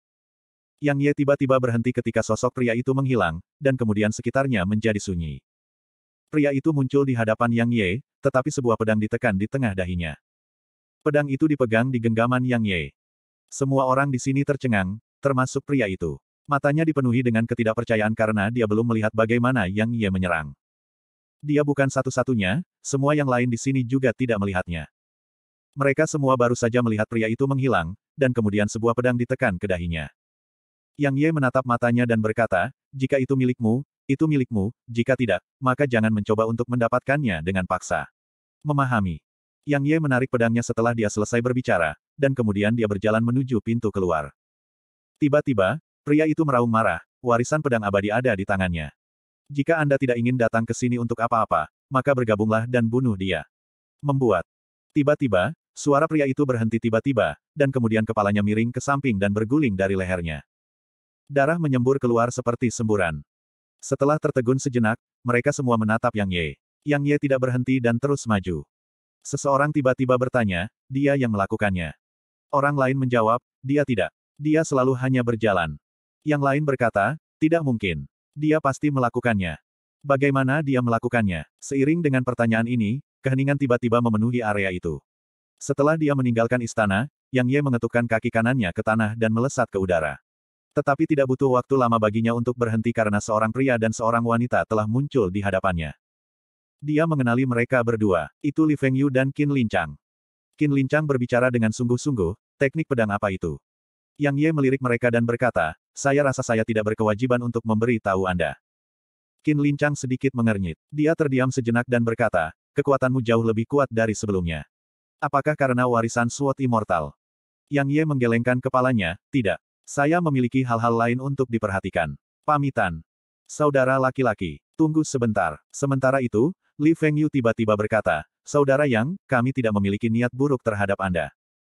Yang Ye tiba-tiba berhenti ketika sosok pria itu menghilang, dan kemudian sekitarnya menjadi sunyi. Pria itu muncul di hadapan Yang Ye, tetapi sebuah pedang ditekan di tengah dahinya. Pedang itu dipegang di genggaman Yang Ye. Semua orang di sini tercengang, termasuk pria itu. Matanya dipenuhi dengan ketidakpercayaan karena dia belum melihat bagaimana Yang Ye menyerang. Dia bukan satu-satunya, semua yang lain di sini juga tidak melihatnya. Mereka semua baru saja melihat pria itu menghilang, dan kemudian sebuah pedang ditekan ke dahinya. Yang Ye menatap matanya dan berkata, jika itu milikmu, itu milikmu, jika tidak, maka jangan mencoba untuk mendapatkannya dengan paksa. Memahami. Yang Ye menarik pedangnya setelah dia selesai berbicara, dan kemudian dia berjalan menuju pintu keluar. Tiba-tiba, pria itu meraung marah, warisan pedang abadi ada di tangannya. Jika Anda tidak ingin datang ke sini untuk apa-apa, maka bergabunglah dan bunuh dia. Membuat. Tiba-tiba, Suara pria itu berhenti tiba-tiba, dan kemudian kepalanya miring ke samping dan berguling dari lehernya. Darah menyembur keluar seperti semburan. Setelah tertegun sejenak, mereka semua menatap Yang Ye. Yang Ye tidak berhenti dan terus maju. Seseorang tiba-tiba bertanya, dia yang melakukannya. Orang lain menjawab, dia tidak. Dia selalu hanya berjalan. Yang lain berkata, tidak mungkin. Dia pasti melakukannya. Bagaimana dia melakukannya? Seiring dengan pertanyaan ini, keheningan tiba-tiba memenuhi area itu. Setelah dia meninggalkan istana, Yang Ye mengetukkan kaki kanannya ke tanah dan melesat ke udara. Tetapi tidak butuh waktu lama baginya untuk berhenti karena seorang pria dan seorang wanita telah muncul di hadapannya. Dia mengenali mereka berdua, itu Li Feng Yu dan Qin Lincang. Qin Lincang berbicara dengan sungguh-sungguh, teknik pedang apa itu? Yang Ye melirik mereka dan berkata, saya rasa saya tidak berkewajiban untuk memberi tahu Anda. Qin Lincang sedikit mengernyit. Dia terdiam sejenak dan berkata, kekuatanmu jauh lebih kuat dari sebelumnya. Apakah karena warisan Sword Immortal? Yang Ye menggelengkan kepalanya, tidak. Saya memiliki hal-hal lain untuk diperhatikan. Pamitan. Saudara laki-laki, tunggu sebentar. Sementara itu, Li Feng Yu tiba-tiba berkata, Saudara Yang, kami tidak memiliki niat buruk terhadap Anda.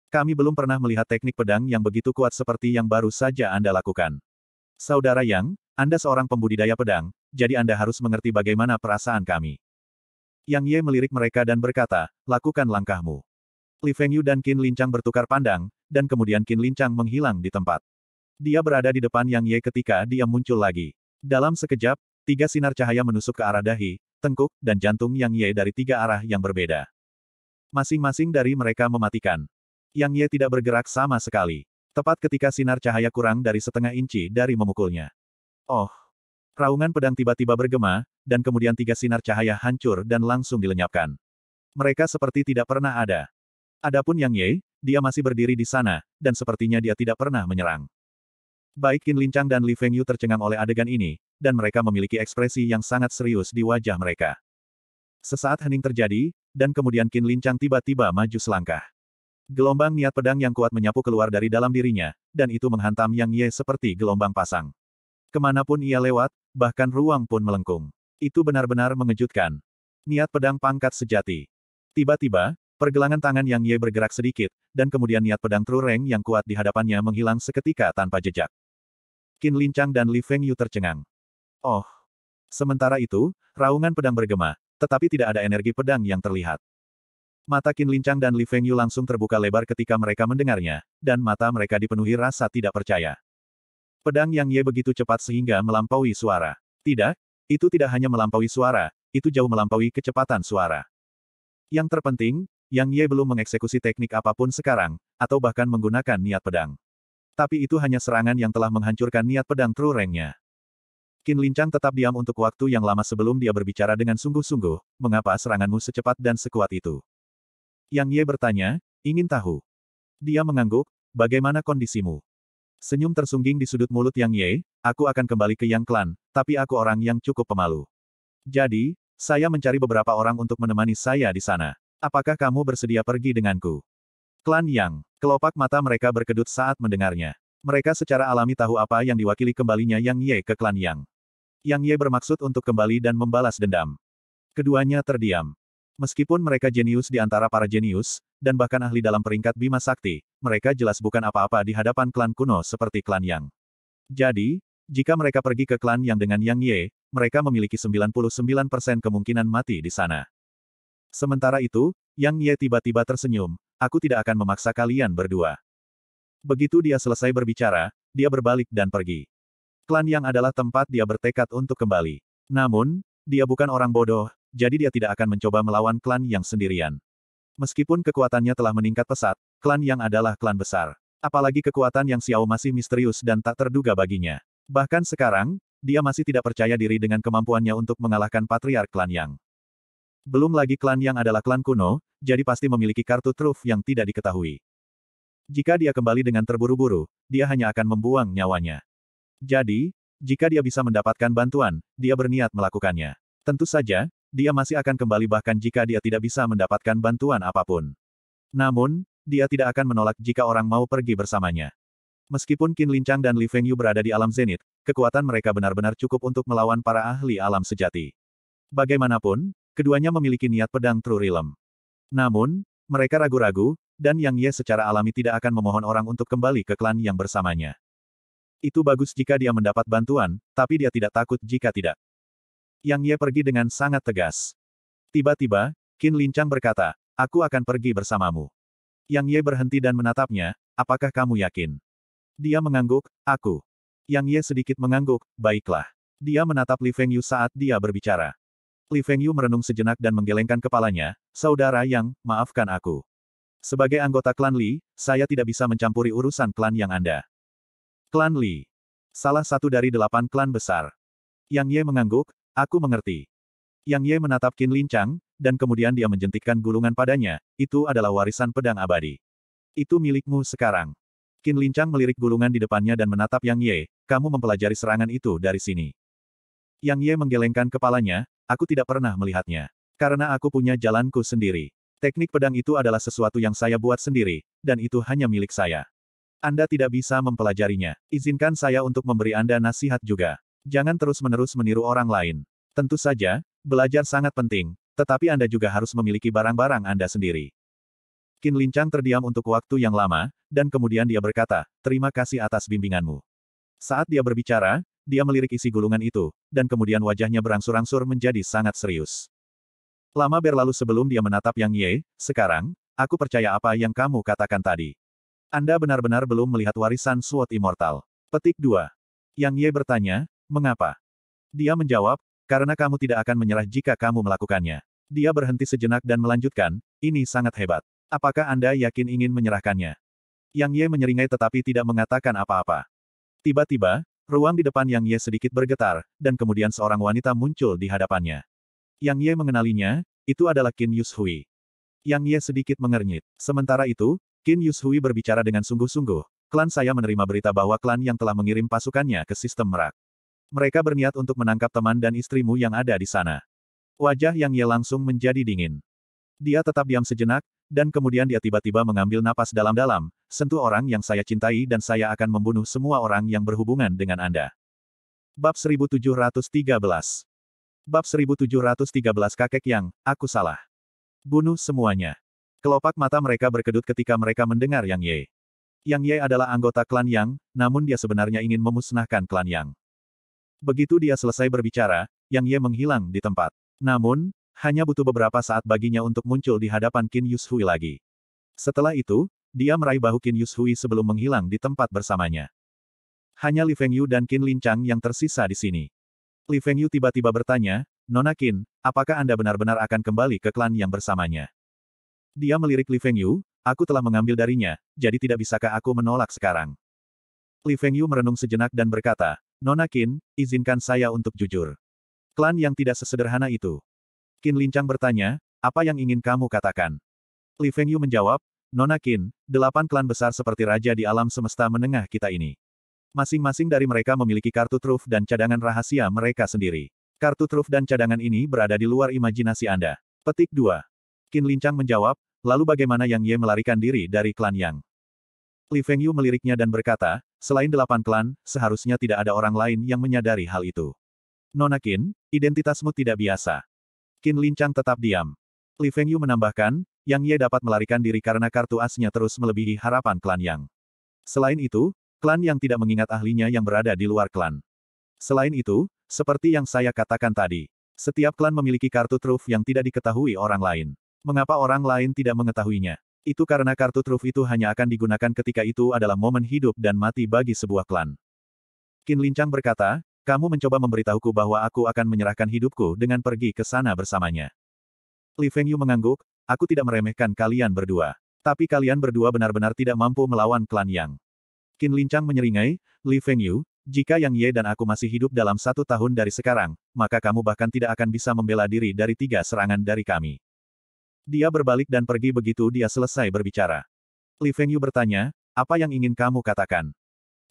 Kami belum pernah melihat teknik pedang yang begitu kuat seperti yang baru saja Anda lakukan. Saudara Yang, Anda seorang pembudidaya pedang, jadi Anda harus mengerti bagaimana perasaan kami. Yang Ye melirik mereka dan berkata, lakukan langkahmu. Li Fengyu dan Qin Lincang bertukar pandang, dan kemudian Qin Lincang menghilang di tempat. Dia berada di depan Yang Ye ketika dia muncul lagi. Dalam sekejap, tiga sinar cahaya menusuk ke arah dahi, tengkuk, dan jantung Yang Ye dari tiga arah yang berbeda. Masing-masing dari mereka mematikan. Yang Ye tidak bergerak sama sekali. Tepat ketika sinar cahaya kurang dari setengah inci dari memukulnya. Oh! Raungan pedang tiba-tiba bergema, dan kemudian tiga sinar cahaya hancur dan langsung dilenyapkan. Mereka seperti tidak pernah ada. Adapun Yang Ye, dia masih berdiri di sana, dan sepertinya dia tidak pernah menyerang. Baik Qin Lincang dan Li Fengyu tercengang oleh adegan ini, dan mereka memiliki ekspresi yang sangat serius di wajah mereka. Sesaat hening terjadi, dan kemudian Qin Lincang tiba-tiba maju selangkah. Gelombang niat pedang yang kuat menyapu keluar dari dalam dirinya, dan itu menghantam Yang Ye seperti gelombang pasang. Kemanapun ia lewat, bahkan ruang pun melengkung. Itu benar-benar mengejutkan. Niat pedang pangkat sejati. Tiba-tiba, Pergelangan tangan Yang Ye bergerak sedikit, dan kemudian niat pedang Trureng yang kuat di hadapannya menghilang seketika tanpa jejak. Qin Lincang dan Li Feng Yu tercengang. Oh! Sementara itu, raungan pedang bergema, tetapi tidak ada energi pedang yang terlihat. Mata Qin Lincang dan Li Feng Yu langsung terbuka lebar ketika mereka mendengarnya, dan mata mereka dipenuhi rasa tidak percaya. Pedang Yang Ye begitu cepat sehingga melampaui suara. Tidak, itu tidak hanya melampaui suara, itu jauh melampaui kecepatan suara. Yang terpenting, yang Ye belum mengeksekusi teknik apapun sekarang, atau bahkan menggunakan niat pedang. Tapi itu hanya serangan yang telah menghancurkan niat pedang True Ring-nya. Qin Lincang tetap diam untuk waktu yang lama sebelum dia berbicara dengan sungguh-sungguh, mengapa seranganmu secepat dan sekuat itu? Yang Ye bertanya, ingin tahu. Dia mengangguk, bagaimana kondisimu? Senyum tersungging di sudut mulut Yang Ye, aku akan kembali ke Yang Klan, tapi aku orang yang cukup pemalu. Jadi, saya mencari beberapa orang untuk menemani saya di sana apakah kamu bersedia pergi denganku? Klan Yang, kelopak mata mereka berkedut saat mendengarnya. Mereka secara alami tahu apa yang diwakili kembalinya Yang Ye ke klan Yang. Yang Ye bermaksud untuk kembali dan membalas dendam. Keduanya terdiam. Meskipun mereka jenius di antara para jenius, dan bahkan ahli dalam peringkat Bima Sakti, mereka jelas bukan apa-apa di hadapan klan kuno seperti klan Yang. Jadi, jika mereka pergi ke klan Yang dengan Yang Ye, mereka memiliki 99% kemungkinan mati di sana. Sementara itu, Yang Ye tiba-tiba tersenyum, aku tidak akan memaksa kalian berdua. Begitu dia selesai berbicara, dia berbalik dan pergi. Klan Yang adalah tempat dia bertekad untuk kembali. Namun, dia bukan orang bodoh, jadi dia tidak akan mencoba melawan klan Yang sendirian. Meskipun kekuatannya telah meningkat pesat, klan Yang adalah klan besar. Apalagi kekuatan Yang Xiao masih misterius dan tak terduga baginya. Bahkan sekarang, dia masih tidak percaya diri dengan kemampuannya untuk mengalahkan patriark klan Yang. Belum lagi klan yang adalah klan kuno, jadi pasti memiliki kartu truf yang tidak diketahui. Jika dia kembali dengan terburu-buru, dia hanya akan membuang nyawanya. Jadi, jika dia bisa mendapatkan bantuan, dia berniat melakukannya. Tentu saja, dia masih akan kembali bahkan jika dia tidak bisa mendapatkan bantuan apapun. Namun, dia tidak akan menolak jika orang mau pergi bersamanya. Meskipun Qin Lincang dan Li Fengyu berada di alam zenit, kekuatan mereka benar-benar cukup untuk melawan para ahli alam sejati. Bagaimanapun, Keduanya memiliki niat pedang True Realm. Namun, mereka ragu-ragu, dan Yang Ye secara alami tidak akan memohon orang untuk kembali ke klan yang bersamanya. Itu bagus jika dia mendapat bantuan, tapi dia tidak takut jika tidak. Yang Ye pergi dengan sangat tegas. Tiba-tiba, Qin Lincang berkata, Aku akan pergi bersamamu. Yang Ye berhenti dan menatapnya, apakah kamu yakin? Dia mengangguk, aku. Yang Ye sedikit mengangguk, baiklah. Dia menatap Li Feng Yu saat dia berbicara. Li Feng Yu merenung sejenak dan menggelengkan kepalanya, Saudara Yang, maafkan aku. Sebagai anggota klan Li, saya tidak bisa mencampuri urusan klan yang Anda. Klan Li. Salah satu dari delapan klan besar. Yang Ye mengangguk, aku mengerti. Yang Ye menatap Qin Lincang, dan kemudian dia menjentikkan gulungan padanya, itu adalah warisan pedang abadi. Itu milikmu sekarang. Qin Lincang melirik gulungan di depannya dan menatap Yang Ye, kamu mempelajari serangan itu dari sini. Yang Ye menggelengkan kepalanya, Aku tidak pernah melihatnya. Karena aku punya jalanku sendiri. Teknik pedang itu adalah sesuatu yang saya buat sendiri, dan itu hanya milik saya. Anda tidak bisa mempelajarinya. Izinkan saya untuk memberi Anda nasihat juga. Jangan terus-menerus meniru orang lain. Tentu saja, belajar sangat penting, tetapi Anda juga harus memiliki barang-barang Anda sendiri. Kin Lincang terdiam untuk waktu yang lama, dan kemudian dia berkata, terima kasih atas bimbinganmu. Saat dia berbicara, dia melirik isi gulungan itu, dan kemudian wajahnya berangsur-angsur menjadi sangat serius. Lama berlalu sebelum dia menatap Yang Ye, sekarang, aku percaya apa yang kamu katakan tadi. Anda benar-benar belum melihat warisan SWOT Immortal. Petik 2. Yang Ye bertanya, mengapa? Dia menjawab, karena kamu tidak akan menyerah jika kamu melakukannya. Dia berhenti sejenak dan melanjutkan, ini sangat hebat. Apakah Anda yakin ingin menyerahkannya? Yang Ye menyeringai tetapi tidak mengatakan apa-apa. Tiba-tiba, Ruang di depan Yang Ye sedikit bergetar, dan kemudian seorang wanita muncul di hadapannya. Yang Ye mengenalinya, itu adalah Qin Yushui. Yang Ye sedikit mengernyit. Sementara itu, Qin Yushui berbicara dengan sungguh-sungguh. Klan saya menerima berita bahwa klan yang telah mengirim pasukannya ke sistem merak. Mereka berniat untuk menangkap teman dan istrimu yang ada di sana. Wajah Yang Ye langsung menjadi dingin. Dia tetap diam sejenak, dan kemudian dia tiba-tiba mengambil napas dalam-dalam, sentuh orang yang saya cintai dan saya akan membunuh semua orang yang berhubungan dengan Anda. Bab 1713 Bab 1713 Kakek Yang, Aku Salah. Bunuh semuanya. Kelopak mata mereka berkedut ketika mereka mendengar Yang Ye. Yang Ye adalah anggota klan Yang, namun dia sebenarnya ingin memusnahkan klan Yang. Begitu dia selesai berbicara, Yang Ye menghilang di tempat. Namun, hanya butuh beberapa saat baginya untuk muncul di hadapan Qin Yushui lagi. Setelah itu, dia meraih bahu Qin Yushui sebelum menghilang di tempat bersamanya. Hanya Li Fengyu dan Qin Lin yang tersisa di sini. Li Fengyu tiba-tiba bertanya, Nona Qin, apakah Anda benar-benar akan kembali ke klan yang bersamanya? Dia melirik Li Fengyu, aku telah mengambil darinya, jadi tidak bisakah aku menolak sekarang? Li Fengyu merenung sejenak dan berkata, Nona Qin, izinkan saya untuk jujur. Klan yang tidak sesederhana itu. Qin Lincang bertanya, apa yang ingin kamu katakan? Li Fengyu menjawab, Nonakin, delapan klan besar seperti raja di alam semesta menengah kita ini. Masing-masing dari mereka memiliki kartu truf dan cadangan rahasia mereka sendiri. Kartu truf dan cadangan ini berada di luar imajinasi Anda. Petik 2. Qin lincang menjawab, lalu bagaimana Yang Ye melarikan diri dari klan Yang? Li Feng Yu meliriknya dan berkata, selain delapan klan, seharusnya tidak ada orang lain yang menyadari hal itu. Nona Qin, identitasmu tidak biasa. Qin lincang tetap diam. Li Feng Yu menambahkan, yang Ye dapat melarikan diri karena kartu asnya terus melebihi harapan klan Yang. Selain itu, klan yang tidak mengingat ahlinya yang berada di luar klan. Selain itu, seperti yang saya katakan tadi, setiap klan memiliki kartu truf yang tidak diketahui orang lain. Mengapa orang lain tidak mengetahuinya? Itu karena kartu truf itu hanya akan digunakan ketika itu adalah momen hidup dan mati bagi sebuah klan. Kin Lincang berkata, kamu mencoba memberitahuku bahwa aku akan menyerahkan hidupku dengan pergi ke sana bersamanya. Li Fengyu mengangguk, Aku tidak meremehkan kalian berdua. Tapi kalian berdua benar-benar tidak mampu melawan klan Yang. Qin Lincang menyeringai, Li Fengyu, jika Yang Ye dan aku masih hidup dalam satu tahun dari sekarang, maka kamu bahkan tidak akan bisa membela diri dari tiga serangan dari kami. Dia berbalik dan pergi begitu dia selesai berbicara. Li Fengyu bertanya, apa yang ingin kamu katakan?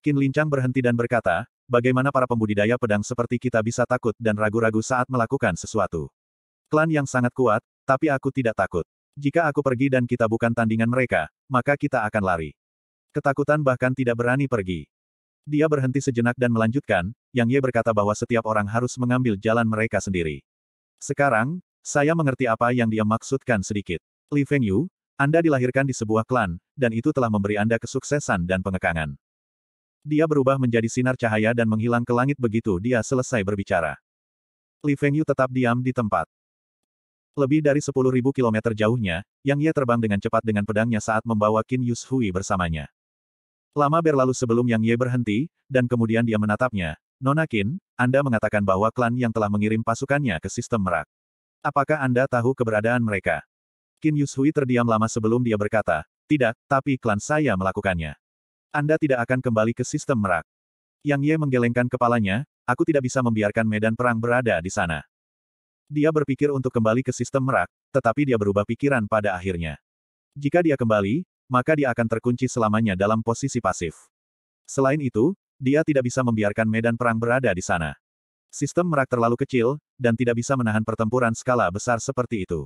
Qin Lincang berhenti dan berkata, bagaimana para pembudidaya pedang seperti kita bisa takut dan ragu-ragu saat melakukan sesuatu. Klan yang sangat kuat, tapi aku tidak takut. Jika aku pergi dan kita bukan tandingan mereka, maka kita akan lari. Ketakutan bahkan tidak berani pergi. Dia berhenti sejenak dan melanjutkan, Yang Ye berkata bahwa setiap orang harus mengambil jalan mereka sendiri. Sekarang, saya mengerti apa yang dia maksudkan sedikit. Li Feng Yu, Anda dilahirkan di sebuah klan, dan itu telah memberi Anda kesuksesan dan pengekangan. Dia berubah menjadi sinar cahaya dan menghilang ke langit begitu dia selesai berbicara. Li Feng Yu tetap diam di tempat. Lebih dari 10.000 km jauhnya, Yang ia terbang dengan cepat dengan pedangnya saat membawa Qin Yus Hui bersamanya. Lama berlalu sebelum Yang Ye berhenti, dan kemudian dia menatapnya. Nona Qin, Anda mengatakan bahwa klan yang telah mengirim pasukannya ke sistem merak. Apakah Anda tahu keberadaan mereka? Qin Yus Hui terdiam lama sebelum dia berkata, tidak, tapi klan saya melakukannya. Anda tidak akan kembali ke sistem merak. Yang Ye menggelengkan kepalanya, aku tidak bisa membiarkan medan perang berada di sana. Dia berpikir untuk kembali ke sistem merak, tetapi dia berubah pikiran pada akhirnya. Jika dia kembali, maka dia akan terkunci selamanya dalam posisi pasif. Selain itu, dia tidak bisa membiarkan medan perang berada di sana. Sistem merak terlalu kecil, dan tidak bisa menahan pertempuran skala besar seperti itu.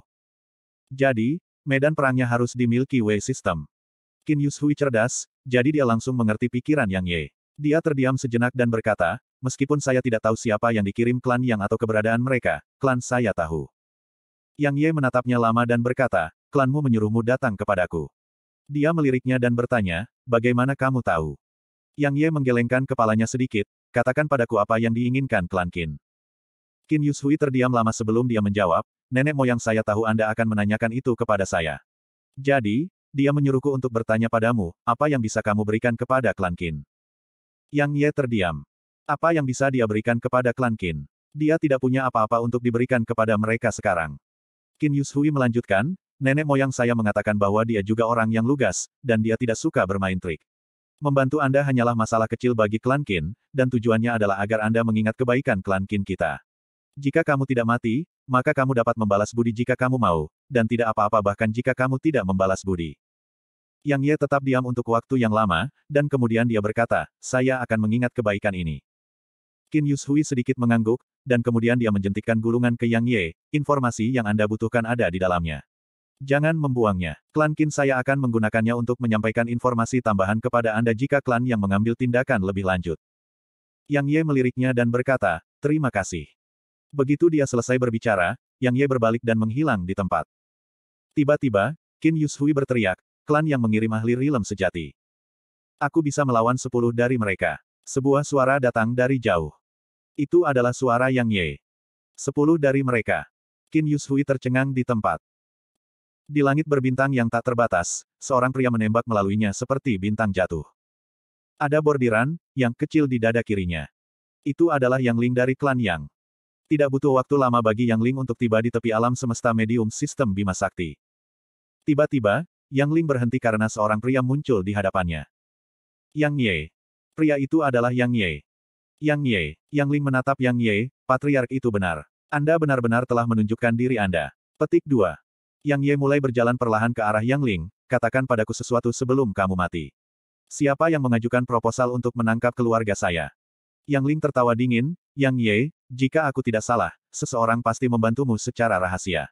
Jadi, medan perangnya harus di Milky Way System. Qin Yushui cerdas, jadi dia langsung mengerti pikiran Yang Ye. Dia terdiam sejenak dan berkata, meskipun saya tidak tahu siapa yang dikirim klan Yang atau keberadaan mereka, klan saya tahu. Yang Ye menatapnya lama dan berkata, klanmu menyuruhmu datang kepadaku. Dia meliriknya dan bertanya, bagaimana kamu tahu? Yang Ye menggelengkan kepalanya sedikit, katakan padaku apa yang diinginkan klan Qin. Qin Yushui terdiam lama sebelum dia menjawab, nenek moyang saya tahu Anda akan menanyakan itu kepada saya. Jadi, dia menyuruhku untuk bertanya padamu, apa yang bisa kamu berikan kepada klan Qin. Yang Ye terdiam. Apa yang bisa dia berikan kepada klan Qin? Dia tidak punya apa-apa untuk diberikan kepada mereka sekarang. Qin Yushui melanjutkan, nenek moyang saya mengatakan bahwa dia juga orang yang lugas, dan dia tidak suka bermain trik. Membantu Anda hanyalah masalah kecil bagi klan Qin, dan tujuannya adalah agar Anda mengingat kebaikan klan Qin kita. Jika kamu tidak mati, maka kamu dapat membalas budi jika kamu mau, dan tidak apa-apa bahkan jika kamu tidak membalas budi. Yang Ye tetap diam untuk waktu yang lama, dan kemudian dia berkata, saya akan mengingat kebaikan ini. Qin Yushui sedikit mengangguk, dan kemudian dia menjentikkan gulungan ke Yang Ye, informasi yang Anda butuhkan ada di dalamnya. Jangan membuangnya. Klan Qin saya akan menggunakannya untuk menyampaikan informasi tambahan kepada Anda jika klan yang mengambil tindakan lebih lanjut. Yang Ye meliriknya dan berkata, terima kasih. Begitu dia selesai berbicara, Yang Ye berbalik dan menghilang di tempat. Tiba-tiba, Qin Yushui berteriak, klan yang mengirim ahli rilem sejati. Aku bisa melawan sepuluh dari mereka. Sebuah suara datang dari jauh. Itu adalah suara Yang Ye. Sepuluh dari mereka. Qin Yushui tercengang di tempat. Di langit berbintang yang tak terbatas, seorang pria menembak melaluinya seperti bintang jatuh. Ada bordiran, yang kecil di dada kirinya. Itu adalah Yang Ling dari klan Yang. Tidak butuh waktu lama bagi Yang Ling untuk tiba di tepi alam semesta medium sistem Bima Sakti. Tiba-tiba, Yang Ling berhenti karena seorang pria muncul di hadapannya. Yang Ye. Pria itu adalah Yang Ye. Yang Ye, Yang Ling menatap Yang Ye, patriark itu benar. Anda benar-benar telah menunjukkan diri Anda. Petik 2. Yang Ye mulai berjalan perlahan ke arah Yang Ling, katakan padaku sesuatu sebelum kamu mati. Siapa yang mengajukan proposal untuk menangkap keluarga saya? Yang Ling tertawa dingin, Yang Ye, jika aku tidak salah, seseorang pasti membantumu secara rahasia.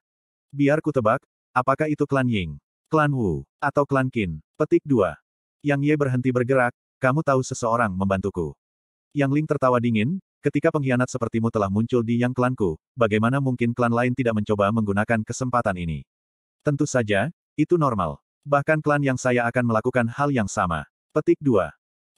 Biar ku tebak, apakah itu klan Ying, klan Wu, atau klan Qin? Petik 2. Yang Ye berhenti bergerak, kamu tahu seseorang membantuku. Yang Ling tertawa dingin, ketika pengkhianat sepertimu telah muncul di Yang Klanku, bagaimana mungkin klan lain tidak mencoba menggunakan kesempatan ini? Tentu saja, itu normal. Bahkan klan yang saya akan melakukan hal yang sama. Petik 2.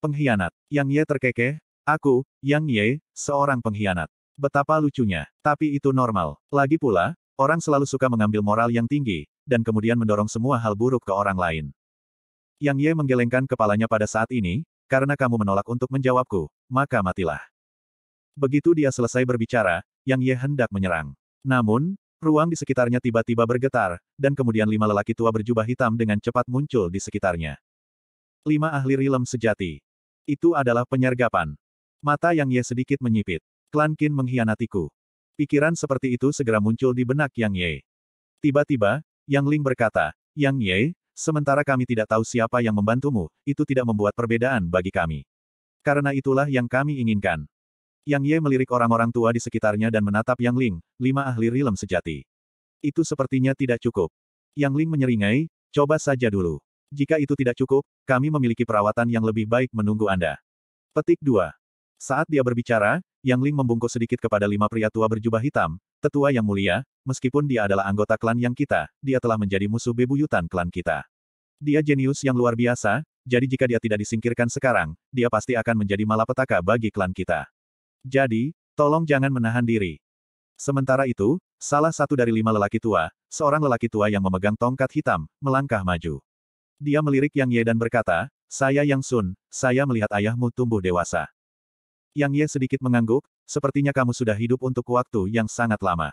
Pengkhianat. Yang Ye terkekeh, aku, Yang Ye, seorang pengkhianat. Betapa lucunya. Tapi itu normal. Lagi pula, orang selalu suka mengambil moral yang tinggi, dan kemudian mendorong semua hal buruk ke orang lain. Yang Ye menggelengkan kepalanya pada saat ini, karena kamu menolak untuk menjawabku, maka matilah. Begitu dia selesai berbicara, Yang Ye hendak menyerang. Namun, ruang di sekitarnya tiba-tiba bergetar, dan kemudian lima lelaki tua berjubah hitam dengan cepat muncul di sekitarnya. Lima ahli rilem sejati. Itu adalah penyergapan. Mata Yang Ye sedikit menyipit. Klan Kin mengkhianatiku. Pikiran seperti itu segera muncul di benak Yang Ye. Tiba-tiba, Yang Ling berkata, Yang Ye, Sementara kami tidak tahu siapa yang membantumu, itu tidak membuat perbedaan bagi kami. Karena itulah yang kami inginkan. Yang Ye melirik orang-orang tua di sekitarnya dan menatap Yang Ling, lima ahli rilem sejati. Itu sepertinya tidak cukup. Yang Ling menyeringai, coba saja dulu. Jika itu tidak cukup, kami memiliki perawatan yang lebih baik menunggu Anda. Petik 2. Saat dia berbicara, Yang Ling membungkuk sedikit kepada lima pria tua berjubah hitam, Tetua yang mulia, meskipun dia adalah anggota klan yang kita, dia telah menjadi musuh bebuyutan klan kita. Dia jenius yang luar biasa, jadi jika dia tidak disingkirkan sekarang, dia pasti akan menjadi malapetaka bagi klan kita. Jadi, tolong jangan menahan diri. Sementara itu, salah satu dari lima lelaki tua, seorang lelaki tua yang memegang tongkat hitam, melangkah maju. Dia melirik Yang Ye dan berkata, saya Yang Sun, saya melihat ayahmu tumbuh dewasa. Yang Ye sedikit mengangguk, Sepertinya kamu sudah hidup untuk waktu yang sangat lama.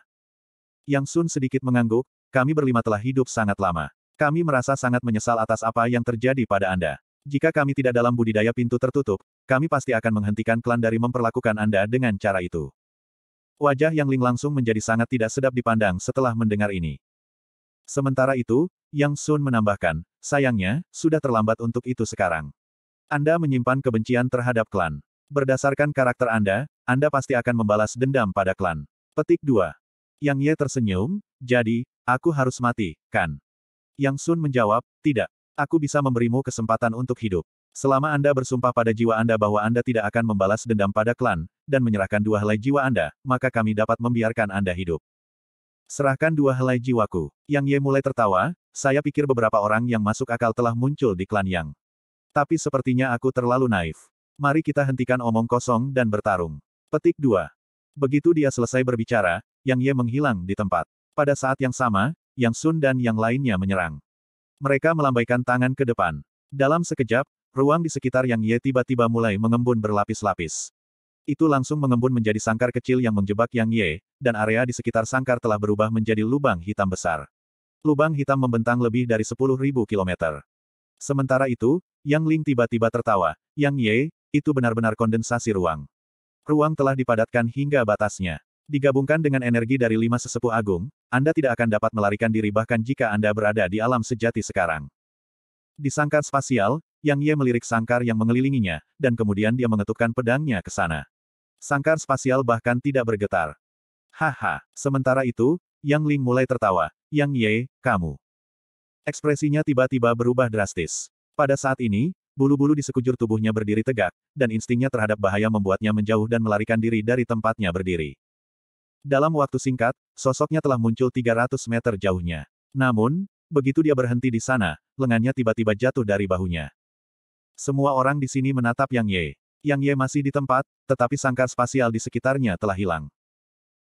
Yang Sun sedikit mengangguk, kami berlima telah hidup sangat lama. Kami merasa sangat menyesal atas apa yang terjadi pada Anda. Jika kami tidak dalam budidaya pintu tertutup, kami pasti akan menghentikan klan dari memperlakukan Anda dengan cara itu. Wajah Yang Ling langsung menjadi sangat tidak sedap dipandang setelah mendengar ini. Sementara itu, Yang Sun menambahkan, sayangnya, sudah terlambat untuk itu sekarang. Anda menyimpan kebencian terhadap klan. Berdasarkan karakter Anda, anda pasti akan membalas dendam pada klan. Petik 2. Yang Ye tersenyum, jadi, aku harus mati, kan? Yang Sun menjawab, tidak. Aku bisa memberimu kesempatan untuk hidup. Selama Anda bersumpah pada jiwa Anda bahwa Anda tidak akan membalas dendam pada klan, dan menyerahkan dua helai jiwa Anda, maka kami dapat membiarkan Anda hidup. Serahkan dua helai jiwaku. Yang Ye mulai tertawa, saya pikir beberapa orang yang masuk akal telah muncul di klan Yang. Tapi sepertinya aku terlalu naif. Mari kita hentikan omong kosong dan bertarung. Petik 2. Begitu dia selesai berbicara, Yang Ye menghilang di tempat. Pada saat yang sama, Yang Sun dan yang lainnya menyerang. Mereka melambaikan tangan ke depan. Dalam sekejap, ruang di sekitar Yang Ye tiba-tiba mulai mengembun berlapis-lapis. Itu langsung mengembun menjadi sangkar kecil yang menjebak Yang Ye, dan area di sekitar sangkar telah berubah menjadi lubang hitam besar. Lubang hitam membentang lebih dari 10.000 km. Sementara itu, Yang Ling tiba-tiba tertawa, Yang Ye, itu benar-benar kondensasi ruang. Ruang telah dipadatkan hingga batasnya. Digabungkan dengan energi dari lima sesepuh agung, Anda tidak akan dapat melarikan diri bahkan jika Anda berada di alam sejati sekarang. Di sangkar spasial, Yang Ye melirik sangkar yang mengelilinginya, dan kemudian dia mengetukkan pedangnya ke sana. Sangkar spasial bahkan tidak bergetar. Haha, sementara itu, Yang Ling mulai tertawa. Yang Ye, kamu. Ekspresinya tiba-tiba berubah drastis. Pada saat ini, Bulu-bulu di sekujur tubuhnya berdiri tegak, dan instingnya terhadap bahaya membuatnya menjauh dan melarikan diri dari tempatnya berdiri. Dalam waktu singkat, sosoknya telah muncul 300 meter jauhnya. Namun, begitu dia berhenti di sana, lengannya tiba-tiba jatuh dari bahunya. Semua orang di sini menatap Yang Ye. Yang Ye masih di tempat, tetapi sangkar spasial di sekitarnya telah hilang.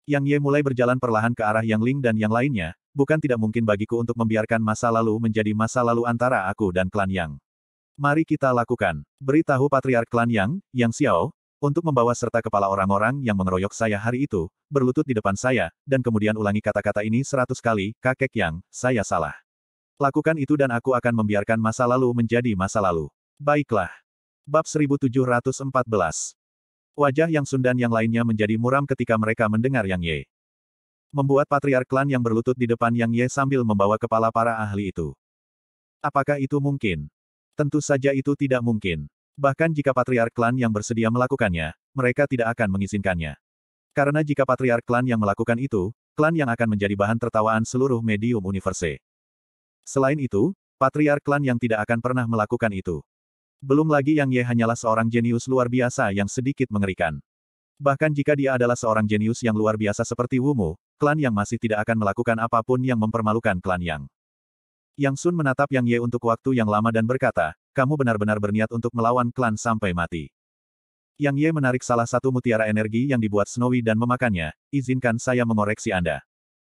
Yang Ye mulai berjalan perlahan ke arah Yang Ling dan yang lainnya, bukan tidak mungkin bagiku untuk membiarkan masa lalu menjadi masa lalu antara aku dan klan Yang. Mari kita lakukan. Beritahu Patriark Klan Yang, Yang Xiao, untuk membawa serta kepala orang-orang yang mengeroyok saya hari itu, berlutut di depan saya, dan kemudian ulangi kata-kata ini seratus kali, kakek yang, saya salah. Lakukan itu dan aku akan membiarkan masa lalu menjadi masa lalu. Baiklah. Bab 1714 Wajah Yang Sundan yang lainnya menjadi muram ketika mereka mendengar Yang Ye. Membuat patriark klan yang berlutut di depan Yang Ye sambil membawa kepala para ahli itu. Apakah itu mungkin? Tentu saja itu tidak mungkin. Bahkan jika patriark klan yang bersedia melakukannya, mereka tidak akan mengizinkannya. Karena jika patriark klan yang melakukan itu, klan yang akan menjadi bahan tertawaan seluruh medium universe. Selain itu, patriark klan yang tidak akan pernah melakukan itu. Belum lagi Yang Ye hanyalah seorang jenius luar biasa yang sedikit mengerikan. Bahkan jika dia adalah seorang jenius yang luar biasa seperti Wumu, klan Yang masih tidak akan melakukan apapun yang mempermalukan klan Yang. Yang Sun menatap Yang Ye untuk waktu yang lama dan berkata, kamu benar-benar berniat untuk melawan klan sampai mati. Yang Ye menarik salah satu mutiara energi yang dibuat Snowy dan memakannya, izinkan saya mengoreksi Anda.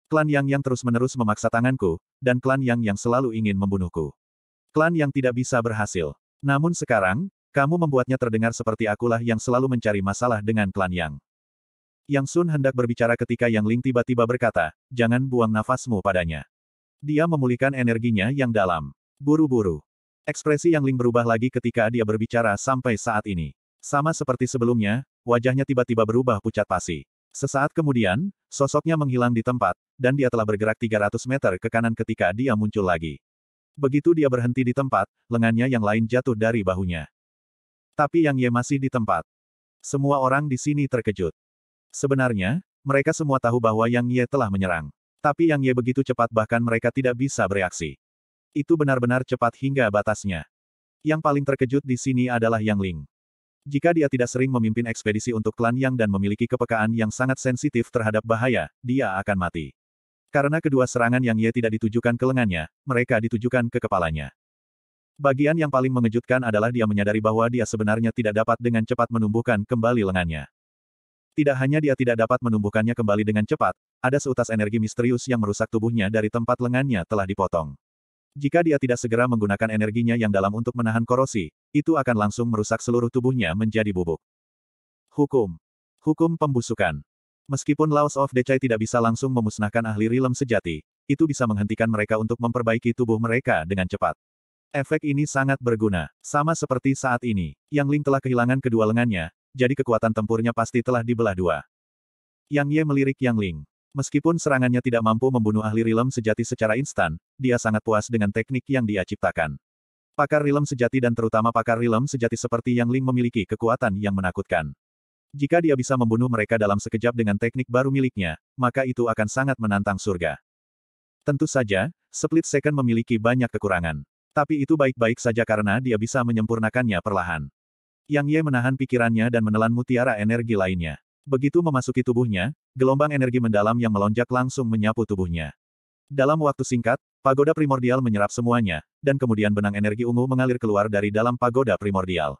Klan Yang yang terus-menerus memaksa tanganku, dan klan Yang yang selalu ingin membunuhku. Klan Yang tidak bisa berhasil. Namun sekarang, kamu membuatnya terdengar seperti akulah yang selalu mencari masalah dengan klan Yang. Yang Sun hendak berbicara ketika Yang Ling tiba-tiba berkata, jangan buang nafasmu padanya. Dia memulihkan energinya yang dalam. Buru-buru. Ekspresi Yang Ling berubah lagi ketika dia berbicara sampai saat ini. Sama seperti sebelumnya, wajahnya tiba-tiba berubah pucat pasi. Sesaat kemudian, sosoknya menghilang di tempat, dan dia telah bergerak 300 meter ke kanan ketika dia muncul lagi. Begitu dia berhenti di tempat, lengannya yang lain jatuh dari bahunya. Tapi Yang Ye masih di tempat. Semua orang di sini terkejut. Sebenarnya, mereka semua tahu bahwa Yang Ye telah menyerang. Tapi Yang Ye begitu cepat bahkan mereka tidak bisa bereaksi. Itu benar-benar cepat hingga batasnya. Yang paling terkejut di sini adalah Yang Ling. Jika dia tidak sering memimpin ekspedisi untuk klan Yang dan memiliki kepekaan yang sangat sensitif terhadap bahaya, dia akan mati. Karena kedua serangan Yang Ye tidak ditujukan ke lengannya, mereka ditujukan ke kepalanya. Bagian yang paling mengejutkan adalah dia menyadari bahwa dia sebenarnya tidak dapat dengan cepat menumbuhkan kembali lengannya. Tidak hanya dia tidak dapat menumbuhkannya kembali dengan cepat, ada seutas energi misterius yang merusak tubuhnya dari tempat lengannya telah dipotong. Jika dia tidak segera menggunakan energinya yang dalam untuk menahan korosi, itu akan langsung merusak seluruh tubuhnya menjadi bubuk. Hukum. Hukum pembusukan. Meskipun Laos of Decay tidak bisa langsung memusnahkan ahli rilem sejati, itu bisa menghentikan mereka untuk memperbaiki tubuh mereka dengan cepat. Efek ini sangat berguna, sama seperti saat ini. Yang Ling telah kehilangan kedua lengannya, jadi kekuatan tempurnya pasti telah dibelah dua. Yang Ye melirik Yang Ling. Meskipun serangannya tidak mampu membunuh ahli rilem sejati secara instan, dia sangat puas dengan teknik yang dia ciptakan. Pakar rilem sejati dan terutama pakar rilem sejati seperti Yang Ling memiliki kekuatan yang menakutkan. Jika dia bisa membunuh mereka dalam sekejap dengan teknik baru miliknya, maka itu akan sangat menantang surga. Tentu saja, Split Second memiliki banyak kekurangan. Tapi itu baik-baik saja karena dia bisa menyempurnakannya perlahan. Yang Ye menahan pikirannya dan menelan mutiara energi lainnya. Begitu memasuki tubuhnya, gelombang energi mendalam yang melonjak langsung menyapu tubuhnya. Dalam waktu singkat, pagoda primordial menyerap semuanya, dan kemudian benang energi ungu mengalir keluar dari dalam pagoda primordial.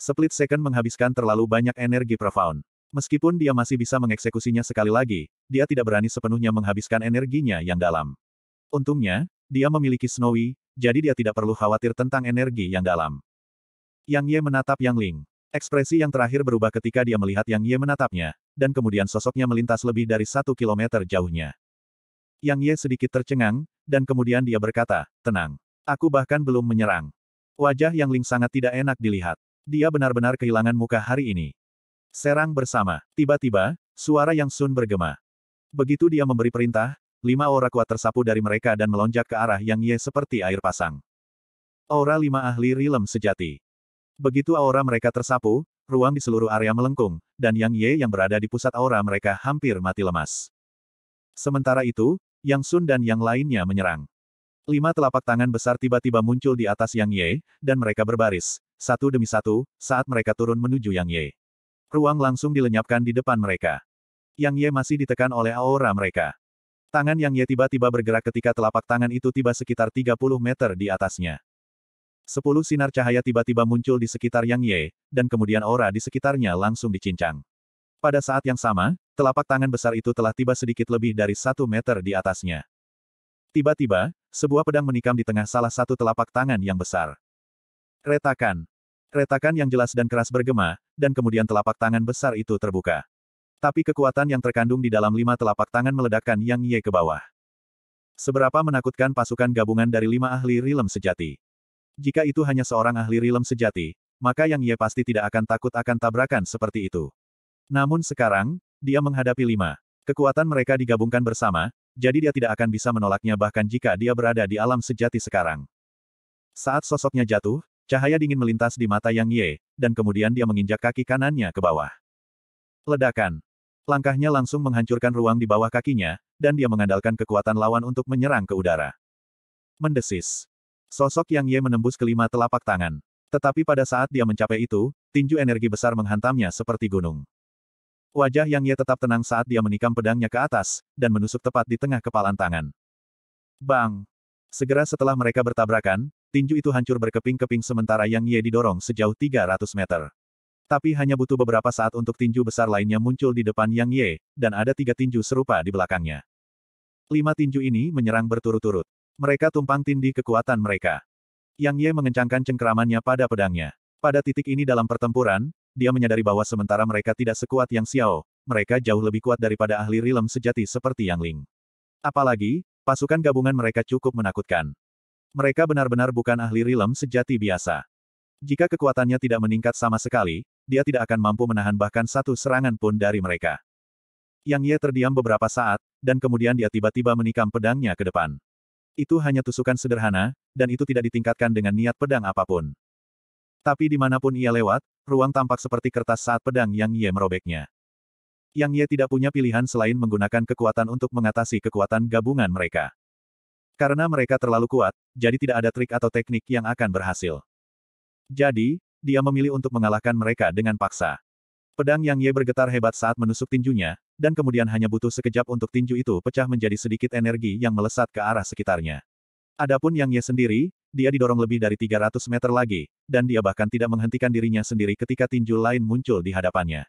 Split Second menghabiskan terlalu banyak energi profound. Meskipun dia masih bisa mengeksekusinya sekali lagi, dia tidak berani sepenuhnya menghabiskan energinya yang dalam. Untungnya, dia memiliki Snowy, jadi dia tidak perlu khawatir tentang energi yang dalam. Yang Ye menatap Yang Ling. Ekspresi yang terakhir berubah ketika dia melihat Yang Ye menatapnya, dan kemudian sosoknya melintas lebih dari satu kilometer jauhnya. Yang Ye sedikit tercengang, dan kemudian dia berkata, tenang. Aku bahkan belum menyerang. Wajah Yang Ling sangat tidak enak dilihat. Dia benar-benar kehilangan muka hari ini. Serang bersama. Tiba-tiba, suara Yang Sun bergema. Begitu dia memberi perintah, lima aura kuat tersapu dari mereka dan melonjak ke arah Yang Ye seperti air pasang. Aura lima ahli rilem sejati. Begitu aura mereka tersapu, ruang di seluruh area melengkung, dan Yang Ye yang berada di pusat aura mereka hampir mati lemas. Sementara itu, Yang Sun dan yang lainnya menyerang. Lima telapak tangan besar tiba-tiba muncul di atas Yang Ye, dan mereka berbaris, satu demi satu, saat mereka turun menuju Yang Ye. Ruang langsung dilenyapkan di depan mereka. Yang Ye masih ditekan oleh aura mereka. Tangan Yang Ye tiba-tiba bergerak ketika telapak tangan itu tiba sekitar 30 meter di atasnya. Sepuluh sinar cahaya tiba-tiba muncul di sekitar Yang Ye, dan kemudian aura di sekitarnya langsung dicincang. Pada saat yang sama, telapak tangan besar itu telah tiba sedikit lebih dari satu meter di atasnya. Tiba-tiba, sebuah pedang menikam di tengah salah satu telapak tangan yang besar. Retakan. Retakan yang jelas dan keras bergema, dan kemudian telapak tangan besar itu terbuka. Tapi kekuatan yang terkandung di dalam lima telapak tangan meledakkan Yang Ye ke bawah. Seberapa menakutkan pasukan gabungan dari lima ahli rilem sejati. Jika itu hanya seorang ahli rilem sejati, maka Yang Ye pasti tidak akan takut akan tabrakan seperti itu. Namun sekarang, dia menghadapi lima. Kekuatan mereka digabungkan bersama, jadi dia tidak akan bisa menolaknya bahkan jika dia berada di alam sejati sekarang. Saat sosoknya jatuh, cahaya dingin melintas di mata Yang Ye, dan kemudian dia menginjak kaki kanannya ke bawah. Ledakan. Langkahnya langsung menghancurkan ruang di bawah kakinya, dan dia mengandalkan kekuatan lawan untuk menyerang ke udara. Mendesis. Sosok Yang Ye menembus kelima telapak tangan. Tetapi pada saat dia mencapai itu, tinju energi besar menghantamnya seperti gunung. Wajah Yang Ye tetap tenang saat dia menikam pedangnya ke atas, dan menusuk tepat di tengah kepalan tangan. Bang! Segera setelah mereka bertabrakan, tinju itu hancur berkeping-keping sementara Yang Ye didorong sejauh 300 meter. Tapi hanya butuh beberapa saat untuk tinju besar lainnya muncul di depan Yang Ye, dan ada tiga tinju serupa di belakangnya. Lima tinju ini menyerang berturut-turut. Mereka tumpang tindih kekuatan mereka. Yang Ye mengencangkan cengkeramannya pada pedangnya. Pada titik ini dalam pertempuran, dia menyadari bahwa sementara mereka tidak sekuat Yang Xiao, mereka jauh lebih kuat daripada ahli rilem sejati seperti Yang Ling. Apalagi, pasukan gabungan mereka cukup menakutkan. Mereka benar-benar bukan ahli rilem sejati biasa. Jika kekuatannya tidak meningkat sama sekali, dia tidak akan mampu menahan bahkan satu serangan pun dari mereka. Yang Ye terdiam beberapa saat, dan kemudian dia tiba-tiba menikam pedangnya ke depan. Itu hanya tusukan sederhana, dan itu tidak ditingkatkan dengan niat pedang apapun. Tapi dimanapun ia lewat, ruang tampak seperti kertas saat pedang Yang Ye merobeknya. Yang Ye tidak punya pilihan selain menggunakan kekuatan untuk mengatasi kekuatan gabungan mereka. Karena mereka terlalu kuat, jadi tidak ada trik atau teknik yang akan berhasil. Jadi, dia memilih untuk mengalahkan mereka dengan paksa. Pedang Yang Ye bergetar hebat saat menusuk tinjunya, dan kemudian hanya butuh sekejap untuk tinju itu pecah menjadi sedikit energi yang melesat ke arah sekitarnya. Adapun Yang Ye sendiri, dia didorong lebih dari 300 meter lagi, dan dia bahkan tidak menghentikan dirinya sendiri ketika tinju lain muncul di hadapannya.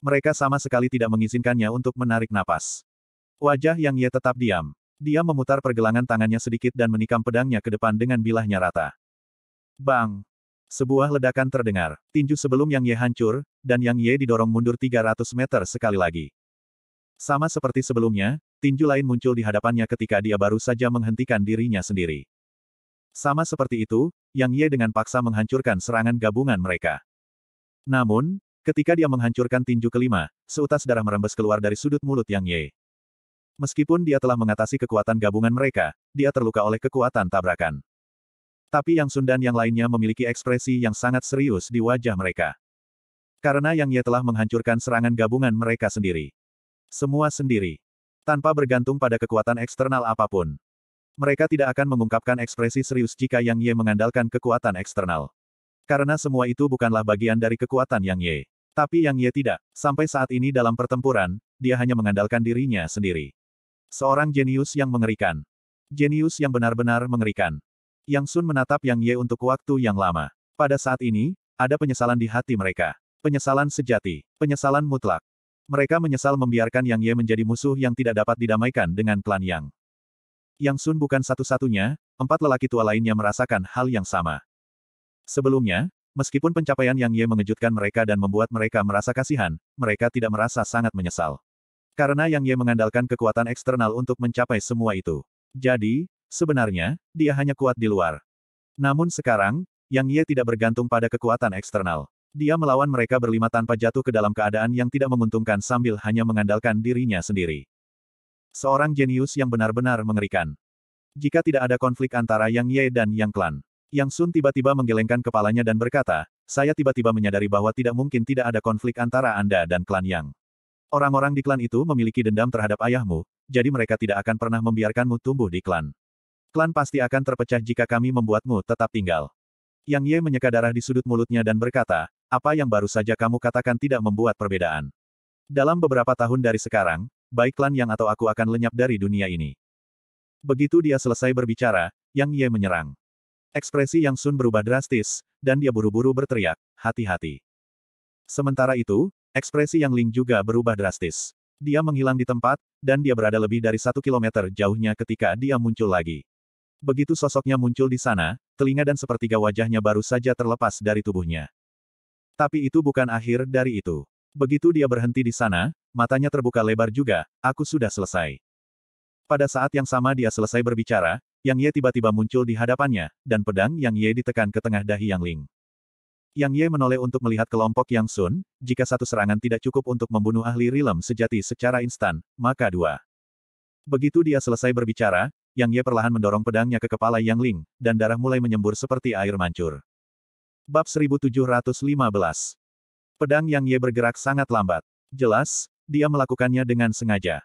Mereka sama sekali tidak mengizinkannya untuk menarik napas. Wajah Yang Ye tetap diam. Dia memutar pergelangan tangannya sedikit dan menikam pedangnya ke depan dengan bilahnya rata. Bang! Sebuah ledakan terdengar. Tinju sebelum Yang Ye hancur, dan Yang Ye didorong mundur 300 meter sekali lagi. Sama seperti sebelumnya, tinju lain muncul di hadapannya ketika dia baru saja menghentikan dirinya sendiri. Sama seperti itu, Yang Ye dengan paksa menghancurkan serangan gabungan mereka. Namun, ketika dia menghancurkan tinju kelima, seutas darah merembes keluar dari sudut mulut Yang Ye. Meskipun dia telah mengatasi kekuatan gabungan mereka, dia terluka oleh kekuatan tabrakan. Tapi Yang Sun dan yang lainnya memiliki ekspresi yang sangat serius di wajah mereka. Karena Yang Ye telah menghancurkan serangan gabungan mereka sendiri. Semua sendiri. Tanpa bergantung pada kekuatan eksternal apapun. Mereka tidak akan mengungkapkan ekspresi serius jika Yang Ye mengandalkan kekuatan eksternal. Karena semua itu bukanlah bagian dari kekuatan Yang Ye. Tapi Yang Ye tidak. Sampai saat ini dalam pertempuran, dia hanya mengandalkan dirinya sendiri. Seorang jenius yang mengerikan. Jenius yang benar-benar mengerikan. Yang Sun menatap Yang Ye untuk waktu yang lama. Pada saat ini, ada penyesalan di hati mereka. Penyesalan sejati. Penyesalan mutlak. Mereka menyesal membiarkan Yang Ye menjadi musuh yang tidak dapat didamaikan dengan klan Yang. Yang Sun bukan satu-satunya, empat lelaki tua lainnya merasakan hal yang sama. Sebelumnya, meskipun pencapaian Yang Ye mengejutkan mereka dan membuat mereka merasa kasihan, mereka tidak merasa sangat menyesal. Karena Yang Ye mengandalkan kekuatan eksternal untuk mencapai semua itu. Jadi, sebenarnya, dia hanya kuat di luar. Namun sekarang, Yang Ye tidak bergantung pada kekuatan eksternal. Dia melawan mereka berlima tanpa jatuh ke dalam keadaan yang tidak menguntungkan sambil hanya mengandalkan dirinya sendiri. Seorang jenius yang benar-benar mengerikan. Jika tidak ada konflik antara Yang Ye dan Yang Klan, Yang Sun tiba-tiba menggelengkan kepalanya dan berkata, saya tiba-tiba menyadari bahwa tidak mungkin tidak ada konflik antara Anda dan Klan Yang. Orang-orang di klan itu memiliki dendam terhadap ayahmu, jadi mereka tidak akan pernah membiarkanmu tumbuh di klan. Klan pasti akan terpecah jika kami membuatmu tetap tinggal. Yang Ye menyeka darah di sudut mulutnya dan berkata, apa yang baru saja kamu katakan tidak membuat perbedaan. Dalam beberapa tahun dari sekarang, baik klan Yang atau aku akan lenyap dari dunia ini. Begitu dia selesai berbicara, Yang Ye menyerang. Ekspresi Yang Sun berubah drastis, dan dia buru-buru berteriak, hati-hati. Sementara itu, ekspresi Yang Ling juga berubah drastis. Dia menghilang di tempat, dan dia berada lebih dari satu kilometer jauhnya ketika dia muncul lagi. Begitu sosoknya muncul di sana, telinga dan sepertiga wajahnya baru saja terlepas dari tubuhnya. Tapi itu bukan akhir dari itu. Begitu dia berhenti di sana, matanya terbuka lebar juga, aku sudah selesai. Pada saat yang sama dia selesai berbicara, Yang Ye tiba-tiba muncul di hadapannya, dan pedang Yang Ye ditekan ke tengah dahi Yang Ling. Yang Ye menoleh untuk melihat kelompok Yang Sun, jika satu serangan tidak cukup untuk membunuh ahli rilem sejati secara instan, maka dua. Begitu dia selesai berbicara, Yang Ye perlahan mendorong pedangnya ke kepala Yang Ling, dan darah mulai menyembur seperti air mancur. Bab 1715. Pedang Yang Ye bergerak sangat lambat. Jelas, dia melakukannya dengan sengaja.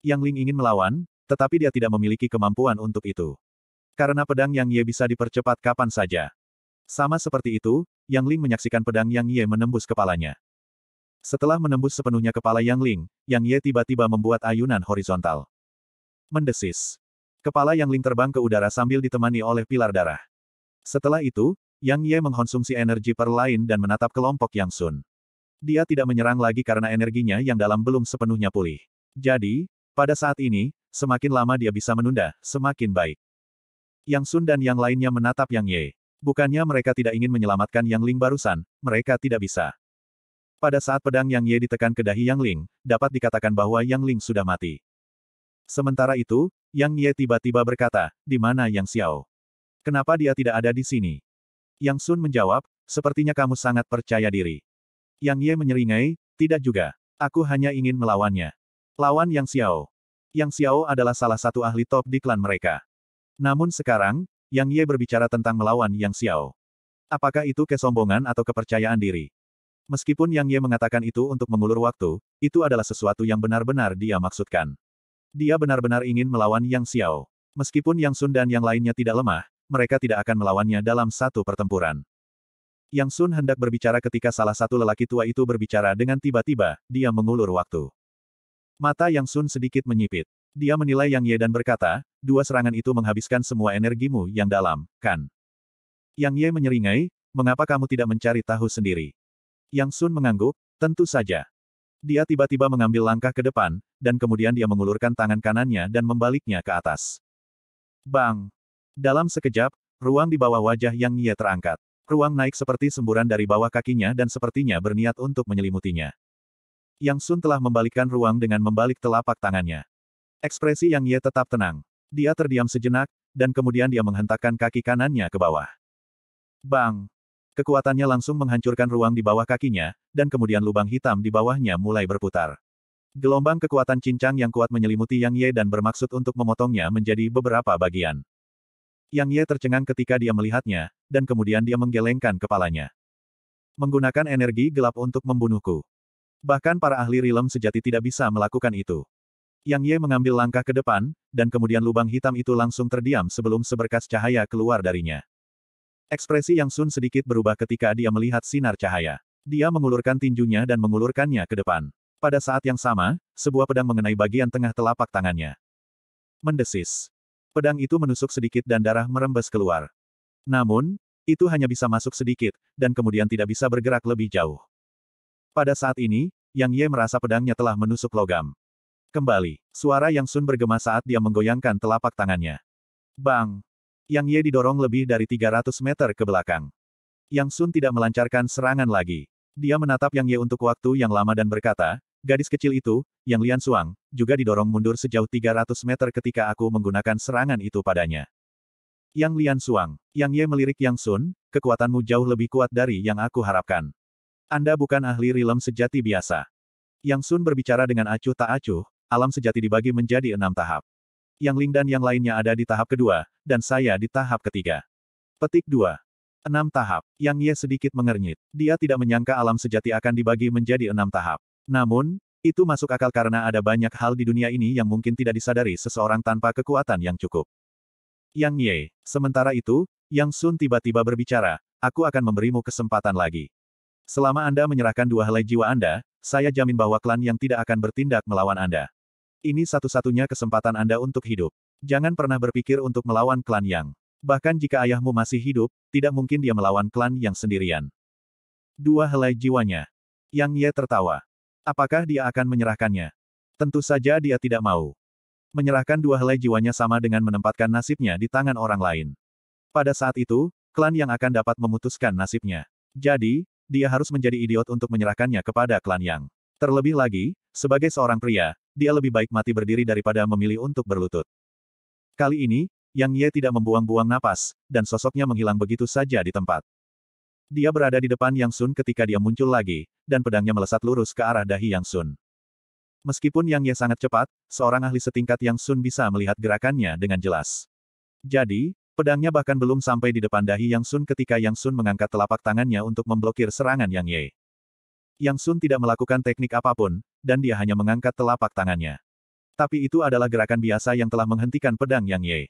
Yang Ling ingin melawan, tetapi dia tidak memiliki kemampuan untuk itu. Karena pedang Yang Ye bisa dipercepat kapan saja. Sama seperti itu, Yang Ling menyaksikan pedang Yang Ye menembus kepalanya. Setelah menembus sepenuhnya kepala Yang Ling, Yang Ye tiba-tiba membuat ayunan horizontal. Mendesis. Kepala Yang Ling terbang ke udara sambil ditemani oleh pilar darah. Setelah itu, yang Ye mengkonsumsi energi per lain dan menatap kelompok Yang Sun. Dia tidak menyerang lagi karena energinya yang dalam belum sepenuhnya pulih. Jadi, pada saat ini, semakin lama dia bisa menunda, semakin baik. Yang Sun dan yang lainnya menatap Yang Ye. Bukannya mereka tidak ingin menyelamatkan Yang Ling barusan, mereka tidak bisa. Pada saat pedang Yang Ye ditekan ke dahi Yang Ling, dapat dikatakan bahwa Yang Ling sudah mati. Sementara itu, Yang Ye tiba-tiba berkata, di mana Yang Xiao? Kenapa dia tidak ada di sini? Yang Sun menjawab, sepertinya kamu sangat percaya diri. Yang Ye menyeringai, tidak juga. Aku hanya ingin melawannya. Lawan Yang Xiao. Yang Xiao adalah salah satu ahli top di klan mereka. Namun sekarang, Yang Ye berbicara tentang melawan Yang Xiao. Apakah itu kesombongan atau kepercayaan diri? Meskipun Yang Ye mengatakan itu untuk mengulur waktu, itu adalah sesuatu yang benar-benar dia maksudkan. Dia benar-benar ingin melawan Yang Xiao. Meskipun Yang Sun dan yang lainnya tidak lemah, mereka tidak akan melawannya dalam satu pertempuran. Yang Sun hendak berbicara ketika salah satu lelaki tua itu berbicara dengan tiba-tiba, dia mengulur waktu. Mata Yang Sun sedikit menyipit. Dia menilai Yang Ye dan berkata, dua serangan itu menghabiskan semua energimu yang dalam, kan? Yang Ye menyeringai, mengapa kamu tidak mencari tahu sendiri? Yang Sun mengangguk, tentu saja. Dia tiba-tiba mengambil langkah ke depan, dan kemudian dia mengulurkan tangan kanannya dan membaliknya ke atas. Bang! Dalam sekejap, ruang di bawah wajah Yang Ye terangkat. Ruang naik seperti semburan dari bawah kakinya dan sepertinya berniat untuk menyelimutinya. Yang Sun telah membalikkan ruang dengan membalik telapak tangannya. Ekspresi Yang Ye tetap tenang. Dia terdiam sejenak, dan kemudian dia menghentakkan kaki kanannya ke bawah. Bang! Kekuatannya langsung menghancurkan ruang di bawah kakinya, dan kemudian lubang hitam di bawahnya mulai berputar. Gelombang kekuatan cincang yang kuat menyelimuti Yang Ye dan bermaksud untuk memotongnya menjadi beberapa bagian. Yang Ye tercengang ketika dia melihatnya, dan kemudian dia menggelengkan kepalanya. Menggunakan energi gelap untuk membunuhku. Bahkan para ahli rilem sejati tidak bisa melakukan itu. Yang Ye mengambil langkah ke depan, dan kemudian lubang hitam itu langsung terdiam sebelum seberkas cahaya keluar darinya. Ekspresi Yang Sun sedikit berubah ketika dia melihat sinar cahaya. Dia mengulurkan tinjunya dan mengulurkannya ke depan. Pada saat yang sama, sebuah pedang mengenai bagian tengah telapak tangannya. Mendesis pedang itu menusuk sedikit dan darah merembes keluar. Namun, itu hanya bisa masuk sedikit, dan kemudian tidak bisa bergerak lebih jauh. Pada saat ini, Yang Ye merasa pedangnya telah menusuk logam. Kembali, suara Yang Sun bergema saat dia menggoyangkan telapak tangannya. Bang! Yang Ye didorong lebih dari 300 meter ke belakang. Yang Sun tidak melancarkan serangan lagi. Dia menatap Yang Ye untuk waktu yang lama dan berkata, Gadis kecil itu, yang Lian Suang, juga didorong mundur sejauh 300 meter ketika aku menggunakan serangan itu padanya. Yang Lian Suang, Yang Ye melirik Yang Sun, kekuatanmu jauh lebih kuat dari yang aku harapkan. Anda bukan ahli rilem sejati biasa. Yang Sun berbicara dengan acuh tak acuh, alam sejati dibagi menjadi enam tahap. Yang Ling dan yang lainnya ada di tahap kedua, dan saya di tahap ketiga. Petik dua. Enam tahap, Yang Ye sedikit mengernyit. Dia tidak menyangka alam sejati akan dibagi menjadi enam tahap. Namun, itu masuk akal karena ada banyak hal di dunia ini yang mungkin tidak disadari seseorang tanpa kekuatan yang cukup. Yang Ye, sementara itu, Yang Sun tiba-tiba berbicara, aku akan memberimu kesempatan lagi. Selama Anda menyerahkan dua helai jiwa Anda, saya jamin bahwa klan yang tidak akan bertindak melawan Anda. Ini satu-satunya kesempatan Anda untuk hidup. Jangan pernah berpikir untuk melawan klan Yang. Bahkan jika ayahmu masih hidup, tidak mungkin dia melawan klan Yang sendirian. Dua helai jiwanya. Yang Ye tertawa. Apakah dia akan menyerahkannya? Tentu saja dia tidak mau. Menyerahkan dua helai jiwanya sama dengan menempatkan nasibnya di tangan orang lain. Pada saat itu, klan yang akan dapat memutuskan nasibnya. Jadi, dia harus menjadi idiot untuk menyerahkannya kepada klan yang. Terlebih lagi, sebagai seorang pria, dia lebih baik mati berdiri daripada memilih untuk berlutut. Kali ini, Yang Ye tidak membuang-buang napas, dan sosoknya menghilang begitu saja di tempat. Dia berada di depan Yang Sun ketika dia muncul lagi, dan pedangnya melesat lurus ke arah dahi Yang Sun. Meskipun Yang Ye sangat cepat, seorang ahli setingkat Yang Sun bisa melihat gerakannya dengan jelas. Jadi, pedangnya bahkan belum sampai di depan dahi Yang Sun ketika Yang Sun mengangkat telapak tangannya untuk memblokir serangan Yang Ye. Yang Sun tidak melakukan teknik apapun, dan dia hanya mengangkat telapak tangannya. Tapi itu adalah gerakan biasa yang telah menghentikan pedang Yang Ye.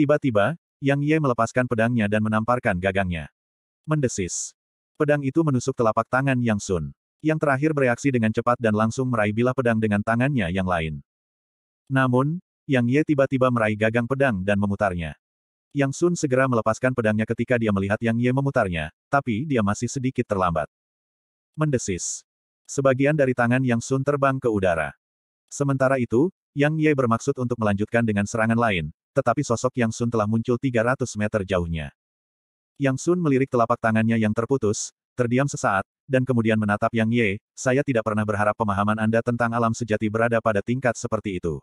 Tiba-tiba, Yang Ye melepaskan pedangnya dan menamparkan gagangnya. Mendesis. Pedang itu menusuk telapak tangan Yang Sun. Yang terakhir bereaksi dengan cepat dan langsung meraih bilah pedang dengan tangannya yang lain. Namun, Yang Ye tiba-tiba meraih gagang pedang dan memutarnya. Yang Sun segera melepaskan pedangnya ketika dia melihat Yang Ye memutarnya, tapi dia masih sedikit terlambat. Mendesis. Sebagian dari tangan Yang Sun terbang ke udara. Sementara itu, Yang Ye bermaksud untuk melanjutkan dengan serangan lain, tetapi sosok Yang Sun telah muncul 300 meter jauhnya. Yang Sun melirik telapak tangannya yang terputus, terdiam sesaat, dan kemudian menatap Yang Ye, saya tidak pernah berharap pemahaman Anda tentang alam sejati berada pada tingkat seperti itu.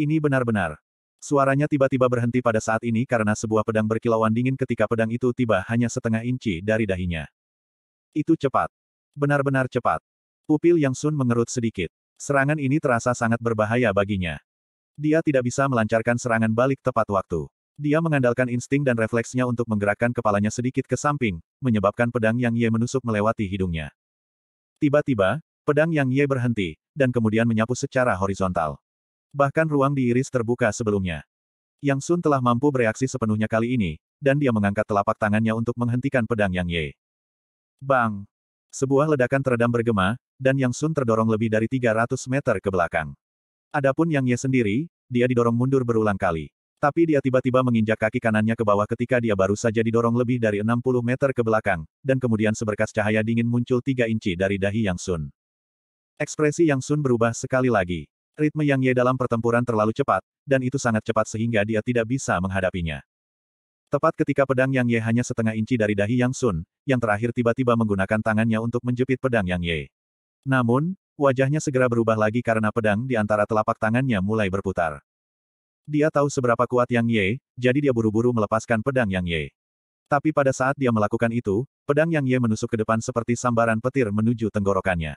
Ini benar-benar. Suaranya tiba-tiba berhenti pada saat ini karena sebuah pedang berkilauan dingin ketika pedang itu tiba hanya setengah inci dari dahinya. Itu cepat. Benar-benar cepat. Pupil Yang Sun mengerut sedikit. Serangan ini terasa sangat berbahaya baginya. Dia tidak bisa melancarkan serangan balik tepat waktu. Dia mengandalkan insting dan refleksnya untuk menggerakkan kepalanya sedikit ke samping, menyebabkan pedang yang Ye menusuk melewati hidungnya. Tiba-tiba, pedang yang Ye berhenti, dan kemudian menyapu secara horizontal. Bahkan ruang diiris terbuka sebelumnya. Yang Sun telah mampu bereaksi sepenuhnya kali ini, dan dia mengangkat telapak tangannya untuk menghentikan pedang yang Ye. Bang! Sebuah ledakan teredam bergema, dan Yang Sun terdorong lebih dari 300 meter ke belakang. Adapun Yang Ye sendiri, dia didorong mundur berulang kali. Tapi dia tiba-tiba menginjak kaki kanannya ke bawah ketika dia baru saja didorong lebih dari 60 meter ke belakang, dan kemudian seberkas cahaya dingin muncul tiga inci dari dahi Yang Sun. Ekspresi Yang Sun berubah sekali lagi. Ritme Yang Ye dalam pertempuran terlalu cepat, dan itu sangat cepat sehingga dia tidak bisa menghadapinya. Tepat ketika pedang Yang Ye hanya setengah inci dari dahi Yang Sun, yang terakhir tiba-tiba menggunakan tangannya untuk menjepit pedang Yang Ye. Namun, wajahnya segera berubah lagi karena pedang di antara telapak tangannya mulai berputar. Dia tahu seberapa kuat Yang Ye, jadi dia buru-buru melepaskan pedang Yang Ye. Tapi pada saat dia melakukan itu, pedang Yang Ye menusuk ke depan seperti sambaran petir menuju tenggorokannya.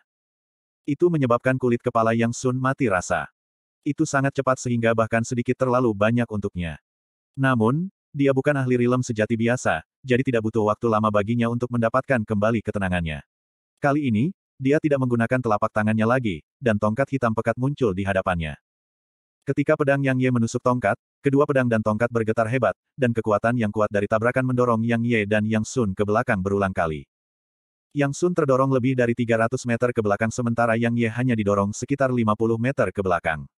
Itu menyebabkan kulit kepala Yang Sun mati rasa. Itu sangat cepat sehingga bahkan sedikit terlalu banyak untuknya. Namun, dia bukan ahli rilem sejati biasa, jadi tidak butuh waktu lama baginya untuk mendapatkan kembali ketenangannya. Kali ini, dia tidak menggunakan telapak tangannya lagi, dan tongkat hitam pekat muncul di hadapannya. Ketika pedang Yang Ye menusuk tongkat, kedua pedang dan tongkat bergetar hebat, dan kekuatan yang kuat dari tabrakan mendorong Yang Ye dan Yang Sun ke belakang berulang kali. Yang Sun terdorong lebih dari 300 meter ke belakang sementara Yang Ye hanya didorong sekitar 50 meter ke belakang.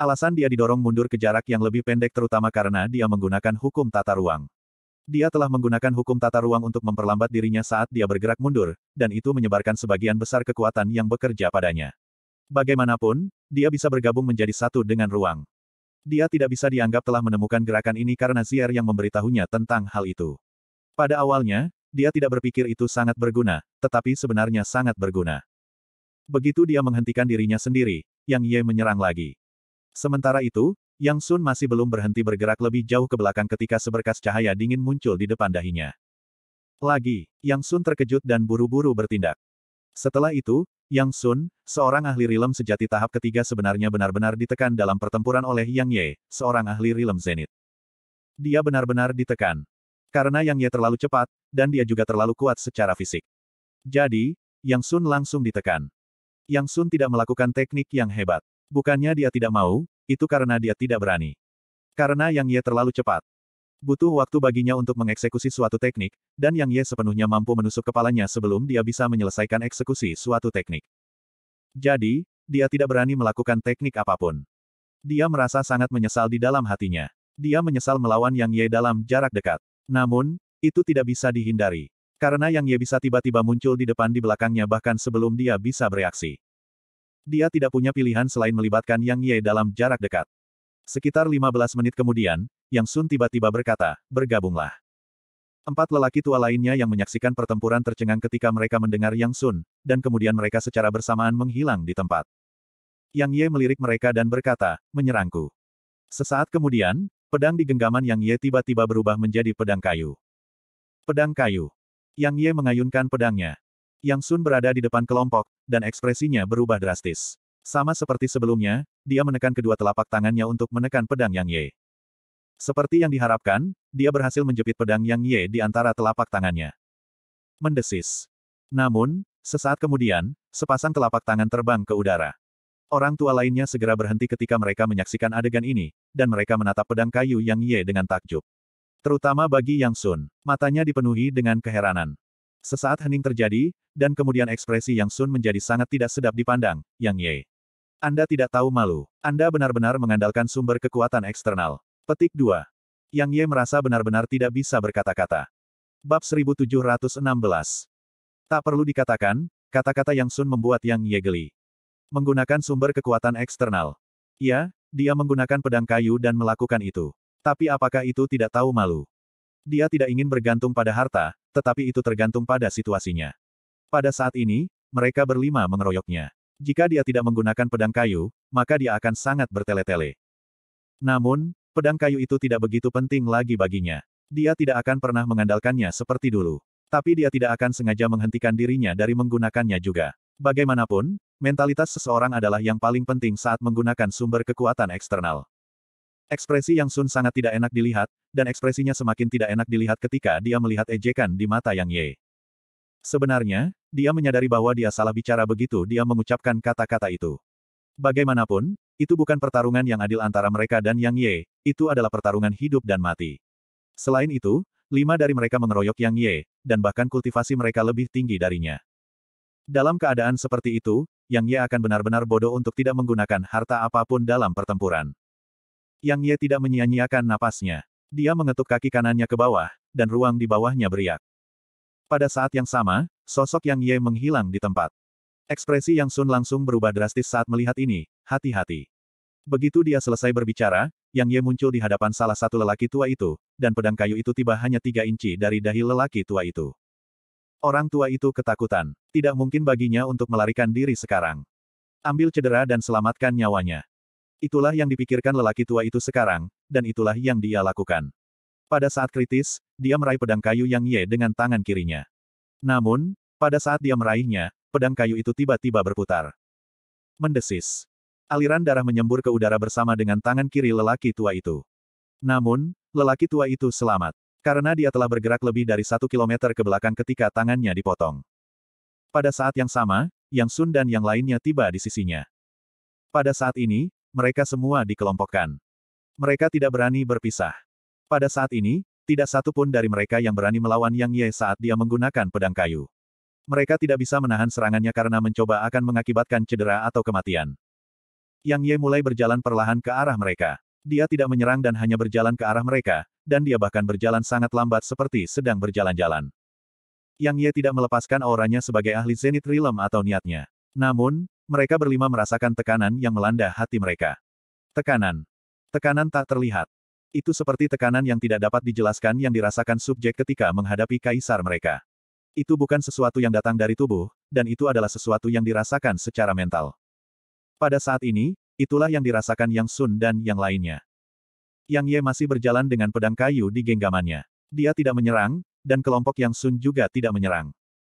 Alasan dia didorong mundur ke jarak yang lebih pendek terutama karena dia menggunakan hukum tata ruang. Dia telah menggunakan hukum tata ruang untuk memperlambat dirinya saat dia bergerak mundur, dan itu menyebarkan sebagian besar kekuatan yang bekerja padanya. Bagaimanapun, dia bisa bergabung menjadi satu dengan ruang. Dia tidak bisa dianggap telah menemukan gerakan ini karena Zier yang memberitahunya tentang hal itu. Pada awalnya, dia tidak berpikir itu sangat berguna, tetapi sebenarnya sangat berguna. Begitu dia menghentikan dirinya sendiri, Yang Ye menyerang lagi. Sementara itu, Yang Sun masih belum berhenti bergerak lebih jauh ke belakang ketika seberkas cahaya dingin muncul di depan dahinya. Lagi, Yang Sun terkejut dan buru-buru bertindak. Setelah itu, yang Sun, seorang ahli rilem sejati tahap ketiga sebenarnya benar-benar ditekan dalam pertempuran oleh Yang Ye, seorang ahli rilem zenit. Dia benar-benar ditekan. Karena Yang Ye terlalu cepat, dan dia juga terlalu kuat secara fisik. Jadi, Yang Sun langsung ditekan. Yang Sun tidak melakukan teknik yang hebat. Bukannya dia tidak mau, itu karena dia tidak berani. Karena Yang Ye terlalu cepat. Butuh waktu baginya untuk mengeksekusi suatu teknik, dan Yang Ye sepenuhnya mampu menusuk kepalanya sebelum dia bisa menyelesaikan eksekusi suatu teknik. Jadi, dia tidak berani melakukan teknik apapun. Dia merasa sangat menyesal di dalam hatinya. Dia menyesal melawan Yang Ye dalam jarak dekat. Namun, itu tidak bisa dihindari. Karena Yang Ye bisa tiba-tiba muncul di depan di belakangnya bahkan sebelum dia bisa bereaksi. Dia tidak punya pilihan selain melibatkan Yang Ye dalam jarak dekat. Sekitar 15 menit kemudian, Yang Sun tiba-tiba berkata, bergabunglah. Empat lelaki tua lainnya yang menyaksikan pertempuran tercengang ketika mereka mendengar Yang Sun, dan kemudian mereka secara bersamaan menghilang di tempat. Yang Ye melirik mereka dan berkata, menyerangku. Sesaat kemudian, pedang di genggaman Yang Ye tiba-tiba berubah menjadi pedang kayu. Pedang kayu. Yang Ye mengayunkan pedangnya. Yang Sun berada di depan kelompok, dan ekspresinya berubah drastis. Sama seperti sebelumnya, dia menekan kedua telapak tangannya untuk menekan pedang Yang Ye. Seperti yang diharapkan, dia berhasil menjepit pedang Yang Ye di antara telapak tangannya. Mendesis. Namun, sesaat kemudian, sepasang telapak tangan terbang ke udara. Orang tua lainnya segera berhenti ketika mereka menyaksikan adegan ini, dan mereka menatap pedang kayu Yang Ye dengan takjub. Terutama bagi Yang Sun, matanya dipenuhi dengan keheranan. Sesaat hening terjadi, dan kemudian ekspresi Yang Sun menjadi sangat tidak sedap dipandang, Yang Ye. Anda tidak tahu malu. Anda benar-benar mengandalkan sumber kekuatan eksternal. Petik 2. Yang Ye merasa benar-benar tidak bisa berkata-kata. Bab 1716. Tak perlu dikatakan, kata-kata Yang Sun membuat Yang Ye geli. Menggunakan sumber kekuatan eksternal. Ya, dia menggunakan pedang kayu dan melakukan itu. Tapi apakah itu tidak tahu malu? Dia tidak ingin bergantung pada harta, tetapi itu tergantung pada situasinya. Pada saat ini, mereka berlima mengeroyoknya. Jika dia tidak menggunakan pedang kayu, maka dia akan sangat bertele-tele. Namun, pedang kayu itu tidak begitu penting lagi baginya. Dia tidak akan pernah mengandalkannya seperti dulu. Tapi dia tidak akan sengaja menghentikan dirinya dari menggunakannya juga. Bagaimanapun, mentalitas seseorang adalah yang paling penting saat menggunakan sumber kekuatan eksternal. Ekspresi Yang Sun sangat tidak enak dilihat, dan ekspresinya semakin tidak enak dilihat ketika dia melihat ejekan di mata Yang Ye. Sebenarnya, dia menyadari bahwa dia salah bicara begitu dia mengucapkan kata-kata itu. Bagaimanapun, itu bukan pertarungan yang adil antara mereka dan Yang Ye, itu adalah pertarungan hidup dan mati. Selain itu, lima dari mereka mengeroyok Yang Ye, dan bahkan kultivasi mereka lebih tinggi darinya. Dalam keadaan seperti itu, Yang Ye akan benar-benar bodoh untuk tidak menggunakan harta apapun dalam pertempuran. Yang Ye tidak menyia-nyiakan napasnya. Dia mengetuk kaki kanannya ke bawah, dan ruang di bawahnya beriak. Pada saat yang sama, sosok Yang Ye menghilang di tempat. Ekspresi Yang Sun langsung berubah drastis saat melihat ini, hati-hati. Begitu dia selesai berbicara, Yang Ye muncul di hadapan salah satu lelaki tua itu, dan pedang kayu itu tiba hanya tiga inci dari dahi lelaki tua itu. Orang tua itu ketakutan. Tidak mungkin baginya untuk melarikan diri sekarang. Ambil cedera dan selamatkan nyawanya. Itulah yang dipikirkan lelaki tua itu sekarang, dan itulah yang dia lakukan. Pada saat kritis, dia meraih pedang kayu Yang Ye dengan tangan kirinya. Namun, pada saat dia meraihnya, pedang kayu itu tiba-tiba berputar. Mendesis. Aliran darah menyembur ke udara bersama dengan tangan kiri lelaki tua itu. Namun, lelaki tua itu selamat. Karena dia telah bergerak lebih dari satu kilometer ke belakang ketika tangannya dipotong. Pada saat yang sama, Yang Sun dan yang lainnya tiba di sisinya. Pada saat ini, mereka semua dikelompokkan. Mereka tidak berani berpisah. Pada saat ini, tidak satu pun dari mereka yang berani melawan Yang Ye saat dia menggunakan pedang kayu. Mereka tidak bisa menahan serangannya karena mencoba akan mengakibatkan cedera atau kematian. Yang Ye mulai berjalan perlahan ke arah mereka. Dia tidak menyerang dan hanya berjalan ke arah mereka, dan dia bahkan berjalan sangat lambat seperti sedang berjalan-jalan. Yang Ye tidak melepaskan auranya sebagai ahli Zenith Realm atau niatnya. Namun, mereka berlima merasakan tekanan yang melanda hati mereka. Tekanan. Tekanan tak terlihat. Itu seperti tekanan yang tidak dapat dijelaskan yang dirasakan subjek ketika menghadapi kaisar mereka. Itu bukan sesuatu yang datang dari tubuh, dan itu adalah sesuatu yang dirasakan secara mental. Pada saat ini, itulah yang dirasakan Yang Sun dan yang lainnya. Yang Ye masih berjalan dengan pedang kayu di genggamannya. Dia tidak menyerang, dan kelompok Yang Sun juga tidak menyerang.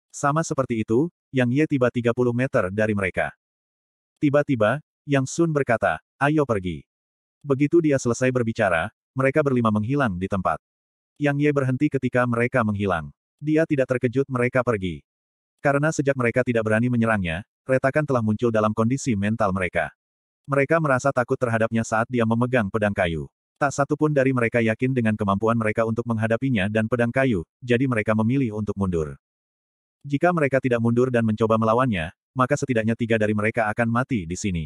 Sama seperti itu, Yang Ye tiba 30 meter dari mereka. Tiba-tiba, Yang Sun berkata, ayo pergi. Begitu dia selesai berbicara, mereka berlima menghilang di tempat. Yang Ye berhenti ketika mereka menghilang. Dia tidak terkejut mereka pergi. Karena sejak mereka tidak berani menyerangnya, retakan telah muncul dalam kondisi mental mereka. Mereka merasa takut terhadapnya saat dia memegang pedang kayu. Tak satu pun dari mereka yakin dengan kemampuan mereka untuk menghadapinya dan pedang kayu, jadi mereka memilih untuk mundur. Jika mereka tidak mundur dan mencoba melawannya, maka setidaknya tiga dari mereka akan mati di sini.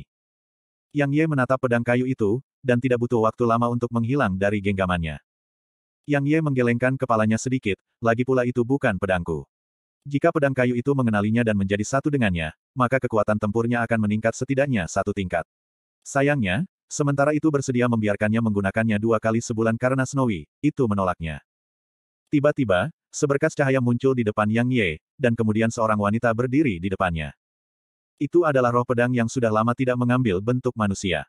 Yang Ye menatap pedang kayu itu, dan tidak butuh waktu lama untuk menghilang dari genggamannya. Yang Ye menggelengkan kepalanya sedikit, lagi pula itu bukan pedangku. Jika pedang kayu itu mengenalinya dan menjadi satu dengannya, maka kekuatan tempurnya akan meningkat setidaknya satu tingkat. Sayangnya, sementara itu bersedia membiarkannya menggunakannya dua kali sebulan karena Snowy, itu menolaknya. Tiba-tiba, seberkas cahaya muncul di depan Yang Ye, dan kemudian seorang wanita berdiri di depannya. Itu adalah roh pedang yang sudah lama tidak mengambil bentuk manusia.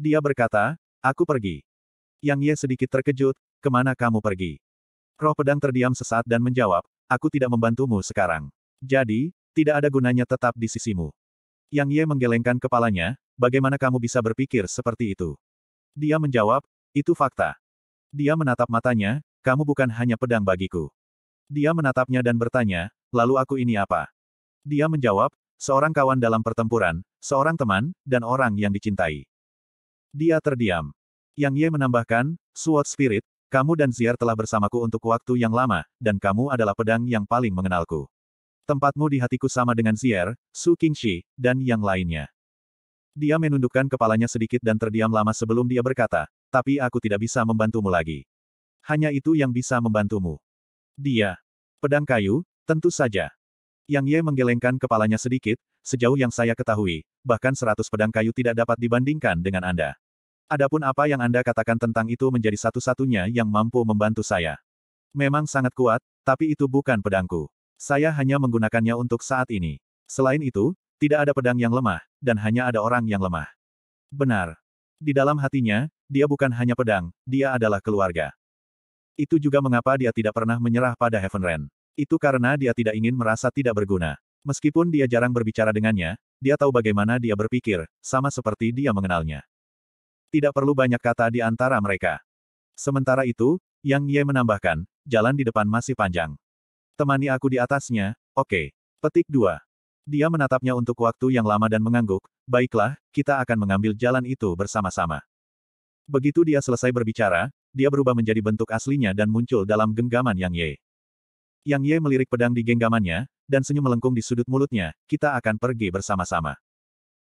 Dia berkata, aku pergi. Yang Ye sedikit terkejut, kemana kamu pergi? Roh pedang terdiam sesaat dan menjawab, aku tidak membantumu sekarang. Jadi, tidak ada gunanya tetap di sisimu. Yang Ye menggelengkan kepalanya, bagaimana kamu bisa berpikir seperti itu? Dia menjawab, itu fakta. Dia menatap matanya, kamu bukan hanya pedang bagiku. Dia menatapnya dan bertanya, lalu aku ini apa? Dia menjawab, seorang kawan dalam pertempuran, seorang teman, dan orang yang dicintai. Dia terdiam. Yang Ye menambahkan, Sword Spirit, kamu dan Ziar telah bersamaku untuk waktu yang lama, dan kamu adalah pedang yang paling mengenalku. Tempatmu di hatiku sama dengan Zier, Su Qingxi, dan yang lainnya. Dia menundukkan kepalanya sedikit dan terdiam lama sebelum dia berkata, tapi aku tidak bisa membantumu lagi. Hanya itu yang bisa membantumu. Dia. Pedang kayu, tentu saja. Yang Ye menggelengkan kepalanya sedikit, sejauh yang saya ketahui, bahkan seratus pedang kayu tidak dapat dibandingkan dengan Anda. Adapun apa yang Anda katakan tentang itu menjadi satu-satunya yang mampu membantu saya. Memang sangat kuat, tapi itu bukan pedangku. Saya hanya menggunakannya untuk saat ini. Selain itu, tidak ada pedang yang lemah, dan hanya ada orang yang lemah. Benar. Di dalam hatinya, dia bukan hanya pedang, dia adalah keluarga. Itu juga mengapa dia tidak pernah menyerah pada Heaven Ren. Itu karena dia tidak ingin merasa tidak berguna. Meskipun dia jarang berbicara dengannya, dia tahu bagaimana dia berpikir, sama seperti dia mengenalnya. Tidak perlu banyak kata di antara mereka. Sementara itu, Yang Ye menambahkan, jalan di depan masih panjang. Temani aku di atasnya, oke. Okay. Petik 2. Dia menatapnya untuk waktu yang lama dan mengangguk, baiklah, kita akan mengambil jalan itu bersama-sama. Begitu dia selesai berbicara, dia berubah menjadi bentuk aslinya dan muncul dalam genggaman Yang Ye. Yang Ye melirik pedang di genggamannya, dan senyum melengkung di sudut mulutnya, kita akan pergi bersama-sama.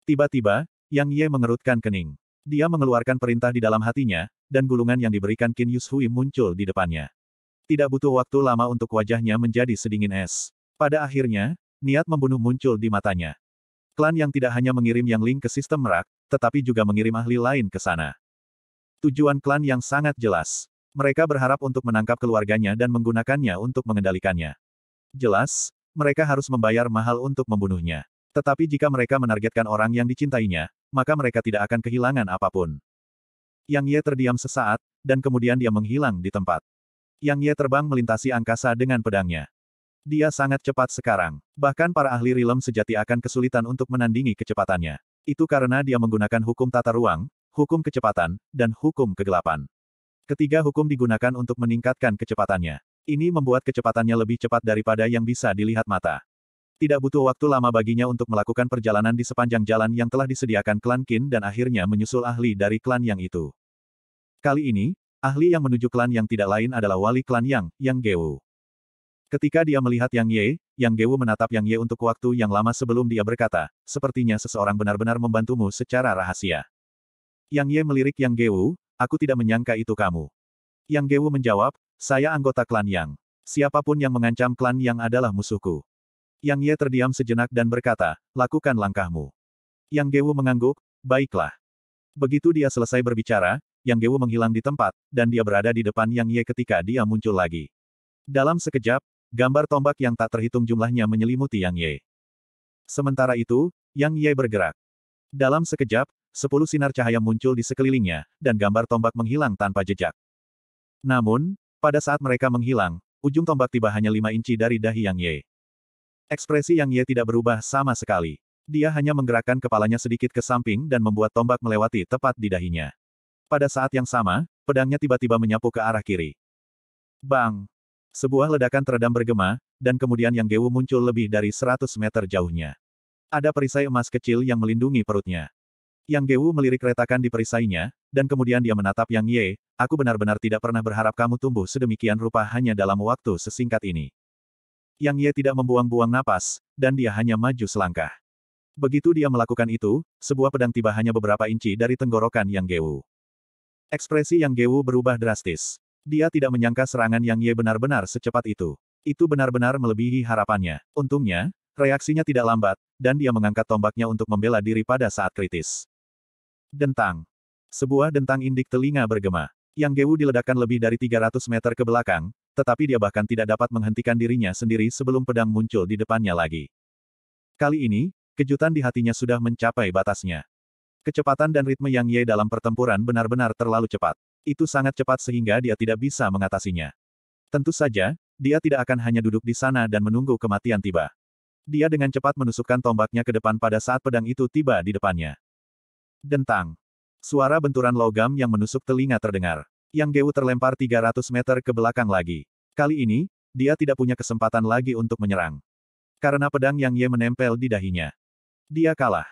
Tiba-tiba, Yang Ye mengerutkan kening. Dia mengeluarkan perintah di dalam hatinya, dan gulungan yang diberikan Qin Yushui muncul di depannya. Tidak butuh waktu lama untuk wajahnya menjadi sedingin es. Pada akhirnya, niat membunuh muncul di matanya. Klan yang tidak hanya mengirim yang Ling ke sistem merak, tetapi juga mengirim ahli lain ke sana. Tujuan klan yang sangat jelas. Mereka berharap untuk menangkap keluarganya dan menggunakannya untuk mengendalikannya. Jelas, mereka harus membayar mahal untuk membunuhnya. Tetapi jika mereka menargetkan orang yang dicintainya, maka mereka tidak akan kehilangan apapun. Yang Ye terdiam sesaat, dan kemudian dia menghilang di tempat. Yang Ye terbang melintasi angkasa dengan pedangnya. Dia sangat cepat sekarang. Bahkan para ahli rilem sejati akan kesulitan untuk menandingi kecepatannya. Itu karena dia menggunakan hukum tata ruang, hukum kecepatan, dan hukum kegelapan. Ketiga hukum digunakan untuk meningkatkan kecepatannya. Ini membuat kecepatannya lebih cepat daripada yang bisa dilihat mata. Tidak butuh waktu lama baginya untuk melakukan perjalanan di sepanjang jalan yang telah disediakan klan Qin dan akhirnya menyusul ahli dari klan yang itu. Kali ini, ahli yang menuju klan yang tidak lain adalah wali klan Yang, Yang Gewu. Ketika dia melihat Yang Ye, Yang Gewu menatap Yang Ye untuk waktu yang lama sebelum dia berkata, sepertinya seseorang benar-benar membantumu secara rahasia. Yang Ye melirik Yang Gewu, Aku tidak menyangka itu kamu. Yang Gewu menjawab, saya anggota klan Yang. Siapapun yang mengancam klan Yang adalah musuhku. Yang Ye terdiam sejenak dan berkata, lakukan langkahmu. Yang Gewu mengangguk, baiklah. Begitu dia selesai berbicara, Yang Gewu menghilang di tempat, dan dia berada di depan Yang Ye ketika dia muncul lagi. Dalam sekejap, gambar tombak yang tak terhitung jumlahnya menyelimuti Yang Ye. Sementara itu, Yang Ye bergerak. Dalam sekejap, sepuluh sinar cahaya muncul di sekelilingnya, dan gambar tombak menghilang tanpa jejak. Namun, pada saat mereka menghilang, ujung tombak tiba hanya lima inci dari dahi Yang Ye. Ekspresi Yang Ye tidak berubah sama sekali. Dia hanya menggerakkan kepalanya sedikit ke samping dan membuat tombak melewati tepat di dahinya. Pada saat yang sama, pedangnya tiba-tiba menyapu ke arah kiri. Bang! Sebuah ledakan teredam bergema, dan kemudian Yang Gewu muncul lebih dari 100 meter jauhnya. Ada perisai emas kecil yang melindungi perutnya. Yang Gewu melirik retakan di perisainya, dan kemudian dia menatap Yang Ye, aku benar-benar tidak pernah berharap kamu tumbuh sedemikian rupa hanya dalam waktu sesingkat ini. Yang Ye tidak membuang-buang napas, dan dia hanya maju selangkah. Begitu dia melakukan itu, sebuah pedang tiba hanya beberapa inci dari tenggorokan Yang Gewu. Ekspresi Yang Gewu berubah drastis. Dia tidak menyangka serangan Yang Ye benar-benar secepat itu. Itu benar-benar melebihi harapannya. Untungnya, reaksinya tidak lambat, dan dia mengangkat tombaknya untuk membela diri pada saat kritis. Dentang. Sebuah dentang indik telinga bergema. Yang Gewu diledakkan lebih dari 300 meter ke belakang, tetapi dia bahkan tidak dapat menghentikan dirinya sendiri sebelum pedang muncul di depannya lagi. Kali ini, kejutan di hatinya sudah mencapai batasnya. Kecepatan dan ritme Yang Ye dalam pertempuran benar-benar terlalu cepat. Itu sangat cepat sehingga dia tidak bisa mengatasinya. Tentu saja, dia tidak akan hanya duduk di sana dan menunggu kematian tiba. Dia dengan cepat menusukkan tombaknya ke depan pada saat pedang itu tiba di depannya. Dentang. Suara benturan logam yang menusuk telinga terdengar. Yang Geu terlempar 300 meter ke belakang lagi. Kali ini, dia tidak punya kesempatan lagi untuk menyerang. Karena pedang Yang Ye menempel di dahinya. Dia kalah.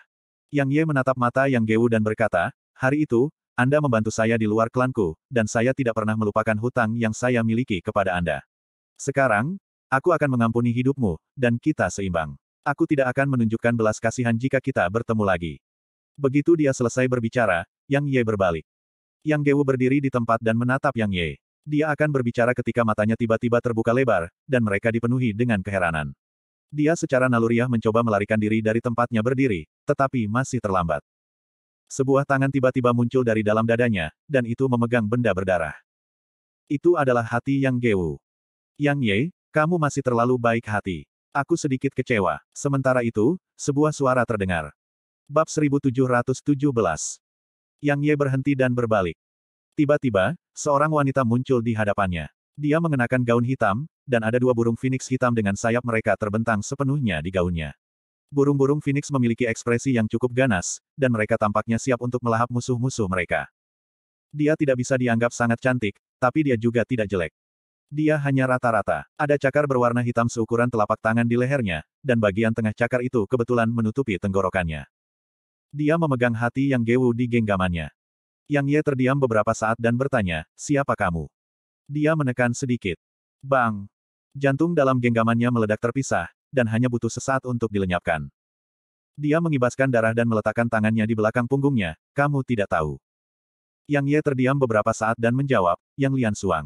Yang Ye menatap mata Yang Geu dan berkata, Hari itu, Anda membantu saya di luar klanku, dan saya tidak pernah melupakan hutang yang saya miliki kepada Anda. Sekarang, aku akan mengampuni hidupmu, dan kita seimbang. Aku tidak akan menunjukkan belas kasihan jika kita bertemu lagi. Begitu dia selesai berbicara, Yang Ye berbalik. Yang Gewu berdiri di tempat dan menatap Yang Ye. Dia akan berbicara ketika matanya tiba-tiba terbuka lebar, dan mereka dipenuhi dengan keheranan. Dia secara naluriah mencoba melarikan diri dari tempatnya berdiri, tetapi masih terlambat. Sebuah tangan tiba-tiba muncul dari dalam dadanya, dan itu memegang benda berdarah. Itu adalah hati Yang Gewu. Yang Ye, kamu masih terlalu baik hati. Aku sedikit kecewa. Sementara itu, sebuah suara terdengar. Bab 1717. Yang Ye berhenti dan berbalik. Tiba-tiba, seorang wanita muncul di hadapannya. Dia mengenakan gaun hitam, dan ada dua burung phoenix hitam dengan sayap mereka terbentang sepenuhnya di gaunnya. Burung-burung phoenix memiliki ekspresi yang cukup ganas, dan mereka tampaknya siap untuk melahap musuh-musuh mereka. Dia tidak bisa dianggap sangat cantik, tapi dia juga tidak jelek. Dia hanya rata-rata. Ada cakar berwarna hitam seukuran telapak tangan di lehernya, dan bagian tengah cakar itu kebetulan menutupi tenggorokannya. Dia memegang hati Yang Gewu di genggamannya. Yang Ye terdiam beberapa saat dan bertanya, siapa kamu? Dia menekan sedikit. Bang! Jantung dalam genggamannya meledak terpisah, dan hanya butuh sesaat untuk dilenyapkan. Dia mengibaskan darah dan meletakkan tangannya di belakang punggungnya, kamu tidak tahu. Yang Ye terdiam beberapa saat dan menjawab, Yang Lian Suang.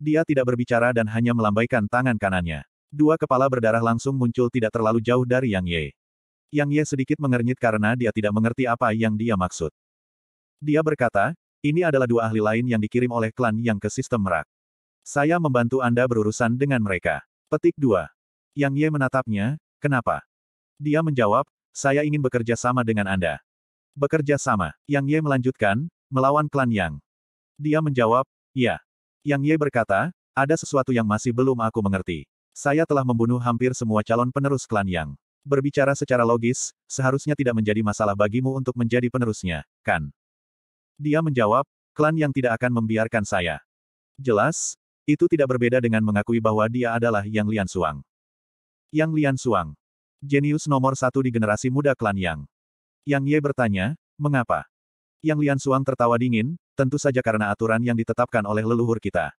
Dia tidak berbicara dan hanya melambaikan tangan kanannya. Dua kepala berdarah langsung muncul tidak terlalu jauh dari Yang Ye. Yang Ye sedikit mengernyit karena dia tidak mengerti apa yang dia maksud. Dia berkata, ini adalah dua ahli lain yang dikirim oleh klan yang ke sistem merak. Saya membantu Anda berurusan dengan mereka. Petik 2. Yang Ye menatapnya, kenapa? Dia menjawab, saya ingin bekerja sama dengan Anda. Bekerja sama. Yang Ye melanjutkan, melawan klan Yang. Dia menjawab, ya. Yang Ye berkata, ada sesuatu yang masih belum aku mengerti. Saya telah membunuh hampir semua calon penerus klan Yang. Berbicara secara logis, seharusnya tidak menjadi masalah bagimu untuk menjadi penerusnya, kan? Dia menjawab, klan yang tidak akan membiarkan saya. Jelas, itu tidak berbeda dengan mengakui bahwa dia adalah Yang Lian Suang. Yang Lian Suang. Jenius nomor satu di generasi muda klan Yang. Yang Ye bertanya, mengapa? Yang Lian Suang tertawa dingin, tentu saja karena aturan yang ditetapkan oleh leluhur kita.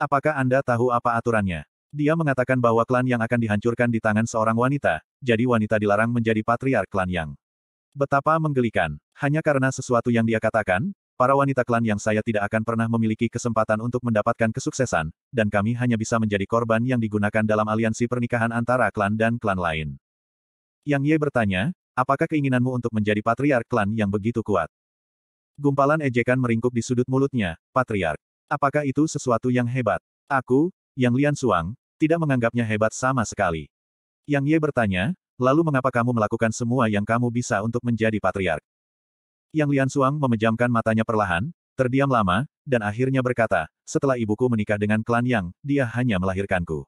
Apakah Anda tahu apa aturannya? Dia mengatakan bahwa klan yang akan dihancurkan di tangan seorang wanita, jadi wanita dilarang menjadi patriark klan yang. Betapa menggelikan. Hanya karena sesuatu yang dia katakan, para wanita klan yang saya tidak akan pernah memiliki kesempatan untuk mendapatkan kesuksesan, dan kami hanya bisa menjadi korban yang digunakan dalam aliansi pernikahan antara klan dan klan lain. Yang Ye bertanya, apakah keinginanmu untuk menjadi patriark klan yang begitu kuat? Gumpalan ejekan meringkup di sudut mulutnya, patriark. Apakah itu sesuatu yang hebat? Aku, yang Lian Suang, tidak menganggapnya hebat sama sekali. Yang Ye bertanya, lalu mengapa kamu melakukan semua yang kamu bisa untuk menjadi patriark? Yang Lian Suang memejamkan matanya perlahan, terdiam lama, dan akhirnya berkata, setelah ibuku menikah dengan klan Yang, dia hanya melahirkanku.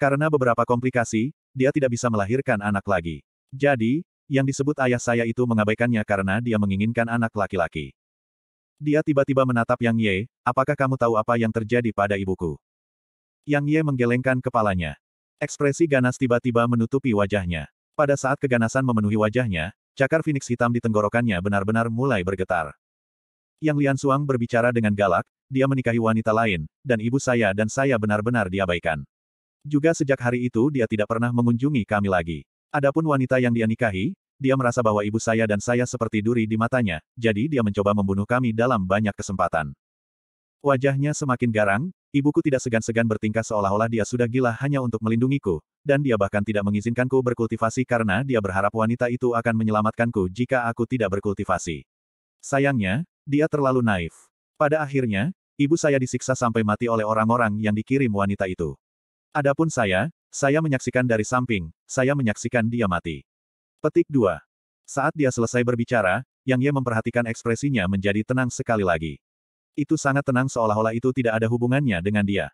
Karena beberapa komplikasi, dia tidak bisa melahirkan anak lagi. Jadi, yang disebut ayah saya itu mengabaikannya karena dia menginginkan anak laki-laki. Dia tiba-tiba menatap Yang Ye, apakah kamu tahu apa yang terjadi pada ibuku? Yang Ye menggelengkan kepalanya. Ekspresi ganas tiba-tiba menutupi wajahnya. Pada saat keganasan memenuhi wajahnya, cakar Phoenix hitam di tenggorokannya benar-benar mulai bergetar. Yang Lian Suang berbicara dengan galak, dia menikahi wanita lain, dan ibu saya dan saya benar-benar diabaikan. Juga sejak hari itu dia tidak pernah mengunjungi kami lagi. Adapun wanita yang dia nikahi, dia merasa bahwa ibu saya dan saya seperti duri di matanya, jadi dia mencoba membunuh kami dalam banyak kesempatan. Wajahnya semakin garang, ibuku tidak segan-segan bertingkah seolah-olah dia sudah gila hanya untuk melindungiku, dan dia bahkan tidak mengizinkanku berkultivasi karena dia berharap wanita itu akan menyelamatkanku jika aku tidak berkultivasi. Sayangnya, dia terlalu naif. Pada akhirnya, ibu saya disiksa sampai mati oleh orang-orang yang dikirim wanita itu. Adapun saya, saya menyaksikan dari samping, saya menyaksikan dia mati. Petik 2. Saat dia selesai berbicara, Yang Ye memperhatikan ekspresinya menjadi tenang sekali lagi. Itu sangat tenang seolah-olah itu tidak ada hubungannya dengan dia.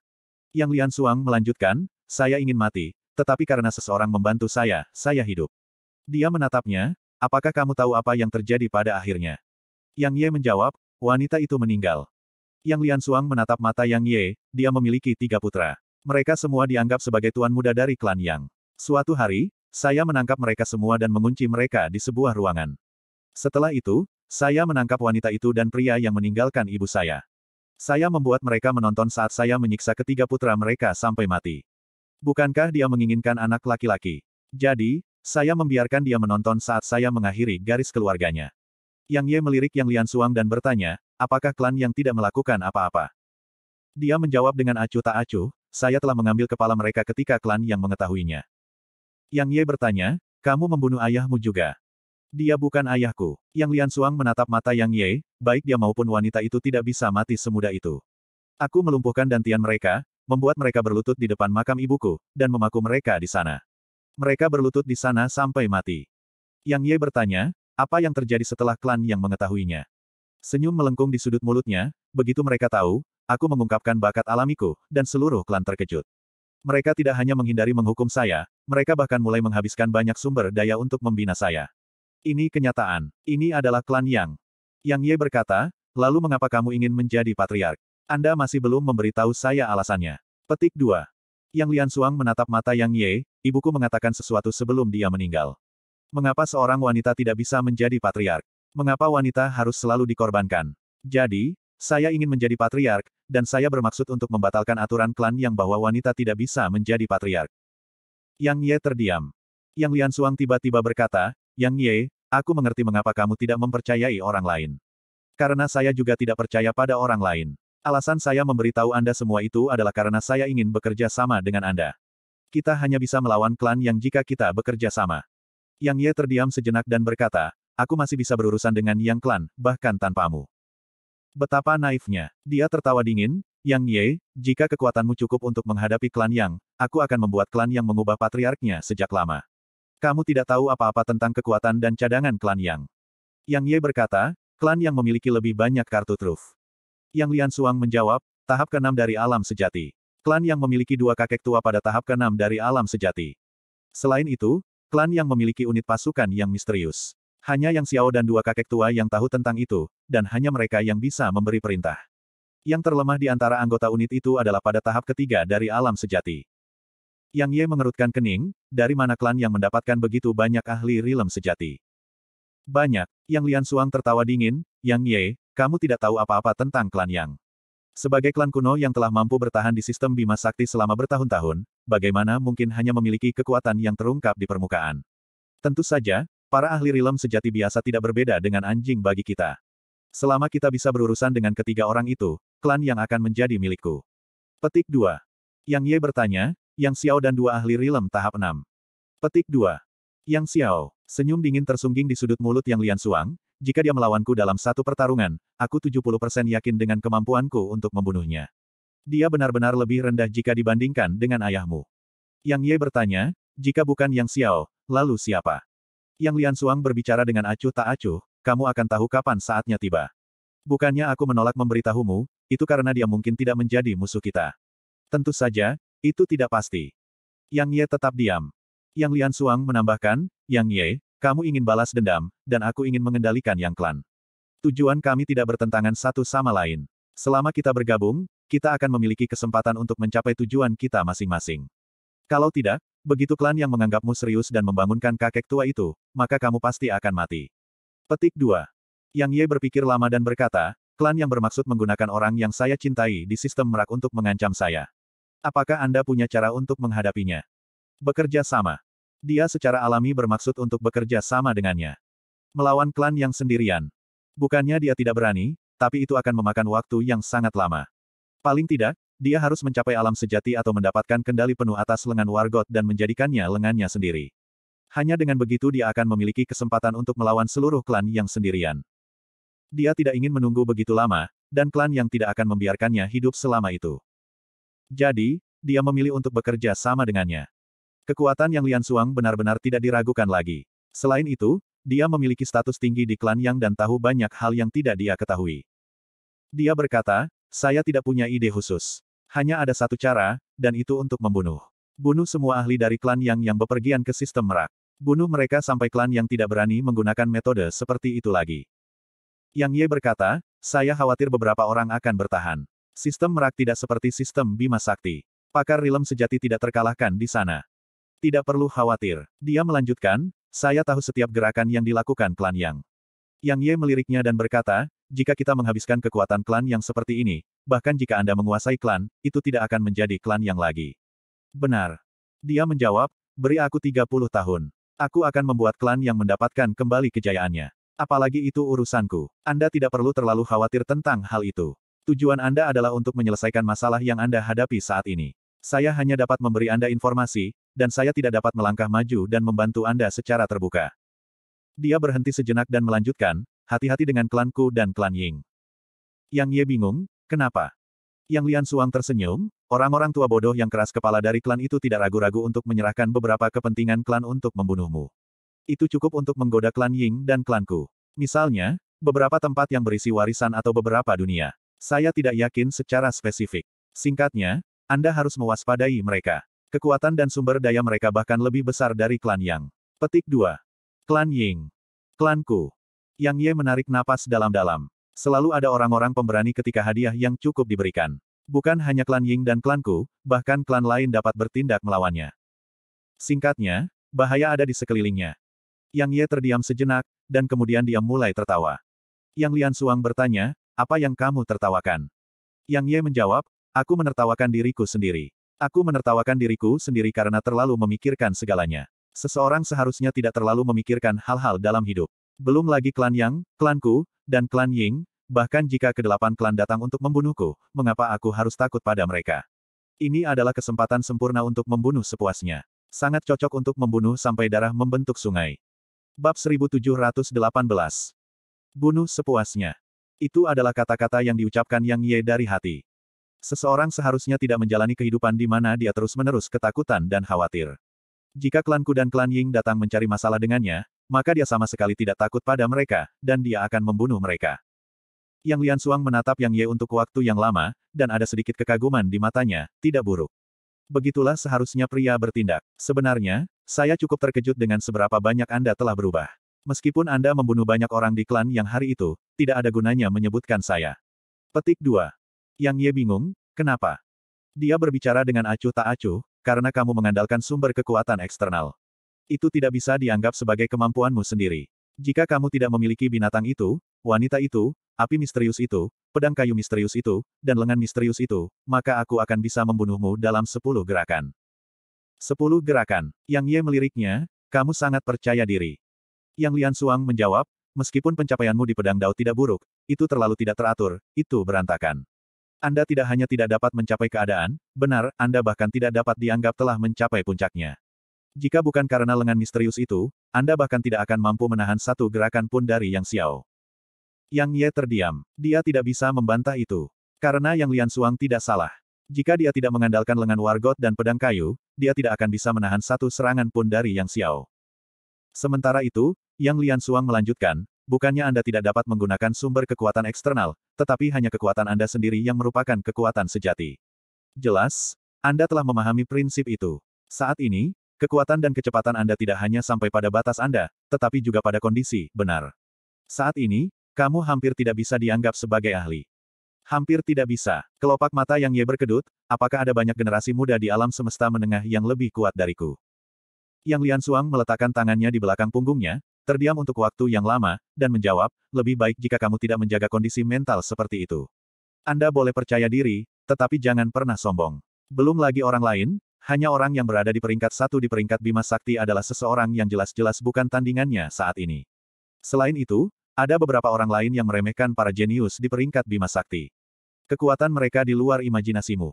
Yang Lian Suang melanjutkan, saya ingin mati, tetapi karena seseorang membantu saya, saya hidup. Dia menatapnya, apakah kamu tahu apa yang terjadi pada akhirnya? Yang Ye menjawab, wanita itu meninggal. Yang Lian Suang menatap mata Yang Ye, dia memiliki tiga putra. Mereka semua dianggap sebagai tuan muda dari klan Yang. Suatu hari, saya menangkap mereka semua dan mengunci mereka di sebuah ruangan. Setelah itu, saya menangkap wanita itu dan pria yang meninggalkan ibu saya. Saya membuat mereka menonton saat saya menyiksa ketiga putra mereka sampai mati. Bukankah dia menginginkan anak laki-laki? Jadi, saya membiarkan dia menonton saat saya mengakhiri garis keluarganya. Yang Ye melirik Yang Lian Suang dan bertanya, apakah klan yang tidak melakukan apa-apa? Dia menjawab dengan acuh tak acuh, saya telah mengambil kepala mereka ketika klan yang mengetahuinya. Yang Ye bertanya, kamu membunuh ayahmu juga. Dia bukan ayahku. Yang Lian Suang menatap mata Yang Ye, baik dia maupun wanita itu tidak bisa mati semudah itu. Aku melumpuhkan dantian mereka, membuat mereka berlutut di depan makam ibuku, dan memaku mereka di sana. Mereka berlutut di sana sampai mati. Yang Ye bertanya, apa yang terjadi setelah klan yang mengetahuinya? Senyum melengkung di sudut mulutnya, begitu mereka tahu, aku mengungkapkan bakat alamiku, dan seluruh klan terkejut. Mereka tidak hanya menghindari menghukum saya, mereka bahkan mulai menghabiskan banyak sumber daya untuk membina saya. Ini kenyataan. Ini adalah klan Yang. Yang Ye berkata, lalu mengapa kamu ingin menjadi patriark? Anda masih belum memberitahu saya alasannya. Petik 2. Yang Lian Suang menatap mata Yang Ye, ibuku mengatakan sesuatu sebelum dia meninggal. Mengapa seorang wanita tidak bisa menjadi patriark? Mengapa wanita harus selalu dikorbankan? Jadi, saya ingin menjadi patriark, dan saya bermaksud untuk membatalkan aturan klan yang bahwa wanita tidak bisa menjadi patriark. Yang Ye terdiam. Yang Lian Suang tiba-tiba berkata, yang Ye, aku mengerti mengapa kamu tidak mempercayai orang lain. Karena saya juga tidak percaya pada orang lain. Alasan saya memberitahu Anda semua itu adalah karena saya ingin bekerja sama dengan Anda. Kita hanya bisa melawan klan yang jika kita bekerja sama. Yang Ye terdiam sejenak dan berkata, aku masih bisa berurusan dengan Yang Klan, bahkan tanpamu. Betapa naifnya. Dia tertawa dingin, Yang Ye, jika kekuatanmu cukup untuk menghadapi klan Yang, aku akan membuat klan Yang mengubah patriarknya sejak lama. Kamu tidak tahu apa-apa tentang kekuatan dan cadangan klan Yang. Yang Ye berkata, klan yang memiliki lebih banyak kartu truf. Yang Lian Suang menjawab, tahap keenam dari alam sejati. Klan yang memiliki dua kakek tua pada tahap keenam dari alam sejati. Selain itu, klan yang memiliki unit pasukan yang misterius. Hanya Yang Xiao dan dua kakek tua yang tahu tentang itu, dan hanya mereka yang bisa memberi perintah. Yang terlemah di antara anggota unit itu adalah pada tahap ketiga dari alam sejati. Yang Ye mengerutkan kening, dari mana klan yang mendapatkan begitu banyak ahli rilem sejati? Banyak, Yang Lian Suang tertawa dingin, Yang Ye, kamu tidak tahu apa-apa tentang klan Yang. Sebagai klan kuno yang telah mampu bertahan di sistem Bima Sakti selama bertahun-tahun, bagaimana mungkin hanya memiliki kekuatan yang terungkap di permukaan? Tentu saja, para ahli rilem sejati biasa tidak berbeda dengan anjing bagi kita. Selama kita bisa berurusan dengan ketiga orang itu, klan yang akan menjadi milikku. Petik 2. Yang Ye bertanya, yang Xiao dan dua ahli rilem tahap 6. Petik 2. Yang Xiao, senyum dingin tersungging di sudut mulut Yang Lian Suang, jika dia melawanku dalam satu pertarungan, aku 70% yakin dengan kemampuanku untuk membunuhnya. Dia benar-benar lebih rendah jika dibandingkan dengan ayahmu. Yang Ye bertanya, jika bukan Yang Xiao, lalu siapa? Yang Lian Suang berbicara dengan acuh tak acuh, kamu akan tahu kapan saatnya tiba. Bukannya aku menolak memberitahumu, itu karena dia mungkin tidak menjadi musuh kita. Tentu saja, itu tidak pasti. Yang Ye tetap diam. Yang Lian Suang menambahkan, Yang Ye, kamu ingin balas dendam, dan aku ingin mengendalikan Yang Klan. Tujuan kami tidak bertentangan satu sama lain. Selama kita bergabung, kita akan memiliki kesempatan untuk mencapai tujuan kita masing-masing. Kalau tidak, begitu klan yang menganggapmu serius dan membangunkan kakek tua itu, maka kamu pasti akan mati. Petik 2. Yang Ye berpikir lama dan berkata, klan yang bermaksud menggunakan orang yang saya cintai di sistem merak untuk mengancam saya. Apakah Anda punya cara untuk menghadapinya? Bekerja sama. Dia secara alami bermaksud untuk bekerja sama dengannya. Melawan klan yang sendirian. Bukannya dia tidak berani, tapi itu akan memakan waktu yang sangat lama. Paling tidak, dia harus mencapai alam sejati atau mendapatkan kendali penuh atas lengan Wargot dan menjadikannya lengannya sendiri. Hanya dengan begitu dia akan memiliki kesempatan untuk melawan seluruh klan yang sendirian. Dia tidak ingin menunggu begitu lama, dan klan yang tidak akan membiarkannya hidup selama itu. Jadi, dia memilih untuk bekerja sama dengannya. Kekuatan yang Lian Suang benar-benar tidak diragukan lagi. Selain itu, dia memiliki status tinggi di klan Yang dan tahu banyak hal yang tidak dia ketahui. Dia berkata, saya tidak punya ide khusus. Hanya ada satu cara, dan itu untuk membunuh. Bunuh semua ahli dari klan Yang yang bepergian ke sistem merak. Bunuh mereka sampai klan yang tidak berani menggunakan metode seperti itu lagi. Yang Ye berkata, saya khawatir beberapa orang akan bertahan. Sistem merak tidak seperti sistem Bima Sakti. Pakar rilem sejati tidak terkalahkan di sana. Tidak perlu khawatir. Dia melanjutkan, saya tahu setiap gerakan yang dilakukan klan Yang. Yang Ye meliriknya dan berkata, jika kita menghabiskan kekuatan klan yang seperti ini, bahkan jika Anda menguasai klan, itu tidak akan menjadi klan yang lagi. Benar. Dia menjawab, beri aku 30 tahun. Aku akan membuat klan yang mendapatkan kembali kejayaannya. Apalagi itu urusanku. Anda tidak perlu terlalu khawatir tentang hal itu. Tujuan Anda adalah untuk menyelesaikan masalah yang Anda hadapi saat ini. Saya hanya dapat memberi Anda informasi, dan saya tidak dapat melangkah maju dan membantu Anda secara terbuka. Dia berhenti sejenak dan melanjutkan, hati-hati dengan Klan Ku dan klan Ying. Yang Ye bingung, kenapa? Yang Lian Suang tersenyum, orang-orang tua bodoh yang keras kepala dari klan itu tidak ragu-ragu untuk menyerahkan beberapa kepentingan klan untuk membunuhmu. Itu cukup untuk menggoda klan Ying dan Klan Ku. Misalnya, beberapa tempat yang berisi warisan atau beberapa dunia. Saya tidak yakin secara spesifik. Singkatnya, Anda harus mewaspadai mereka. Kekuatan dan sumber daya mereka bahkan lebih besar dari klan Yang. Petik 2. Klan Ying. Klanku. Yang Ye menarik napas dalam-dalam. Selalu ada orang-orang pemberani ketika hadiah yang cukup diberikan. Bukan hanya klan Ying dan klanku, bahkan klan lain dapat bertindak melawannya. Singkatnya, bahaya ada di sekelilingnya. Yang Ye terdiam sejenak, dan kemudian dia mulai tertawa. Yang Lian Suang bertanya, apa yang kamu tertawakan? Yang Ye menjawab, aku menertawakan diriku sendiri. Aku menertawakan diriku sendiri karena terlalu memikirkan segalanya. Seseorang seharusnya tidak terlalu memikirkan hal-hal dalam hidup. Belum lagi klan Yang, klanku, dan klan Ying, bahkan jika kedelapan klan datang untuk membunuhku, mengapa aku harus takut pada mereka? Ini adalah kesempatan sempurna untuk membunuh sepuasnya. Sangat cocok untuk membunuh sampai darah membentuk sungai. Bab 1718 Bunuh sepuasnya. Itu adalah kata-kata yang diucapkan Yang Ye dari hati. Seseorang seharusnya tidak menjalani kehidupan di mana dia terus-menerus ketakutan dan khawatir. Jika klan Ku dan klan Ying datang mencari masalah dengannya, maka dia sama sekali tidak takut pada mereka, dan dia akan membunuh mereka. Yang Lian Suang menatap Yang Ye untuk waktu yang lama, dan ada sedikit kekaguman di matanya, tidak buruk. Begitulah seharusnya pria bertindak. Sebenarnya, saya cukup terkejut dengan seberapa banyak Anda telah berubah. Meskipun Anda membunuh banyak orang di klan yang hari itu, tidak ada gunanya menyebutkan saya. Petik 2. Yang Ye bingung, kenapa? Dia berbicara dengan acuh tak acuh, karena kamu mengandalkan sumber kekuatan eksternal. Itu tidak bisa dianggap sebagai kemampuanmu sendiri. Jika kamu tidak memiliki binatang itu, wanita itu, api misterius itu, pedang kayu misterius itu, dan lengan misterius itu, maka aku akan bisa membunuhmu dalam sepuluh gerakan. Sepuluh gerakan. Yang Ye meliriknya, kamu sangat percaya diri. Yang Lian Suang menjawab, meskipun pencapaianmu di pedang dao tidak buruk, itu terlalu tidak teratur, itu berantakan. Anda tidak hanya tidak dapat mencapai keadaan, benar, Anda bahkan tidak dapat dianggap telah mencapai puncaknya. Jika bukan karena lengan misterius itu, Anda bahkan tidak akan mampu menahan satu gerakan pun dari Yang Xiao. Yang Ye terdiam. Dia tidak bisa membantah itu. Karena Yang Lian Suang tidak salah. Jika dia tidak mengandalkan lengan wargot dan pedang kayu, dia tidak akan bisa menahan satu serangan pun dari Yang Xiao. Sementara itu, Yang Lian Suang melanjutkan, bukannya Anda tidak dapat menggunakan sumber kekuatan eksternal, tetapi hanya kekuatan Anda sendiri yang merupakan kekuatan sejati. Jelas, Anda telah memahami prinsip itu. Saat ini, kekuatan dan kecepatan Anda tidak hanya sampai pada batas Anda, tetapi juga pada kondisi, benar. Saat ini, kamu hampir tidak bisa dianggap sebagai ahli. Hampir tidak bisa. Kelopak mata yang Ye berkedut, apakah ada banyak generasi muda di alam semesta menengah yang lebih kuat dariku? Yang Lian Suang meletakkan tangannya di belakang punggungnya, terdiam untuk waktu yang lama, dan menjawab, lebih baik jika kamu tidak menjaga kondisi mental seperti itu. Anda boleh percaya diri, tetapi jangan pernah sombong. Belum lagi orang lain, hanya orang yang berada di peringkat satu di peringkat Bima Sakti adalah seseorang yang jelas-jelas bukan tandingannya saat ini. Selain itu, ada beberapa orang lain yang meremehkan para jenius di peringkat Bima Sakti. Kekuatan mereka di luar imajinasimu.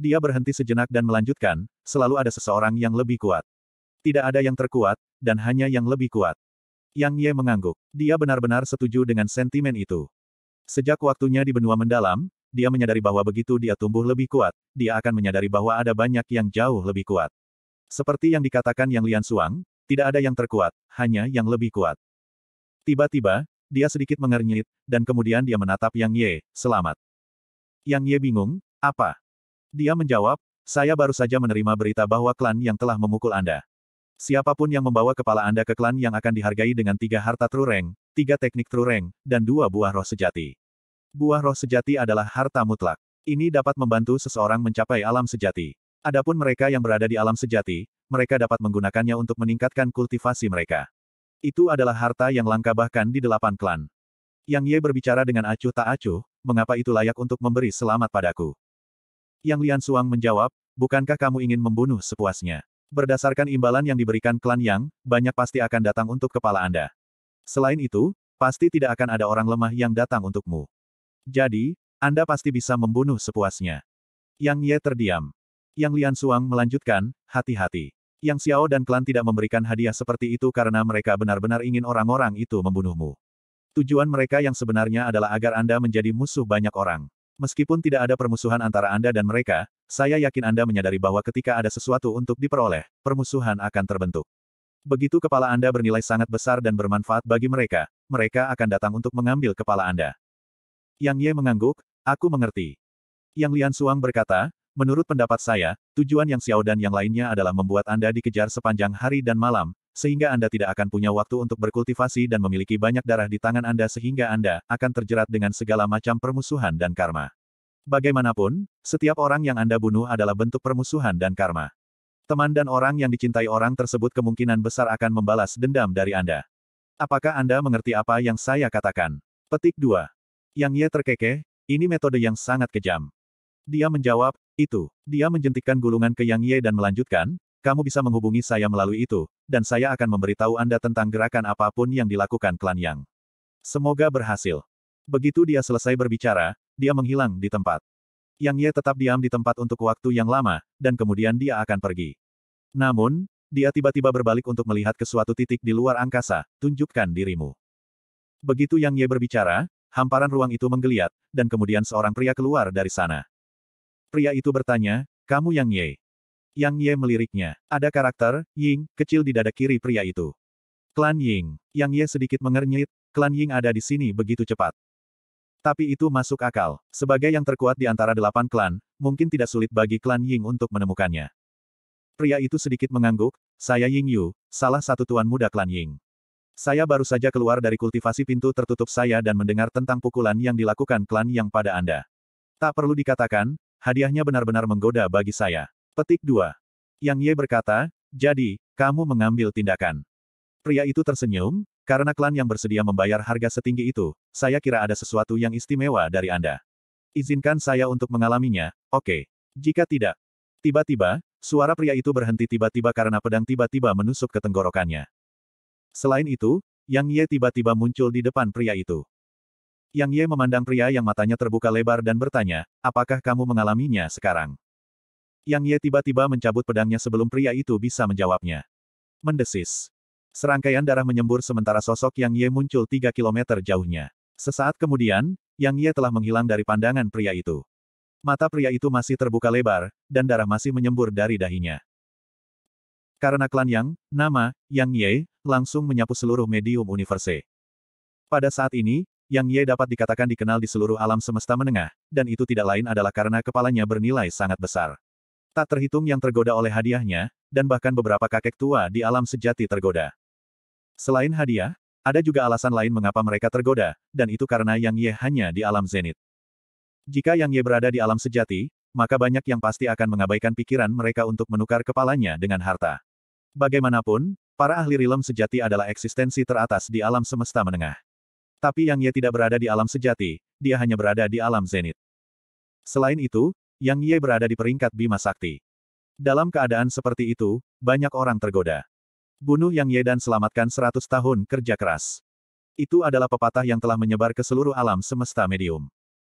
Dia berhenti sejenak dan melanjutkan, selalu ada seseorang yang lebih kuat. Tidak ada yang terkuat, dan hanya yang lebih kuat. Yang Ye mengangguk. Dia benar-benar setuju dengan sentimen itu. Sejak waktunya di benua mendalam, dia menyadari bahwa begitu dia tumbuh lebih kuat, dia akan menyadari bahwa ada banyak yang jauh lebih kuat. Seperti yang dikatakan Yang Lian Suang, tidak ada yang terkuat, hanya yang lebih kuat. Tiba-tiba, dia sedikit mengernyit, dan kemudian dia menatap Yang Ye, selamat. Yang Ye bingung, apa? Dia menjawab, saya baru saja menerima berita bahwa klan yang telah memukul Anda. Siapapun yang membawa kepala Anda ke klan yang akan dihargai dengan tiga harta trureng, tiga teknik trureng, dan dua buah roh sejati. Buah roh sejati adalah harta mutlak. Ini dapat membantu seseorang mencapai alam sejati. Adapun mereka yang berada di alam sejati, mereka dapat menggunakannya untuk meningkatkan kultivasi mereka. Itu adalah harta yang langka bahkan di delapan klan. Yang Ye berbicara dengan acuh tak acuh, mengapa itu layak untuk memberi selamat padaku? Yang Lian Suang menjawab, bukankah kamu ingin membunuh sepuasnya? Berdasarkan imbalan yang diberikan klan Yang, banyak pasti akan datang untuk kepala Anda. Selain itu, pasti tidak akan ada orang lemah yang datang untukmu. Jadi, Anda pasti bisa membunuh sepuasnya. Yang Ye terdiam. Yang Lian Suang melanjutkan, hati-hati. Yang Xiao dan klan tidak memberikan hadiah seperti itu karena mereka benar-benar ingin orang-orang itu membunuhmu. Tujuan mereka yang sebenarnya adalah agar Anda menjadi musuh banyak orang. Meskipun tidak ada permusuhan antara Anda dan mereka, saya yakin Anda menyadari bahwa ketika ada sesuatu untuk diperoleh, permusuhan akan terbentuk. Begitu kepala Anda bernilai sangat besar dan bermanfaat bagi mereka, mereka akan datang untuk mengambil kepala Anda. Yang Ye mengangguk, aku mengerti. Yang Lian Suang berkata, menurut pendapat saya, tujuan Yang Xiao dan yang lainnya adalah membuat Anda dikejar sepanjang hari dan malam, sehingga Anda tidak akan punya waktu untuk berkultivasi dan memiliki banyak darah di tangan Anda sehingga Anda akan terjerat dengan segala macam permusuhan dan karma. Bagaimanapun, setiap orang yang Anda bunuh adalah bentuk permusuhan dan karma. Teman dan orang yang dicintai orang tersebut kemungkinan besar akan membalas dendam dari Anda. Apakah Anda mengerti apa yang saya katakan? Petik 2. Yang Ye terkekeh, ini metode yang sangat kejam. Dia menjawab, itu. Dia menjentikkan gulungan ke Yang Ye dan melanjutkan, kamu bisa menghubungi saya melalui itu, dan saya akan memberitahu Anda tentang gerakan apapun yang dilakukan klan Yang. Semoga berhasil. Begitu dia selesai berbicara, dia menghilang di tempat. Yang Ye tetap diam di tempat untuk waktu yang lama, dan kemudian dia akan pergi. Namun, dia tiba-tiba berbalik untuk melihat ke suatu titik di luar angkasa, tunjukkan dirimu. Begitu Yang Ye berbicara, hamparan ruang itu menggeliat, dan kemudian seorang pria keluar dari sana. Pria itu bertanya, kamu Yang Ye? Yang Ye meliriknya. Ada karakter, Ying, kecil di dada kiri pria itu. Klan Ying. Yang Ye sedikit mengernyit, klan Ying ada di sini begitu cepat. Tapi itu masuk akal. Sebagai yang terkuat di antara delapan klan, mungkin tidak sulit bagi klan Ying untuk menemukannya. Pria itu sedikit mengangguk, saya Ying Yu, salah satu tuan muda klan Ying. Saya baru saja keluar dari kultivasi pintu tertutup saya dan mendengar tentang pukulan yang dilakukan klan Yang pada Anda. Tak perlu dikatakan, hadiahnya benar-benar menggoda bagi saya. Petik 2. Yang Ye berkata, jadi, kamu mengambil tindakan. Pria itu tersenyum, karena klan yang bersedia membayar harga setinggi itu, saya kira ada sesuatu yang istimewa dari Anda. Izinkan saya untuk mengalaminya, oke. Okay. Jika tidak. Tiba-tiba, suara pria itu berhenti tiba-tiba karena pedang tiba-tiba menusuk ke tenggorokannya. Selain itu, Yang Ye tiba-tiba muncul di depan pria itu. Yang Ye memandang pria yang matanya terbuka lebar dan bertanya, apakah kamu mengalaminya sekarang? Yang Ye tiba-tiba mencabut pedangnya sebelum pria itu bisa menjawabnya. Mendesis. Serangkaian darah menyembur sementara sosok Yang Ye muncul tiga kilometer jauhnya. Sesaat kemudian, Yang Ye telah menghilang dari pandangan pria itu. Mata pria itu masih terbuka lebar, dan darah masih menyembur dari dahinya. Karena klan Yang, nama, Yang Ye, langsung menyapu seluruh medium universe. Pada saat ini, Yang Ye dapat dikatakan dikenal di seluruh alam semesta menengah, dan itu tidak lain adalah karena kepalanya bernilai sangat besar tak terhitung yang tergoda oleh hadiahnya, dan bahkan beberapa kakek tua di alam sejati tergoda. Selain hadiah, ada juga alasan lain mengapa mereka tergoda, dan itu karena Yang Ye hanya di alam zenit. Jika Yang Ye berada di alam sejati, maka banyak yang pasti akan mengabaikan pikiran mereka untuk menukar kepalanya dengan harta. Bagaimanapun, para ahli rilem sejati adalah eksistensi teratas di alam semesta menengah. Tapi Yang Ye tidak berada di alam sejati, dia hanya berada di alam zenit. Selain itu, yang Ye berada di peringkat Bima Sakti. Dalam keadaan seperti itu, banyak orang tergoda. Bunuh Yang Ye dan selamatkan 100 tahun kerja keras. Itu adalah pepatah yang telah menyebar ke seluruh alam semesta medium.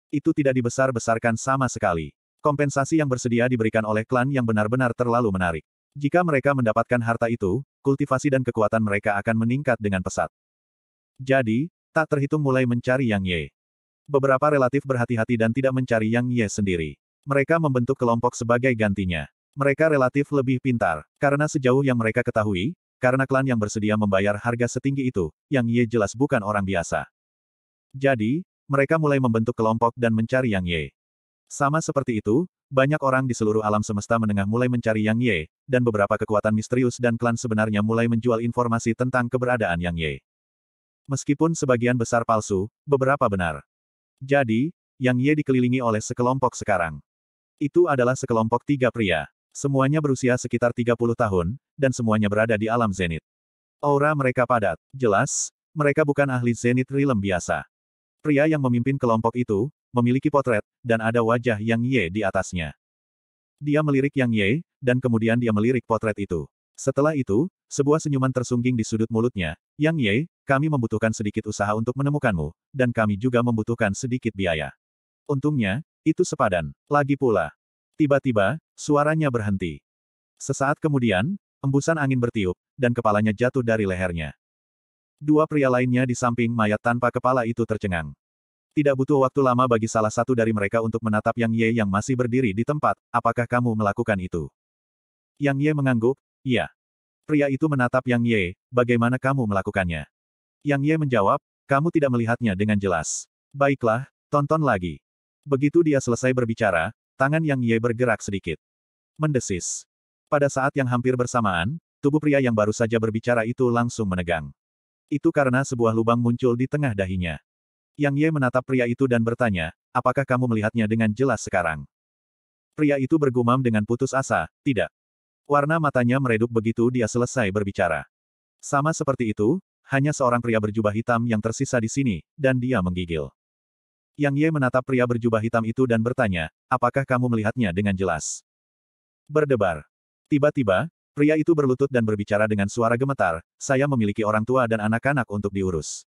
Itu tidak dibesar-besarkan sama sekali. Kompensasi yang bersedia diberikan oleh klan yang benar-benar terlalu menarik. Jika mereka mendapatkan harta itu, kultivasi dan kekuatan mereka akan meningkat dengan pesat. Jadi, tak terhitung mulai mencari Yang Ye. Beberapa relatif berhati-hati dan tidak mencari Yang Ye sendiri. Mereka membentuk kelompok sebagai gantinya. Mereka relatif lebih pintar, karena sejauh yang mereka ketahui, karena klan yang bersedia membayar harga setinggi itu, Yang Ye jelas bukan orang biasa. Jadi, mereka mulai membentuk kelompok dan mencari Yang Ye. Sama seperti itu, banyak orang di seluruh alam semesta menengah mulai mencari Yang Ye, dan beberapa kekuatan misterius dan klan sebenarnya mulai menjual informasi tentang keberadaan Yang Ye. Meskipun sebagian besar palsu, beberapa benar. Jadi, Yang Ye dikelilingi oleh sekelompok sekarang. Itu adalah sekelompok tiga pria. Semuanya berusia sekitar 30 tahun, dan semuanya berada di alam zenit. Aura mereka padat. Jelas, mereka bukan ahli zenit rilem biasa. Pria yang memimpin kelompok itu, memiliki potret, dan ada wajah Yang Ye di atasnya. Dia melirik Yang Ye, dan kemudian dia melirik potret itu. Setelah itu, sebuah senyuman tersungging di sudut mulutnya, Yang Ye, kami membutuhkan sedikit usaha untuk menemukanmu, dan kami juga membutuhkan sedikit biaya. Untungnya, itu sepadan. Lagi pula. Tiba-tiba, suaranya berhenti. Sesaat kemudian, embusan angin bertiup, dan kepalanya jatuh dari lehernya. Dua pria lainnya di samping mayat tanpa kepala itu tercengang. Tidak butuh waktu lama bagi salah satu dari mereka untuk menatap Yang Ye yang masih berdiri di tempat, apakah kamu melakukan itu? Yang Ye mengangguk, iya. Pria itu menatap Yang Ye, bagaimana kamu melakukannya? Yang Ye menjawab, kamu tidak melihatnya dengan jelas. Baiklah, tonton lagi. Begitu dia selesai berbicara, tangan Yang Ye bergerak sedikit. Mendesis. Pada saat yang hampir bersamaan, tubuh pria yang baru saja berbicara itu langsung menegang. Itu karena sebuah lubang muncul di tengah dahinya. Yang Ye menatap pria itu dan bertanya, apakah kamu melihatnya dengan jelas sekarang? Pria itu bergumam dengan putus asa, tidak. Warna matanya meredup begitu dia selesai berbicara. Sama seperti itu, hanya seorang pria berjubah hitam yang tersisa di sini, dan dia menggigil. Yang Ye menatap pria berjubah hitam itu dan bertanya, apakah kamu melihatnya dengan jelas? Berdebar. Tiba-tiba, pria itu berlutut dan berbicara dengan suara gemetar, saya memiliki orang tua dan anak-anak untuk diurus.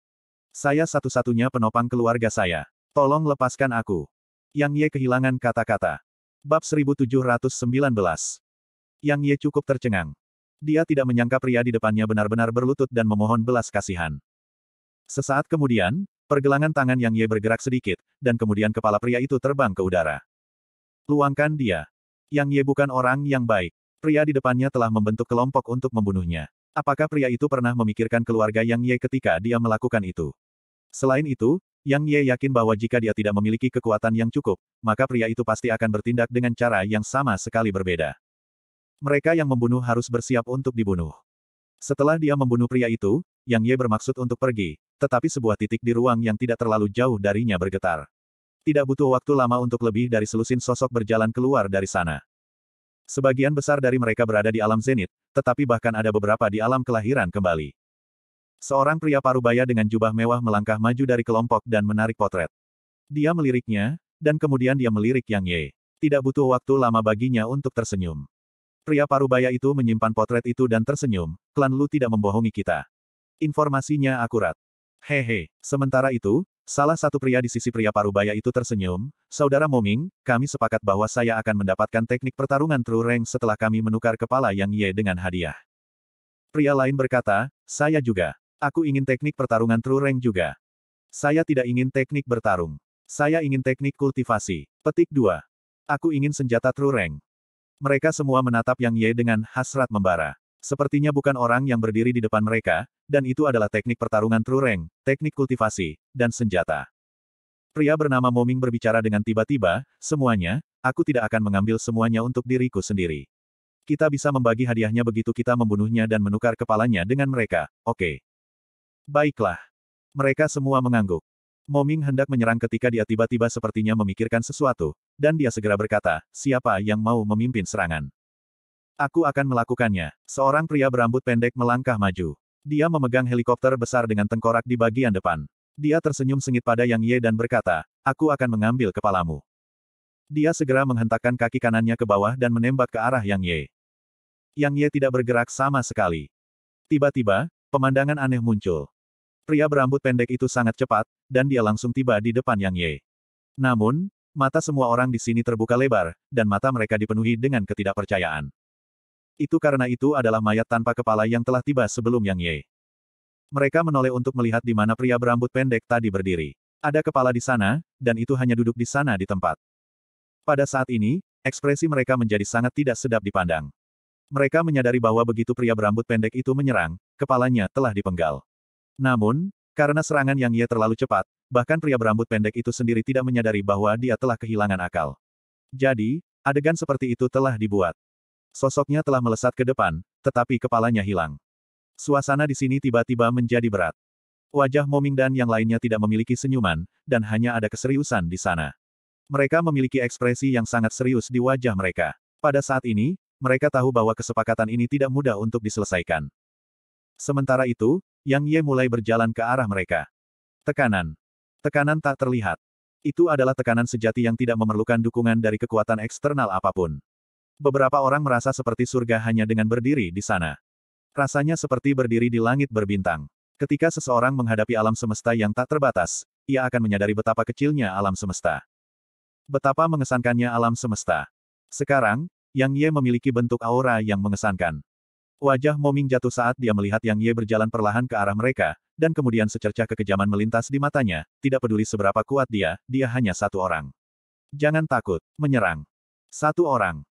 Saya satu-satunya penopang keluarga saya. Tolong lepaskan aku. Yang Ye kehilangan kata-kata. Bab 1719. Yang Ye cukup tercengang. Dia tidak menyangka pria di depannya benar-benar berlutut dan memohon belas kasihan. Sesaat kemudian, Pergelangan tangan Yang Ye bergerak sedikit, dan kemudian kepala pria itu terbang ke udara. Luangkan dia. Yang Ye bukan orang yang baik. Pria di depannya telah membentuk kelompok untuk membunuhnya. Apakah pria itu pernah memikirkan keluarga Yang Ye ketika dia melakukan itu? Selain itu, Yang Ye yakin bahwa jika dia tidak memiliki kekuatan yang cukup, maka pria itu pasti akan bertindak dengan cara yang sama sekali berbeda. Mereka yang membunuh harus bersiap untuk dibunuh. Setelah dia membunuh pria itu, yang Ye bermaksud untuk pergi, tetapi sebuah titik di ruang yang tidak terlalu jauh darinya bergetar. Tidak butuh waktu lama untuk lebih dari selusin sosok berjalan keluar dari sana. Sebagian besar dari mereka berada di alam zenit, tetapi bahkan ada beberapa di alam kelahiran kembali. Seorang pria parubaya dengan jubah mewah melangkah maju dari kelompok dan menarik potret. Dia meliriknya, dan kemudian dia melirik Yang Ye. Tidak butuh waktu lama baginya untuk tersenyum. Pria parubaya itu menyimpan potret itu dan tersenyum, klan Lu tidak membohongi kita. Informasinya akurat. Hehe. Sementara itu, salah satu pria di sisi pria parubaya itu tersenyum, Saudara Moming, kami sepakat bahwa saya akan mendapatkan teknik pertarungan True Rank setelah kami menukar kepala Yang Ye dengan hadiah. Pria lain berkata, saya juga. Aku ingin teknik pertarungan True Rank juga. Saya tidak ingin teknik bertarung. Saya ingin teknik kultivasi. Petik 2. Aku ingin senjata True Rank. Mereka semua menatap Yang Ye dengan hasrat membara. Sepertinya bukan orang yang berdiri di depan mereka, dan itu adalah teknik pertarungan trureng, teknik kultivasi, dan senjata. Pria bernama Moming berbicara dengan tiba-tiba, semuanya, aku tidak akan mengambil semuanya untuk diriku sendiri. Kita bisa membagi hadiahnya begitu kita membunuhnya dan menukar kepalanya dengan mereka, oke. Okay. Baiklah. Mereka semua mengangguk. Moming hendak menyerang ketika dia tiba-tiba sepertinya memikirkan sesuatu, dan dia segera berkata, siapa yang mau memimpin serangan? Aku akan melakukannya. Seorang pria berambut pendek melangkah maju. Dia memegang helikopter besar dengan tengkorak di bagian depan. Dia tersenyum sengit pada Yang Ye dan berkata, aku akan mengambil kepalamu. Dia segera menghentakkan kaki kanannya ke bawah dan menembak ke arah Yang Ye. Yang Ye tidak bergerak sama sekali. Tiba-tiba, pemandangan aneh muncul. Pria berambut pendek itu sangat cepat, dan dia langsung tiba di depan Yang Ye. Namun, mata semua orang di sini terbuka lebar, dan mata mereka dipenuhi dengan ketidakpercayaan. Itu karena itu adalah mayat tanpa kepala yang telah tiba sebelum Yang Ye. Mereka menoleh untuk melihat di mana pria berambut pendek tadi berdiri. Ada kepala di sana, dan itu hanya duduk di sana di tempat. Pada saat ini, ekspresi mereka menjadi sangat tidak sedap dipandang. Mereka menyadari bahwa begitu pria berambut pendek itu menyerang, kepalanya telah dipenggal. Namun, karena serangan Yang Ye terlalu cepat, bahkan pria berambut pendek itu sendiri tidak menyadari bahwa dia telah kehilangan akal. Jadi, adegan seperti itu telah dibuat. Sosoknya telah melesat ke depan, tetapi kepalanya hilang. Suasana di sini tiba-tiba menjadi berat. Wajah Moming dan yang lainnya tidak memiliki senyuman, dan hanya ada keseriusan di sana. Mereka memiliki ekspresi yang sangat serius di wajah mereka. Pada saat ini, mereka tahu bahwa kesepakatan ini tidak mudah untuk diselesaikan. Sementara itu, Yang Ye mulai berjalan ke arah mereka. Tekanan. Tekanan tak terlihat. Itu adalah tekanan sejati yang tidak memerlukan dukungan dari kekuatan eksternal apapun. Beberapa orang merasa seperti surga hanya dengan berdiri di sana. Rasanya seperti berdiri di langit berbintang. Ketika seseorang menghadapi alam semesta yang tak terbatas, ia akan menyadari betapa kecilnya alam semesta. Betapa mengesankannya alam semesta. Sekarang, Yang Ye memiliki bentuk aura yang mengesankan. Wajah Moming jatuh saat dia melihat Yang Ye berjalan perlahan ke arah mereka, dan kemudian secercah kekejaman melintas di matanya, tidak peduli seberapa kuat dia, dia hanya satu orang. Jangan takut, menyerang. Satu orang.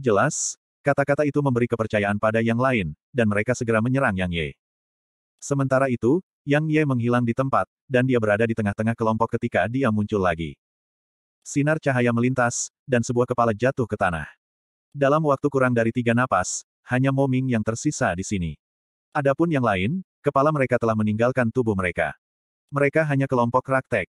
Jelas, kata-kata itu memberi kepercayaan pada yang lain, dan mereka segera menyerang Yang Ye. Sementara itu, Yang Ye menghilang di tempat, dan dia berada di tengah-tengah kelompok ketika dia muncul lagi. Sinar cahaya melintas, dan sebuah kepala jatuh ke tanah. Dalam waktu kurang dari tiga napas, hanya Moming yang tersisa di sini. Adapun yang lain, kepala mereka telah meninggalkan tubuh mereka. Mereka hanya kelompok raktek.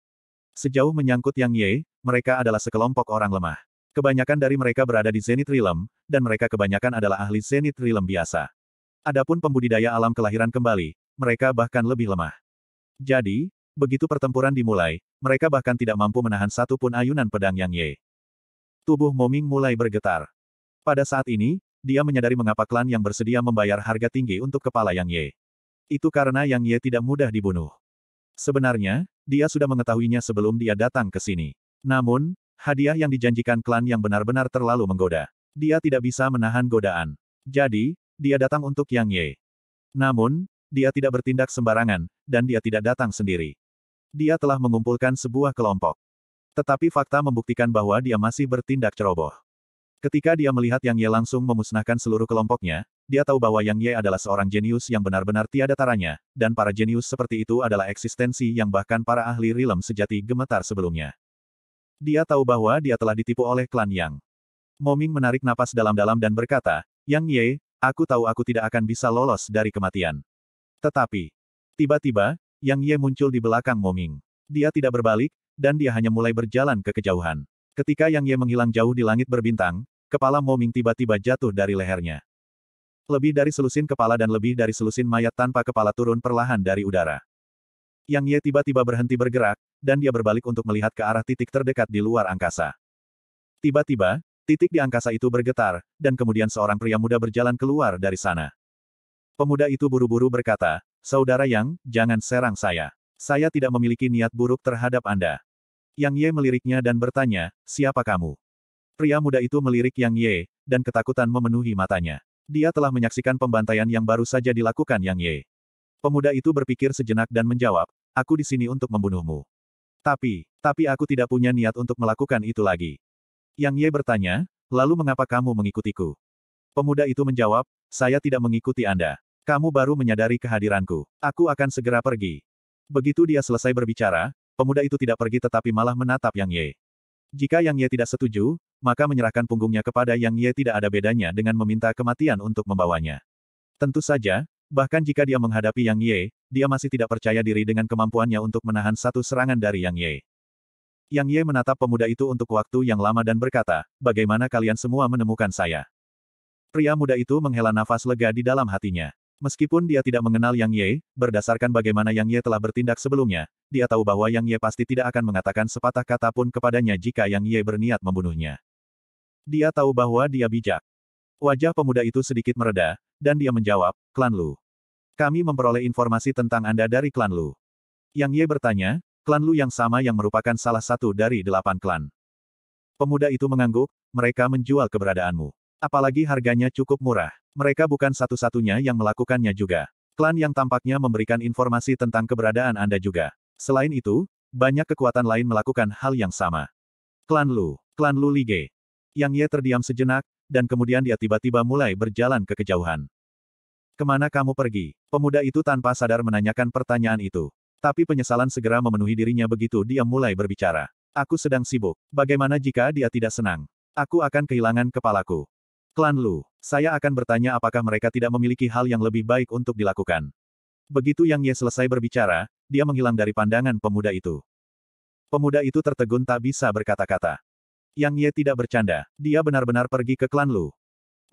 Sejauh menyangkut Yang Ye, mereka adalah sekelompok orang lemah. Kebanyakan dari mereka berada di Zenith Realm, dan mereka kebanyakan adalah ahli Zenith Realm biasa. Adapun pembudidaya alam kelahiran kembali, mereka bahkan lebih lemah. Jadi, begitu pertempuran dimulai, mereka bahkan tidak mampu menahan satu pun ayunan pedang Yang Ye. Tubuh Moming mulai bergetar. Pada saat ini, dia menyadari mengapa klan yang bersedia membayar harga tinggi untuk kepala Yang Ye. Itu karena Yang Ye tidak mudah dibunuh. Sebenarnya, dia sudah mengetahuinya sebelum dia datang ke sini. Namun, Hadiah yang dijanjikan klan yang benar-benar terlalu menggoda. Dia tidak bisa menahan godaan. Jadi, dia datang untuk Yang Ye. Namun, dia tidak bertindak sembarangan, dan dia tidak datang sendiri. Dia telah mengumpulkan sebuah kelompok. Tetapi fakta membuktikan bahwa dia masih bertindak ceroboh. Ketika dia melihat Yang Ye langsung memusnahkan seluruh kelompoknya, dia tahu bahwa Yang Ye adalah seorang jenius yang benar-benar tiada taranya, dan para jenius seperti itu adalah eksistensi yang bahkan para ahli rilem sejati gemetar sebelumnya. Dia tahu bahwa dia telah ditipu oleh klan Yang. Moming menarik napas dalam-dalam dan berkata, Yang Ye, aku tahu aku tidak akan bisa lolos dari kematian. Tetapi, tiba-tiba, Yang Ye muncul di belakang Moming. Dia tidak berbalik, dan dia hanya mulai berjalan ke kejauhan. Ketika Yang Ye menghilang jauh di langit berbintang, kepala Moming tiba-tiba jatuh dari lehernya. Lebih dari selusin kepala dan lebih dari selusin mayat tanpa kepala turun perlahan dari udara. Yang Ye tiba-tiba berhenti bergerak, dan dia berbalik untuk melihat ke arah titik terdekat di luar angkasa. Tiba-tiba, titik di angkasa itu bergetar, dan kemudian seorang pria muda berjalan keluar dari sana. Pemuda itu buru-buru berkata, Saudara Yang, jangan serang saya. Saya tidak memiliki niat buruk terhadap Anda. Yang Ye meliriknya dan bertanya, siapa kamu? Pria muda itu melirik Yang Ye, dan ketakutan memenuhi matanya. Dia telah menyaksikan pembantaian yang baru saja dilakukan Yang Ye. Pemuda itu berpikir sejenak dan menjawab, aku di sini untuk membunuhmu. Tapi, tapi aku tidak punya niat untuk melakukan itu lagi. Yang Ye bertanya, lalu mengapa kamu mengikutiku? Pemuda itu menjawab, saya tidak mengikuti Anda. Kamu baru menyadari kehadiranku. Aku akan segera pergi. Begitu dia selesai berbicara, pemuda itu tidak pergi tetapi malah menatap Yang Ye. Jika Yang Ye tidak setuju, maka menyerahkan punggungnya kepada Yang Ye tidak ada bedanya dengan meminta kematian untuk membawanya. Tentu saja, bahkan jika dia menghadapi Yang Ye, dia masih tidak percaya diri dengan kemampuannya untuk menahan satu serangan dari Yang Ye. Yang Ye menatap pemuda itu untuk waktu yang lama dan berkata, bagaimana kalian semua menemukan saya? Pria muda itu menghela nafas lega di dalam hatinya. Meskipun dia tidak mengenal Yang Ye, berdasarkan bagaimana Yang Ye telah bertindak sebelumnya, dia tahu bahwa Yang Ye pasti tidak akan mengatakan sepatah kata pun kepadanya jika Yang Ye berniat membunuhnya. Dia tahu bahwa dia bijak. Wajah pemuda itu sedikit mereda, dan dia menjawab, Klan Lu. Kami memperoleh informasi tentang Anda dari klan Lu. Yang Ye bertanya, klan Lu yang sama yang merupakan salah satu dari delapan klan. Pemuda itu mengangguk, mereka menjual keberadaanmu. Apalagi harganya cukup murah. Mereka bukan satu-satunya yang melakukannya juga. Klan yang tampaknya memberikan informasi tentang keberadaan Anda juga. Selain itu, banyak kekuatan lain melakukan hal yang sama. Klan Lu, Klan Lu Lige. Yang Ye terdiam sejenak, dan kemudian dia tiba-tiba mulai berjalan ke kejauhan. Kemana kamu pergi? Pemuda itu tanpa sadar menanyakan pertanyaan itu. Tapi penyesalan segera memenuhi dirinya begitu dia mulai berbicara. Aku sedang sibuk. Bagaimana jika dia tidak senang? Aku akan kehilangan kepalaku. Klan Lu, saya akan bertanya apakah mereka tidak memiliki hal yang lebih baik untuk dilakukan. Begitu Yang Ye selesai berbicara, dia menghilang dari pandangan pemuda itu. Pemuda itu tertegun tak bisa berkata-kata. Yang Ye tidak bercanda, dia benar-benar pergi ke klan Lu.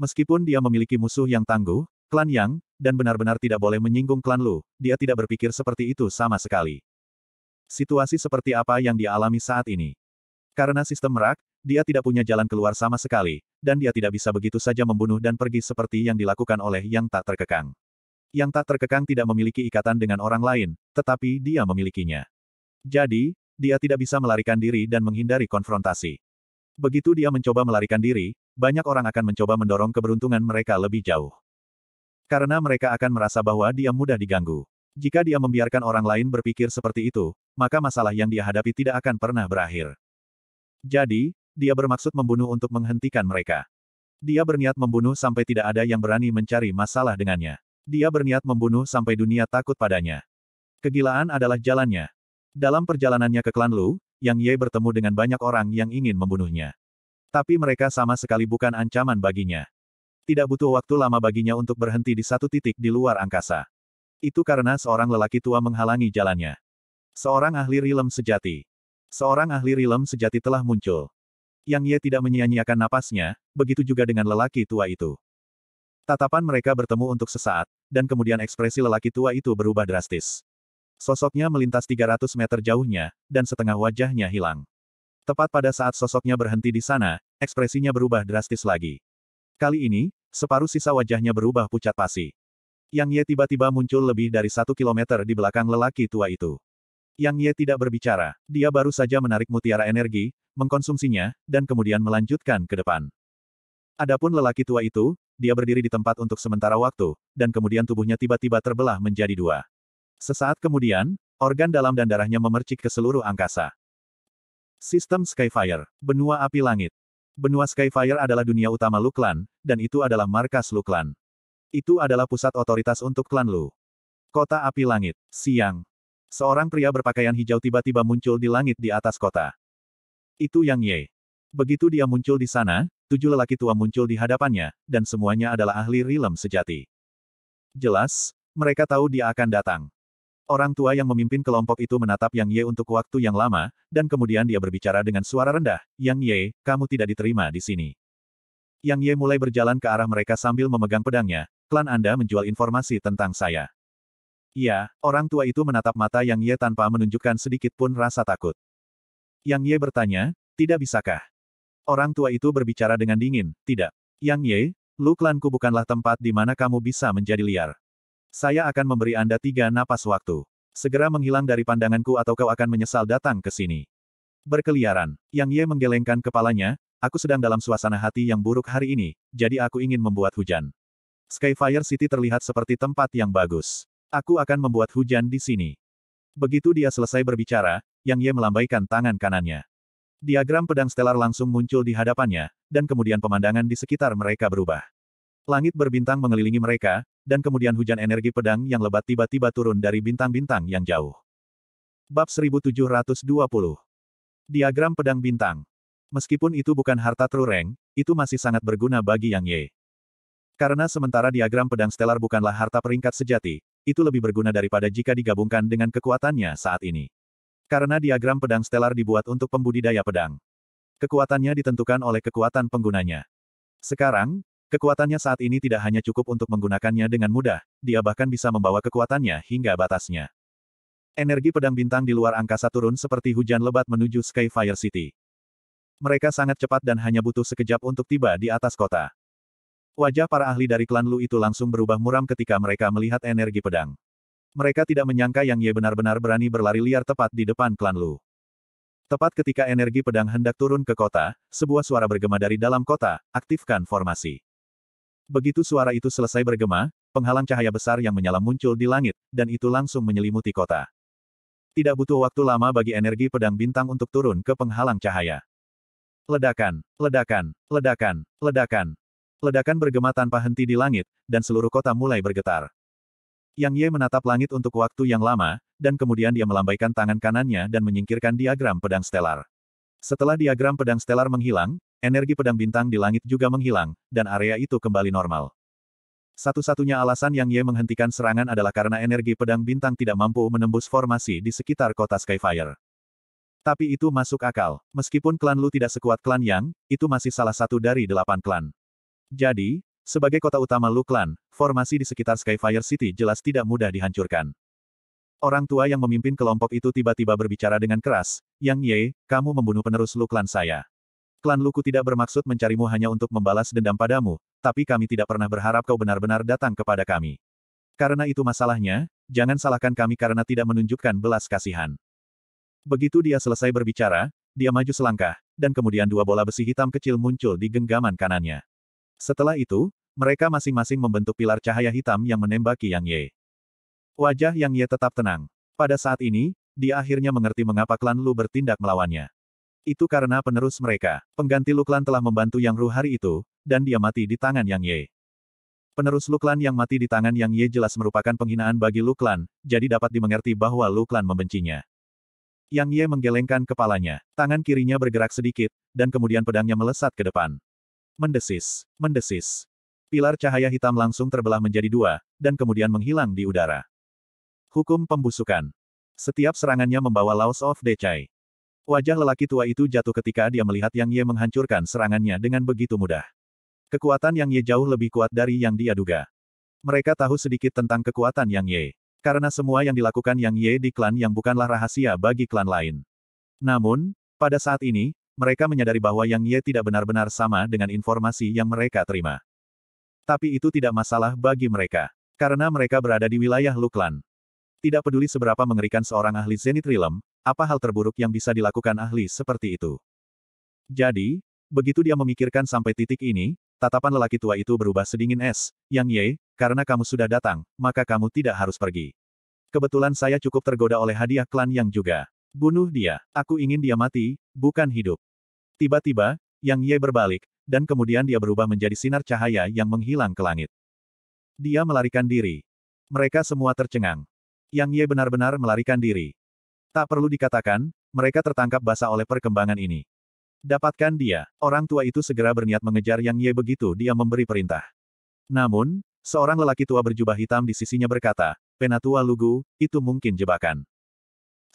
Meskipun dia memiliki musuh yang tangguh, Klan Yang, dan benar-benar tidak boleh menyinggung klan Lu, dia tidak berpikir seperti itu sama sekali. Situasi seperti apa yang dia alami saat ini? Karena sistem merak, dia tidak punya jalan keluar sama sekali, dan dia tidak bisa begitu saja membunuh dan pergi seperti yang dilakukan oleh yang tak terkekang. Yang tak terkekang tidak memiliki ikatan dengan orang lain, tetapi dia memilikinya. Jadi, dia tidak bisa melarikan diri dan menghindari konfrontasi. Begitu dia mencoba melarikan diri, banyak orang akan mencoba mendorong keberuntungan mereka lebih jauh. Karena mereka akan merasa bahwa dia mudah diganggu. Jika dia membiarkan orang lain berpikir seperti itu, maka masalah yang dia hadapi tidak akan pernah berakhir. Jadi, dia bermaksud membunuh untuk menghentikan mereka. Dia berniat membunuh sampai tidak ada yang berani mencari masalah dengannya. Dia berniat membunuh sampai dunia takut padanya. Kegilaan adalah jalannya. Dalam perjalanannya ke klan Lu, Yang Ye bertemu dengan banyak orang yang ingin membunuhnya. Tapi mereka sama sekali bukan ancaman baginya. Tidak butuh waktu lama baginya untuk berhenti di satu titik di luar angkasa. Itu karena seorang lelaki tua menghalangi jalannya. Seorang ahli rilem sejati. Seorang ahli rilem sejati telah muncul. Yang ia tidak menyia-nyiakan napasnya, begitu juga dengan lelaki tua itu. Tatapan mereka bertemu untuk sesaat, dan kemudian ekspresi lelaki tua itu berubah drastis. Sosoknya melintas 300 meter jauhnya, dan setengah wajahnya hilang. Tepat pada saat sosoknya berhenti di sana, ekspresinya berubah drastis lagi. Kali ini, Separuh sisa wajahnya berubah pucat pasi. Yang Ye tiba-tiba muncul lebih dari satu kilometer di belakang lelaki tua itu. Yang Ye tidak berbicara, dia baru saja menarik mutiara energi, mengkonsumsinya, dan kemudian melanjutkan ke depan. Adapun lelaki tua itu, dia berdiri di tempat untuk sementara waktu, dan kemudian tubuhnya tiba-tiba terbelah menjadi dua. Sesaat kemudian, organ dalam dan darahnya memercik ke seluruh angkasa. Sistem Skyfire, Benua Api Langit. Benua Skyfire adalah dunia utama Lu dan itu adalah markas Lu Itu adalah pusat otoritas untuk klan Lu. Kota Api Langit, siang. Seorang pria berpakaian hijau tiba-tiba muncul di langit di atas kota. Itu Yang Ye. Begitu dia muncul di sana, tujuh lelaki tua muncul di hadapannya, dan semuanya adalah ahli rilem sejati. Jelas, mereka tahu dia akan datang. Orang tua yang memimpin kelompok itu menatap Yang Ye untuk waktu yang lama, dan kemudian dia berbicara dengan suara rendah, Yang Ye, kamu tidak diterima di sini. Yang Ye mulai berjalan ke arah mereka sambil memegang pedangnya, klan Anda menjual informasi tentang saya. Ya, orang tua itu menatap mata Yang Ye tanpa menunjukkan sedikit pun rasa takut. Yang Ye bertanya, tidak bisakah? Orang tua itu berbicara dengan dingin, tidak. Yang Ye, Lu klanku bukanlah tempat di mana kamu bisa menjadi liar. Saya akan memberi Anda tiga napas waktu. Segera menghilang dari pandanganku atau kau akan menyesal datang ke sini. Berkeliaran, Yang Ye menggelengkan kepalanya, aku sedang dalam suasana hati yang buruk hari ini, jadi aku ingin membuat hujan. Skyfire City terlihat seperti tempat yang bagus. Aku akan membuat hujan di sini. Begitu dia selesai berbicara, Yang Ye melambaikan tangan kanannya. Diagram pedang stelar langsung muncul di hadapannya, dan kemudian pemandangan di sekitar mereka berubah. Langit berbintang mengelilingi mereka, dan kemudian hujan energi pedang yang lebat tiba-tiba turun dari bintang-bintang yang jauh. Bab 1720 Diagram Pedang Bintang Meskipun itu bukan harta Trureng, itu masih sangat berguna bagi Yang Ye. Karena sementara diagram pedang stelar bukanlah harta peringkat sejati, itu lebih berguna daripada jika digabungkan dengan kekuatannya saat ini. Karena diagram pedang stelar dibuat untuk pembudidaya pedang. Kekuatannya ditentukan oleh kekuatan penggunanya. Sekarang, Kekuatannya saat ini tidak hanya cukup untuk menggunakannya dengan mudah, dia bahkan bisa membawa kekuatannya hingga batasnya. Energi pedang bintang di luar angkasa turun seperti hujan lebat menuju Skyfire City. Mereka sangat cepat dan hanya butuh sekejap untuk tiba di atas kota. Wajah para ahli dari klan Lu itu langsung berubah muram ketika mereka melihat energi pedang. Mereka tidak menyangka Yang Ye benar-benar berani berlari liar tepat di depan klan Lu. Tepat ketika energi pedang hendak turun ke kota, sebuah suara bergema dari dalam kota, aktifkan formasi. Begitu suara itu selesai bergema, penghalang cahaya besar yang menyala muncul di langit, dan itu langsung menyelimuti kota. Tidak butuh waktu lama bagi energi pedang bintang untuk turun ke penghalang cahaya. Ledakan, ledakan, ledakan, ledakan. Ledakan bergema tanpa henti di langit, dan seluruh kota mulai bergetar. Yang Ye menatap langit untuk waktu yang lama, dan kemudian dia melambaikan tangan kanannya dan menyingkirkan diagram pedang stelar. Setelah diagram pedang stelar menghilang, energi pedang bintang di langit juga menghilang, dan area itu kembali normal. Satu-satunya alasan yang Ye menghentikan serangan adalah karena energi pedang bintang tidak mampu menembus formasi di sekitar kota Skyfire. Tapi itu masuk akal. Meskipun klan Lu tidak sekuat klan Yang, itu masih salah satu dari delapan klan. Jadi, sebagai kota utama Lu klan, formasi di sekitar Skyfire City jelas tidak mudah dihancurkan. Orang tua yang memimpin kelompok itu tiba-tiba berbicara dengan keras, Yang Ye, kamu membunuh penerus Lu klan saya. Klan Luku tidak bermaksud mencarimu hanya untuk membalas dendam padamu, tapi kami tidak pernah berharap kau benar-benar datang kepada kami. Karena itu masalahnya, jangan salahkan kami karena tidak menunjukkan belas kasihan. Begitu dia selesai berbicara, dia maju selangkah, dan kemudian dua bola besi hitam kecil muncul di genggaman kanannya. Setelah itu, mereka masing-masing membentuk pilar cahaya hitam yang menembaki Yang Ye. Wajah Yang Ye tetap tenang. Pada saat ini, dia akhirnya mengerti mengapa klan Lu bertindak melawannya. Itu karena penerus mereka, pengganti Luklan telah membantu Yang Ru hari itu, dan dia mati di tangan Yang Ye. Penerus Luklan yang mati di tangan Yang Ye jelas merupakan penghinaan bagi Luklan, jadi dapat dimengerti bahwa Luklan membencinya. Yang Ye menggelengkan kepalanya, tangan kirinya bergerak sedikit, dan kemudian pedangnya melesat ke depan. Mendesis, mendesis. Pilar cahaya hitam langsung terbelah menjadi dua, dan kemudian menghilang di udara. Hukum Pembusukan Setiap serangannya membawa laos of decay. Wajah lelaki tua itu jatuh ketika dia melihat Yang Ye menghancurkan serangannya dengan begitu mudah. Kekuatan Yang Ye jauh lebih kuat dari yang dia duga. Mereka tahu sedikit tentang kekuatan Yang Ye. Karena semua yang dilakukan Yang Ye di klan yang bukanlah rahasia bagi klan lain. Namun, pada saat ini, mereka menyadari bahwa Yang Ye tidak benar-benar sama dengan informasi yang mereka terima. Tapi itu tidak masalah bagi mereka. Karena mereka berada di wilayah Luklan. Tidak peduli seberapa mengerikan seorang ahli Zenith Realm, apa hal terburuk yang bisa dilakukan ahli seperti itu? Jadi, begitu dia memikirkan sampai titik ini, tatapan lelaki tua itu berubah sedingin es, Yang Ye, karena kamu sudah datang, maka kamu tidak harus pergi. Kebetulan saya cukup tergoda oleh hadiah klan yang juga. Bunuh dia, aku ingin dia mati, bukan hidup. Tiba-tiba, Yang Ye berbalik, dan kemudian dia berubah menjadi sinar cahaya yang menghilang ke langit. Dia melarikan diri. Mereka semua tercengang. Yang Ye benar-benar melarikan diri. Tak perlu dikatakan, mereka tertangkap basah oleh perkembangan ini. Dapatkan dia. Orang tua itu segera berniat mengejar Yang Ye begitu dia memberi perintah. Namun, seorang lelaki tua berjubah hitam di sisinya berkata, Penatua Lugu, itu mungkin jebakan.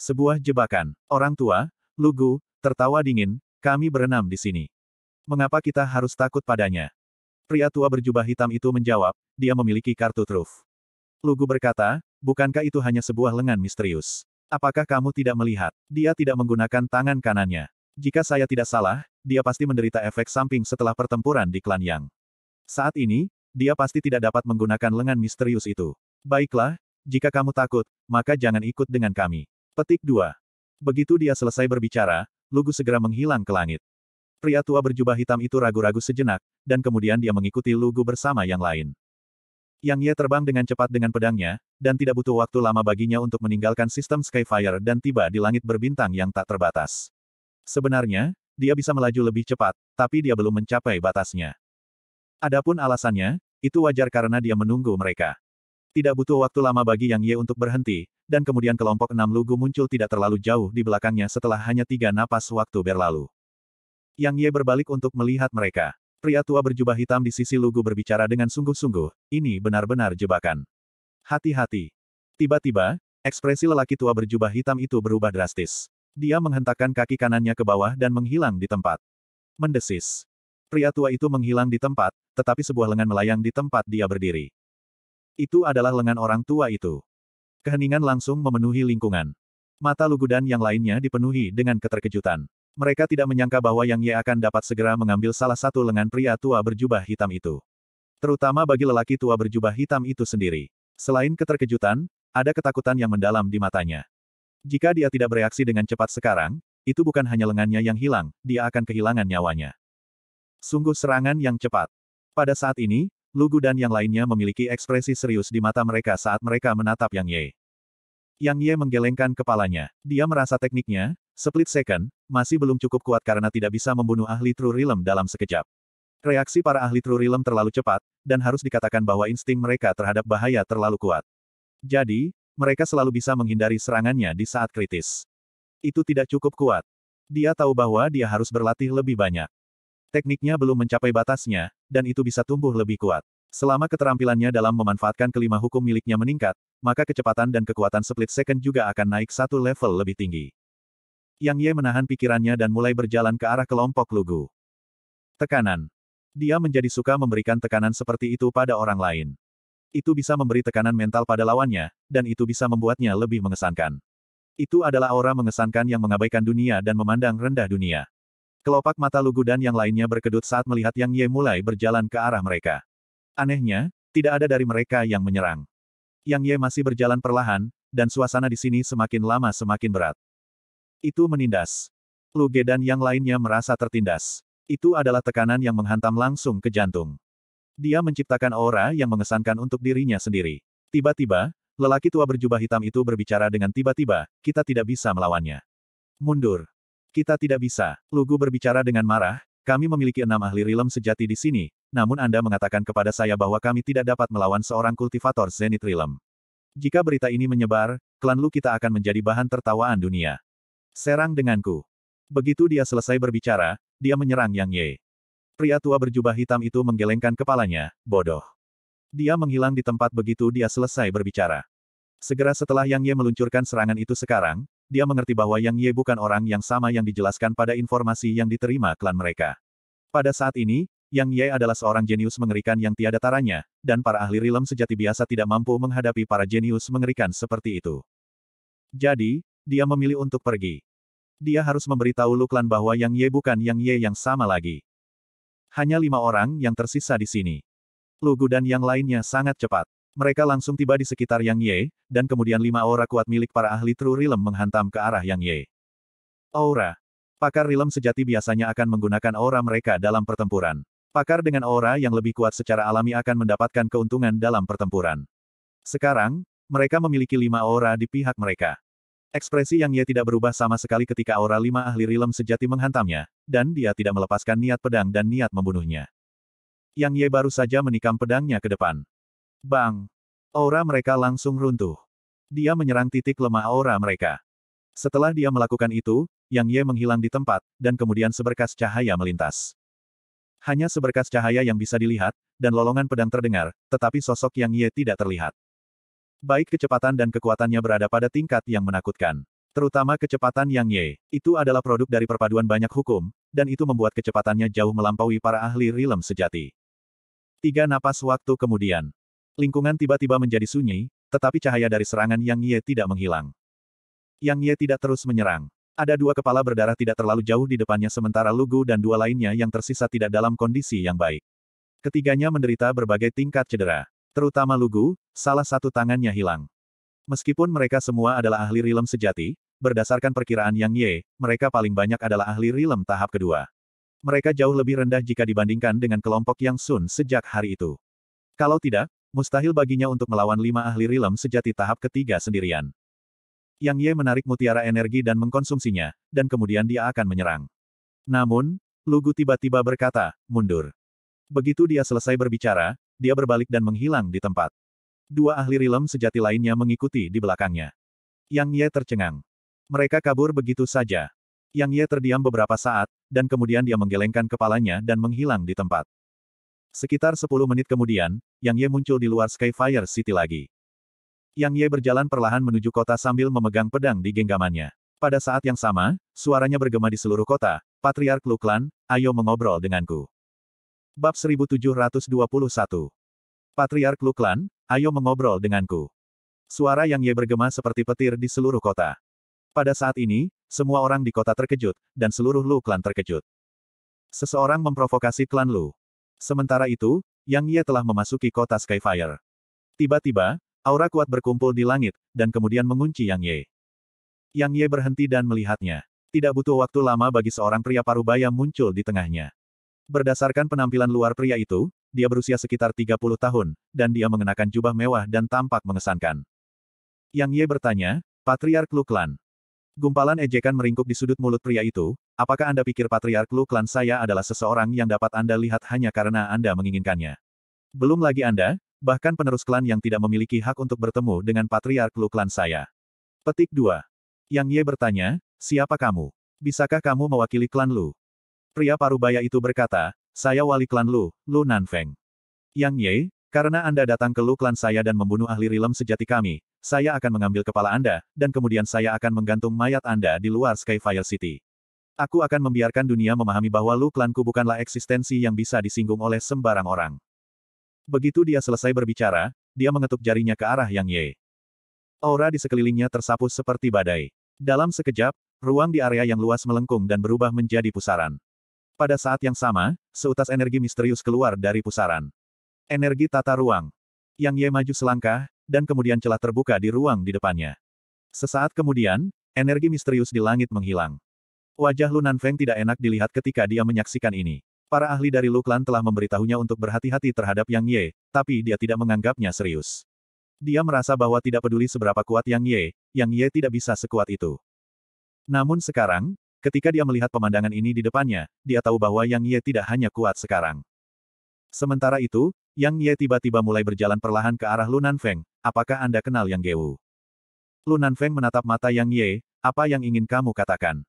Sebuah jebakan. Orang tua, Lugu, tertawa dingin, kami berenam di sini. Mengapa kita harus takut padanya? Pria tua berjubah hitam itu menjawab, dia memiliki kartu truf. Lugu berkata, bukankah itu hanya sebuah lengan misterius? Apakah kamu tidak melihat? Dia tidak menggunakan tangan kanannya. Jika saya tidak salah, dia pasti menderita efek samping setelah pertempuran di klan Yang. Saat ini, dia pasti tidak dapat menggunakan lengan misterius itu. Baiklah, jika kamu takut, maka jangan ikut dengan kami. Petik 2. Begitu dia selesai berbicara, Lugu segera menghilang ke langit. Pria tua berjubah hitam itu ragu-ragu sejenak, dan kemudian dia mengikuti Lugu bersama yang lain. Yang Ye terbang dengan cepat dengan pedangnya, dan tidak butuh waktu lama baginya untuk meninggalkan sistem Skyfire dan tiba di langit berbintang yang tak terbatas. Sebenarnya, dia bisa melaju lebih cepat, tapi dia belum mencapai batasnya. Adapun alasannya, itu wajar karena dia menunggu mereka. Tidak butuh waktu lama bagi Yang Ye untuk berhenti, dan kemudian kelompok enam lugu muncul tidak terlalu jauh di belakangnya setelah hanya tiga napas waktu berlalu. Yang Ye berbalik untuk melihat mereka. Pria tua berjubah hitam di sisi Lugu berbicara dengan sungguh-sungguh, ini benar-benar jebakan. Hati-hati. Tiba-tiba, ekspresi lelaki tua berjubah hitam itu berubah drastis. Dia menghentakkan kaki kanannya ke bawah dan menghilang di tempat. Mendesis. Pria tua itu menghilang di tempat, tetapi sebuah lengan melayang di tempat dia berdiri. Itu adalah lengan orang tua itu. Keheningan langsung memenuhi lingkungan. Mata lugu dan yang lainnya dipenuhi dengan keterkejutan. Mereka tidak menyangka bahwa Yang Ye akan dapat segera mengambil salah satu lengan pria tua berjubah hitam itu. Terutama bagi lelaki tua berjubah hitam itu sendiri. Selain keterkejutan, ada ketakutan yang mendalam di matanya. Jika dia tidak bereaksi dengan cepat sekarang, itu bukan hanya lengannya yang hilang, dia akan kehilangan nyawanya. Sungguh serangan yang cepat. Pada saat ini, Lugu dan yang lainnya memiliki ekspresi serius di mata mereka saat mereka menatap Yang Ye. Yang Ye menggelengkan kepalanya. Dia merasa tekniknya, split second, masih belum cukup kuat karena tidak bisa membunuh ahli True Realm dalam sekejap. Reaksi para ahli True Realm terlalu cepat, dan harus dikatakan bahwa insting mereka terhadap bahaya terlalu kuat. Jadi, mereka selalu bisa menghindari serangannya di saat kritis. Itu tidak cukup kuat. Dia tahu bahwa dia harus berlatih lebih banyak. Tekniknya belum mencapai batasnya, dan itu bisa tumbuh lebih kuat. Selama keterampilannya dalam memanfaatkan kelima hukum miliknya meningkat, maka kecepatan dan kekuatan split second juga akan naik satu level lebih tinggi. Yang Ye menahan pikirannya dan mulai berjalan ke arah kelompok Lugu. Tekanan. Dia menjadi suka memberikan tekanan seperti itu pada orang lain. Itu bisa memberi tekanan mental pada lawannya, dan itu bisa membuatnya lebih mengesankan. Itu adalah aura mengesankan yang mengabaikan dunia dan memandang rendah dunia. Kelopak mata Lugu dan yang lainnya berkedut saat melihat Yang Ye mulai berjalan ke arah mereka. Anehnya, tidak ada dari mereka yang menyerang. Yang Ye masih berjalan perlahan, dan suasana di sini semakin lama semakin berat. Itu menindas. Lu dan yang lainnya merasa tertindas. Itu adalah tekanan yang menghantam langsung ke jantung. Dia menciptakan aura yang mengesankan untuk dirinya sendiri. Tiba-tiba, lelaki tua berjubah hitam itu berbicara dengan tiba-tiba, kita tidak bisa melawannya. Mundur. Kita tidak bisa. Lugu berbicara dengan marah, kami memiliki enam ahli rilem sejati di sini, namun Anda mengatakan kepada saya bahwa kami tidak dapat melawan seorang kultivator Zenith Rilem. Jika berita ini menyebar, klan Lu kita akan menjadi bahan tertawaan dunia. Serang denganku. Begitu dia selesai berbicara, dia menyerang Yang Ye. Pria tua berjubah hitam itu menggelengkan kepalanya, bodoh. Dia menghilang di tempat begitu dia selesai berbicara. Segera setelah Yang Ye meluncurkan serangan itu sekarang, dia mengerti bahwa Yang Ye bukan orang yang sama yang dijelaskan pada informasi yang diterima klan mereka. Pada saat ini, Yang Ye adalah seorang jenius mengerikan yang tiada taranya, dan para ahli rilem sejati biasa tidak mampu menghadapi para jenius mengerikan seperti itu. Jadi, dia memilih untuk pergi. Dia harus memberitahu Luklan bahwa Yang Ye bukan Yang Ye yang sama lagi. Hanya lima orang yang tersisa di sini. Lugu dan yang lainnya sangat cepat. Mereka langsung tiba di sekitar Yang Ye, dan kemudian lima aura kuat milik para ahli True Realm menghantam ke arah Yang Ye. Aura. Pakar Realm sejati biasanya akan menggunakan aura mereka dalam pertempuran. Pakar dengan aura yang lebih kuat secara alami akan mendapatkan keuntungan dalam pertempuran. Sekarang, mereka memiliki lima aura di pihak mereka. Ekspresi Yang Ye tidak berubah sama sekali ketika aura lima ahli Realm sejati menghantamnya, dan dia tidak melepaskan niat pedang dan niat membunuhnya. Yang Ye baru saja menikam pedangnya ke depan. Bang! Aura mereka langsung runtuh. Dia menyerang titik lemah aura mereka. Setelah dia melakukan itu, Yang Ye menghilang di tempat, dan kemudian seberkas cahaya melintas. Hanya seberkas cahaya yang bisa dilihat, dan lolongan pedang terdengar, tetapi sosok Yang Ye tidak terlihat. Baik kecepatan dan kekuatannya berada pada tingkat yang menakutkan. Terutama kecepatan Yang Ye, itu adalah produk dari perpaduan banyak hukum, dan itu membuat kecepatannya jauh melampaui para ahli rilem sejati. Tiga napas waktu kemudian, Lingkungan tiba-tiba menjadi sunyi, tetapi cahaya dari serangan Yang Ye tidak menghilang. Yang Ye tidak terus menyerang. Ada dua kepala berdarah tidak terlalu jauh di depannya sementara Lugu dan dua lainnya yang tersisa tidak dalam kondisi yang baik. Ketiganya menderita berbagai tingkat cedera. Terutama Lugu, salah satu tangannya hilang. Meskipun mereka semua adalah ahli rilem sejati, berdasarkan perkiraan Yang Ye, mereka paling banyak adalah ahli rilem tahap kedua. Mereka jauh lebih rendah jika dibandingkan dengan kelompok Yang Sun sejak hari itu. Kalau tidak, Mustahil baginya untuk melawan lima ahli rilem sejati tahap ketiga sendirian. Yang Ye menarik mutiara energi dan mengkonsumsinya, dan kemudian dia akan menyerang. Namun, Lugu tiba-tiba berkata, mundur. Begitu dia selesai berbicara, dia berbalik dan menghilang di tempat. Dua ahli rilem sejati lainnya mengikuti di belakangnya. Yang Ye tercengang. Mereka kabur begitu saja. Yang Ye terdiam beberapa saat, dan kemudian dia menggelengkan kepalanya dan menghilang di tempat. Sekitar 10 menit kemudian, Yang Ye muncul di luar Skyfire City lagi. Yang Ye berjalan perlahan menuju kota sambil memegang pedang di genggamannya. Pada saat yang sama, suaranya bergema di seluruh kota, Patriark Luklan, ayo mengobrol denganku. Bab 1721 Patriark Luklan, ayo mengobrol denganku. Suara Yang Ye bergema seperti petir di seluruh kota. Pada saat ini, semua orang di kota terkejut, dan seluruh Luklan terkejut. Seseorang memprovokasi klan Lu. Sementara itu, Yang Ye telah memasuki kota Skyfire. Tiba-tiba, aura kuat berkumpul di langit, dan kemudian mengunci Yang Ye. Yang Ye berhenti dan melihatnya. Tidak butuh waktu lama bagi seorang pria parubaya muncul di tengahnya. Berdasarkan penampilan luar pria itu, dia berusia sekitar 30 tahun, dan dia mengenakan jubah mewah dan tampak mengesankan. Yang Ye bertanya, Patriark Luklan. Gumpalan ejekan meringkuk di sudut mulut pria itu, Apakah Anda pikir Patriark Lu klan saya adalah seseorang yang dapat Anda lihat hanya karena Anda menginginkannya? Belum lagi Anda, bahkan penerus klan yang tidak memiliki hak untuk bertemu dengan Patriark Lu klan saya. Petik 2. Yang Ye bertanya, siapa kamu? Bisakah kamu mewakili klan Lu? Pria parubaya itu berkata, saya wali klan Lu, Lu Nanfeng. Yang Ye, karena Anda datang ke Lu klan saya dan membunuh ahli rilem sejati kami, saya akan mengambil kepala Anda, dan kemudian saya akan menggantung mayat Anda di luar Skyfire City. Aku akan membiarkan dunia memahami bahwa Lu klanku bukanlah eksistensi yang bisa disinggung oleh sembarang orang. Begitu dia selesai berbicara, dia mengetuk jarinya ke arah Yang Ye. Aura di sekelilingnya tersapu seperti badai. Dalam sekejap, ruang di area yang luas melengkung dan berubah menjadi pusaran. Pada saat yang sama, seutas energi misterius keluar dari pusaran. Energi tata ruang. Yang Ye maju selangkah, dan kemudian celah terbuka di ruang di depannya. Sesaat kemudian, energi misterius di langit menghilang. Wajah Lunan Feng tidak enak dilihat ketika dia menyaksikan ini. Para ahli dari Luklan telah memberitahunya untuk berhati-hati terhadap Yang Ye, tapi dia tidak menganggapnya serius. Dia merasa bahwa tidak peduli seberapa kuat Yang Ye, Yang Ye tidak bisa sekuat itu. Namun sekarang, ketika dia melihat pemandangan ini di depannya, dia tahu bahwa Yang Ye tidak hanya kuat sekarang. Sementara itu, Yang Ye tiba-tiba mulai berjalan perlahan ke arah Lunan Feng, apakah Anda kenal Yang Gewu? Lunan Feng menatap mata Yang Ye, apa yang ingin kamu katakan?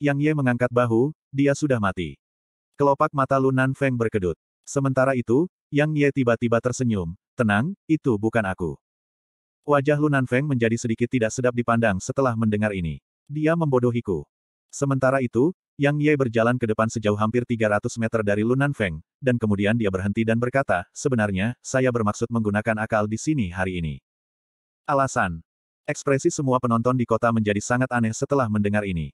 Yang Ye mengangkat bahu, dia sudah mati. Kelopak mata Lunan Feng berkedut. Sementara itu, Yang Ye tiba-tiba tersenyum, tenang, itu bukan aku. Wajah Lunan Feng menjadi sedikit tidak sedap dipandang setelah mendengar ini. Dia membodohiku. Sementara itu, Yang Ye berjalan ke depan sejauh hampir 300 meter dari Lunan Feng, dan kemudian dia berhenti dan berkata, sebenarnya, saya bermaksud menggunakan akal di sini hari ini. Alasan. Ekspresi semua penonton di kota menjadi sangat aneh setelah mendengar ini.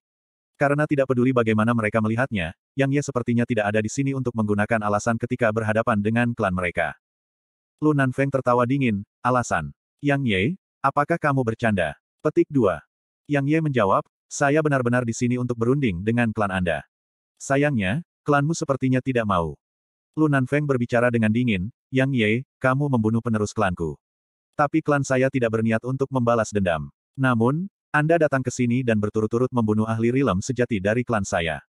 Karena tidak peduli bagaimana mereka melihatnya, Yang Ye sepertinya tidak ada di sini untuk menggunakan alasan ketika berhadapan dengan klan mereka. Lunan Feng tertawa dingin, alasan. Yang Ye, apakah kamu bercanda? Petik 2. Yang Ye menjawab, saya benar-benar di sini untuk berunding dengan klan Anda. Sayangnya, klanmu sepertinya tidak mau. Lunan Feng berbicara dengan dingin, Yang Ye, kamu membunuh penerus klanku. Tapi klan saya tidak berniat untuk membalas dendam. Namun, anda datang ke sini dan berturut-turut membunuh ahli rilem sejati dari klan saya.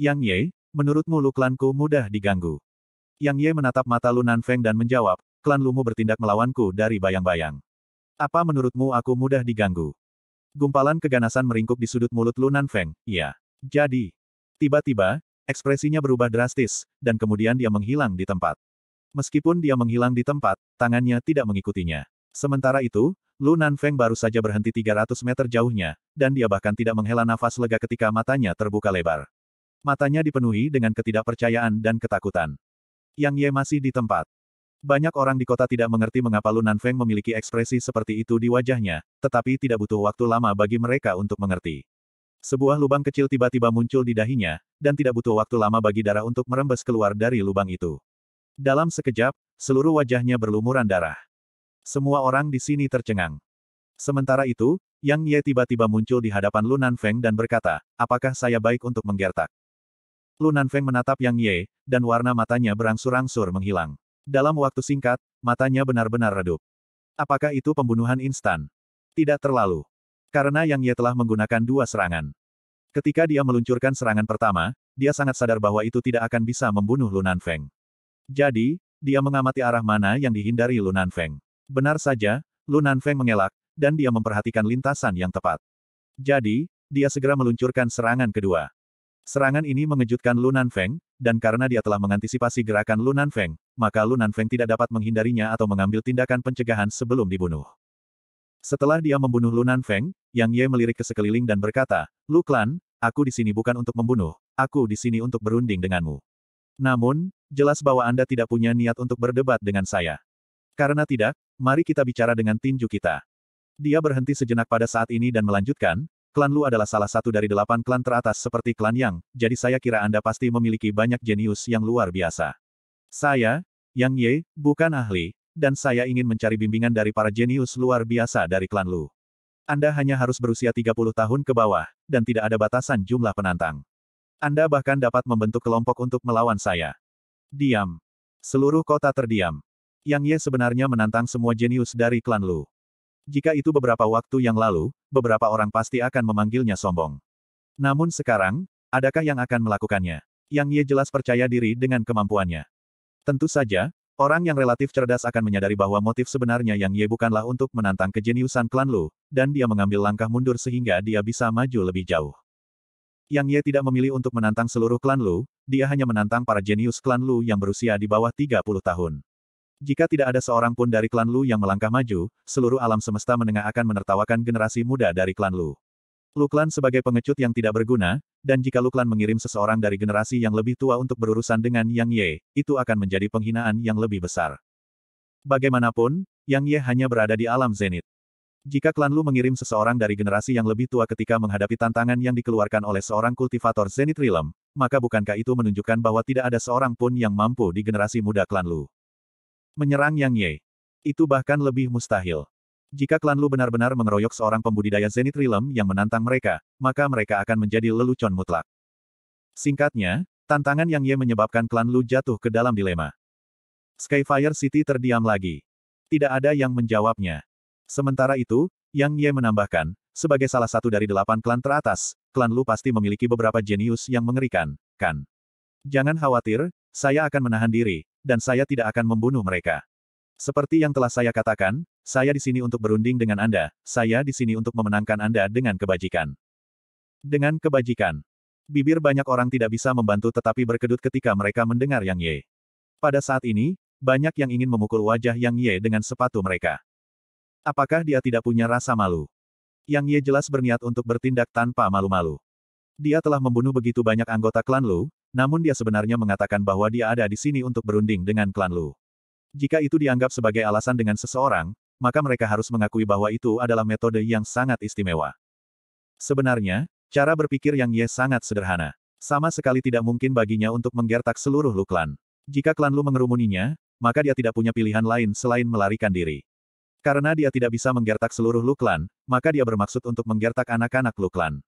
Yang Ye, menurutmu Lu klanku mudah diganggu. Yang Ye menatap mata Lunan Feng dan menjawab, klan Lumu bertindak melawanku dari bayang-bayang. Apa menurutmu aku mudah diganggu? Gumpalan keganasan meringkuk di sudut mulut Lunan Feng, ya. Jadi, tiba-tiba, ekspresinya berubah drastis, dan kemudian dia menghilang di tempat. Meskipun dia menghilang di tempat, tangannya tidak mengikutinya. Sementara itu, Lu Nanfeng baru saja berhenti 300 meter jauhnya, dan dia bahkan tidak menghela nafas lega ketika matanya terbuka lebar. Matanya dipenuhi dengan ketidakpercayaan dan ketakutan. Yang Ye masih di tempat. Banyak orang di kota tidak mengerti mengapa Lu Nanfeng memiliki ekspresi seperti itu di wajahnya, tetapi tidak butuh waktu lama bagi mereka untuk mengerti. Sebuah lubang kecil tiba-tiba muncul di dahinya, dan tidak butuh waktu lama bagi darah untuk merembes keluar dari lubang itu. Dalam sekejap, seluruh wajahnya berlumuran darah. Semua orang di sini tercengang. Sementara itu, Yang Ye tiba-tiba muncul di hadapan Lunan Feng dan berkata, apakah saya baik untuk menggertak? Lunan Feng menatap Yang Ye, dan warna matanya berangsur-angsur menghilang. Dalam waktu singkat, matanya benar-benar redup. Apakah itu pembunuhan instan? Tidak terlalu. Karena Yang Ye telah menggunakan dua serangan. Ketika dia meluncurkan serangan pertama, dia sangat sadar bahwa itu tidak akan bisa membunuh Lunan Feng. Jadi, dia mengamati arah mana yang dihindari Lunan Feng. Benar saja, Lunan Feng mengelak, dan dia memperhatikan lintasan yang tepat. Jadi, dia segera meluncurkan serangan kedua. Serangan ini mengejutkan Lunan Feng, dan karena dia telah mengantisipasi gerakan Lunan Feng, maka Lunan Feng tidak dapat menghindarinya atau mengambil tindakan pencegahan sebelum dibunuh. Setelah dia membunuh Lunan Feng, Yang Ye melirik ke sekeliling dan berkata, Lu Klan, aku di sini bukan untuk membunuh, aku di sini untuk berunding denganmu. Namun, jelas bahwa Anda tidak punya niat untuk berdebat dengan saya. Karena tidak, mari kita bicara dengan tinju kita. Dia berhenti sejenak pada saat ini dan melanjutkan, klan Lu adalah salah satu dari delapan klan teratas seperti klan Yang, jadi saya kira Anda pasti memiliki banyak jenius yang luar biasa. Saya, Yang Ye, bukan ahli, dan saya ingin mencari bimbingan dari para jenius luar biasa dari klan Lu. Anda hanya harus berusia 30 tahun ke bawah, dan tidak ada batasan jumlah penantang. Anda bahkan dapat membentuk kelompok untuk melawan saya. Diam. Seluruh kota terdiam. Yang Ye sebenarnya menantang semua jenius dari klan Lu. Jika itu beberapa waktu yang lalu, beberapa orang pasti akan memanggilnya sombong. Namun sekarang, adakah yang akan melakukannya? Yang Ye jelas percaya diri dengan kemampuannya. Tentu saja, orang yang relatif cerdas akan menyadari bahwa motif sebenarnya Yang Ye bukanlah untuk menantang kejeniusan klan Lu, dan dia mengambil langkah mundur sehingga dia bisa maju lebih jauh. Yang Ye tidak memilih untuk menantang seluruh klan Lu, dia hanya menantang para jenius klan Lu yang berusia di bawah 30 tahun. Jika tidak ada seorang pun dari klan Lu yang melangkah maju, seluruh alam semesta menengah akan menertawakan generasi muda dari klan Lu. Lu klan sebagai pengecut yang tidak berguna, dan jika Lu klan mengirim seseorang dari generasi yang lebih tua untuk berurusan dengan Yang Ye, itu akan menjadi penghinaan yang lebih besar. Bagaimanapun, Yang Ye hanya berada di alam zenit. Jika klan Lu mengirim seseorang dari generasi yang lebih tua ketika menghadapi tantangan yang dikeluarkan oleh seorang kultivator zenit realm, maka bukankah itu menunjukkan bahwa tidak ada seorang pun yang mampu di generasi muda klan Lu? Menyerang Yang Ye. Itu bahkan lebih mustahil. Jika klan Lu benar-benar mengeroyok seorang pembudidaya Zenith Realm yang menantang mereka, maka mereka akan menjadi lelucon mutlak. Singkatnya, tantangan Yang Ye menyebabkan klan Lu jatuh ke dalam dilema. Skyfire City terdiam lagi. Tidak ada yang menjawabnya. Sementara itu, Yang Ye menambahkan, sebagai salah satu dari delapan klan teratas, klan Lu pasti memiliki beberapa jenius yang mengerikan, kan? Jangan khawatir, saya akan menahan diri, dan saya tidak akan membunuh mereka. Seperti yang telah saya katakan, saya di sini untuk berunding dengan Anda, saya di sini untuk memenangkan Anda dengan kebajikan. Dengan kebajikan. Bibir banyak orang tidak bisa membantu tetapi berkedut ketika mereka mendengar Yang Ye. Pada saat ini, banyak yang ingin memukul wajah Yang Ye dengan sepatu mereka. Apakah dia tidak punya rasa malu? Yang Ye jelas berniat untuk bertindak tanpa malu-malu. Dia telah membunuh begitu banyak anggota klan Lu, namun dia sebenarnya mengatakan bahwa dia ada di sini untuk berunding dengan klan Lu. Jika itu dianggap sebagai alasan dengan seseorang, maka mereka harus mengakui bahwa itu adalah metode yang sangat istimewa. Sebenarnya, cara berpikir Yang Ye sangat sederhana. Sama sekali tidak mungkin baginya untuk menggertak seluruh Lu klan. Jika klan Lu mengerumuninya, maka dia tidak punya pilihan lain selain melarikan diri. Karena dia tidak bisa menggertak seluruh Lu klan, maka dia bermaksud untuk menggertak anak-anak Lu klan.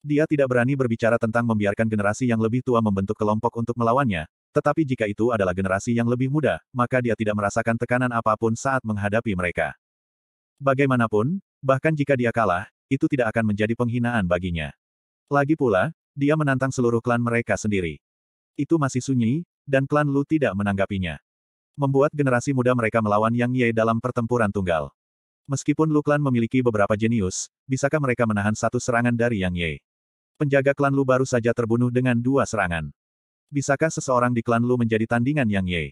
Dia tidak berani berbicara tentang membiarkan generasi yang lebih tua membentuk kelompok untuk melawannya, tetapi jika itu adalah generasi yang lebih muda, maka dia tidak merasakan tekanan apapun saat menghadapi mereka. Bagaimanapun, bahkan jika dia kalah, itu tidak akan menjadi penghinaan baginya. Lagi pula, dia menantang seluruh klan mereka sendiri. Itu masih sunyi, dan klan Lu tidak menanggapinya. Membuat generasi muda mereka melawan Yang Ye dalam pertempuran tunggal. Meskipun Lu klan memiliki beberapa jenius, bisakah mereka menahan satu serangan dari Yang Ye? penjaga klan Lu baru saja terbunuh dengan dua serangan. Bisakah seseorang di klan Lu menjadi tandingan Yang Ye?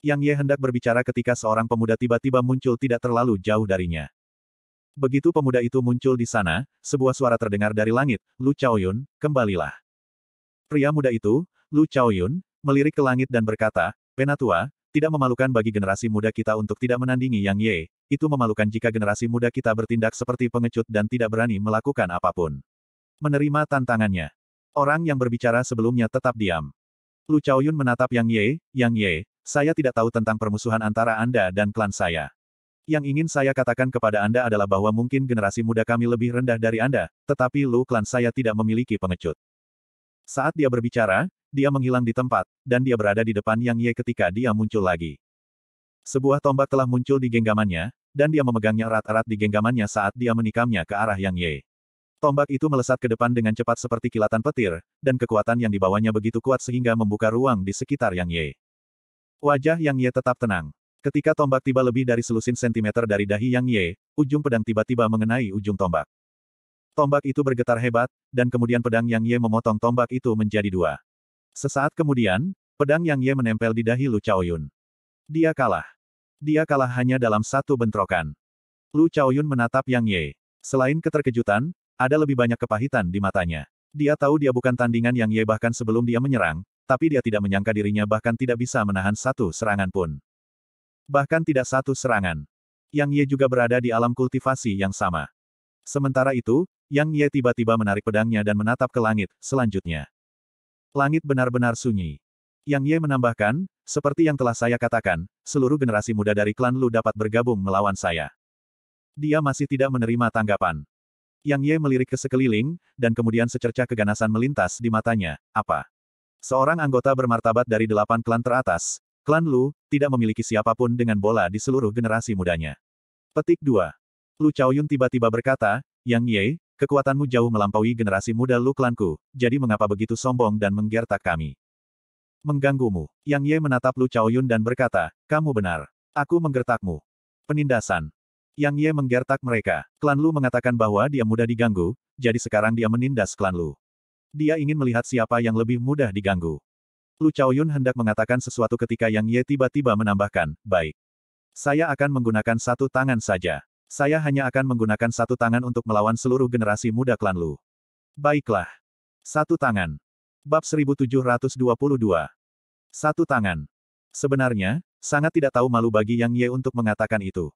Yang Ye hendak berbicara ketika seorang pemuda tiba-tiba muncul tidak terlalu jauh darinya. Begitu pemuda itu muncul di sana, sebuah suara terdengar dari langit, Lu Chaoyun, kembalilah. Pria muda itu, Lu Chaoyun, melirik ke langit dan berkata, Penatua, tidak memalukan bagi generasi muda kita untuk tidak menandingi Yang Ye, itu memalukan jika generasi muda kita bertindak seperti pengecut dan tidak berani melakukan apapun menerima tantangannya. Orang yang berbicara sebelumnya tetap diam. Lu Chaoyun menatap Yang Ye, Yang Ye, saya tidak tahu tentang permusuhan antara Anda dan klan saya. Yang ingin saya katakan kepada Anda adalah bahwa mungkin generasi muda kami lebih rendah dari Anda, tetapi Lu klan saya tidak memiliki pengecut. Saat dia berbicara, dia menghilang di tempat, dan dia berada di depan Yang Ye ketika dia muncul lagi. Sebuah tombak telah muncul di genggamannya, dan dia memegangnya erat-erat di genggamannya saat dia menikamnya ke arah Yang Ye. Tombak itu melesat ke depan dengan cepat seperti kilatan petir, dan kekuatan yang dibawanya begitu kuat sehingga membuka ruang di sekitar Yang Ye. Wajah Yang Ye tetap tenang. Ketika tombak tiba lebih dari selusin sentimeter dari dahi Yang Ye, ujung pedang tiba-tiba mengenai ujung tombak. Tombak itu bergetar hebat, dan kemudian pedang Yang Ye memotong tombak itu menjadi dua. Sesaat kemudian, pedang Yang Ye menempel di dahi Lu Yun. Dia kalah. Dia kalah hanya dalam satu bentrokan. Lu Yun menatap Yang Ye. Selain keterkejutan, ada lebih banyak kepahitan di matanya. Dia tahu dia bukan tandingan yang Ye bahkan sebelum dia menyerang, tapi dia tidak menyangka dirinya bahkan tidak bisa menahan satu serangan pun. Bahkan tidak satu serangan. Yang Ye juga berada di alam kultivasi yang sama. Sementara itu, Yang Ye tiba-tiba menarik pedangnya dan menatap ke langit, selanjutnya. Langit benar-benar sunyi. Yang Ye menambahkan, seperti yang telah saya katakan, seluruh generasi muda dari klan Lu dapat bergabung melawan saya. Dia masih tidak menerima tanggapan. Yang Ye melirik ke sekeliling, dan kemudian secercah keganasan melintas di matanya, apa? Seorang anggota bermartabat dari delapan klan teratas, klan Lu, tidak memiliki siapapun dengan bola di seluruh generasi mudanya. Petik 2. Lu Chaoyun tiba-tiba berkata, Yang Ye, kekuatanmu jauh melampaui generasi muda Lu klanku, jadi mengapa begitu sombong dan menggertak kami? Mengganggumu. Yang Ye menatap Lu Chaoyun dan berkata, kamu benar. Aku menggertakmu. Penindasan. Yang Ye menggertak mereka. Klan Lu mengatakan bahwa dia mudah diganggu, jadi sekarang dia menindas klan Lu. Dia ingin melihat siapa yang lebih mudah diganggu. Lu Chao hendak mengatakan sesuatu ketika Yang Ye tiba-tiba menambahkan, baik. Saya akan menggunakan satu tangan saja. Saya hanya akan menggunakan satu tangan untuk melawan seluruh generasi muda klan Lu. Baiklah. Satu tangan. Bab 1722. Satu tangan. Sebenarnya, sangat tidak tahu malu bagi Yang Ye untuk mengatakan itu.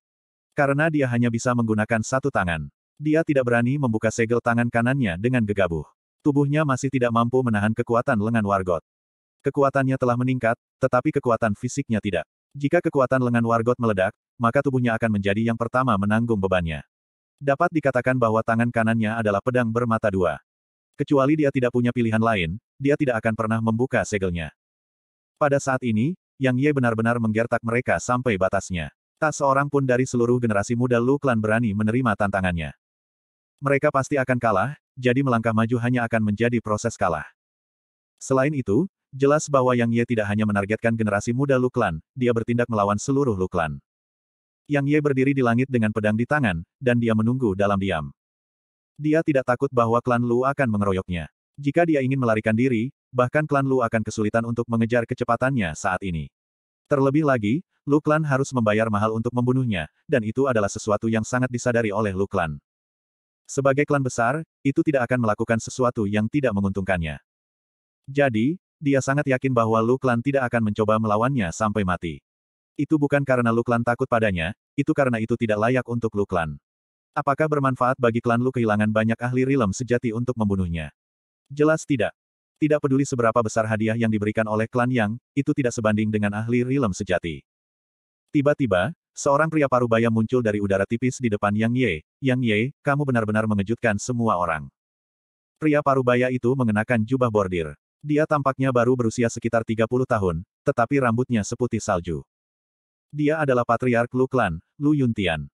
Karena dia hanya bisa menggunakan satu tangan. Dia tidak berani membuka segel tangan kanannya dengan gegabah. Tubuhnya masih tidak mampu menahan kekuatan lengan Wargot. Kekuatannya telah meningkat, tetapi kekuatan fisiknya tidak. Jika kekuatan lengan Wargot meledak, maka tubuhnya akan menjadi yang pertama menanggung bebannya. Dapat dikatakan bahwa tangan kanannya adalah pedang bermata dua. Kecuali dia tidak punya pilihan lain, dia tidak akan pernah membuka segelnya. Pada saat ini, Yang Ye benar-benar menggertak mereka sampai batasnya. Tak seorang pun dari seluruh generasi muda Lu Klan berani menerima tantangannya. Mereka pasti akan kalah, jadi melangkah maju hanya akan menjadi proses kalah. Selain itu, jelas bahwa Yang Ye tidak hanya menargetkan generasi muda Lu Klan, dia bertindak melawan seluruh Lu Klan. Yang Ye berdiri di langit dengan pedang di tangan, dan dia menunggu dalam diam. Dia tidak takut bahwa klan Lu akan mengeroyoknya. Jika dia ingin melarikan diri, bahkan klan Lu akan kesulitan untuk mengejar kecepatannya saat ini. Terlebih lagi, Luklan harus membayar mahal untuk membunuhnya, dan itu adalah sesuatu yang sangat disadari oleh Luklan. Sebagai klan besar, itu tidak akan melakukan sesuatu yang tidak menguntungkannya. Jadi, dia sangat yakin bahwa Luklan tidak akan mencoba melawannya sampai mati. Itu bukan karena Luklan takut padanya, itu karena itu tidak layak untuk Luklan. Apakah bermanfaat bagi klan Lu kehilangan banyak ahli rilem sejati untuk membunuhnya? Jelas tidak. Tidak peduli seberapa besar hadiah yang diberikan oleh klan Yang, itu tidak sebanding dengan ahli rilem sejati. Tiba-tiba, seorang pria parubaya muncul dari udara tipis di depan Yang Ye. Yang Ye, kamu benar-benar mengejutkan semua orang. Pria parubaya itu mengenakan jubah bordir. Dia tampaknya baru berusia sekitar 30 tahun, tetapi rambutnya seputih salju. Dia adalah patriark Lu Klan, Lu Yuntian.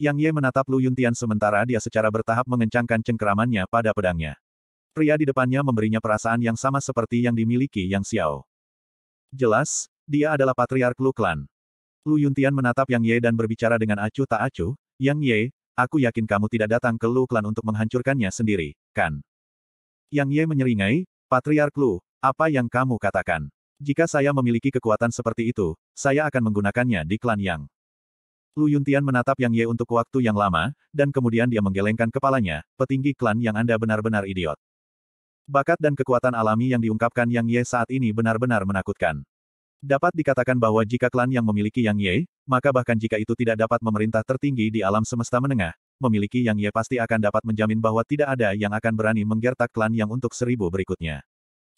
Yang Ye menatap Lu Yuntian sementara dia secara bertahap mengencangkan cengkeramannya pada pedangnya. Pria di depannya memberinya perasaan yang sama seperti yang dimiliki Yang Xiao. Jelas, dia adalah patriark Lu Klan. Lu Yuntian menatap Yang Ye dan berbicara dengan acuh tak acuh, Yang Ye, aku yakin kamu tidak datang ke Lu Klan untuk menghancurkannya sendiri, kan? Yang Ye menyeringai, Patriark Lu, apa yang kamu katakan? Jika saya memiliki kekuatan seperti itu, saya akan menggunakannya di klan Yang. Lu Yuntian menatap Yang Ye untuk waktu yang lama, dan kemudian dia menggelengkan kepalanya, petinggi klan yang Anda benar-benar idiot. Bakat dan kekuatan alami yang diungkapkan Yang Ye saat ini benar-benar menakutkan. Dapat dikatakan bahwa jika klan yang memiliki Yang Ye, maka bahkan jika itu tidak dapat memerintah tertinggi di alam semesta menengah, memiliki Yang Ye pasti akan dapat menjamin bahwa tidak ada yang akan berani menggertak klan yang untuk seribu berikutnya.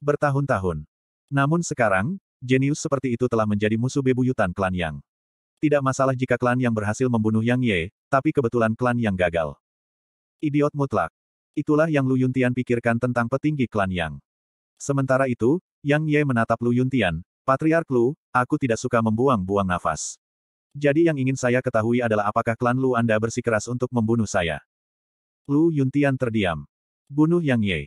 Bertahun-tahun. Namun sekarang, jenius seperti itu telah menjadi musuh bebuyutan klan Yang. Tidak masalah jika klan yang berhasil membunuh Yang Ye, tapi kebetulan klan yang gagal. Idiot mutlak. Itulah yang Lu Yuntian pikirkan tentang petinggi klan Yang. Sementara itu, Yang Ye menatap Lu Yuntian, Patriark Lu, aku tidak suka membuang-buang nafas. Jadi yang ingin saya ketahui adalah apakah klan Lu Anda bersikeras untuk membunuh saya? Lu Yuntian terdiam. Bunuh Yang Ye.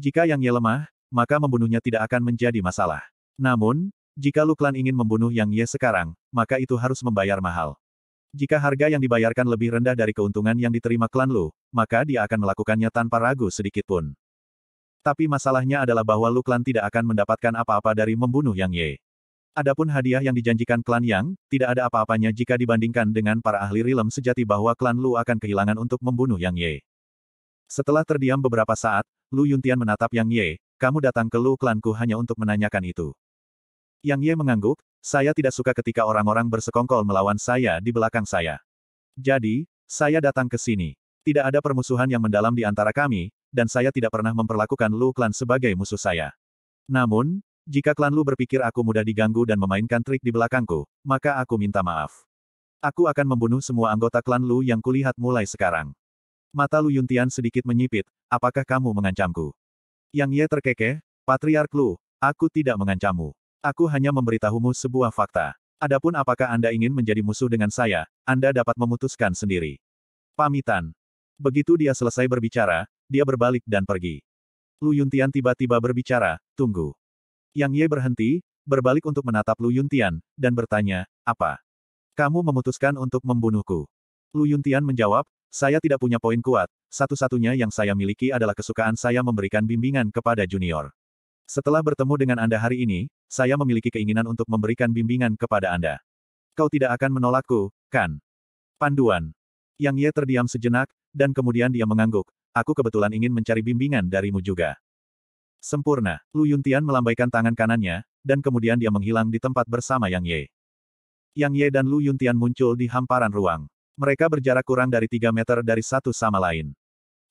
Jika Yang Ye lemah, maka membunuhnya tidak akan menjadi masalah. Namun, jika Lu Klan ingin membunuh Yang Ye sekarang, maka itu harus membayar mahal. Jika harga yang dibayarkan lebih rendah dari keuntungan yang diterima klan Lu, maka dia akan melakukannya tanpa ragu sedikit pun. Tapi masalahnya adalah bahwa Lu klan tidak akan mendapatkan apa-apa dari membunuh Yang Ye. Adapun hadiah yang dijanjikan klan Yang, tidak ada apa-apanya jika dibandingkan dengan para ahli rilem sejati bahwa klan Lu akan kehilangan untuk membunuh Yang Ye. Setelah terdiam beberapa saat, Lu Yuntian menatap Yang Ye, kamu datang ke Lu klanku hanya untuk menanyakan itu. Yang Ye mengangguk, saya tidak suka ketika orang-orang bersekongkol melawan saya di belakang saya. Jadi, saya datang ke sini. Tidak ada permusuhan yang mendalam di antara kami, dan saya tidak pernah memperlakukan Lu Klan sebagai musuh saya. Namun, jika klan Lu berpikir aku mudah diganggu dan memainkan trik di belakangku, maka aku minta maaf. Aku akan membunuh semua anggota klan Lu yang kulihat mulai sekarang. Mata Lu Yuntian sedikit menyipit, apakah kamu mengancamku? Yang Ye terkekeh, Patriark Lu, aku tidak mengancammu. Aku hanya memberitahumu sebuah fakta. Adapun apakah Anda ingin menjadi musuh dengan saya, Anda dapat memutuskan sendiri. Pamitan. Begitu dia selesai berbicara, dia berbalik dan pergi. Lu Yuntian tiba-tiba berbicara, tunggu. Yang Ye berhenti, berbalik untuk menatap Lu Yuntian, dan bertanya, apa? Kamu memutuskan untuk membunuhku. Lu Yuntian menjawab, saya tidak punya poin kuat, satu-satunya yang saya miliki adalah kesukaan saya memberikan bimbingan kepada junior. Setelah bertemu dengan Anda hari ini, saya memiliki keinginan untuk memberikan bimbingan kepada Anda. Kau tidak akan menolakku, kan? Panduan. Yang Ye terdiam sejenak, dan kemudian dia mengangguk. Aku kebetulan ingin mencari bimbingan darimu juga. Sempurna. Lu Yuntian melambaikan tangan kanannya, dan kemudian dia menghilang di tempat bersama Yang Ye. Yang Ye dan Lu Yuntian muncul di hamparan ruang. Mereka berjarak kurang dari 3 meter dari satu sama lain.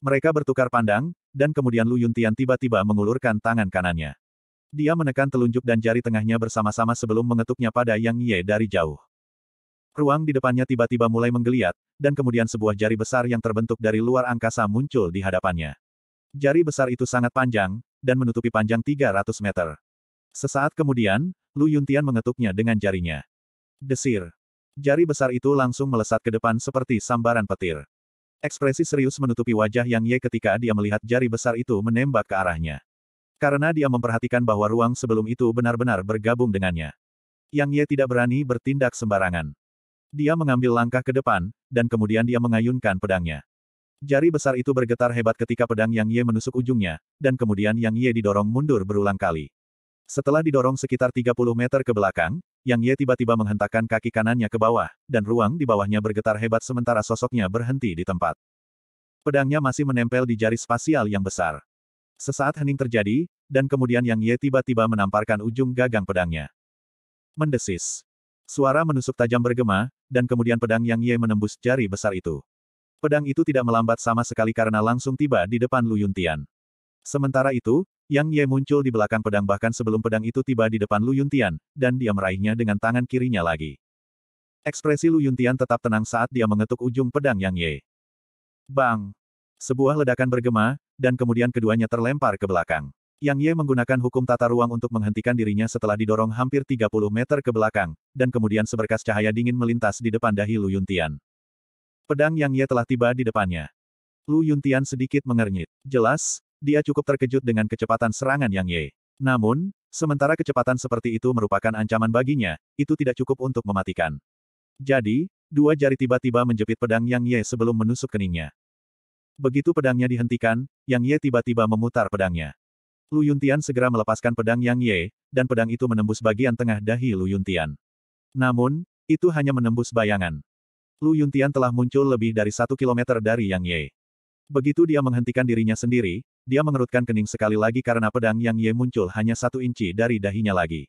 Mereka bertukar pandang, dan kemudian Lu Yuntian tiba-tiba mengulurkan tangan kanannya. Dia menekan telunjuk dan jari tengahnya bersama-sama sebelum mengetuknya pada Yang Ye dari jauh. Ruang di depannya tiba-tiba mulai menggeliat, dan kemudian sebuah jari besar yang terbentuk dari luar angkasa muncul di hadapannya. Jari besar itu sangat panjang, dan menutupi panjang 300 meter. Sesaat kemudian, Lu Yuntian mengetuknya dengan jarinya. Desir. Jari besar itu langsung melesat ke depan seperti sambaran petir. Ekspresi serius menutupi wajah Yang Ye ketika dia melihat jari besar itu menembak ke arahnya. Karena dia memperhatikan bahwa ruang sebelum itu benar-benar bergabung dengannya. Yang Ye tidak berani bertindak sembarangan. Dia mengambil langkah ke depan, dan kemudian dia mengayunkan pedangnya. Jari besar itu bergetar hebat ketika pedang Yang Ye menusuk ujungnya, dan kemudian Yang Ye didorong mundur berulang kali. Setelah didorong sekitar 30 meter ke belakang, yang Ye tiba-tiba menghentakkan kaki kanannya ke bawah, dan ruang di bawahnya bergetar hebat sementara sosoknya berhenti di tempat. Pedangnya masih menempel di jari spasial yang besar. Sesaat hening terjadi, dan kemudian Yang Ye tiba-tiba menamparkan ujung gagang pedangnya. Mendesis. Suara menusuk tajam bergema, dan kemudian pedang Yang Ye menembus jari besar itu. Pedang itu tidak melambat sama sekali karena langsung tiba di depan Lu Yuntian. Sementara itu, Yang Ye muncul di belakang pedang bahkan sebelum pedang itu tiba di depan Lu Yuntian, dan dia meraihnya dengan tangan kirinya lagi. Ekspresi Lu Yuntian tetap tenang saat dia mengetuk ujung pedang Yang Ye. Bang! Sebuah ledakan bergema, dan kemudian keduanya terlempar ke belakang. Yang Ye menggunakan hukum tata ruang untuk menghentikan dirinya setelah didorong hampir 30 meter ke belakang, dan kemudian seberkas cahaya dingin melintas di depan dahi Lu Yuntian. Pedang Yang Ye telah tiba di depannya. Lu Yuntian sedikit mengernyit. Jelas, dia cukup terkejut dengan kecepatan serangan Yang Ye. Namun, sementara kecepatan seperti itu merupakan ancaman baginya, itu tidak cukup untuk mematikan. Jadi, dua jari tiba-tiba menjepit pedang Yang Ye sebelum menusuk keningnya. Begitu pedangnya dihentikan, Yang Ye tiba-tiba memutar pedangnya. Lu Yuntian segera melepaskan pedang Yang Ye, dan pedang itu menembus bagian tengah dahi Lu Yuntian. Namun, itu hanya menembus bayangan. Lu Yuntian telah muncul lebih dari satu kilometer dari Yang Ye. Begitu dia menghentikan dirinya sendiri, dia mengerutkan kening sekali lagi karena pedang yang Ye muncul hanya satu inci dari dahinya lagi.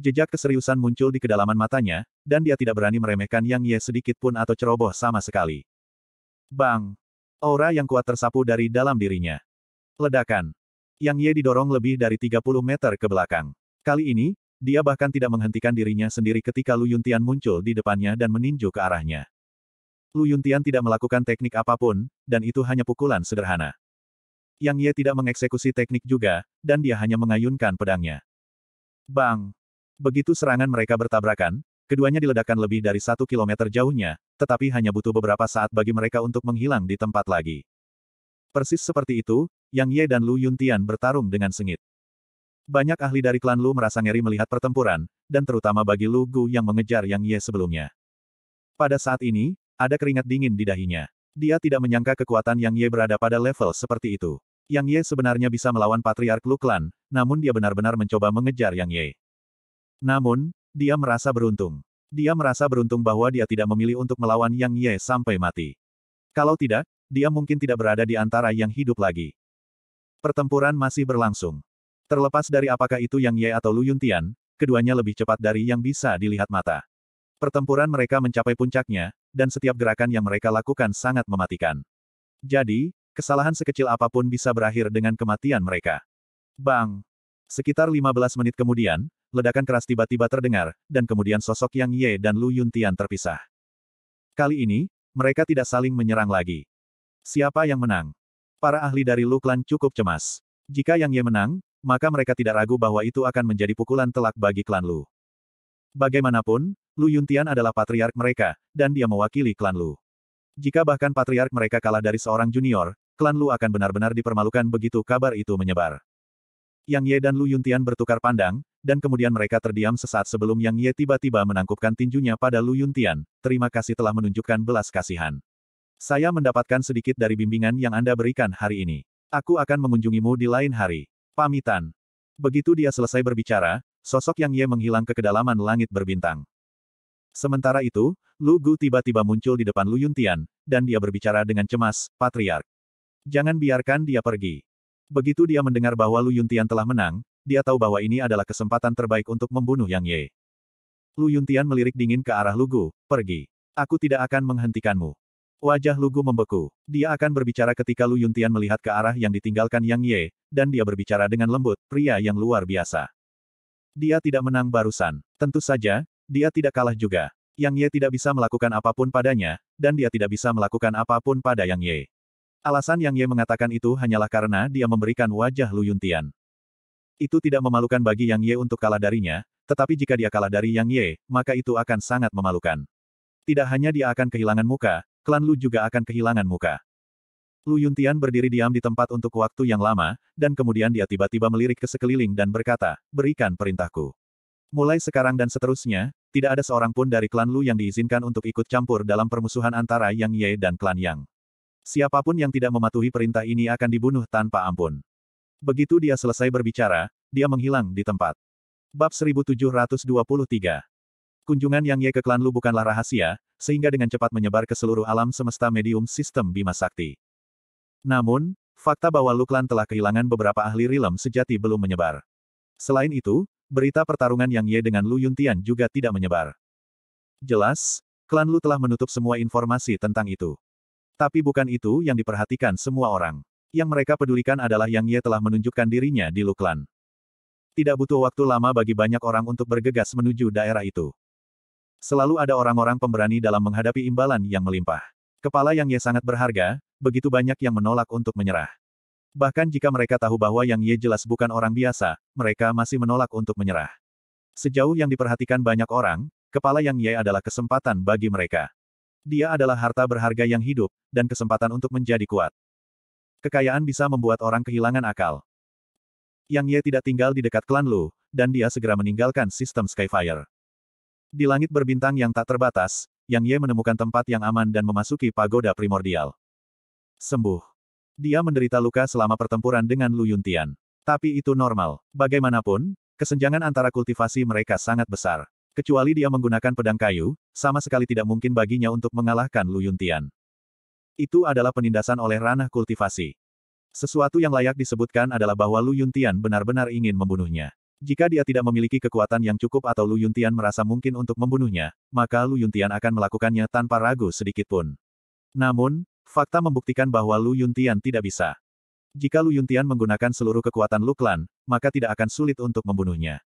Jejak keseriusan muncul di kedalaman matanya, dan dia tidak berani meremehkan Yang Ye sedikit pun atau ceroboh sama sekali. Bang! Aura yang kuat tersapu dari dalam dirinya. Ledakan. Yang Ye didorong lebih dari 30 meter ke belakang. Kali ini, dia bahkan tidak menghentikan dirinya sendiri ketika Lu Yuntian muncul di depannya dan meninju ke arahnya. Lu Yuntian tidak melakukan teknik apapun, dan itu hanya pukulan sederhana. Yang Ye tidak mengeksekusi teknik juga, dan dia hanya mengayunkan pedangnya. Bang! Begitu serangan mereka bertabrakan, keduanya diledakkan lebih dari satu kilometer jauhnya, tetapi hanya butuh beberapa saat bagi mereka untuk menghilang di tempat lagi. Persis seperti itu, Yang Ye dan Lu Yuntian bertarung dengan sengit. Banyak ahli dari klan Lu merasa ngeri melihat pertempuran, dan terutama bagi Lu Gu yang mengejar Yang Ye sebelumnya. Pada saat ini, ada keringat dingin di dahinya. Dia tidak menyangka kekuatan Yang Ye berada pada level seperti itu. Yang Ye sebenarnya bisa melawan Patriark Lu Klan, namun dia benar-benar mencoba mengejar Yang Ye. Namun, dia merasa beruntung. Dia merasa beruntung bahwa dia tidak memilih untuk melawan Yang Ye sampai mati. Kalau tidak, dia mungkin tidak berada di antara yang hidup lagi. Pertempuran masih berlangsung. Terlepas dari apakah itu Yang Ye atau Lu Yuntian, keduanya lebih cepat dari yang bisa dilihat mata. Pertempuran mereka mencapai puncaknya, dan setiap gerakan yang mereka lakukan sangat mematikan. Jadi, Kesalahan sekecil apapun bisa berakhir dengan kematian mereka. Bang! Sekitar 15 menit kemudian, ledakan keras tiba-tiba terdengar, dan kemudian sosok Yang Ye dan Lu Yuntian terpisah. Kali ini, mereka tidak saling menyerang lagi. Siapa yang menang? Para ahli dari Lu Klan cukup cemas. Jika Yang Ye menang, maka mereka tidak ragu bahwa itu akan menjadi pukulan telak bagi klan Lu. Bagaimanapun, Lu Yuntian adalah patriark mereka, dan dia mewakili klan Lu. Jika bahkan patriark mereka kalah dari seorang junior, klan Lu akan benar-benar dipermalukan begitu kabar itu menyebar. Yang Ye dan Lu Yuntian bertukar pandang, dan kemudian mereka terdiam sesaat sebelum Yang Ye tiba-tiba menangkupkan tinjunya pada Lu Yuntian, terima kasih telah menunjukkan belas kasihan. Saya mendapatkan sedikit dari bimbingan yang Anda berikan hari ini. Aku akan mengunjungimu di lain hari. Pamitan. Begitu dia selesai berbicara, sosok Yang Ye menghilang ke kedalaman langit berbintang. Sementara itu, Lu Gu tiba-tiba muncul di depan Lu Yuntian, dan dia berbicara dengan cemas, Patriark. Jangan biarkan dia pergi. Begitu dia mendengar bahwa Lu Yuntian telah menang, dia tahu bahwa ini adalah kesempatan terbaik untuk membunuh Yang Ye. Lu Yuntian melirik dingin ke arah Lugu, pergi. Aku tidak akan menghentikanmu. Wajah Lugu membeku. Dia akan berbicara ketika Lu Yuntian melihat ke arah yang ditinggalkan Yang Ye, dan dia berbicara dengan lembut, pria yang luar biasa. Dia tidak menang barusan. Tentu saja, dia tidak kalah juga. Yang Ye tidak bisa melakukan apapun padanya, dan dia tidak bisa melakukan apapun pada Yang Ye. Alasan yang Ye mengatakan itu hanyalah karena dia memberikan wajah Lu Yuntian. Itu tidak memalukan bagi Yang Ye untuk kalah darinya, tetapi jika dia kalah dari Yang Ye, maka itu akan sangat memalukan. Tidak hanya dia akan kehilangan muka, klan Lu juga akan kehilangan muka. Lu Yuntian berdiri diam di tempat untuk waktu yang lama, dan kemudian dia tiba-tiba melirik ke sekeliling dan berkata, berikan perintahku. Mulai sekarang dan seterusnya, tidak ada seorang pun dari klan Lu yang diizinkan untuk ikut campur dalam permusuhan antara Yang Ye dan klan Yang. Siapapun yang tidak mematuhi perintah ini akan dibunuh tanpa ampun. Begitu dia selesai berbicara, dia menghilang di tempat. Bab 1723 Kunjungan Yang Ye ke klan Lu bukanlah rahasia, sehingga dengan cepat menyebar ke seluruh alam semesta medium sistem Bima Sakti. Namun, fakta bahwa Lu klan telah kehilangan beberapa ahli rilem sejati belum menyebar. Selain itu, berita pertarungan Yang Ye dengan Lu Yuntian juga tidak menyebar. Jelas, klan Lu telah menutup semua informasi tentang itu. Tapi bukan itu yang diperhatikan semua orang. Yang mereka pedulikan adalah Yang Ye telah menunjukkan dirinya di Luklan. Tidak butuh waktu lama bagi banyak orang untuk bergegas menuju daerah itu. Selalu ada orang-orang pemberani dalam menghadapi imbalan yang melimpah. Kepala Yang Ye sangat berharga, begitu banyak yang menolak untuk menyerah. Bahkan jika mereka tahu bahwa Yang Ye jelas bukan orang biasa, mereka masih menolak untuk menyerah. Sejauh yang diperhatikan banyak orang, kepala Yang Ye adalah kesempatan bagi mereka. Dia adalah harta berharga yang hidup, dan kesempatan untuk menjadi kuat. Kekayaan bisa membuat orang kehilangan akal. Yang Ye tidak tinggal di dekat klan Lu, dan dia segera meninggalkan sistem Skyfire. Di langit berbintang yang tak terbatas, Yang Ye menemukan tempat yang aman dan memasuki pagoda primordial. Sembuh. Dia menderita luka selama pertempuran dengan Lu Yuntian. Tapi itu normal. Bagaimanapun, kesenjangan antara kultivasi mereka sangat besar. Kecuali dia menggunakan pedang kayu, sama sekali tidak mungkin baginya untuk mengalahkan Lu Yuntian. Itu adalah penindasan oleh ranah kultivasi. Sesuatu yang layak disebutkan adalah bahwa Lu Yuntian benar-benar ingin membunuhnya. Jika dia tidak memiliki kekuatan yang cukup atau Lu Yuntian merasa mungkin untuk membunuhnya, maka Lu Yuntian akan melakukannya tanpa ragu sedikitpun. Namun, fakta membuktikan bahwa Lu Yuntian tidak bisa. Jika Lu Yuntian menggunakan seluruh kekuatan Lu Klan, maka tidak akan sulit untuk membunuhnya.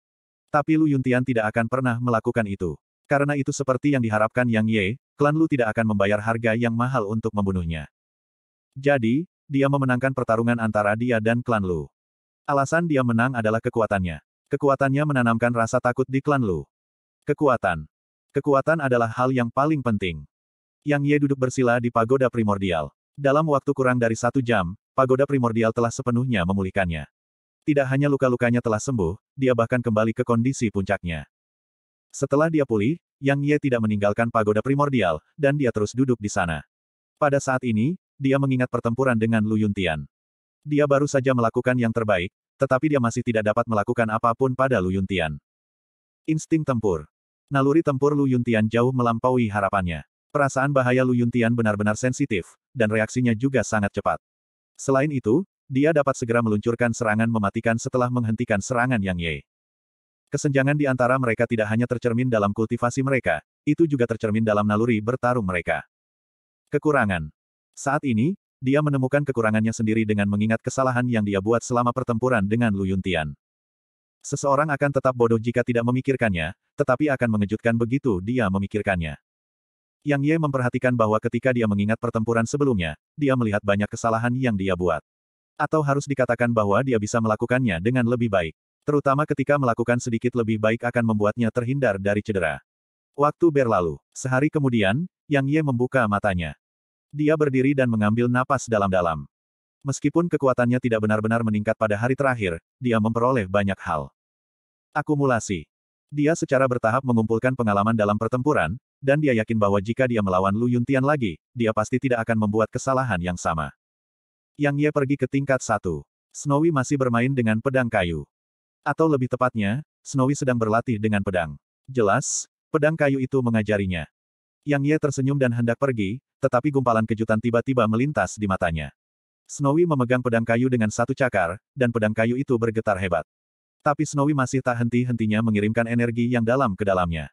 Tapi Lu Yuntian tidak akan pernah melakukan itu. Karena itu seperti yang diharapkan Yang Ye, klan Lu tidak akan membayar harga yang mahal untuk membunuhnya. Jadi, dia memenangkan pertarungan antara dia dan klan Lu. Alasan dia menang adalah kekuatannya. Kekuatannya menanamkan rasa takut di klan Lu. Kekuatan. Kekuatan adalah hal yang paling penting. Yang Ye duduk bersila di pagoda primordial. Dalam waktu kurang dari satu jam, pagoda primordial telah sepenuhnya memulihkannya. Tidak hanya luka-lukanya telah sembuh, dia bahkan kembali ke kondisi puncaknya. Setelah dia pulih, Yang Ye tidak meninggalkan pagoda primordial, dan dia terus duduk di sana. Pada saat ini, dia mengingat pertempuran dengan Lu Yuntian. Dia baru saja melakukan yang terbaik, tetapi dia masih tidak dapat melakukan apapun pada Lu Yuntian. Insting tempur. Naluri tempur Lu Yuntian jauh melampaui harapannya. Perasaan bahaya Lu Yuntian benar-benar sensitif, dan reaksinya juga sangat cepat. Selain itu, dia dapat segera meluncurkan serangan mematikan setelah menghentikan serangan Yang Ye. Kesenjangan di antara mereka tidak hanya tercermin dalam kultivasi mereka, itu juga tercermin dalam naluri bertarung mereka. Kekurangan. Saat ini, dia menemukan kekurangannya sendiri dengan mengingat kesalahan yang dia buat selama pertempuran dengan Lu Yuntian. Seseorang akan tetap bodoh jika tidak memikirkannya, tetapi akan mengejutkan begitu dia memikirkannya. Yang Ye memperhatikan bahwa ketika dia mengingat pertempuran sebelumnya, dia melihat banyak kesalahan yang dia buat. Atau harus dikatakan bahwa dia bisa melakukannya dengan lebih baik. Terutama ketika melakukan sedikit lebih baik akan membuatnya terhindar dari cedera. Waktu berlalu. Sehari kemudian, Yang Ye membuka matanya. Dia berdiri dan mengambil napas dalam-dalam. Meskipun kekuatannya tidak benar-benar meningkat pada hari terakhir, dia memperoleh banyak hal. Akumulasi. Dia secara bertahap mengumpulkan pengalaman dalam pertempuran, dan dia yakin bahwa jika dia melawan Lu Yuntian lagi, dia pasti tidak akan membuat kesalahan yang sama. Yang Ye pergi ke tingkat satu. Snowy masih bermain dengan pedang kayu. Atau lebih tepatnya, Snowy sedang berlatih dengan pedang. Jelas, pedang kayu itu mengajarinya. Yang Ye tersenyum dan hendak pergi, tetapi gumpalan kejutan tiba-tiba melintas di matanya. Snowy memegang pedang kayu dengan satu cakar, dan pedang kayu itu bergetar hebat. Tapi Snowy masih tak henti-hentinya mengirimkan energi yang dalam ke dalamnya.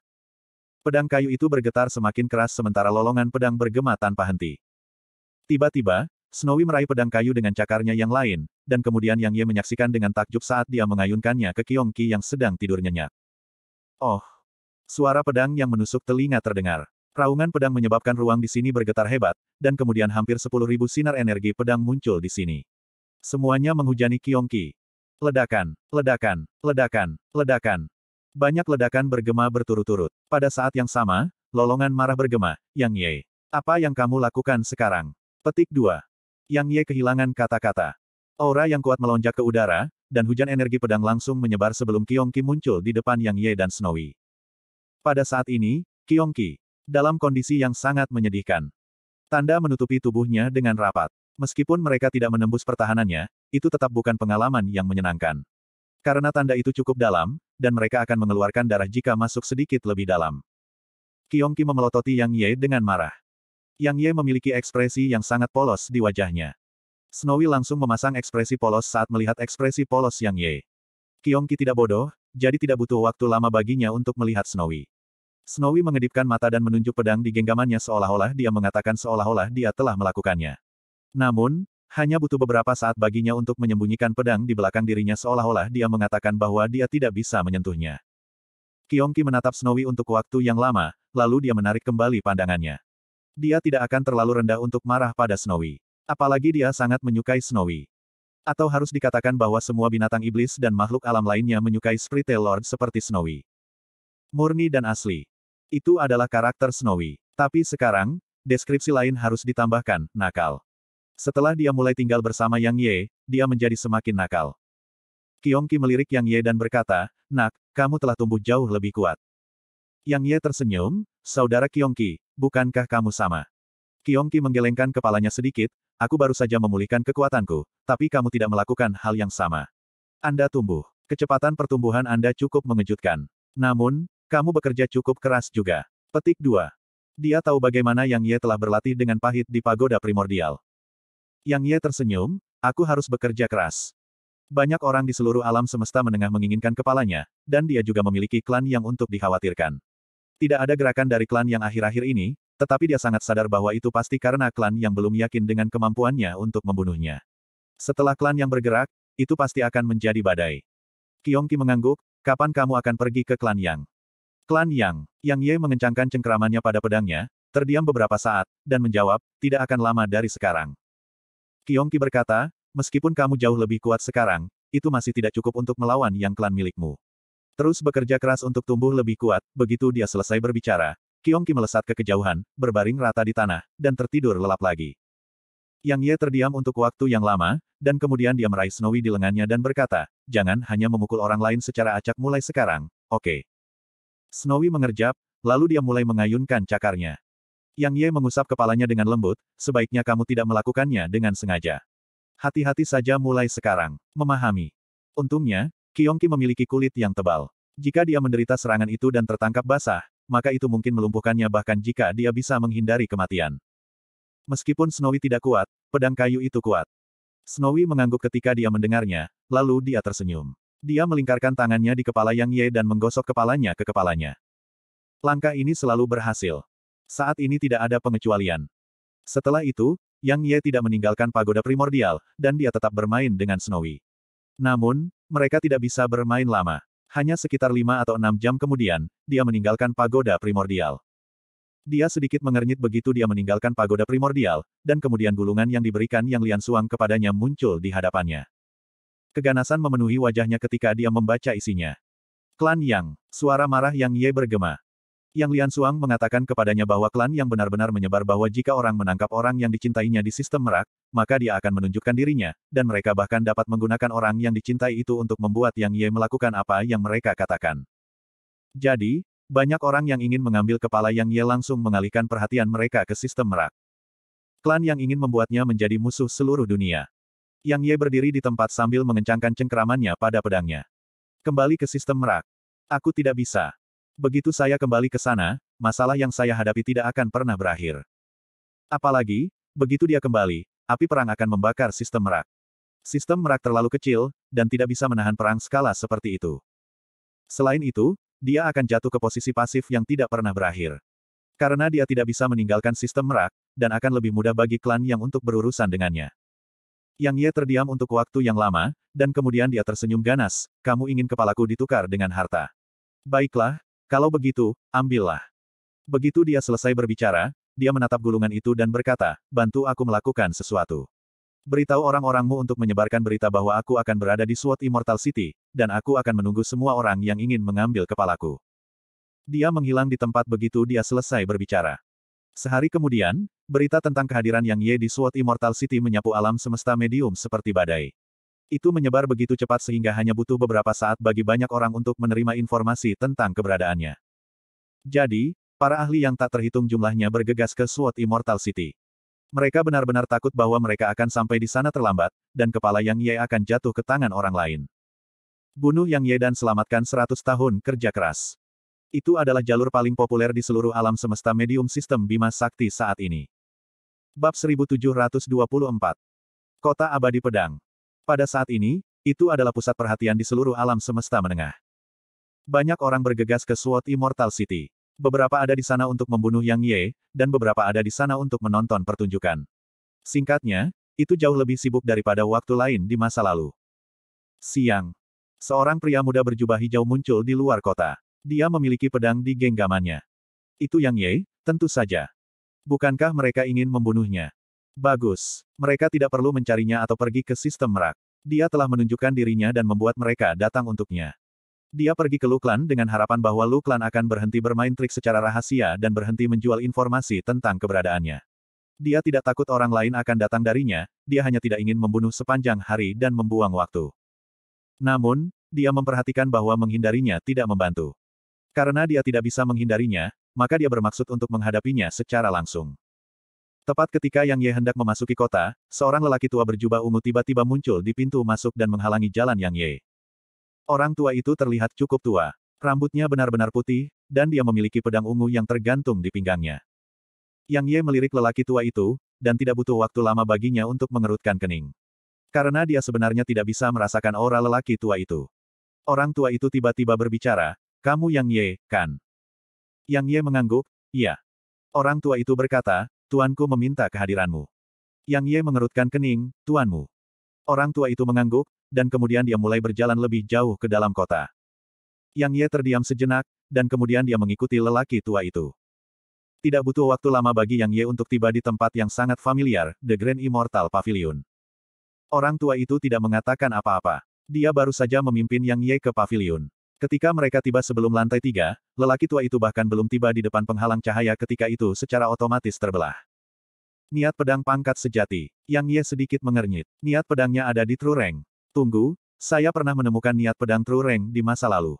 Pedang kayu itu bergetar semakin keras sementara lolongan pedang bergema tanpa henti. Tiba-tiba, Snowy meraih pedang kayu dengan cakarnya yang lain, dan kemudian Yang Ye menyaksikan dengan takjub saat dia mengayunkannya ke Kiong Ki yang sedang tidur nyenyak. Oh! Suara pedang yang menusuk telinga terdengar. Raungan pedang menyebabkan ruang di sini bergetar hebat, dan kemudian hampir sepuluh ribu sinar energi pedang muncul di sini. Semuanya menghujani Kiong Ki. Ledakan, ledakan, ledakan, ledakan. Banyak ledakan bergema berturut-turut. Pada saat yang sama, lolongan marah bergema, Yang Ye. Apa yang kamu lakukan sekarang? Petik 2. Yang Ye kehilangan kata-kata. Aura yang kuat melonjak ke udara, dan hujan energi pedang langsung menyebar sebelum Kiongki muncul di depan Yang Ye dan Snowy. Pada saat ini, Kiongki dalam kondisi yang sangat menyedihkan. Tanda menutupi tubuhnya dengan rapat. Meskipun mereka tidak menembus pertahanannya, itu tetap bukan pengalaman yang menyenangkan. Karena tanda itu cukup dalam, dan mereka akan mengeluarkan darah jika masuk sedikit lebih dalam. Kiongki memelototi Yang Ye dengan marah. Yang Ye memiliki ekspresi yang sangat polos di wajahnya. Snowy langsung memasang ekspresi polos saat melihat ekspresi polos Yang Ye. Kyongki tidak bodoh, jadi tidak butuh waktu lama baginya untuk melihat Snowy. Snowy mengedipkan mata dan menunjuk pedang di genggamannya seolah-olah dia mengatakan seolah-olah dia telah melakukannya. Namun, hanya butuh beberapa saat baginya untuk menyembunyikan pedang di belakang dirinya seolah-olah dia mengatakan bahwa dia tidak bisa menyentuhnya. Kyongki menatap Snowy untuk waktu yang lama, lalu dia menarik kembali pandangannya. Dia tidak akan terlalu rendah untuk marah pada Snowy. Apalagi dia sangat menyukai Snowy. Atau harus dikatakan bahwa semua binatang iblis dan makhluk alam lainnya menyukai Spritel Lord seperti Snowy. Murni dan asli. Itu adalah karakter Snowy. Tapi sekarang, deskripsi lain harus ditambahkan, nakal. Setelah dia mulai tinggal bersama Yang Ye, dia menjadi semakin nakal. Kiongki melirik Yang Ye dan berkata, Nak, kamu telah tumbuh jauh lebih kuat. Yang Ye tersenyum, Saudara Kiongki, bukankah kamu sama? Kiongki menggelengkan kepalanya sedikit, aku baru saja memulihkan kekuatanku, tapi kamu tidak melakukan hal yang sama. Anda tumbuh. Kecepatan pertumbuhan Anda cukup mengejutkan. Namun, kamu bekerja cukup keras juga. Petik 2. Dia tahu bagaimana Yang Ye telah berlatih dengan pahit di pagoda primordial. Yang Ye tersenyum, aku harus bekerja keras. Banyak orang di seluruh alam semesta menengah menginginkan kepalanya, dan dia juga memiliki klan yang untuk dikhawatirkan. Tidak ada gerakan dari klan yang akhir-akhir ini, tetapi dia sangat sadar bahwa itu pasti karena klan yang belum yakin dengan kemampuannya untuk membunuhnya. Setelah klan yang bergerak, itu pasti akan menjadi badai. Kiongki mengangguk, kapan kamu akan pergi ke klan Yang? Klan Yang, Yang Ye mengencangkan cengkeramannya pada pedangnya, terdiam beberapa saat, dan menjawab, tidak akan lama dari sekarang. Kiongki berkata, meskipun kamu jauh lebih kuat sekarang, itu masih tidak cukup untuk melawan yang klan milikmu. Terus bekerja keras untuk tumbuh lebih kuat, begitu dia selesai berbicara, Kiongki melesat ke kejauhan, berbaring rata di tanah, dan tertidur lelap lagi. Yang Ye terdiam untuk waktu yang lama, dan kemudian dia meraih Snowy di lengannya dan berkata, jangan hanya memukul orang lain secara acak mulai sekarang, oke. Okay. Snowy mengerjap, lalu dia mulai mengayunkan cakarnya. Yang Ye mengusap kepalanya dengan lembut, sebaiknya kamu tidak melakukannya dengan sengaja. Hati-hati saja mulai sekarang. Memahami. Untungnya, Kiongki memiliki kulit yang tebal. Jika dia menderita serangan itu dan tertangkap basah, maka itu mungkin melumpuhkannya bahkan jika dia bisa menghindari kematian. Meskipun Snowy tidak kuat, pedang kayu itu kuat. Snowy mengangguk ketika dia mendengarnya, lalu dia tersenyum. Dia melingkarkan tangannya di kepala Yang Ye dan menggosok kepalanya ke kepalanya. Langkah ini selalu berhasil. Saat ini tidak ada pengecualian. Setelah itu, Yang Ye tidak meninggalkan pagoda primordial, dan dia tetap bermain dengan Snowy. Namun, mereka tidak bisa bermain lama. Hanya sekitar lima atau enam jam kemudian, dia meninggalkan pagoda primordial. Dia sedikit mengernyit begitu dia meninggalkan pagoda primordial, dan kemudian gulungan yang diberikan Yang Lian Suang kepadanya muncul di hadapannya. Keganasan memenuhi wajahnya ketika dia membaca isinya. Klan Yang, suara marah Yang Ye bergema. Yang Lian Suang mengatakan kepadanya bahwa klan yang benar-benar menyebar bahwa jika orang menangkap orang yang dicintainya di sistem merak, maka dia akan menunjukkan dirinya, dan mereka bahkan dapat menggunakan orang yang dicintai itu untuk membuat Yang Ye melakukan apa yang mereka katakan. Jadi, banyak orang yang ingin mengambil kepala Yang Ye langsung mengalihkan perhatian mereka ke sistem merak. Klan yang ingin membuatnya menjadi musuh seluruh dunia. Yang Ye berdiri di tempat sambil mengencangkan cengkeramannya pada pedangnya. Kembali ke sistem merak. Aku tidak bisa. Begitu saya kembali ke sana, masalah yang saya hadapi tidak akan pernah berakhir. Apalagi, begitu dia kembali, api perang akan membakar sistem merak. Sistem merak terlalu kecil, dan tidak bisa menahan perang skala seperti itu. Selain itu, dia akan jatuh ke posisi pasif yang tidak pernah berakhir. Karena dia tidak bisa meninggalkan sistem merak, dan akan lebih mudah bagi klan yang untuk berurusan dengannya. Yang Ye terdiam untuk waktu yang lama, dan kemudian dia tersenyum ganas, kamu ingin kepalaku ditukar dengan harta. Baiklah, kalau begitu, ambillah. Begitu dia selesai berbicara, dia menatap gulungan itu dan berkata, bantu aku melakukan sesuatu. Beritahu orang-orangmu untuk menyebarkan berita bahwa aku akan berada di SWAT Immortal City, dan aku akan menunggu semua orang yang ingin mengambil kepalaku. Dia menghilang di tempat begitu dia selesai berbicara. Sehari kemudian, berita tentang kehadiran Yang Ye di SWAT Immortal City menyapu alam semesta medium seperti badai. Itu menyebar begitu cepat sehingga hanya butuh beberapa saat bagi banyak orang untuk menerima informasi tentang keberadaannya. Jadi, para ahli yang tak terhitung jumlahnya bergegas ke SWOT Immortal City. Mereka benar-benar takut bahwa mereka akan sampai di sana terlambat, dan kepala Yang Ye akan jatuh ke tangan orang lain. Bunuh Yang Ye dan selamatkan 100 tahun kerja keras. Itu adalah jalur paling populer di seluruh alam semesta medium sistem Bima Sakti saat ini. Bab 1724 Kota Abadi Pedang pada saat ini, itu adalah pusat perhatian di seluruh alam semesta menengah. Banyak orang bergegas ke Sword Immortal City. Beberapa ada di sana untuk membunuh Yang Ye, dan beberapa ada di sana untuk menonton pertunjukan. Singkatnya, itu jauh lebih sibuk daripada waktu lain di masa lalu. Siang. Seorang pria muda berjubah hijau muncul di luar kota. Dia memiliki pedang di genggamannya. Itu Yang Ye, tentu saja. Bukankah mereka ingin membunuhnya? Bagus. Mereka tidak perlu mencarinya atau pergi ke sistem merak. Dia telah menunjukkan dirinya dan membuat mereka datang untuknya. Dia pergi ke Luklan dengan harapan bahwa Luklan akan berhenti bermain trik secara rahasia dan berhenti menjual informasi tentang keberadaannya. Dia tidak takut orang lain akan datang darinya, dia hanya tidak ingin membunuh sepanjang hari dan membuang waktu. Namun, dia memperhatikan bahwa menghindarinya tidak membantu. Karena dia tidak bisa menghindarinya, maka dia bermaksud untuk menghadapinya secara langsung. Tepat ketika Yang Ye hendak memasuki kota, seorang lelaki tua berjubah ungu tiba-tiba muncul di pintu masuk dan menghalangi jalan Yang Ye. Orang tua itu terlihat cukup tua. Rambutnya benar-benar putih, dan dia memiliki pedang ungu yang tergantung di pinggangnya. Yang Ye melirik lelaki tua itu, dan tidak butuh waktu lama baginya untuk mengerutkan kening. Karena dia sebenarnya tidak bisa merasakan aura lelaki tua itu. Orang tua itu tiba-tiba berbicara, kamu Yang Ye, kan? Yang Ye mengangguk, iya. Orang tua itu berkata, tuanku meminta kehadiranmu. Yang Ye mengerutkan kening, tuanmu. Orang tua itu mengangguk, dan kemudian dia mulai berjalan lebih jauh ke dalam kota. Yang Ye terdiam sejenak, dan kemudian dia mengikuti lelaki tua itu. Tidak butuh waktu lama bagi Yang Ye untuk tiba di tempat yang sangat familiar, The Grand Immortal Pavilion. Orang tua itu tidak mengatakan apa-apa. Dia baru saja memimpin Yang Ye ke pavilion. Ketika mereka tiba sebelum lantai tiga, lelaki tua itu bahkan belum tiba di depan penghalang cahaya ketika itu secara otomatis terbelah. Niat pedang pangkat sejati. Yang Ye sedikit mengernyit. Niat pedangnya ada di Trureng. Tunggu, saya pernah menemukan niat pedang Trureng di masa lalu.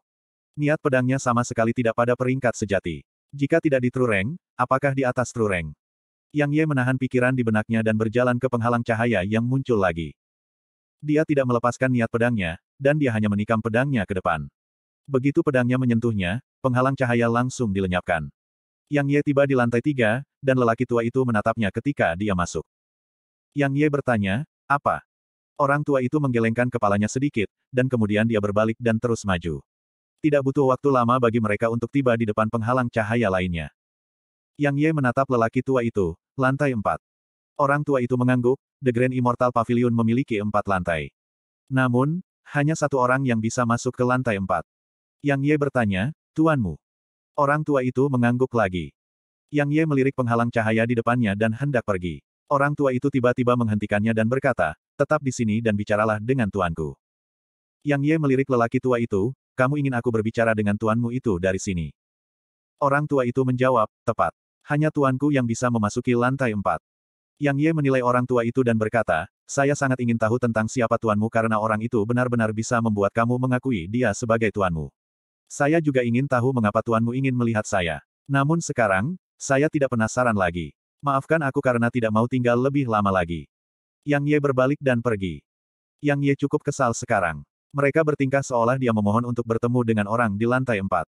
Niat pedangnya sama sekali tidak pada peringkat sejati. Jika tidak di Trureng, apakah di atas Trureng? Yang Ye menahan pikiran di benaknya dan berjalan ke penghalang cahaya yang muncul lagi. Dia tidak melepaskan niat pedangnya, dan dia hanya menikam pedangnya ke depan. Begitu pedangnya menyentuhnya, penghalang cahaya langsung dilenyapkan. Yang Ye tiba di lantai tiga, dan lelaki tua itu menatapnya ketika dia masuk. Yang Ye bertanya, apa? Orang tua itu menggelengkan kepalanya sedikit, dan kemudian dia berbalik dan terus maju. Tidak butuh waktu lama bagi mereka untuk tiba di depan penghalang cahaya lainnya. Yang Ye menatap lelaki tua itu, lantai empat. Orang tua itu mengangguk, The Grand Immortal Pavilion memiliki empat lantai. Namun, hanya satu orang yang bisa masuk ke lantai empat. Yang Ye bertanya, Tuanmu. Orang tua itu mengangguk lagi. Yang Ye melirik penghalang cahaya di depannya dan hendak pergi. Orang tua itu tiba-tiba menghentikannya dan berkata, tetap di sini dan bicaralah dengan tuanku. Yang Ye melirik lelaki tua itu, kamu ingin aku berbicara dengan tuanmu itu dari sini. Orang tua itu menjawab, tepat. Hanya tuanku yang bisa memasuki lantai empat. Yang Ye menilai orang tua itu dan berkata, saya sangat ingin tahu tentang siapa tuanmu karena orang itu benar-benar bisa membuat kamu mengakui dia sebagai tuanmu. Saya juga ingin tahu mengapa tuanmu ingin melihat saya. Namun sekarang, saya tidak penasaran lagi. Maafkan aku karena tidak mau tinggal lebih lama lagi. Yang Ye berbalik dan pergi. Yang Ye cukup kesal sekarang. Mereka bertingkah seolah dia memohon untuk bertemu dengan orang di lantai empat.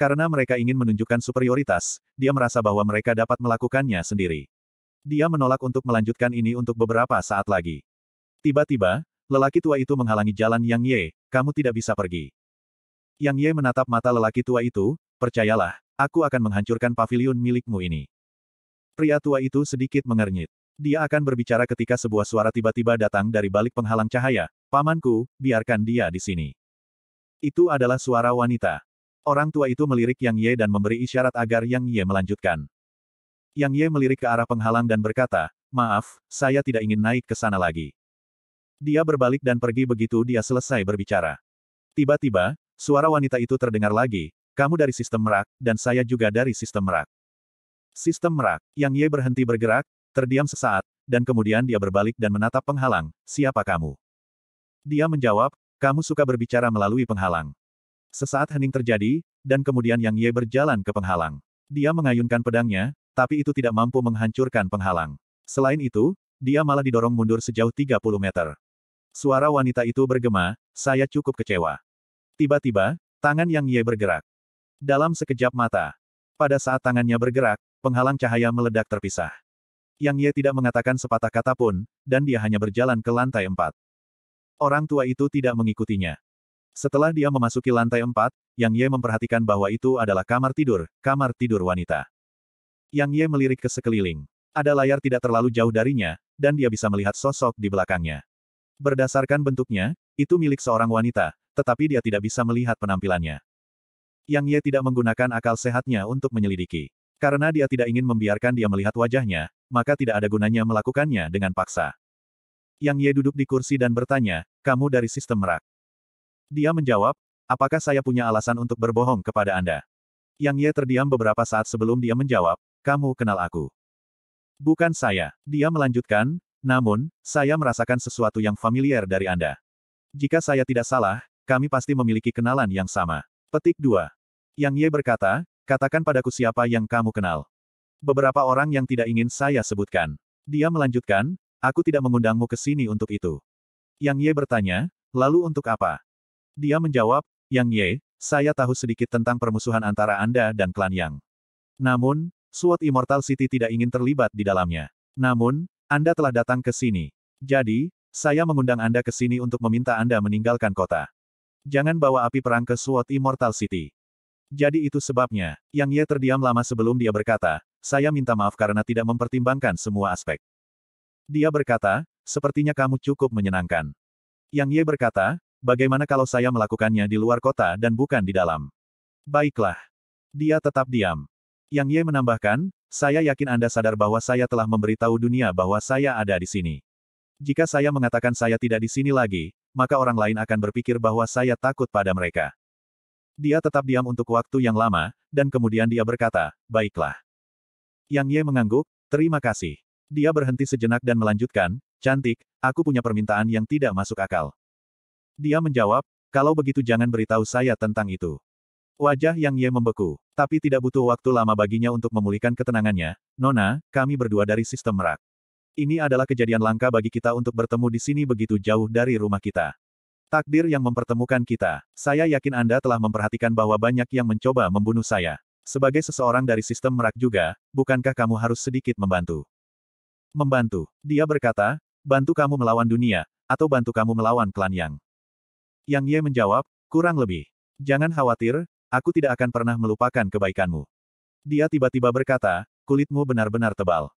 Karena mereka ingin menunjukkan superioritas, dia merasa bahwa mereka dapat melakukannya sendiri. Dia menolak untuk melanjutkan ini untuk beberapa saat lagi. Tiba-tiba, lelaki tua itu menghalangi jalan Yang Ye, kamu tidak bisa pergi. Yang Ye menatap mata lelaki tua itu, percayalah, aku akan menghancurkan pavilion milikmu ini. Pria tua itu sedikit mengernyit. Dia akan berbicara ketika sebuah suara tiba-tiba datang dari balik penghalang cahaya, Pamanku, biarkan dia di sini. Itu adalah suara wanita. Orang tua itu melirik Yang Ye dan memberi isyarat agar Yang Ye melanjutkan. Yang Ye melirik ke arah penghalang dan berkata, Maaf, saya tidak ingin naik ke sana lagi. Dia berbalik dan pergi begitu dia selesai berbicara. Tiba-tiba, Suara wanita itu terdengar lagi, kamu dari sistem merak, dan saya juga dari sistem merak. Sistem merak, Yang Ye berhenti bergerak, terdiam sesaat, dan kemudian dia berbalik dan menatap penghalang, siapa kamu? Dia menjawab, kamu suka berbicara melalui penghalang. Sesaat hening terjadi, dan kemudian Yang Ye berjalan ke penghalang. Dia mengayunkan pedangnya, tapi itu tidak mampu menghancurkan penghalang. Selain itu, dia malah didorong mundur sejauh 30 meter. Suara wanita itu bergema, saya cukup kecewa. Tiba-tiba, tangan Yang Ye bergerak. Dalam sekejap mata. Pada saat tangannya bergerak, penghalang cahaya meledak terpisah. Yang Ye tidak mengatakan sepatah kata pun, dan dia hanya berjalan ke lantai empat. Orang tua itu tidak mengikutinya. Setelah dia memasuki lantai empat, Yang Ye memperhatikan bahwa itu adalah kamar tidur, kamar tidur wanita. Yang Ye melirik ke sekeliling. Ada layar tidak terlalu jauh darinya, dan dia bisa melihat sosok di belakangnya. Berdasarkan bentuknya, itu milik seorang wanita, tetapi dia tidak bisa melihat penampilannya. Yang Ye tidak menggunakan akal sehatnya untuk menyelidiki. Karena dia tidak ingin membiarkan dia melihat wajahnya, maka tidak ada gunanya melakukannya dengan paksa. Yang Ye duduk di kursi dan bertanya, kamu dari sistem merak. Dia menjawab, apakah saya punya alasan untuk berbohong kepada Anda? Yang Ye terdiam beberapa saat sebelum dia menjawab, kamu kenal aku. Bukan saya. Dia melanjutkan, namun, saya merasakan sesuatu yang familiar dari Anda. Jika saya tidak salah, kami pasti memiliki kenalan yang sama. Petik 2. Yang Ye berkata, katakan padaku siapa yang kamu kenal. Beberapa orang yang tidak ingin saya sebutkan. Dia melanjutkan, aku tidak mengundangmu ke sini untuk itu. Yang Ye bertanya, lalu untuk apa? Dia menjawab, Yang Ye, saya tahu sedikit tentang permusuhan antara Anda dan klan Yang. Namun, SWOT Immortal City tidak ingin terlibat di dalamnya. Namun, Anda telah datang ke sini. Jadi, saya mengundang Anda ke sini untuk meminta Anda meninggalkan kota. Jangan bawa api perang ke SWAT Immortal City. Jadi itu sebabnya, Yang Ye terdiam lama sebelum dia berkata, saya minta maaf karena tidak mempertimbangkan semua aspek. Dia berkata, sepertinya kamu cukup menyenangkan. Yang Ye berkata, bagaimana kalau saya melakukannya di luar kota dan bukan di dalam? Baiklah. Dia tetap diam. Yang Ye menambahkan, saya yakin Anda sadar bahwa saya telah memberitahu dunia bahwa saya ada di sini. Jika saya mengatakan saya tidak di sini lagi, maka orang lain akan berpikir bahwa saya takut pada mereka. Dia tetap diam untuk waktu yang lama, dan kemudian dia berkata, baiklah. Yang Ye mengangguk, terima kasih. Dia berhenti sejenak dan melanjutkan, cantik, aku punya permintaan yang tidak masuk akal. Dia menjawab, kalau begitu jangan beritahu saya tentang itu. Wajah Yang Ye membeku, tapi tidak butuh waktu lama baginya untuk memulihkan ketenangannya, Nona, kami berdua dari sistem merak. Ini adalah kejadian langka bagi kita untuk bertemu di sini begitu jauh dari rumah kita. Takdir yang mempertemukan kita. Saya yakin Anda telah memperhatikan bahwa banyak yang mencoba membunuh saya. Sebagai seseorang dari sistem merak juga, bukankah kamu harus sedikit membantu? Membantu. Dia berkata, bantu kamu melawan dunia, atau bantu kamu melawan klan Yang. Yang Ye menjawab, kurang lebih. Jangan khawatir, aku tidak akan pernah melupakan kebaikanmu. Dia tiba-tiba berkata, kulitmu benar-benar tebal.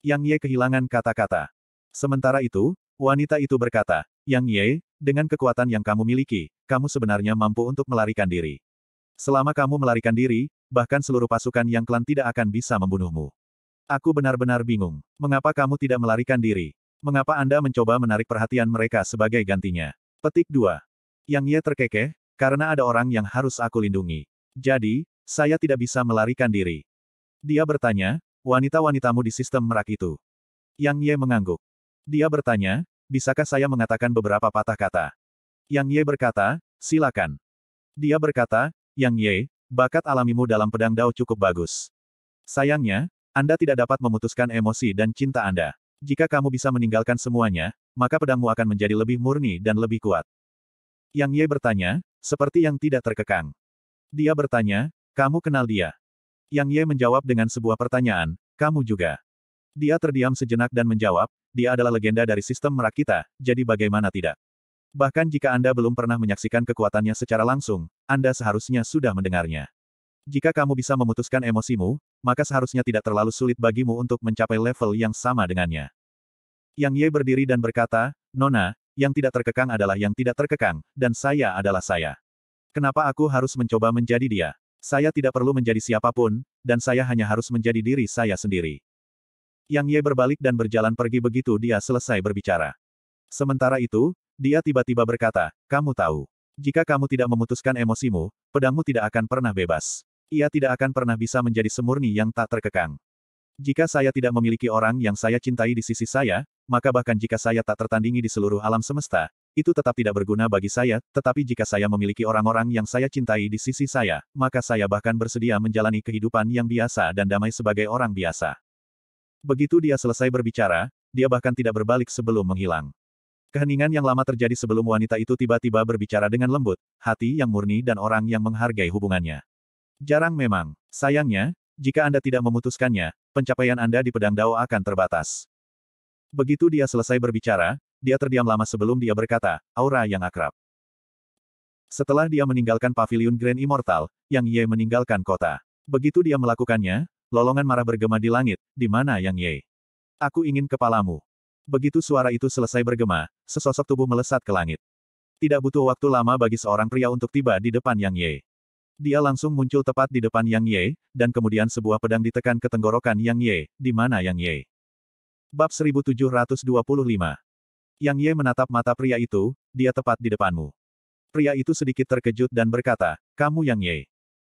Yang Ye kehilangan kata-kata. Sementara itu, wanita itu berkata, Yang Ye, dengan kekuatan yang kamu miliki, kamu sebenarnya mampu untuk melarikan diri. Selama kamu melarikan diri, bahkan seluruh pasukan yang klan tidak akan bisa membunuhmu. Aku benar-benar bingung. Mengapa kamu tidak melarikan diri? Mengapa Anda mencoba menarik perhatian mereka sebagai gantinya? Petik 2. Yang Ye terkekeh, karena ada orang yang harus aku lindungi. Jadi, saya tidak bisa melarikan diri. Dia bertanya, wanita-wanitamu di sistem merak itu. Yang Ye mengangguk. Dia bertanya, bisakah saya mengatakan beberapa patah kata? Yang Ye berkata, silakan. Dia berkata, Yang Ye, bakat alamimu dalam pedang dao cukup bagus. Sayangnya, Anda tidak dapat memutuskan emosi dan cinta Anda. Jika kamu bisa meninggalkan semuanya, maka pedangmu akan menjadi lebih murni dan lebih kuat. Yang Ye bertanya, seperti yang tidak terkekang. Dia bertanya, kamu kenal dia? Yang Ye menjawab dengan sebuah pertanyaan, kamu juga. Dia terdiam sejenak dan menjawab, dia adalah legenda dari sistem merak kita, jadi bagaimana tidak. Bahkan jika Anda belum pernah menyaksikan kekuatannya secara langsung, Anda seharusnya sudah mendengarnya. Jika kamu bisa memutuskan emosimu, maka seharusnya tidak terlalu sulit bagimu untuk mencapai level yang sama dengannya. Yang Ye berdiri dan berkata, Nona, yang tidak terkekang adalah yang tidak terkekang, dan saya adalah saya. Kenapa aku harus mencoba menjadi dia? Saya tidak perlu menjadi siapapun, dan saya hanya harus menjadi diri saya sendiri. Yang Ye berbalik dan berjalan pergi begitu dia selesai berbicara. Sementara itu, dia tiba-tiba berkata, kamu tahu. Jika kamu tidak memutuskan emosimu, pedangmu tidak akan pernah bebas. Ia tidak akan pernah bisa menjadi semurni yang tak terkekang. Jika saya tidak memiliki orang yang saya cintai di sisi saya, maka bahkan jika saya tak tertandingi di seluruh alam semesta, itu tetap tidak berguna bagi saya, tetapi jika saya memiliki orang-orang yang saya cintai di sisi saya, maka saya bahkan bersedia menjalani kehidupan yang biasa dan damai sebagai orang biasa. Begitu dia selesai berbicara, dia bahkan tidak berbalik sebelum menghilang. Keheningan yang lama terjadi sebelum wanita itu tiba-tiba berbicara dengan lembut, hati yang murni dan orang yang menghargai hubungannya. Jarang memang, sayangnya, jika Anda tidak memutuskannya, pencapaian Anda di pedang Dao akan terbatas. Begitu dia selesai berbicara, dia terdiam lama sebelum dia berkata, aura yang akrab. Setelah dia meninggalkan pavilion Grand Immortal, Yang Ye meninggalkan kota. Begitu dia melakukannya, lolongan marah bergema di langit, di mana Yang Ye? Aku ingin kepalamu. Begitu suara itu selesai bergema, sesosok tubuh melesat ke langit. Tidak butuh waktu lama bagi seorang pria untuk tiba di depan Yang Ye. Dia langsung muncul tepat di depan Yang Ye, dan kemudian sebuah pedang ditekan ke tenggorokan Yang Ye, di mana Yang Ye? Bab 1725 yang Ye menatap mata pria itu, dia tepat di depanmu. Pria itu sedikit terkejut dan berkata, kamu Yang Ye.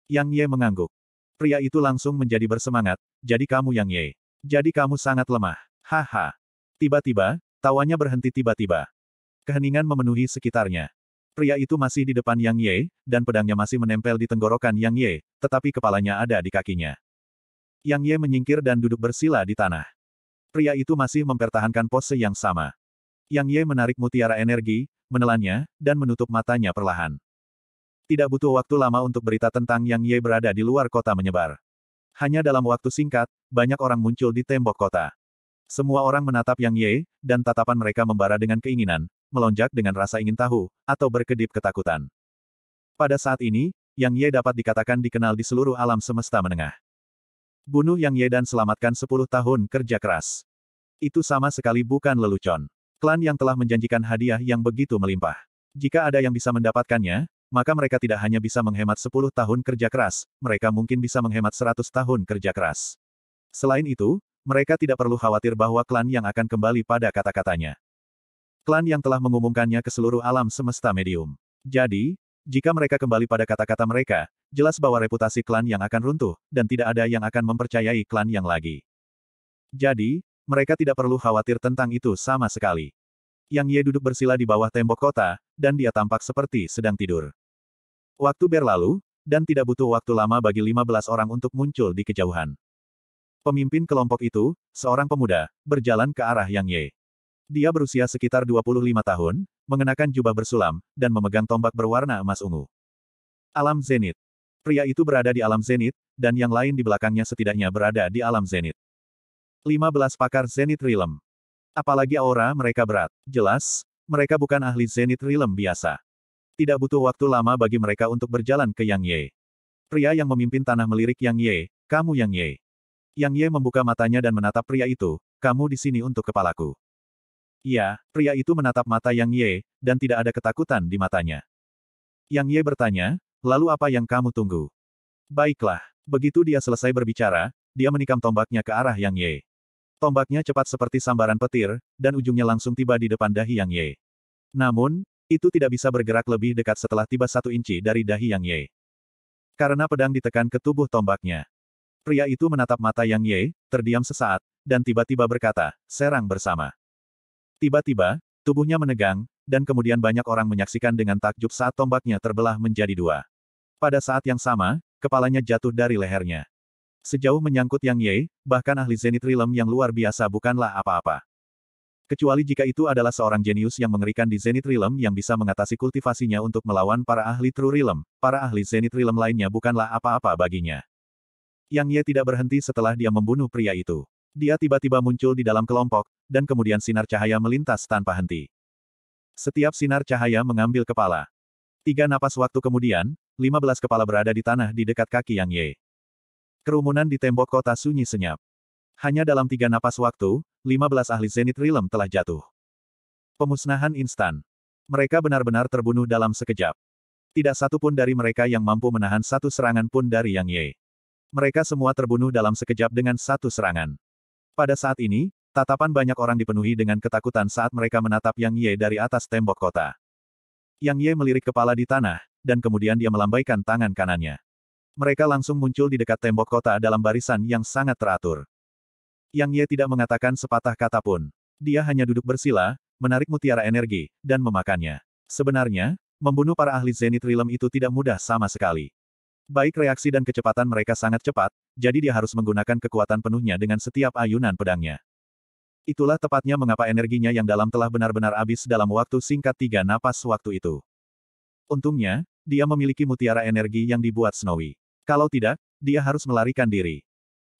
Yang Ye mengangguk. Pria itu langsung menjadi bersemangat, jadi kamu Yang Ye. Jadi kamu sangat lemah. Haha. Tiba-tiba, tawanya berhenti tiba-tiba. Keheningan memenuhi sekitarnya. Pria itu masih di depan Yang Ye, dan pedangnya masih menempel di tenggorokan Yang Ye, tetapi kepalanya ada di kakinya. Yang Ye menyingkir dan duduk bersila di tanah. Pria itu masih mempertahankan pose yang sama. Yang Ye menarik mutiara energi, menelannya, dan menutup matanya perlahan. Tidak butuh waktu lama untuk berita tentang Yang Ye berada di luar kota menyebar. Hanya dalam waktu singkat, banyak orang muncul di tembok kota. Semua orang menatap Yang Ye, dan tatapan mereka membara dengan keinginan, melonjak dengan rasa ingin tahu, atau berkedip ketakutan. Pada saat ini, Yang Ye dapat dikatakan dikenal di seluruh alam semesta menengah. Bunuh Yang Ye dan selamatkan 10 tahun kerja keras. Itu sama sekali bukan lelucon. Klan yang telah menjanjikan hadiah yang begitu melimpah. Jika ada yang bisa mendapatkannya, maka mereka tidak hanya bisa menghemat 10 tahun kerja keras, mereka mungkin bisa menghemat 100 tahun kerja keras. Selain itu, mereka tidak perlu khawatir bahwa klan yang akan kembali pada kata-katanya. Klan yang telah mengumumkannya ke seluruh alam semesta medium. Jadi, jika mereka kembali pada kata-kata mereka, jelas bahwa reputasi klan yang akan runtuh, dan tidak ada yang akan mempercayai klan yang lagi. Jadi, mereka tidak perlu khawatir tentang itu sama sekali. Yang Ye duduk bersila di bawah tembok kota, dan dia tampak seperti sedang tidur. Waktu berlalu, dan tidak butuh waktu lama bagi 15 orang untuk muncul di kejauhan. Pemimpin kelompok itu, seorang pemuda, berjalan ke arah Yang Ye. Dia berusia sekitar 25 tahun, mengenakan jubah bersulam, dan memegang tombak berwarna emas ungu. Alam Zenit. Pria itu berada di alam Zenit, dan yang lain di belakangnya setidaknya berada di alam Zenit. 15 pakar Zenith Realm. Apalagi aura mereka berat. Jelas, mereka bukan ahli Zenith Realm biasa. Tidak butuh waktu lama bagi mereka untuk berjalan ke Yang Ye. Pria yang memimpin tanah melirik Yang Ye, kamu Yang Ye. Yang Ye membuka matanya dan menatap pria itu, kamu di sini untuk kepalaku. ya, pria itu menatap mata Yang Ye, dan tidak ada ketakutan di matanya. Yang Ye bertanya, lalu apa yang kamu tunggu? Baiklah, begitu dia selesai berbicara, dia menikam tombaknya ke arah Yang Ye. Tombaknya cepat seperti sambaran petir, dan ujungnya langsung tiba di depan dahi Yang Ye. Namun, itu tidak bisa bergerak lebih dekat setelah tiba satu inci dari dahi Yang Ye. Karena pedang ditekan ke tubuh tombaknya. Pria itu menatap mata Yang Ye, terdiam sesaat, dan tiba-tiba berkata, serang bersama. Tiba-tiba, tubuhnya menegang, dan kemudian banyak orang menyaksikan dengan takjub saat tombaknya terbelah menjadi dua. Pada saat yang sama, kepalanya jatuh dari lehernya. Sejauh menyangkut Yang Ye, bahkan ahli Zenit Realm yang luar biasa bukanlah apa-apa. Kecuali jika itu adalah seorang jenius yang mengerikan di Zenit Realm yang bisa mengatasi kultivasinya untuk melawan para ahli True Realm, para ahli Zenit Realm lainnya bukanlah apa-apa baginya. Yang Ye tidak berhenti setelah dia membunuh pria itu. Dia tiba-tiba muncul di dalam kelompok, dan kemudian sinar cahaya melintas tanpa henti. Setiap sinar cahaya mengambil kepala. Tiga napas waktu kemudian, 15 kepala berada di tanah di dekat kaki Yang Ye. Kerumunan di tembok kota sunyi senyap. Hanya dalam tiga napas waktu, 15 ahli Zenith Realm telah jatuh. Pemusnahan instan. Mereka benar-benar terbunuh dalam sekejap. Tidak satu pun dari mereka yang mampu menahan satu serangan pun dari Yang Ye. Mereka semua terbunuh dalam sekejap dengan satu serangan. Pada saat ini, tatapan banyak orang dipenuhi dengan ketakutan saat mereka menatap Yang Ye dari atas tembok kota. Yang Ye melirik kepala di tanah, dan kemudian dia melambaikan tangan kanannya. Mereka langsung muncul di dekat tembok kota dalam barisan yang sangat teratur. Yang Ye tidak mengatakan sepatah kata pun. Dia hanya duduk bersila, menarik mutiara energi, dan memakannya. Sebenarnya, membunuh para ahli Zenit Realm itu tidak mudah sama sekali. Baik reaksi dan kecepatan mereka sangat cepat, jadi dia harus menggunakan kekuatan penuhnya dengan setiap ayunan pedangnya. Itulah tepatnya mengapa energinya yang dalam telah benar-benar habis dalam waktu singkat tiga napas waktu itu. Untungnya, dia memiliki mutiara energi yang dibuat Snowy. Kalau tidak, dia harus melarikan diri.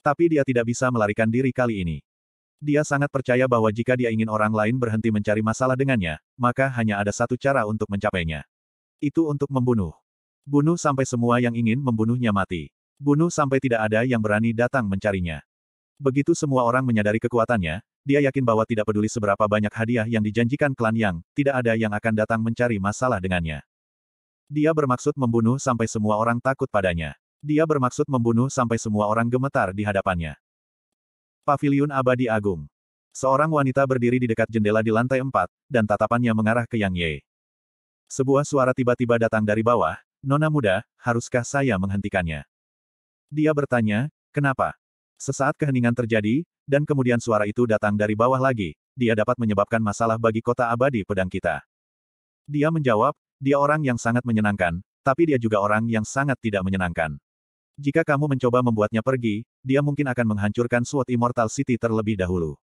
Tapi dia tidak bisa melarikan diri kali ini. Dia sangat percaya bahwa jika dia ingin orang lain berhenti mencari masalah dengannya, maka hanya ada satu cara untuk mencapainya. Itu untuk membunuh. Bunuh sampai semua yang ingin membunuhnya mati. Bunuh sampai tidak ada yang berani datang mencarinya. Begitu semua orang menyadari kekuatannya, dia yakin bahwa tidak peduli seberapa banyak hadiah yang dijanjikan klan Yang, tidak ada yang akan datang mencari masalah dengannya. Dia bermaksud membunuh sampai semua orang takut padanya. Dia bermaksud membunuh sampai semua orang gemetar di hadapannya. Paviliun Abadi Agung. Seorang wanita berdiri di dekat jendela di lantai empat, dan tatapannya mengarah ke Yang Ye. Sebuah suara tiba-tiba datang dari bawah, Nona muda, haruskah saya menghentikannya? Dia bertanya, kenapa? Sesaat keheningan terjadi, dan kemudian suara itu datang dari bawah lagi, dia dapat menyebabkan masalah bagi kota abadi pedang kita. Dia menjawab, dia orang yang sangat menyenangkan, tapi dia juga orang yang sangat tidak menyenangkan. Jika kamu mencoba membuatnya pergi, dia mungkin akan menghancurkan SWOT Immortal City terlebih dahulu.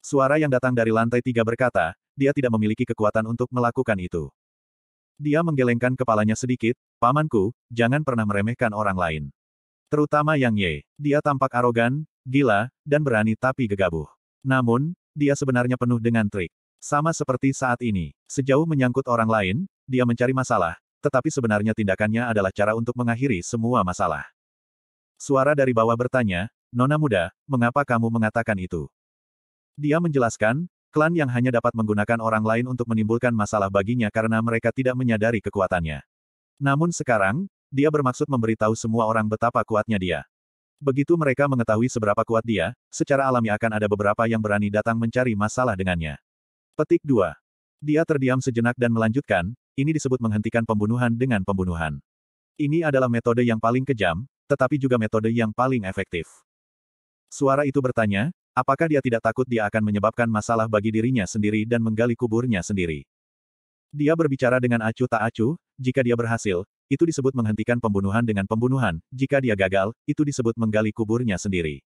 Suara yang datang dari lantai tiga berkata, dia tidak memiliki kekuatan untuk melakukan itu. Dia menggelengkan kepalanya sedikit, pamanku, jangan pernah meremehkan orang lain. Terutama Yang Ye. Dia tampak arogan, gila, dan berani tapi gegabah. Namun, dia sebenarnya penuh dengan trik. Sama seperti saat ini, sejauh menyangkut orang lain, dia mencari masalah, tetapi sebenarnya tindakannya adalah cara untuk mengakhiri semua masalah. Suara dari bawah bertanya, Nona muda, mengapa kamu mengatakan itu? Dia menjelaskan, klan yang hanya dapat menggunakan orang lain untuk menimbulkan masalah baginya karena mereka tidak menyadari kekuatannya. Namun sekarang, dia bermaksud memberitahu semua orang betapa kuatnya dia. Begitu mereka mengetahui seberapa kuat dia, secara alami akan ada beberapa yang berani datang mencari masalah dengannya. Petik 2. Dia terdiam sejenak dan melanjutkan, ini disebut menghentikan pembunuhan dengan pembunuhan. Ini adalah metode yang paling kejam, tetapi juga metode yang paling efektif. Suara itu bertanya, apakah dia tidak takut dia akan menyebabkan masalah bagi dirinya sendiri dan menggali kuburnya sendiri. Dia berbicara dengan acuh tak acuh, jika dia berhasil, itu disebut menghentikan pembunuhan dengan pembunuhan, jika dia gagal, itu disebut menggali kuburnya sendiri.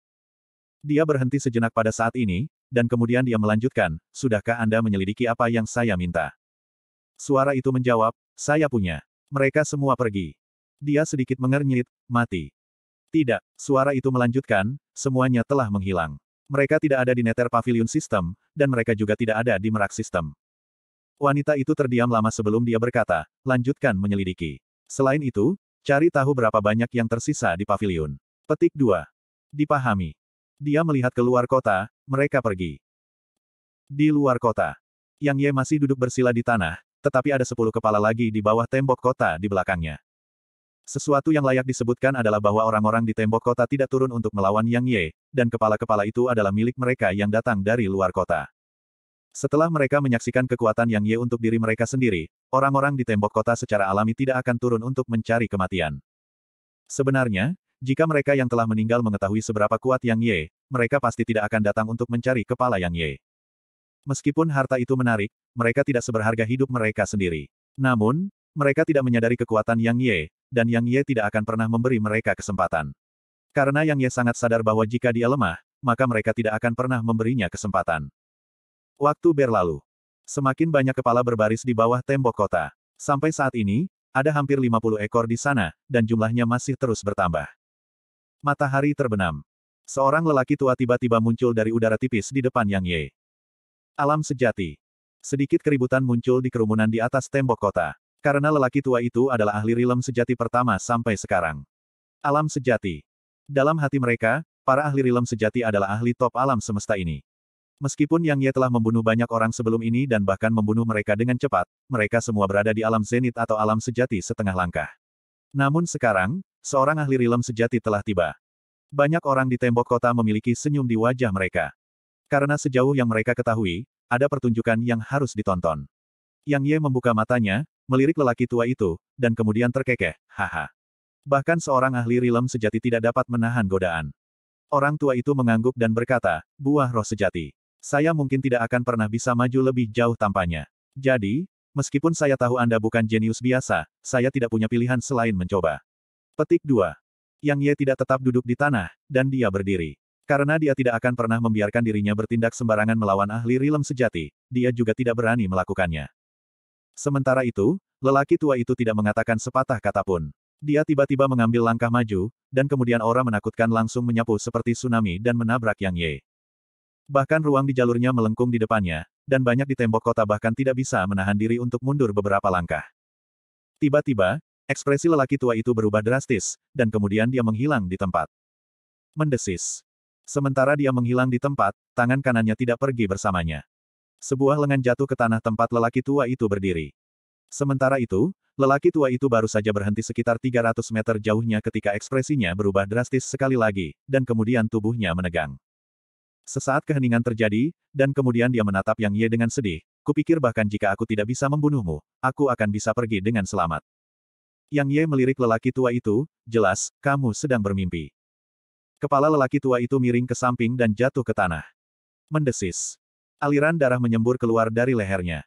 Dia berhenti sejenak pada saat ini, dan kemudian dia melanjutkan, sudahkah Anda menyelidiki apa yang saya minta? Suara itu menjawab, saya punya. Mereka semua pergi. Dia sedikit mengernyit, mati. Tidak, suara itu melanjutkan, semuanya telah menghilang. Mereka tidak ada di Nether Pavilion System, dan mereka juga tidak ada di Merak System. Wanita itu terdiam lama sebelum dia berkata, lanjutkan menyelidiki. Selain itu, cari tahu berapa banyak yang tersisa di pavilion. Petik 2. Dipahami. Dia melihat ke luar kota, mereka pergi. Di luar kota, Yang Ye masih duduk bersila di tanah, tetapi ada sepuluh kepala lagi di bawah tembok kota di belakangnya. Sesuatu yang layak disebutkan adalah bahwa orang-orang di tembok kota tidak turun untuk melawan Yang Ye, dan kepala-kepala itu adalah milik mereka yang datang dari luar kota. Setelah mereka menyaksikan kekuatan Yang Ye untuk diri mereka sendiri, orang-orang di tembok kota secara alami tidak akan turun untuk mencari kematian. Sebenarnya, jika mereka yang telah meninggal mengetahui seberapa kuat Yang Ye, mereka pasti tidak akan datang untuk mencari kepala Yang Ye. Meskipun harta itu menarik, mereka tidak seberharga hidup mereka sendiri. Namun, mereka tidak menyadari kekuatan Yang Ye, dan Yang Ye tidak akan pernah memberi mereka kesempatan. Karena Yang Ye sangat sadar bahwa jika dia lemah, maka mereka tidak akan pernah memberinya kesempatan. Waktu berlalu. Semakin banyak kepala berbaris di bawah tembok kota. Sampai saat ini, ada hampir 50 ekor di sana, dan jumlahnya masih terus bertambah. Matahari terbenam. Seorang lelaki tua tiba-tiba muncul dari udara tipis di depan Yang Ye. Alam sejati. Sedikit keributan muncul di kerumunan di atas tembok kota. Karena lelaki tua itu adalah ahli rilem sejati pertama sampai sekarang. Alam sejati. Dalam hati mereka, para ahli rilem sejati adalah ahli top alam semesta ini. Meskipun Yang Ye telah membunuh banyak orang sebelum ini dan bahkan membunuh mereka dengan cepat, mereka semua berada di alam zenit atau alam sejati setengah langkah. Namun sekarang, seorang ahli rilem sejati telah tiba. Banyak orang di tembok kota memiliki senyum di wajah mereka. Karena sejauh yang mereka ketahui, ada pertunjukan yang harus ditonton. Yang Ye membuka matanya, melirik lelaki tua itu, dan kemudian terkekeh, haha. Bahkan seorang ahli rilem sejati tidak dapat menahan godaan. Orang tua itu mengangguk dan berkata, buah roh sejati. Saya mungkin tidak akan pernah bisa maju lebih jauh tampaknya. Jadi, meskipun saya tahu Anda bukan jenius biasa, saya tidak punya pilihan selain mencoba. Petik 2. Yang Ye tidak tetap duduk di tanah, dan dia berdiri. Karena dia tidak akan pernah membiarkan dirinya bertindak sembarangan melawan ahli rilem sejati, dia juga tidak berani melakukannya. Sementara itu, lelaki tua itu tidak mengatakan sepatah kata pun. Dia tiba-tiba mengambil langkah maju, dan kemudian aura menakutkan langsung menyapu seperti tsunami dan menabrak Yang Ye. Bahkan ruang di jalurnya melengkung di depannya, dan banyak di tembok kota bahkan tidak bisa menahan diri untuk mundur beberapa langkah. Tiba-tiba, ekspresi lelaki tua itu berubah drastis, dan kemudian dia menghilang di tempat. Mendesis. Sementara dia menghilang di tempat, tangan kanannya tidak pergi bersamanya. Sebuah lengan jatuh ke tanah tempat lelaki tua itu berdiri. Sementara itu, lelaki tua itu baru saja berhenti sekitar 300 meter jauhnya ketika ekspresinya berubah drastis sekali lagi, dan kemudian tubuhnya menegang. Sesaat keheningan terjadi, dan kemudian dia menatap Yang Ye dengan sedih, kupikir bahkan jika aku tidak bisa membunuhmu, aku akan bisa pergi dengan selamat. Yang Ye melirik lelaki tua itu, jelas, kamu sedang bermimpi. Kepala lelaki tua itu miring ke samping dan jatuh ke tanah. Mendesis. Aliran darah menyembur keluar dari lehernya.